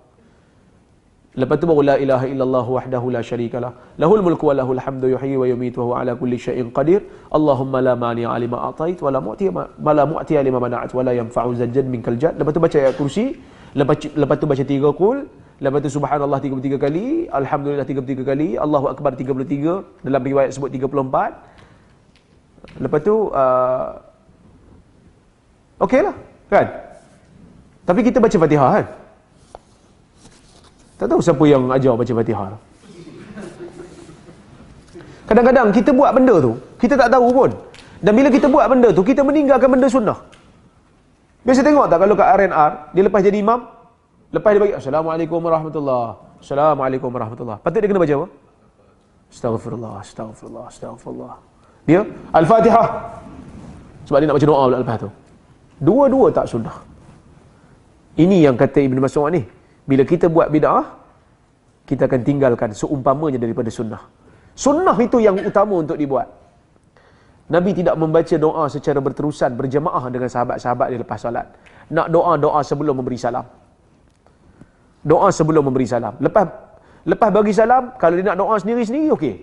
Lepas tu baru la ilaha illallah wahdahu la syarika lah. Lahul mulku wa lahul hamdu yuhyi wa yumiitu wa huwa ala kulli syai'in qadir. Allahumma la mani'a lima ataita wa la mu'tiya ma la mu'tiya lima mana'at wa la yanfa'u dzal jad minkal jad. Lepas tu baca ayat kursi, lepas, lepas tu baca tiga kul lepas tu subhanallah 33 kali alhamdulillah 33 kali Allahu akbar 33 dalam riwayat sebut 34 lepas tu uh, okay lah kan tapi kita baca fatihah kan tak tahu siapa yang ajar baca fatihah kadang-kadang kita buat benda tu kita tak tahu pun dan bila kita buat benda tu kita meninggalkan benda sunnah Biasa tengok tak kalau kat RNR, dia lepas jadi imam, lepas dia bagi, Assalamualaikum warahmatullahi Assalamualaikum warahmatullahi Patut dia kena baca apa? Astaghfirullah, astaghfirullah, astaghfirullah. Dia, Al-Fatihah. Sebab dia nak baca doa pula lepas tu. Dua-dua tak sunnah. Ini yang kata Ibn Mas'ud ni. Bila kita buat bid'ah, kita akan tinggalkan seumpamanya daripada sunnah. Sunnah itu yang utama untuk dibuat. Nabi tidak membaca doa secara berterusan berjemaah dengan sahabat-sahabat di lepas solat. Nak doa-doa sebelum memberi salam. Doa sebelum memberi salam. Lepas lepas bagi salam, kalau dia nak doa sendiri-sendiri okey.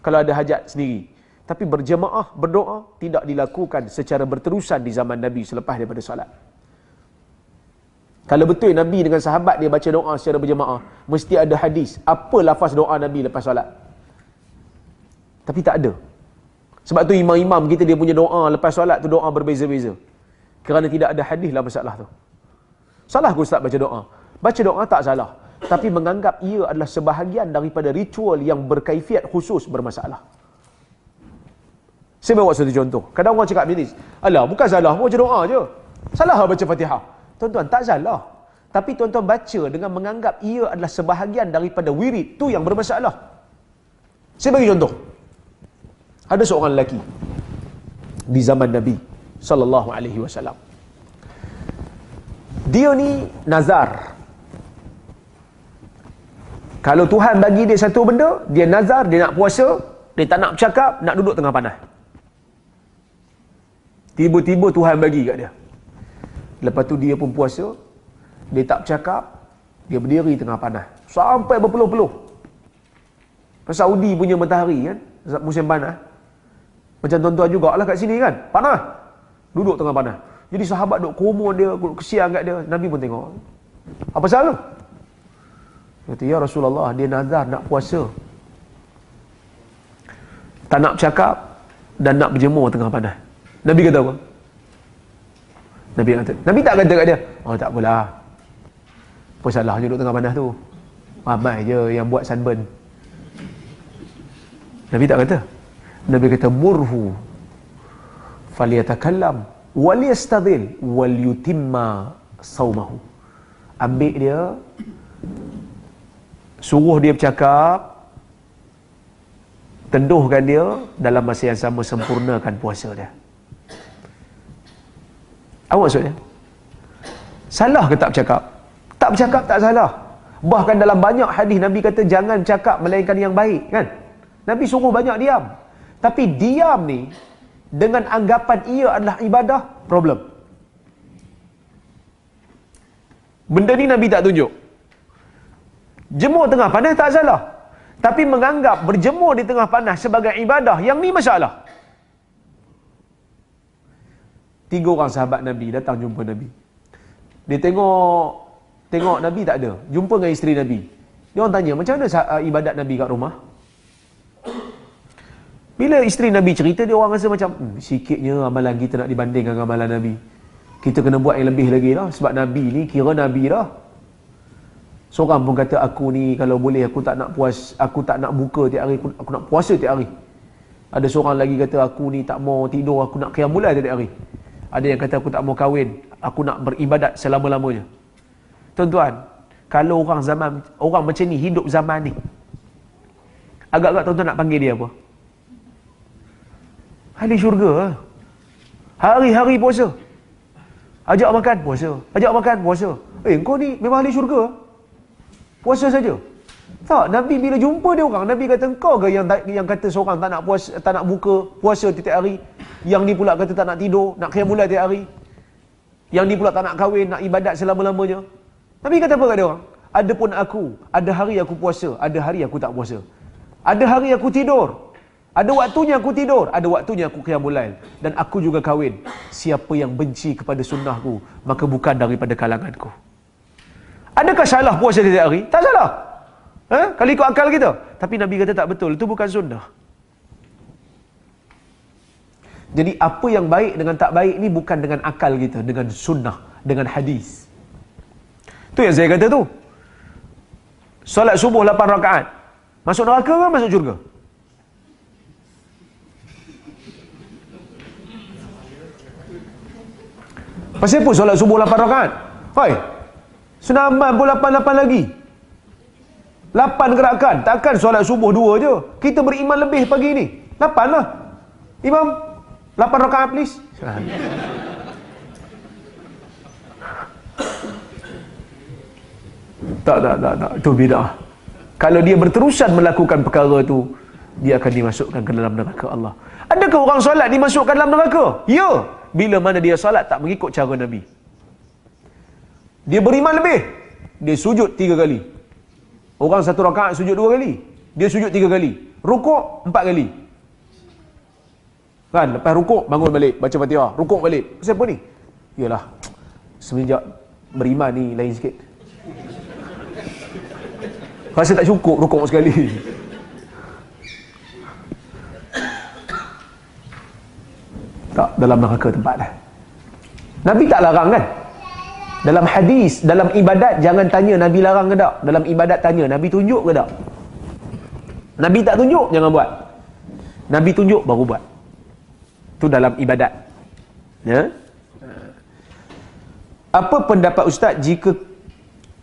Kalau ada hajat sendiri. Tapi berjemaah berdoa tidak dilakukan secara berterusan di zaman Nabi selepas daripada solat. Kalau betul Nabi dengan sahabat dia baca doa secara berjemaah, mesti ada hadis apa lafaz doa Nabi lepas solat. Tapi tak ada. Sebab tu imam-imam kita dia punya doa lepas solat tu doa berbeza-beza. Kerana tidak ada hadis lah masalah tu. Salah ke ustaz baca doa? Baca doa tak salah. Tapi menganggap ia adalah sebahagian daripada ritual yang berkaifiat khusus bermasalah. Saya bawa satu contoh. Kadang kadang orang cakap ni, Alah, bukan salah. Baca doa je. Salah baca fatihah. Tuan-tuan, tak salah. Tapi tuan-tuan baca dengan menganggap ia adalah sebahagian daripada wirid tu yang bermasalah. Saya bagi contoh ada seorang lelaki di zaman Nabi sallallahu alaihi wasallam. Dia ni nazar. Kalau Tuhan bagi dia satu benda, dia nazar, dia nak puasa, dia tak nak bercakap, nak duduk tengah panas. Tiba-tiba Tuhan bagi kat dia. Lepas tu dia pun puasa, dia tak bercakap, dia berdiri tengah panas. Sampai berpeluh-peluh. Saudi punya matahari kan, musim panas. Macam tuan-tuan jugalah kat sini kan. Panas. Duduk tengah panas. Jadi sahabat duk komun dia, duk kesian kat dia. Nabi pun tengok. Apa salah tu? Kata, ya Rasulullah, dia nazar nak puasa. Tak nak bercakap dan nak berjemur tengah panas. Nabi kata apa? Nabi kata, Nabi tak kata kat dia, oh tak apalah. Apa salahnya duduk tengah panas tu? Ramai je yang buat sunburn. Nabi tak kata. Nabi kata murhu falyatakallam waliyastadhil walyutimma saumahu. Ambil dia suruh dia bercakap tenduhkan dia dalam masa yang sama sempurnakan puasa dia. Apa maksudnya? Salah ke tak bercakap? Tak bercakap tak salah. Bahkan dalam banyak hadis Nabi kata jangan cakap melainkan yang baik, kan? Nabi suruh banyak diam. Tapi diam ni dengan anggapan ia adalah ibadah, problem. Benda ni Nabi tak tunjuk. Jemur tengah panas tak salah. Tapi menganggap berjemur di tengah panas sebagai ibadah, yang ni masalah. Tiga orang sahabat Nabi datang jumpa Nabi. Dia tengok tengok Nabi tak ada. Jumpa dengan isteri Nabi. Dia orang tanya, macam mana uh, ibadat Nabi kat rumah? Bila isteri Nabi cerita dia orang rasa macam hmm, sikitnya amalan kita nak dibanding dengan amalan Nabi. Kita kena buat yang lebih lagi lah sebab Nabi ni kira Nabi lah Seorang pun kata aku ni kalau boleh aku tak nak puas aku tak nak buka tiap hari aku, aku nak puasa tiap hari. Ada seorang lagi kata aku ni tak mau tidur aku nak qiyam bulan tiap hari. Ada yang kata aku tak mau kahwin aku nak beribadat selama-lamanya. Tuan-tuan, kalau orang zaman orang macam ni hidup zaman ni. Agak-agak tuan-tuan nak panggil dia apa? Ahli syurga Hari-hari puasa Ajak makan, puasa Ajak makan, puasa Eh, kau ni memang ahli syurga Puasa saja Tak, Nabi bila jumpa dia orang Nabi kata, kau ke yang, yang kata seorang tak nak puasa, tak nak buka puasa tiap hari Yang ni pula kata tak nak tidur Nak kaya mulai tiap hari Yang ni pula tak nak kahwin, nak ibadat selama-lamanya Nabi kata apa kat dia orang? Adapun aku, ada hari aku puasa, ada hari aku tak puasa. Ada hari aku tidur, ada waktunya aku tidur, ada waktunya aku kiamulail dan aku juga kahwin. Siapa yang benci kepada sunnahku, maka bukan daripada kalanganku. Adakah salah puasa setiap hari? Tak salah. Ha? Kalau ikut akal kita. Tapi Nabi kata tak betul, itu bukan sunnah. Jadi apa yang baik dengan tak baik ni bukan dengan akal kita, dengan sunnah, dengan hadis. Tu yang saya kata tu. Solat subuh 8 rakaat. Masuk neraka ke masuk syurga? Masuk syurga. Pasal apa solat subuh 8 rakaat? Hoi. Sunnah amal pun 8 8 lagi. lapan gerakan. Takkan solat subuh dua je. Kita beriman lebih pagi ni. Lapan lah. Imam, lapan rakaat please. tak, tak, tak, tak. Itu bidah. Kalau dia berterusan melakukan perkara itu, dia akan dimasukkan ke dalam neraka Allah. Adakah orang solat dimasukkan dalam neraka? Ya bila mana dia solat tak mengikut cara Nabi. Dia beriman lebih. Dia sujud tiga kali. Orang satu rakaat sujud dua kali. Dia sujud tiga kali. Rukuk empat kali. Kan? Lepas rukuk, bangun balik. Baca fatihah. Rukuk balik. Siapa ni? Yalah. Semenjak beriman ni lain sikit. Rasa tak cukup rukuk sekali. tak dalam neraka tempat dah. Nabi tak larang kan? Dalam hadis, dalam ibadat jangan tanya Nabi larang ke tak? Dalam ibadat tanya Nabi tunjuk ke tak? Nabi tak tunjuk jangan buat. Nabi tunjuk baru buat. Tu dalam ibadat. Ya? Apa pendapat ustaz jika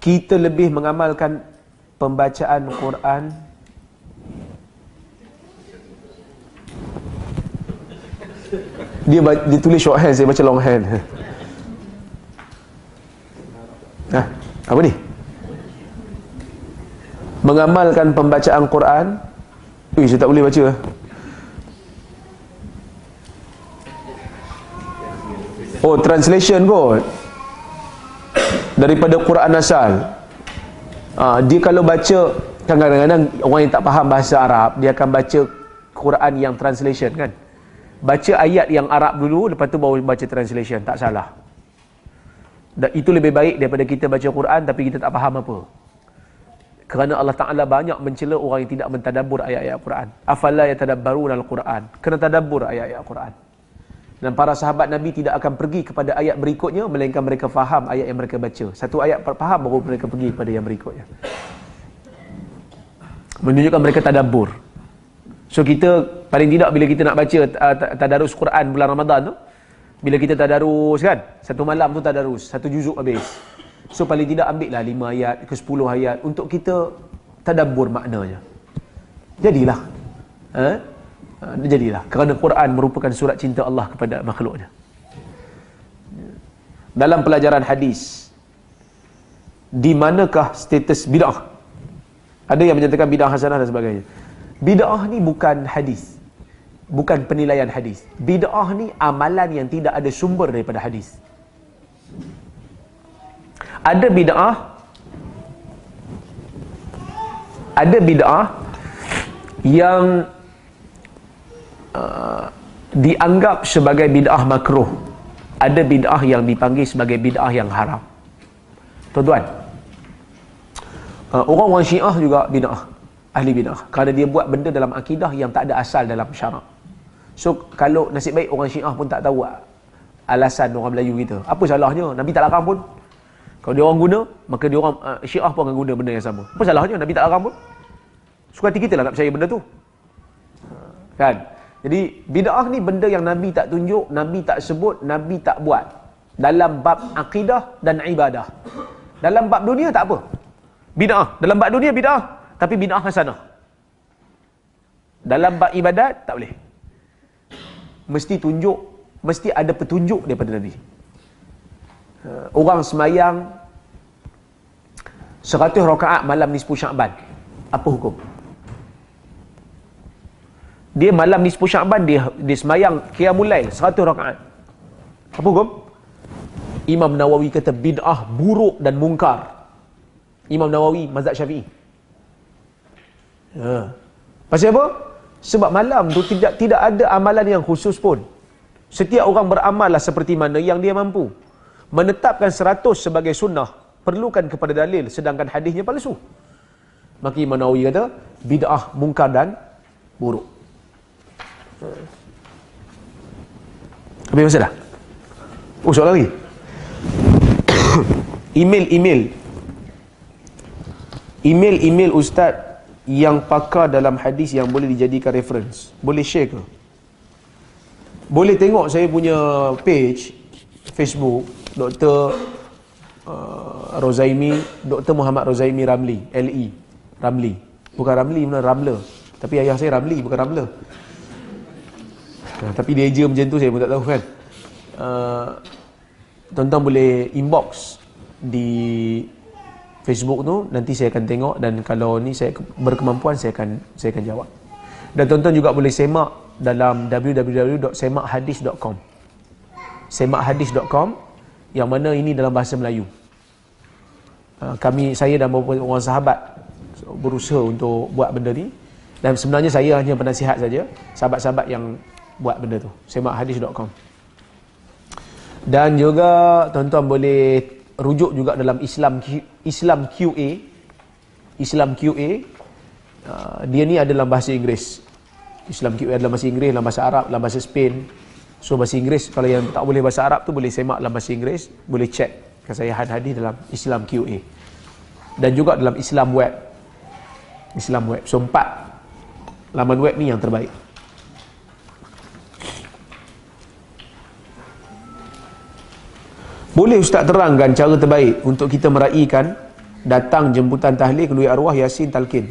kita lebih mengamalkan pembacaan Quran dia dia tulis short hand saya baca long hand ha? apa ni mengamalkan pembacaan Quran Ui, saya tak boleh baca oh translation kot daripada Quran asal ha, dia kalau baca kadang-kadang orang yang tak faham bahasa Arab dia akan baca Quran yang translation kan baca ayat yang Arab dulu lepas tu baru baca translation tak salah dan itu lebih baik daripada kita baca Quran tapi kita tak faham apa kerana Allah Taala banyak mencela orang yang tidak mentadabbur ayat-ayat Quran afala yatadabbaruna al-Quran kena tadabur ayat-ayat Quran dan para sahabat Nabi tidak akan pergi kepada ayat berikutnya melainkan mereka faham ayat yang mereka baca satu ayat faham baru mereka pergi kepada yang berikutnya menunjukkan mereka tadabur. So kita paling tidak bila kita nak baca uh, tadarus Quran bulan Ramadan tu bila kita tadarus kan satu malam tu tadarus satu juzuk habis. So paling tidak ambil lah lima ayat ke sepuluh ayat untuk kita tadabbur maknanya. Jadilah. Ha? Ha, jadilah kerana Quran merupakan surat cinta Allah kepada makhluknya. Dalam pelajaran hadis di manakah status bidah? Ada yang menyatakan bidah hasanah dan sebagainya. Bid'ah ni bukan hadis. Bukan penilaian hadis. Bid'ah ni amalan yang tidak ada sumber daripada hadis. Ada bid'ah ada bid'ah yang uh, dianggap sebagai bid'ah makruh. Ada bid'ah yang dipanggil sebagai bid'ah yang haram. Tuan-tuan, uh, orang-orang syiah juga bid'ah ahli bidah kerana dia buat benda dalam akidah yang tak ada asal dalam syarak so kalau nasib baik orang syiah pun tak tahu ah, alasan orang Melayu kita apa salahnya Nabi tak larang pun kalau dia orang guna maka dia orang uh, syiah pun akan guna benda yang sama apa salahnya Nabi tak larang pun suka hati kita lah nak percaya benda tu kan jadi bidah ni benda yang Nabi tak tunjuk Nabi tak sebut Nabi tak buat dalam bab akidah dan ibadah dalam bab dunia tak apa bidah dalam bab dunia bidah tapi bid'ah hasanah. Lah Dalam bab ibadat tak boleh. Mesti tunjuk, mesti ada petunjuk daripada Nabi. Eh, orang semayang 100 rakaat malam nisfu Syaban. Apa hukum? Dia malam nisfu Syaban dia dia semayang kira mulai 100 rakaat. Apa hukum? Imam Nawawi kata bid'ah buruk dan mungkar. Imam Nawawi mazhab Syafi'i. Ha. Pasal apa? Sebab malam tu tidak tidak ada amalan yang khusus pun. Setiap orang beramal lah seperti mana yang dia mampu. Menetapkan seratus sebagai sunnah, perlukan kepada dalil sedangkan hadisnya palsu. Maka Imam Nawawi kata, bid'ah mungkar dan buruk. Habis masa dah? Oh, soalan lagi. Email-email. Email-email Ustaz yang pakar dalam hadis yang boleh dijadikan reference? Boleh share ke? Boleh tengok saya punya page Facebook Dr. Uh, Rozaimi Dr. Muhammad Rozaimi Ramli LE Ramli Bukan Ramli, mana Ramla Tapi ayah saya Ramli, bukan Ramla nah, Tapi dia je macam tu saya pun tak tahu kan uh, tuan boleh inbox Di Facebook tu nanti saya akan tengok dan kalau ni saya berkemampuan saya akan saya akan jawab. Dan tuan-tuan juga boleh semak dalam www.semakhadis.com. semakhadis.com yang mana ini dalam bahasa Melayu. Ah, kami saya dan beberapa orang sahabat berusaha untuk buat benda ni dan sebenarnya saya hanya penasihat saja sahabat-sahabat yang buat benda tu semakhadis.com. Dan juga tuan-tuan boleh rujuk juga dalam Islam Islam QA Islam QA uh, dia ni adalah bahasa Inggeris Islam QA adalah bahasa Inggeris dalam bahasa Arab dalam bahasa Spain so bahasa Inggeris kalau yang tak boleh bahasa Arab tu boleh semak dalam bahasa Inggeris boleh check kan had hadis dalam Islam QA dan juga dalam Islam web Islam web so empat laman web ni yang terbaik Boleh Ustaz terangkan cara terbaik untuk kita meraihkan datang jemputan tahlil kedua arwah Yasin Talkin?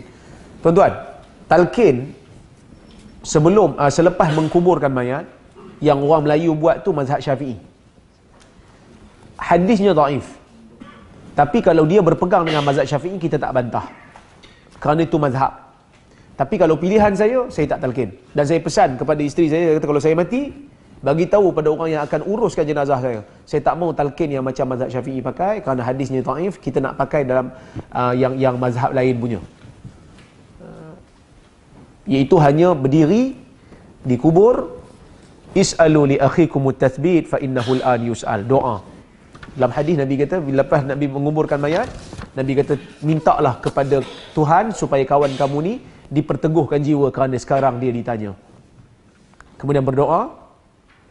Tuan-tuan, Talkin sebelum uh, selepas mengkuburkan mayat yang orang Melayu buat tu mazhab Syafi'i. Hadisnya dhaif. Tapi kalau dia berpegang dengan mazhab Syafi'i kita tak bantah. Kerana itu mazhab. Tapi kalau pilihan saya, saya tak talqin. Dan saya pesan kepada isteri saya, saya kata kalau saya mati, bagi tahu pada orang yang akan uruskan jenazah saya saya tak mau talqin yang macam mazhab Syafi'i pakai kerana hadisnya taif kita nak pakai dalam uh, yang yang mazhab lain punya uh, iaitu hanya berdiri di kubur is'alu li akhikum at fa innahu al yus'al doa dalam hadis Nabi kata lepas Nabi menguburkan mayat Nabi kata mintalah kepada Tuhan supaya kawan kamu ni diperteguhkan jiwa kerana sekarang dia ditanya kemudian berdoa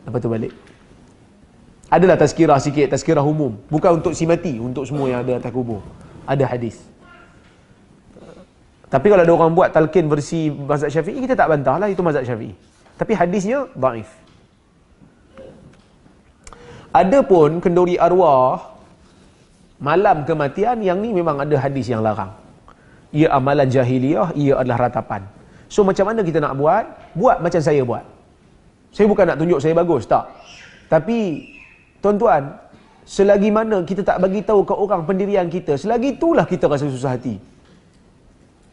Lepas tu balik Adalah tazkirah sikit Tazkirah umum Bukan untuk si mati Untuk semua yang ada atas kubur Ada hadis Tapi kalau ada orang buat talqin versi mazhab syafi'i Kita tak bantah lah Itu mazhab syafi'i Tapi hadisnya ba'if. Ada pun kenduri arwah Malam kematian Yang ni memang ada hadis yang larang Ia amalan jahiliyah Ia adalah ratapan So macam mana kita nak buat Buat macam saya buat saya bukan nak tunjuk saya bagus, tak. Tapi tuan-tuan, selagi mana kita tak bagi tahu ke orang pendirian kita, selagi itulah kita rasa susah hati.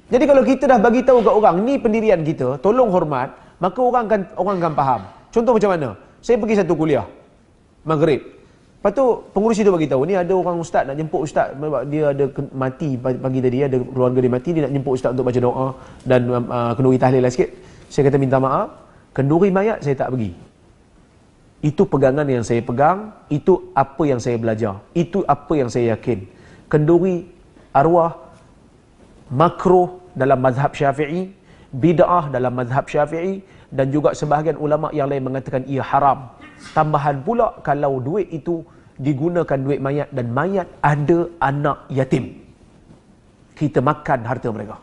Jadi kalau kita dah bagi tahu ke orang, ni pendirian kita, tolong hormat, maka orang akan orang akan faham. Contoh macam mana? Saya pergi satu kuliah Maghrib. Lepas tu pengurus itu bagi tahu, ni ada orang ustaz nak jemput ustaz, dia ada mati pagi tadi, ada keluarga dia mati, dia nak jemput ustaz untuk baca doa dan um, uh, kenduri tahlil lah sikit. Saya kata minta maaf, Kenduri mayat saya tak pergi. Itu pegangan yang saya pegang, itu apa yang saya belajar, itu apa yang saya yakin. Kenduri arwah makro dalam mazhab Syafi'i, bid'ah dalam mazhab Syafi'i dan juga sebahagian ulama yang lain mengatakan ia haram. Tambahan pula kalau duit itu digunakan duit mayat dan mayat ada anak yatim. Kita makan harta mereka.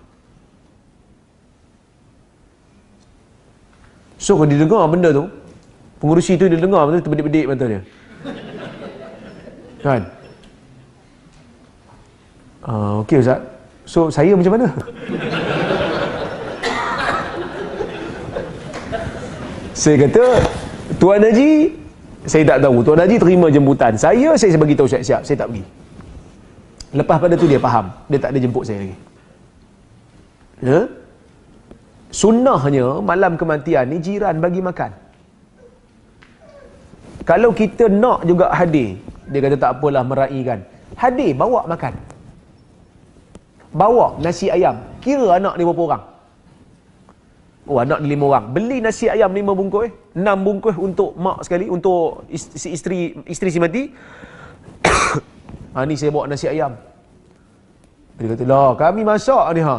So kalau dia dengar benda tu, pengurusi tu dia dengar benda tu terbedik-bedik mata Kan? uh, okey ustaz. So saya macam mana? saya kata, Tuan Haji, saya tak tahu. Tuan Haji terima jemputan. Saya, saya bagi tahu siap-siap. Saya tak pergi. Lepas pada tu dia faham. Dia tak ada jemput saya lagi. Ya? Huh? sunnahnya malam kematian ni jiran bagi makan kalau kita nak juga hadir dia kata tak apalah meraihkan hadir bawa makan bawa nasi ayam kira anak ni berapa orang oh anak ni lima orang beli nasi ayam lima bungkus enam bungkus untuk mak sekali untuk si isteri isteri si mati ha, ni saya bawa nasi ayam dia kata lah kami masak ni ha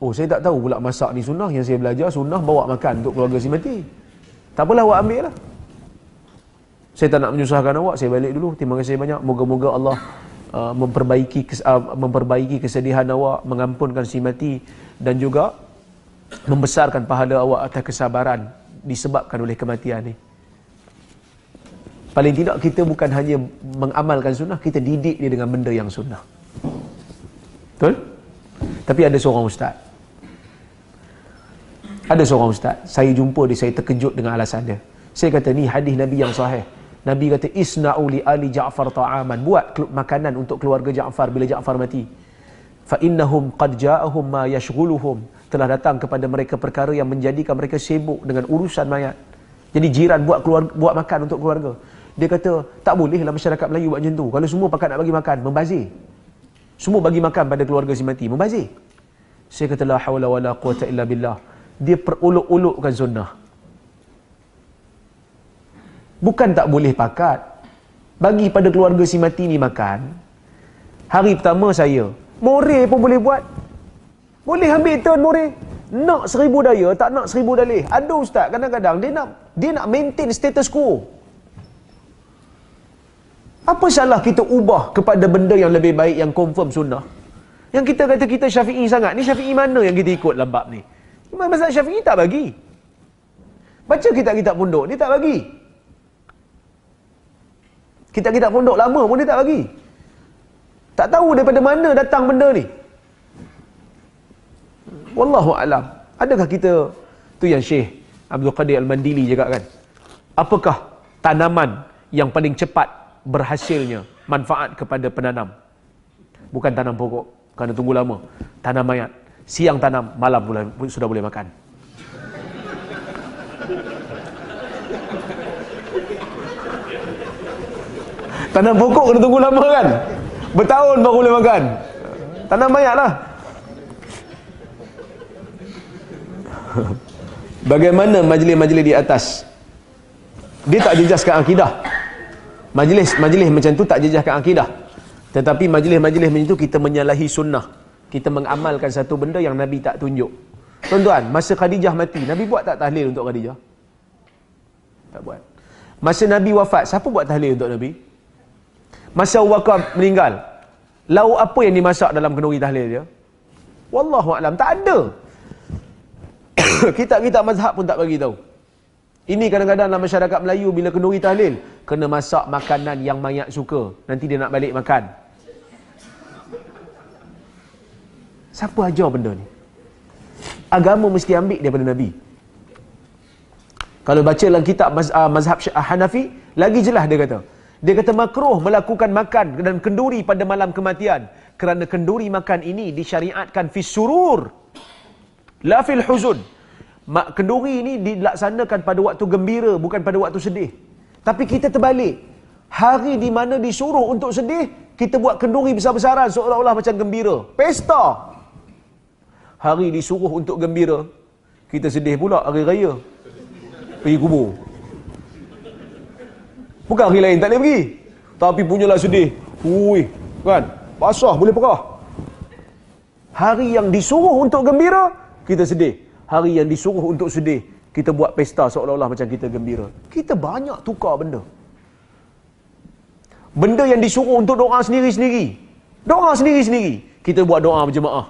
Oh saya tak tahu pula masak ni sunnah yang saya belajar sunnah bawa makan untuk keluarga si mati. Tak apalah awak ambil lah. Saya tak nak menyusahkan awak, saya balik dulu. Terima kasih banyak. Moga-moga Allah uh, memperbaiki kes, uh, memperbaiki kesedihan awak, mengampunkan si mati dan juga membesarkan pahala awak atas kesabaran disebabkan oleh kematian ni. Paling tidak kita bukan hanya mengamalkan sunnah, kita didik dia dengan benda yang sunnah. Betul? Tapi ada seorang ustaz. Ada seorang ustaz, saya jumpa dia, saya terkejut dengan alasan dia. Saya kata, ni hadis Nabi yang sahih. Nabi kata, Isna'u li Ali Ja'far ta'aman. Buat makanan untuk keluarga Ja'far bila Ja'far mati. Fa'innahum qad ja'ahum ma yashguluhum. Telah datang kepada mereka perkara yang menjadikan mereka sibuk dengan urusan mayat. Jadi jiran buat keluarga, buat makan untuk keluarga. Dia kata, tak bolehlah masyarakat Melayu buat macam tu. Kalau semua pakat nak bagi makan, membazir. Semua bagi makan pada keluarga si mati, membazir. Saya kata, la hawla wa la quwata illa billah dia perolok-olokkan sunnah. Bukan tak boleh pakat. Bagi pada keluarga si mati ni makan, hari pertama saya, more pun boleh buat. Boleh ambil turn more. Nak seribu daya, tak nak seribu dalih. Ada ustaz, kadang-kadang dia nak dia nak maintain status quo. Apa salah kita ubah kepada benda yang lebih baik yang confirm sunnah? Yang kita kata kita syafi'i sangat. Ni syafi'i mana yang kita ikut lambab ni? Imam Mazhab Syafi'i tak bagi. Baca kitab-kitab pondok, dia tak bagi. Kitab-kitab pondok lama pun dia tak bagi. Tak tahu daripada mana datang benda ni. Wallahu alam. Adakah kita tu yang Syekh Abdul Qadir Al-Mandili cakap kan? Apakah tanaman yang paling cepat berhasilnya manfaat kepada penanam? Bukan tanam pokok kerana tunggu lama. Tanam mayat siang tanam, malam boleh, sudah boleh makan. Tanam pokok kena tunggu lama kan? Bertahun baru boleh makan. Tanam banyaklah. Bagaimana majlis-majlis di atas? Dia tak jejaskan akidah. Majlis-majlis macam tu tak jejaskan akidah. Tetapi majlis-majlis macam tu kita menyalahi sunnah kita mengamalkan satu benda yang Nabi tak tunjuk. Tuan-tuan, masa Khadijah mati, Nabi buat tak tahlil untuk Khadijah? Tak buat. Masa Nabi wafat, siapa buat tahlil untuk Nabi? Masa wakaf meninggal, lauk apa yang dimasak dalam kenduri tahlil dia? Wallahu alam, tak ada. kita kitab mazhab pun tak bagi tahu. Ini kadang-kadang dalam masyarakat Melayu bila kenduri tahlil, kena masak makanan yang mayat suka. Nanti dia nak balik makan. Siapa ajar benda ni? Agama mesti ambil daripada Nabi. Kalau baca dalam kitab ah, mazhab Hanafi, lagi jelas dia kata. Dia kata makruh melakukan makan dan kenduri pada malam kematian. Kerana kenduri makan ini disyariatkan fi surur. La fil huzun. Mak kenduri ini dilaksanakan pada waktu gembira, bukan pada waktu sedih. Tapi kita terbalik. Hari di mana disuruh untuk sedih, kita buat kenduri besar-besaran seolah-olah macam gembira. Pesta hari disuruh untuk gembira kita sedih pula hari raya pergi kubur bukan hari lain tak boleh pergi tapi punyalah sedih hui kan basah boleh perah hari yang disuruh untuk gembira kita sedih hari yang disuruh untuk sedih kita buat pesta seolah-olah macam kita gembira kita banyak tukar benda benda yang disuruh untuk doa sendiri-sendiri doa sendiri-sendiri kita buat doa berjemaah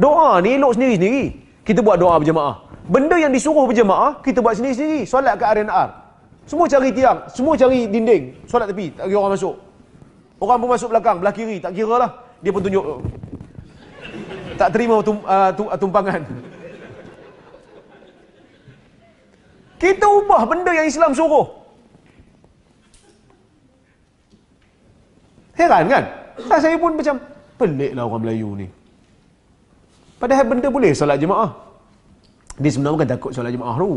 Doa ni elok sendiri-sendiri. Kita buat doa berjemaah. Benda yang disuruh berjemaah, kita buat sendiri-sendiri. Solat ke R&R. Semua cari tiang. Semua cari dinding. Solat tepi. Tak kira orang masuk. Orang pun masuk belakang, belah kiri. Tak kira lah. Dia pun tunjuk. Tak terima tum, uh, ah, tum, uh, ah, tumpangan. Kita ubah benda yang Islam suruh. Heran kan? Ah, saya pun macam, pelik lah orang Melayu ni. Padahal benda boleh solat jemaah. Dia sebenarnya bukan takut solat jemaah tu.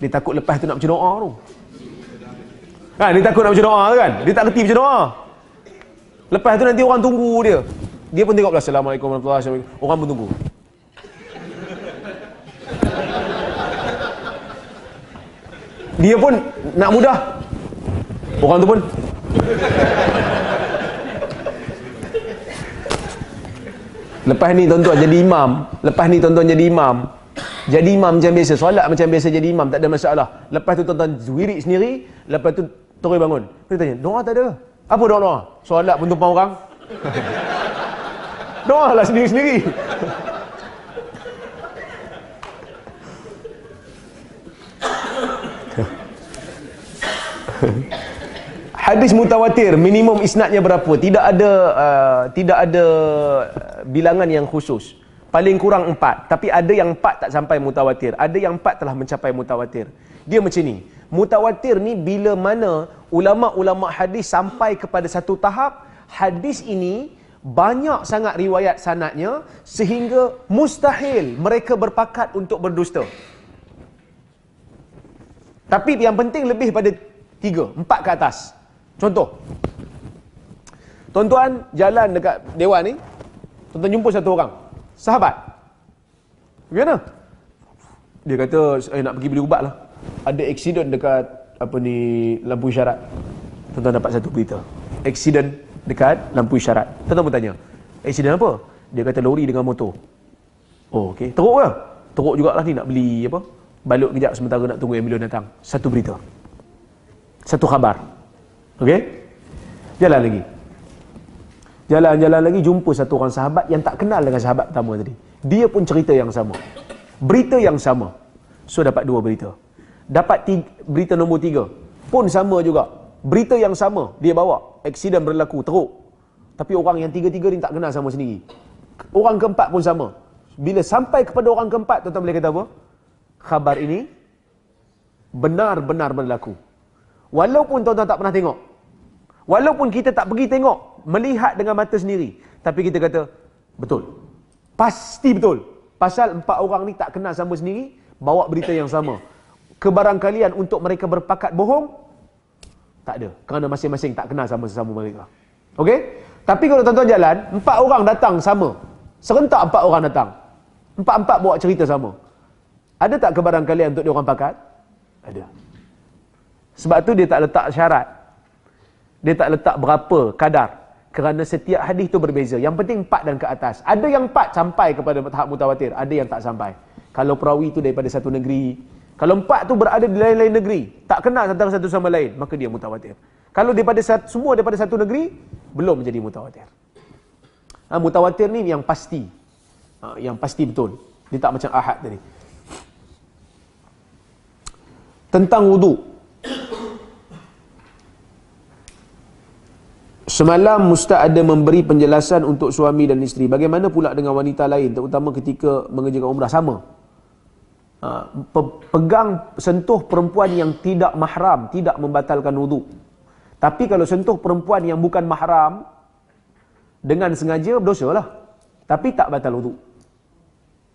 Dia takut lepas tu nak baca doa tu. Ha, dia takut nak baca doa tu kan? Dia tak kerti baca doa. Lepas tu nanti orang tunggu dia. Dia pun tengok pula Assalamualaikum warahmatullahi wabarakatuh. Orang pun tunggu. Dia pun nak mudah. Orang tu pun. Lepas ni tuan-tuan jadi imam. Lepas ni tuan-tuan jadi imam. Jadi imam macam biasa. Solat macam biasa jadi imam. Tak ada masalah. Lepas tu tuan-tuan wirik sendiri. Lepas tu terus bangun. Dia tanya, doa tak ada. Apa doa-doa? Solat pun tumpang orang. doa lah sendiri-sendiri. Okay. hadis mutawatir minimum isnadnya berapa tidak ada uh, tidak ada uh, bilangan yang khusus paling kurang empat tapi ada yang empat tak sampai mutawatir ada yang empat telah mencapai mutawatir dia macam ni mutawatir ni bila mana ulama-ulama hadis sampai kepada satu tahap hadis ini banyak sangat riwayat sanatnya sehingga mustahil mereka berpakat untuk berdusta tapi yang penting lebih pada tiga, empat ke atas. Contoh. Tuan-tuan jalan dekat dewan ni, tuan-tuan jumpa satu orang. Sahabat. Pergi mana? Dia kata, saya eh, nak pergi beli ubat lah. Ada aksiden dekat apa ni lampu isyarat. Tuan-tuan dapat satu berita. Aksiden dekat lampu isyarat. Tuan-tuan pun tanya, aksiden apa? Dia kata lori dengan motor. Oh, okey. Teruk ke? Teruk jugalah ni nak beli apa? Balut kejap sementara nak tunggu ambulans datang. Satu berita. Satu khabar. Okey. Jalan lagi. Jalan-jalan lagi jumpa satu orang sahabat yang tak kenal dengan sahabat pertama tadi. Dia pun cerita yang sama. Berita yang sama. So dapat dua berita. Dapat tiga, berita nombor tiga. Pun sama juga. Berita yang sama dia bawa. Aksiden berlaku teruk. Tapi orang yang tiga-tiga ni tak kenal sama sendiri. Orang keempat pun sama. Bila sampai kepada orang keempat, tuan-tuan boleh kata apa? Khabar ini benar-benar berlaku. Walaupun tuan-tuan tak pernah tengok, Walaupun kita tak pergi tengok, melihat dengan mata sendiri. Tapi kita kata, betul. Pasti betul. Pasal empat orang ni tak kenal sama sendiri, bawa berita yang sama. Kebarangkalian untuk mereka berpakat bohong, tak ada. Kerana masing-masing tak kenal sama-sama mereka. Okey? Tapi kalau tuan-tuan jalan, empat orang datang sama. Serentak empat orang datang. Empat-empat bawa cerita sama. Ada tak kebarangkalian untuk diorang pakat? Ada. Sebab tu dia tak letak syarat dia tak letak berapa kadar kerana setiap hadis tu berbeza yang penting empat dan ke atas ada yang empat sampai kepada tahap mutawatir ada yang tak sampai kalau perawi tu daripada satu negeri kalau empat tu berada di lain-lain negeri tak kenal antara satu sama lain maka dia mutawatir kalau daripada satu, semua daripada satu negeri belum menjadi mutawatir ha, mutawatir ni yang pasti ha, yang pasti betul dia tak macam ahad tadi tentang wuduk Semalam Musta ada memberi penjelasan untuk suami dan isteri. Bagaimana pula dengan wanita lain terutama ketika mengerjakan umrah sama? Ah, pegang sentuh perempuan yang tidak mahram, tidak membatalkan wuduk. Tapi kalau sentuh perempuan yang bukan mahram dengan sengaja berdosalah. Tapi tak batal wuduk.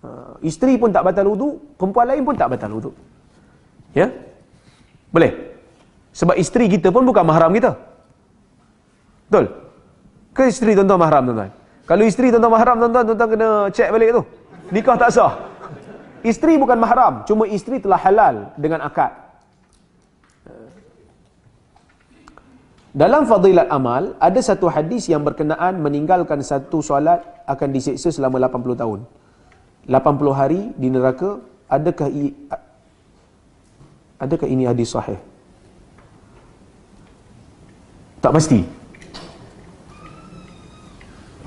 Ah, isteri pun tak batal wuduk, perempuan lain pun tak batal wuduk. Ya? Boleh. Sebab isteri kita pun bukan mahram kita. Betul? Ke isteri tuan-tuan mahram tuan-tuan? Kalau isteri tuan-tuan mahram tuan-tuan, tuan-tuan kena cek balik tu. Nikah tak sah. Isteri bukan mahram. Cuma isteri telah halal dengan akad. Dalam fadilat amal, ada satu hadis yang berkenaan meninggalkan satu solat akan diseksa selama 80 tahun. 80 hari di neraka, adakah i, adakah ini hadis sahih? Tak pasti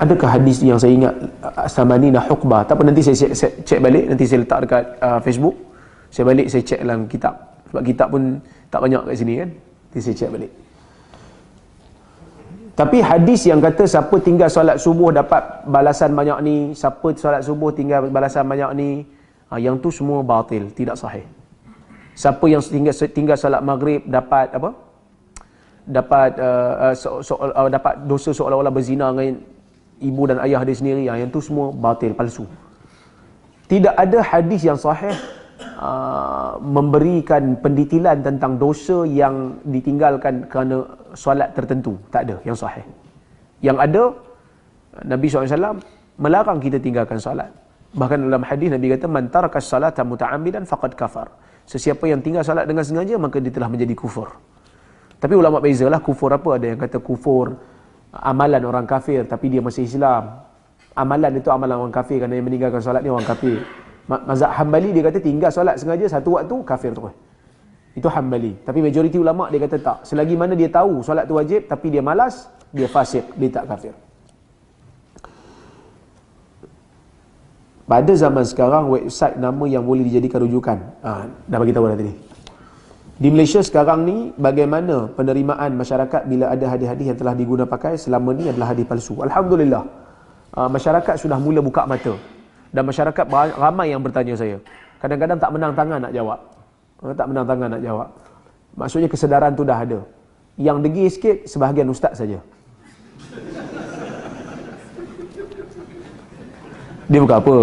adakah hadis yang saya ingat ah, samanina hukbah tak apa nanti saya cek, cek balik nanti saya letak dekat uh, Facebook saya balik saya cek dalam kitab sebab kitab pun tak banyak kat sini kan nanti saya cek balik tapi hadis yang kata siapa tinggal solat subuh dapat balasan banyak ni siapa solat subuh tinggal balasan banyak ni uh, yang tu semua batil tidak sahih siapa yang tinggal tinggal solat maghrib dapat apa dapat uh, so, so, uh, dapat dosa seolah-olah berzina dengan ibu dan ayah dia sendiri yang ah, yang tu semua batil palsu. Tidak ada hadis yang sahih Uh, memberikan penditilan tentang dosa yang ditinggalkan kerana solat tertentu tak ada yang sahih yang ada Nabi SAW melarang kita tinggalkan solat bahkan dalam hadis Nabi kata man tarakas salata muta'amidan faqad kafar sesiapa yang tinggal solat dengan sengaja maka dia telah menjadi kufur tapi ulama bezalah kufur apa ada yang kata kufur amalan orang kafir tapi dia masih Islam. Amalan itu amalan orang kafir kerana yang meninggalkan solat ni orang kafir. Mazhab Hambali dia kata tinggal solat sengaja satu waktu kafir terus. Itu Hambali. Tapi majoriti ulama dia kata tak. Selagi mana dia tahu solat tu wajib tapi dia malas, dia fasik, dia tak kafir. Pada zaman sekarang website nama yang boleh dijadikan rujukan. Ah, ha, dah bagi tahu dah tadi. Di Malaysia sekarang ni bagaimana penerimaan masyarakat bila ada hadis-hadis yang telah digunapakai selama ni adalah hadis palsu. Alhamdulillah. Ah, masyarakat sudah mula buka mata. Dan masyarakat ramai yang bertanya saya. Kadang-kadang tak menang tangan nak jawab. Tak menang tangan nak jawab. Maksudnya kesedaran tu dah ada. Yang degi sikit sebahagian ustaz saja. Dia bukan apa.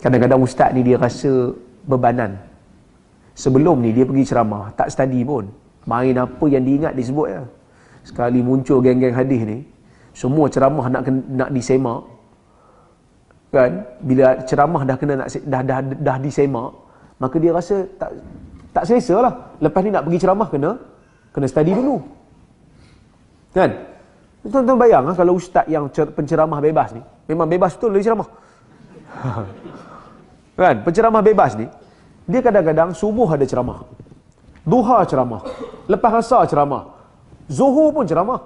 Kadang-kadang ustaz ni dia rasa bebanan. Sebelum ni dia pergi ceramah, tak study pun. Main apa yang diingat disebut ya. Sekali muncul geng-geng hadis ni, semua ceramah nak nak disemak. Kan? Bila ceramah dah kena nak dah dah dah disemak, maka dia rasa tak tak selesa lah. Lepas ni nak pergi ceramah kena kena study dulu. Kan? Tuan-tuan bayang ah, kalau ustaz yang penceramah bebas ni, memang bebas betul dia ceramah. kan? Penceramah bebas ni, dia kadang-kadang subuh ada ceramah. Duha ceramah. Lepas asar ceramah. Zuhur pun ceramah.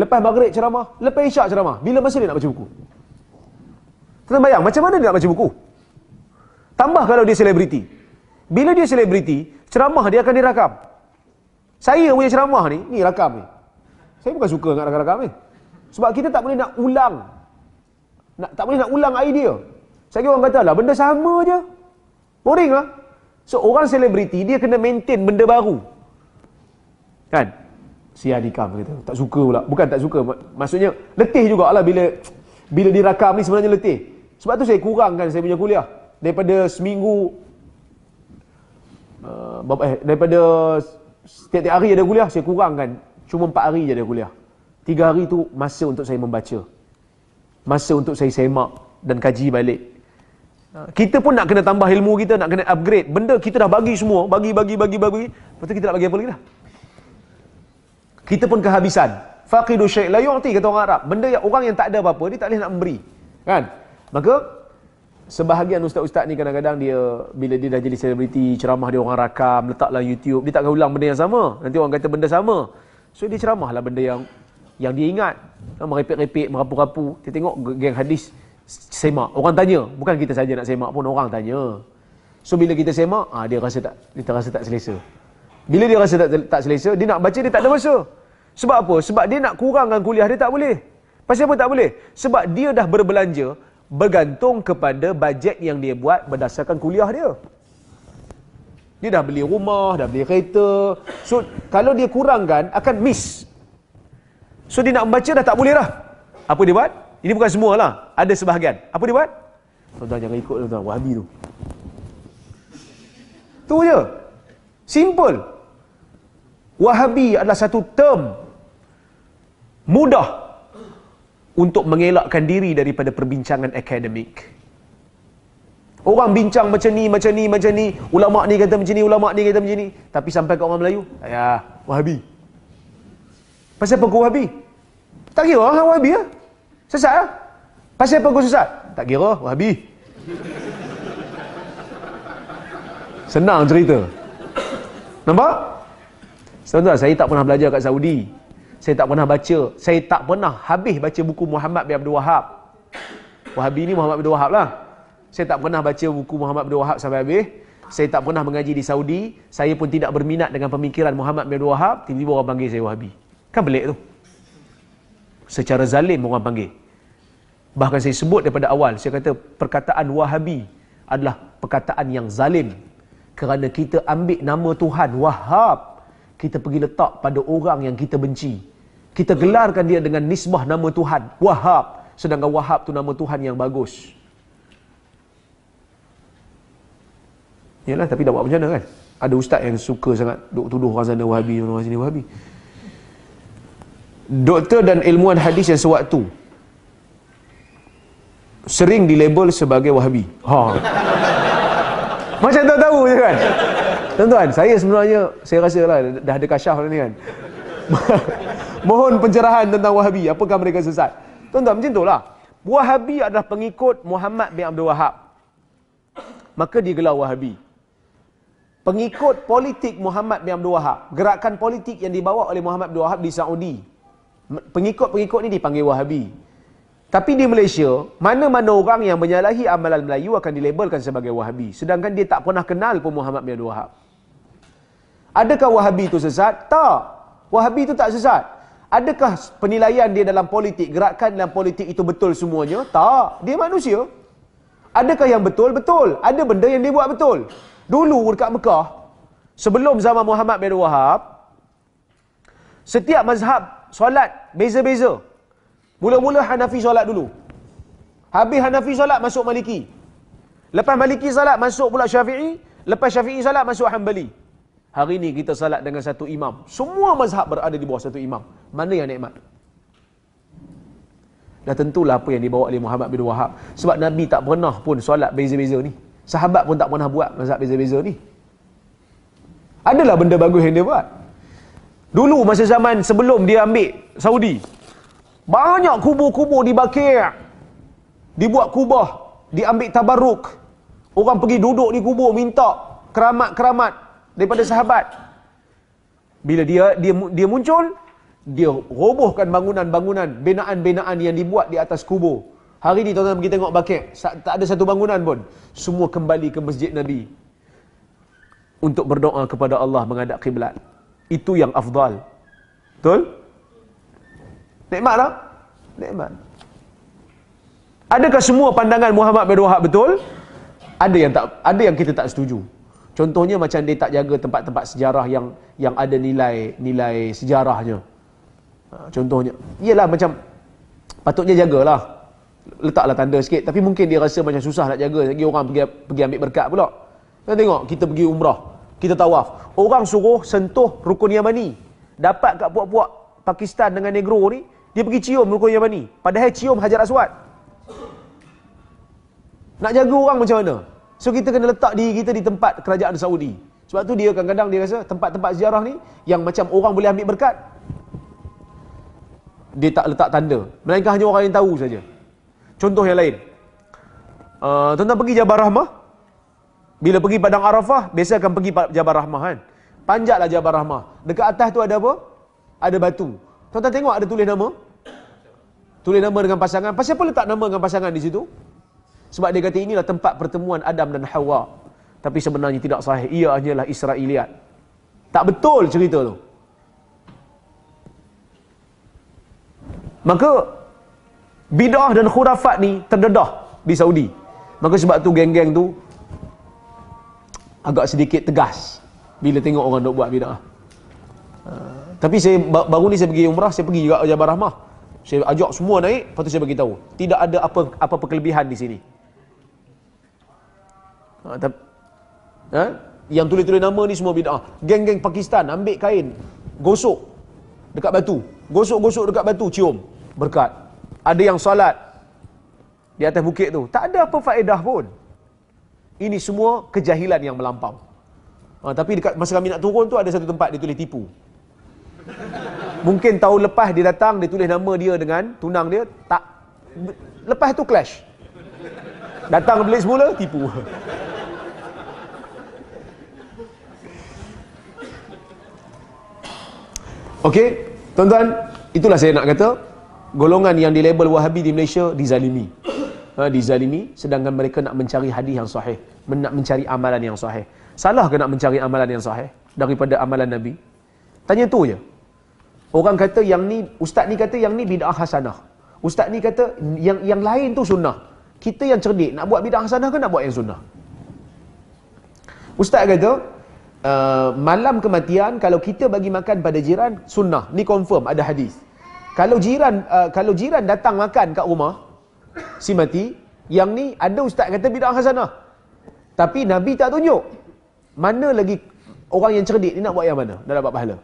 Lepas maghrib ceramah. Lepas isyak ceramah. Bila masa dia nak baca buku? Kita bayang, macam mana dia nak baca buku? Tambah kalau dia selebriti. Bila dia selebriti, ceramah dia akan dirakam. Saya punya ceramah ni, ni rakam ni. Saya bukan suka dengan rakam-rakam ni. Sebab kita tak boleh nak ulang. Nak, tak boleh nak ulang idea. Saya kira orang kata lah, benda sama je. Boring lah. So, orang selebriti, dia kena maintain benda baru. Kan? Si Adikam kata, tak suka pula. Bukan tak suka, maksudnya letih jugalah bila bila dirakam ni sebenarnya letih. Sebab tu saya kurangkan saya punya kuliah. Daripada seminggu, uh, eh, daripada setiap hari ada kuliah, saya kurangkan. Cuma empat hari je ada kuliah. Tiga hari tu masa untuk saya membaca. Masa untuk saya semak dan kaji balik. Kita pun nak kena tambah ilmu kita, nak kena upgrade. Benda kita dah bagi semua, bagi, bagi, bagi, bagi. Lepas tu kita nak bagi apa lagi dah? Kita pun kehabisan. Faqidu syaih layu'ati, kata orang Arab. Benda yang orang yang tak ada apa-apa, dia tak boleh nak memberi. Kan? Maka, sebahagian ustaz-ustaz ni kadang-kadang dia, bila dia dah jadi selebriti, ceramah dia orang rakam, letaklah YouTube, dia takkan ulang benda yang sama. Nanti orang kata benda sama. So, dia ceramahlah benda yang yang dia ingat. Merepek-repek, merapu-rapu. Dia tengok geng hadis, semak. Orang tanya, bukan kita saja nak semak pun orang tanya. So bila kita semak, ah dia rasa tak dia rasa tak selesa. Bila dia rasa tak tak selesa, dia nak baca dia tak ada masa. Sebab apa? Sebab dia nak kurangkan kuliah dia tak boleh. Pasal apa tak boleh? Sebab dia dah berbelanja bergantung kepada bajet yang dia buat berdasarkan kuliah dia. Dia dah beli rumah, dah beli kereta. So, kalau dia kurangkan, akan miss. So, dia nak membaca dah tak boleh lah. Apa dia buat? Ini bukan semua lah, Ada sebahagian. Apa dia buat? Tuan-tuan jangan ikut tuan-tuan. Wahabi tu. Tu je. Simple. Wahabi adalah satu term mudah untuk mengelakkan diri daripada perbincangan akademik. Orang bincang macam ni, macam ni, macam ni. Ulama' ni kata macam ni, ulama' ni kata macam ni. Tapi sampai ke orang Melayu, ya, wahabi. Pasal apa kau wahabi? Tak kira orang wahabi lah. Ya? Sesat lah. Ah? Pasal apa kau sesat? Tak kira, wahabi. Senang cerita. Nampak? tuan saya tak pernah belajar kat Saudi. Saya tak pernah baca. Saya tak pernah habis baca buku Muhammad bin Abdul Wahab. Wahabi ni Muhammad bin Abdul Wahab lah. Saya tak pernah baca buku Muhammad bin Abdul Wahab sampai habis. Saya tak pernah mengaji di Saudi. Saya pun tidak berminat dengan pemikiran Muhammad bin Abdul Wahab. Tiba-tiba orang panggil saya Wahabi. Kan belik tu secara zalim orang panggil. Bahkan saya sebut daripada awal, saya kata perkataan Wahabi adalah perkataan yang zalim. Kerana kita ambil nama Tuhan, Wahab, kita pergi letak pada orang yang kita benci. Kita gelarkan dia dengan nisbah nama Tuhan, Wahab. Sedangkan Wahab tu nama Tuhan yang bagus. Yalah, tapi dah buat macam mana kan? Ada ustaz yang suka sangat duk tuduh orang sana Wahabi, orang sini Wahabi. wahabi doktor dan ilmuwan hadis yang sewaktu sering dilabel sebagai wahabi. Ha. Macam tak tahu je kan. Tuan-tuan, saya sebenarnya saya rasa lah dah ada kasyaf lah ni kan. Mohon pencerahan tentang wahabi, apakah mereka sesat? Tuan-tuan, macam itulah. Wahabi adalah pengikut Muhammad bin Abdul Wahab. Maka dia gelar wahabi. Pengikut politik Muhammad bin Abdul Wahab. Gerakan politik yang dibawa oleh Muhammad bin Abdul Wahab di Saudi pengikut-pengikut ni dipanggil Wahabi. Tapi di Malaysia, mana-mana orang yang menyalahi amalan Melayu akan dilabelkan sebagai Wahabi. Sedangkan dia tak pernah kenal pun Muhammad bin Wahab. Adakah Wahabi itu sesat? Tak. Wahabi itu tak sesat. Adakah penilaian dia dalam politik, gerakan dalam politik itu betul semuanya? Tak. Dia manusia. Adakah yang betul? Betul. Ada benda yang dia buat betul. Dulu dekat Mekah, sebelum zaman Muhammad bin Wahab, setiap mazhab solat beza-beza. Mula-mula Hanafi solat dulu. Habis Hanafi solat masuk Maliki. Lepas Maliki solat masuk pula Syafi'i, lepas Syafi'i solat masuk Hanbali. Hari ini kita salat dengan satu imam. Semua mazhab berada di bawah satu imam. Mana yang nikmat? Dah tentulah apa yang dibawa oleh Muhammad bin Wahab. Sebab Nabi tak pernah pun solat beza-beza ni. Sahabat pun tak pernah buat mazhab beza-beza ni. Adalah benda bagus yang dia buat. Dulu masa zaman sebelum dia ambil Saudi. Banyak kubur-kubur dibakir. Dibuat kubah. Diambil tabaruk. Orang pergi duduk di kubur minta keramat-keramat daripada sahabat. Bila dia dia dia muncul, dia robohkan bangunan-bangunan, binaan-binaan yang dibuat di atas kubur. Hari ni tuan-tuan pergi tengok bakir, tak ada satu bangunan pun. Semua kembali ke masjid Nabi untuk berdoa kepada Allah menghadap kiblat. Itu yang afdal. Betul? Nikmat tak? Nikmat. Adakah semua pandangan Muhammad bin Wahab betul? Ada yang tak ada yang kita tak setuju. Contohnya macam dia tak jaga tempat-tempat sejarah yang yang ada nilai nilai sejarahnya. Ha, contohnya, iyalah macam patutnya jagalah. Letaklah tanda sikit tapi mungkin dia rasa macam susah nak jaga lagi orang pergi pergi ambil berkat pula. Kita tengok kita pergi umrah kita tawaf. Orang suruh sentuh rukun Yamani. Dapat kat puak-puak Pakistan dengan negro ni, dia pergi cium rukun Yamani. Padahal cium Hajar Aswad. Nak jaga orang macam mana? So kita kena letak diri kita di tempat kerajaan Saudi. Sebab tu dia kadang-kadang dia rasa tempat-tempat ziarah ni yang macam orang boleh ambil berkat. Dia tak letak tanda. Melainkan hanya orang yang tahu saja. Contoh yang lain. Uh, ah, tuan pergi Jabal Rahmah, bila pergi Padang Arafah, biasa akan pergi Jabar Rahmah kan. Panjatlah Jabar Rahmah. Dekat atas tu ada apa? Ada batu. Tuan-tuan tengok ada tulis nama? Tulis nama dengan pasangan. Pasal apa letak nama dengan pasangan di situ? Sebab dia kata inilah tempat pertemuan Adam dan Hawa. Tapi sebenarnya tidak sahih. Ia hanyalah Israeliat. Tak betul cerita tu. Maka bidah dan khurafat ni terdedah di Saudi. Maka sebab tu geng-geng tu agak sedikit tegas bila tengok orang nak buat bid'ah. Uh, tapi saya baru ni saya pergi umrah, saya pergi juga Jabar Rahmah. Saya ajak semua naik, lepas tu saya bagi tahu. Tidak ada apa apa apa kelebihan di sini. Ha, ah, tapi, ha? Ah, yang tulis-tulis nama ni semua bid'ah. Geng-geng Pakistan ambil kain, gosok dekat batu. Gosok-gosok dekat batu, cium. Berkat. Ada yang salat di atas bukit tu. Tak ada apa faedah pun. Ini semua kejahilan yang melampau. Ha, tapi dekat masa kami nak turun tu ada satu tempat dia tulis tipu. Mungkin tahun lepas dia datang, dia tulis nama dia dengan tunang dia. Tak. Lepas tu clash. Datang beli semula, tipu. Okey, tuan-tuan, itulah saya nak kata. Golongan yang dilabel Wahabi di Malaysia dizalimi ha, dizalimi sedangkan mereka nak mencari hadis yang sahih nak mencari amalan yang sahih salah ke nak mencari amalan yang sahih daripada amalan nabi tanya tu je orang kata yang ni ustaz ni kata yang ni bidah hasanah ustaz ni kata yang yang lain tu sunnah kita yang cerdik nak buat bidah hasanah ke nak buat yang sunnah ustaz kata Uh, malam kematian kalau kita bagi makan pada jiran sunnah ni confirm ada hadis kalau jiran uh, kalau jiran datang makan kat rumah Si mati, yang ni ada ustaz kata bid'ah hasanah tapi nabi tak tunjuk mana lagi orang yang cerdik ni nak buat yang mana dah dapat pahala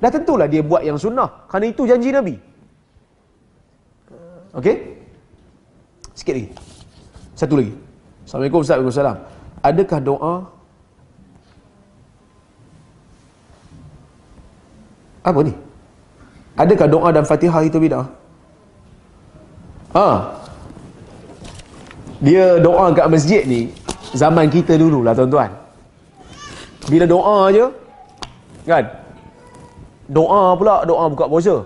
dah tentulah dia buat yang sunnah kerana itu janji nabi okey sikit lagi satu lagi assalamualaikum ustaz Waalaikumsalam. adakah doa apa ni adakah doa dan fatihah itu bid'ah ah ha. Dia doa kat masjid ni Zaman kita dulu lah tuan-tuan Bila doa je Kan Doa pula doa buka puasa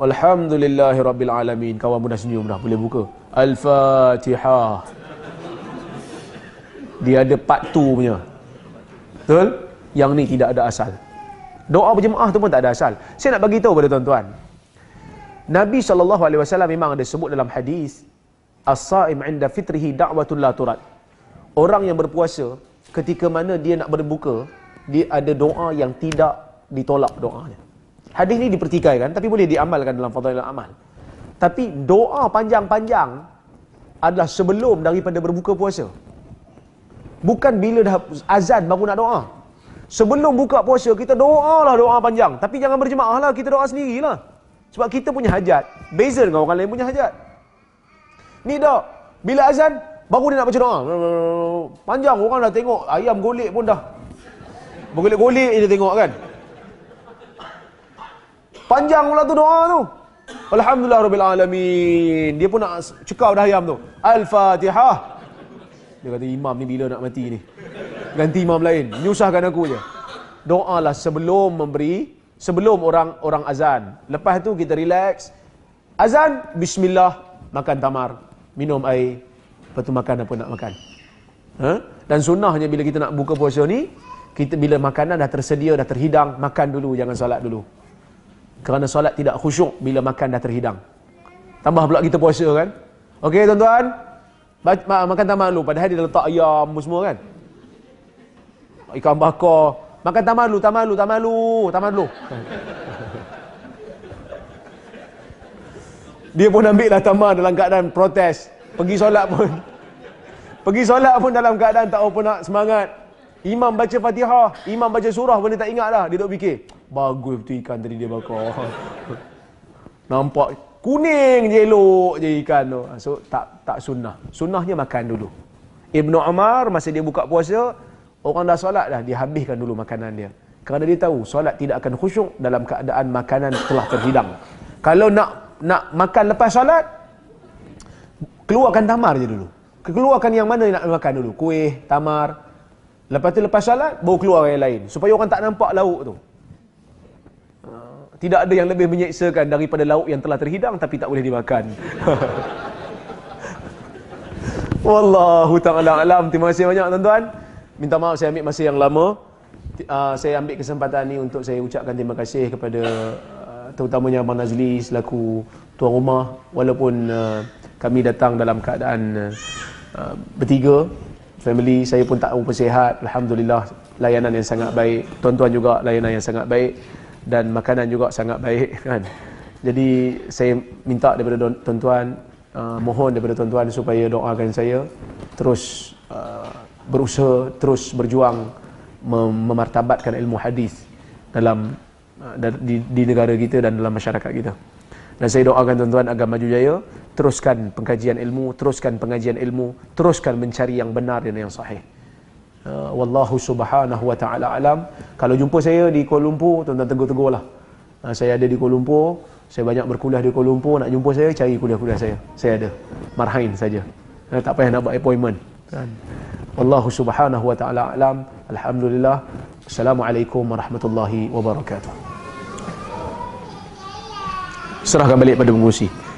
Alhamdulillahi Rabbil Alamin Kawan pun dah senyum dah boleh buka Al-Fatihah Dia ada part tu punya Betul? Yang ni tidak ada asal Doa berjemaah tu pun tak ada asal Saya nak bagi tahu pada tuan-tuan Nabi sallallahu alaihi wasallam memang ada sebut dalam hadis as-saim inda fitrihi da'watul la turad. Orang yang berpuasa ketika mana dia nak berbuka, dia ada doa yang tidak ditolak doanya. Hadis ni dipertikaikan tapi boleh diamalkan dalam fadhailul amal. Tapi doa panjang-panjang adalah sebelum daripada berbuka puasa. Bukan bila dah azan baru nak doa. Sebelum buka puasa kita doa lah doa panjang tapi jangan berjemaahlah kita doa sendirilah. Sebab kita punya hajat Beza dengan orang lain punya hajat Ni dok Bila azan Baru dia nak baca doa Panjang orang dah tengok Ayam golek pun dah Bergolek-golek dia tengok kan Panjang pula tu doa tu Alhamdulillah Rabbil Alamin Dia pun nak cekau dah ayam tu Al-Fatihah Dia kata imam ni bila nak mati ni Ganti imam lain Nyusahkan aku je Doa lah sebelum memberi sebelum orang orang azan. Lepas tu kita relax. Azan, bismillah, makan tamar, minum air, lepas tu makan apa nak makan. Ha? Dan sunnahnya bila kita nak buka puasa ni, kita bila makanan dah tersedia, dah terhidang, makan dulu, jangan solat dulu. Kerana solat tidak khusyuk bila makan dah terhidang. Tambah pula kita puasa kan? Okey tuan-tuan, makan tamar dulu. Padahal dia letak ayam semua kan? Ikan bakar, Makan tamalu, tamalu, tamalu, tamalu. Dia pun ambil lah tamar dalam keadaan protes. Pergi solat pun. Pergi solat pun dalam keadaan tak apa nak semangat. Imam baca fatihah, imam baca surah pun dia tak ingat lah. Dia duduk fikir, bagus betul ikan tadi dia bakar. Nampak kuning je elok je ikan tu. So tak tak sunnah. Sunnahnya makan dulu. Ibnu Umar masa dia buka puasa, Orang dah solat dah, dia habiskan dulu makanan dia. Kerana dia tahu solat tidak akan khusyuk dalam keadaan makanan telah terhidang. Kalau nak nak makan lepas solat, keluarkan tamar je dulu. Keluarkan yang mana nak makan dulu. Kuih, tamar. Lepas tu lepas solat, baru keluar yang lain. Supaya orang tak nampak lauk tu. Tidak ada yang lebih menyeksakan daripada lauk yang telah terhidang tapi tak boleh dimakan. Wallahu ta'ala alam. Terima kasih banyak tuan-tuan. Minta maaf saya ambil masa yang lama. Uh, saya ambil kesempatan ini untuk saya ucapkan terima kasih kepada uh, terutamanya Abang Nazli selaku tuan rumah walaupun uh, kami datang dalam keadaan uh, bertiga family saya pun tak apa sihat alhamdulillah layanan yang sangat baik tuan-tuan juga layanan yang sangat baik dan makanan juga sangat baik kan jadi saya minta daripada tuan-tuan uh, mohon daripada tuan-tuan supaya doakan saya terus uh, berusaha terus berjuang memartabatkan ilmu hadis dalam uh, di, di negara kita dan dalam masyarakat kita. Dan saya doakan tuan-tuan agar maju jaya, teruskan pengkajian ilmu, teruskan pengajian ilmu, teruskan mencari yang benar dan yang sahih. Uh, Wallahu subhanahu wa ta'ala alam. Kalau jumpa saya di Kuala Lumpur, tuan-tuan tegur-tegur lah. Uh, saya ada di Kuala Lumpur, saya banyak berkuliah di Kuala Lumpur, nak jumpa saya, cari kuliah-kuliah saya. Saya ada. Marhain saja. Uh, tak payah nak buat appointment. Kan? Wallahu subhanahu wa ta'ala alam. Alhamdulillah. Assalamualaikum warahmatullahi wabarakatuh. Serahkan balik pada pengurusi.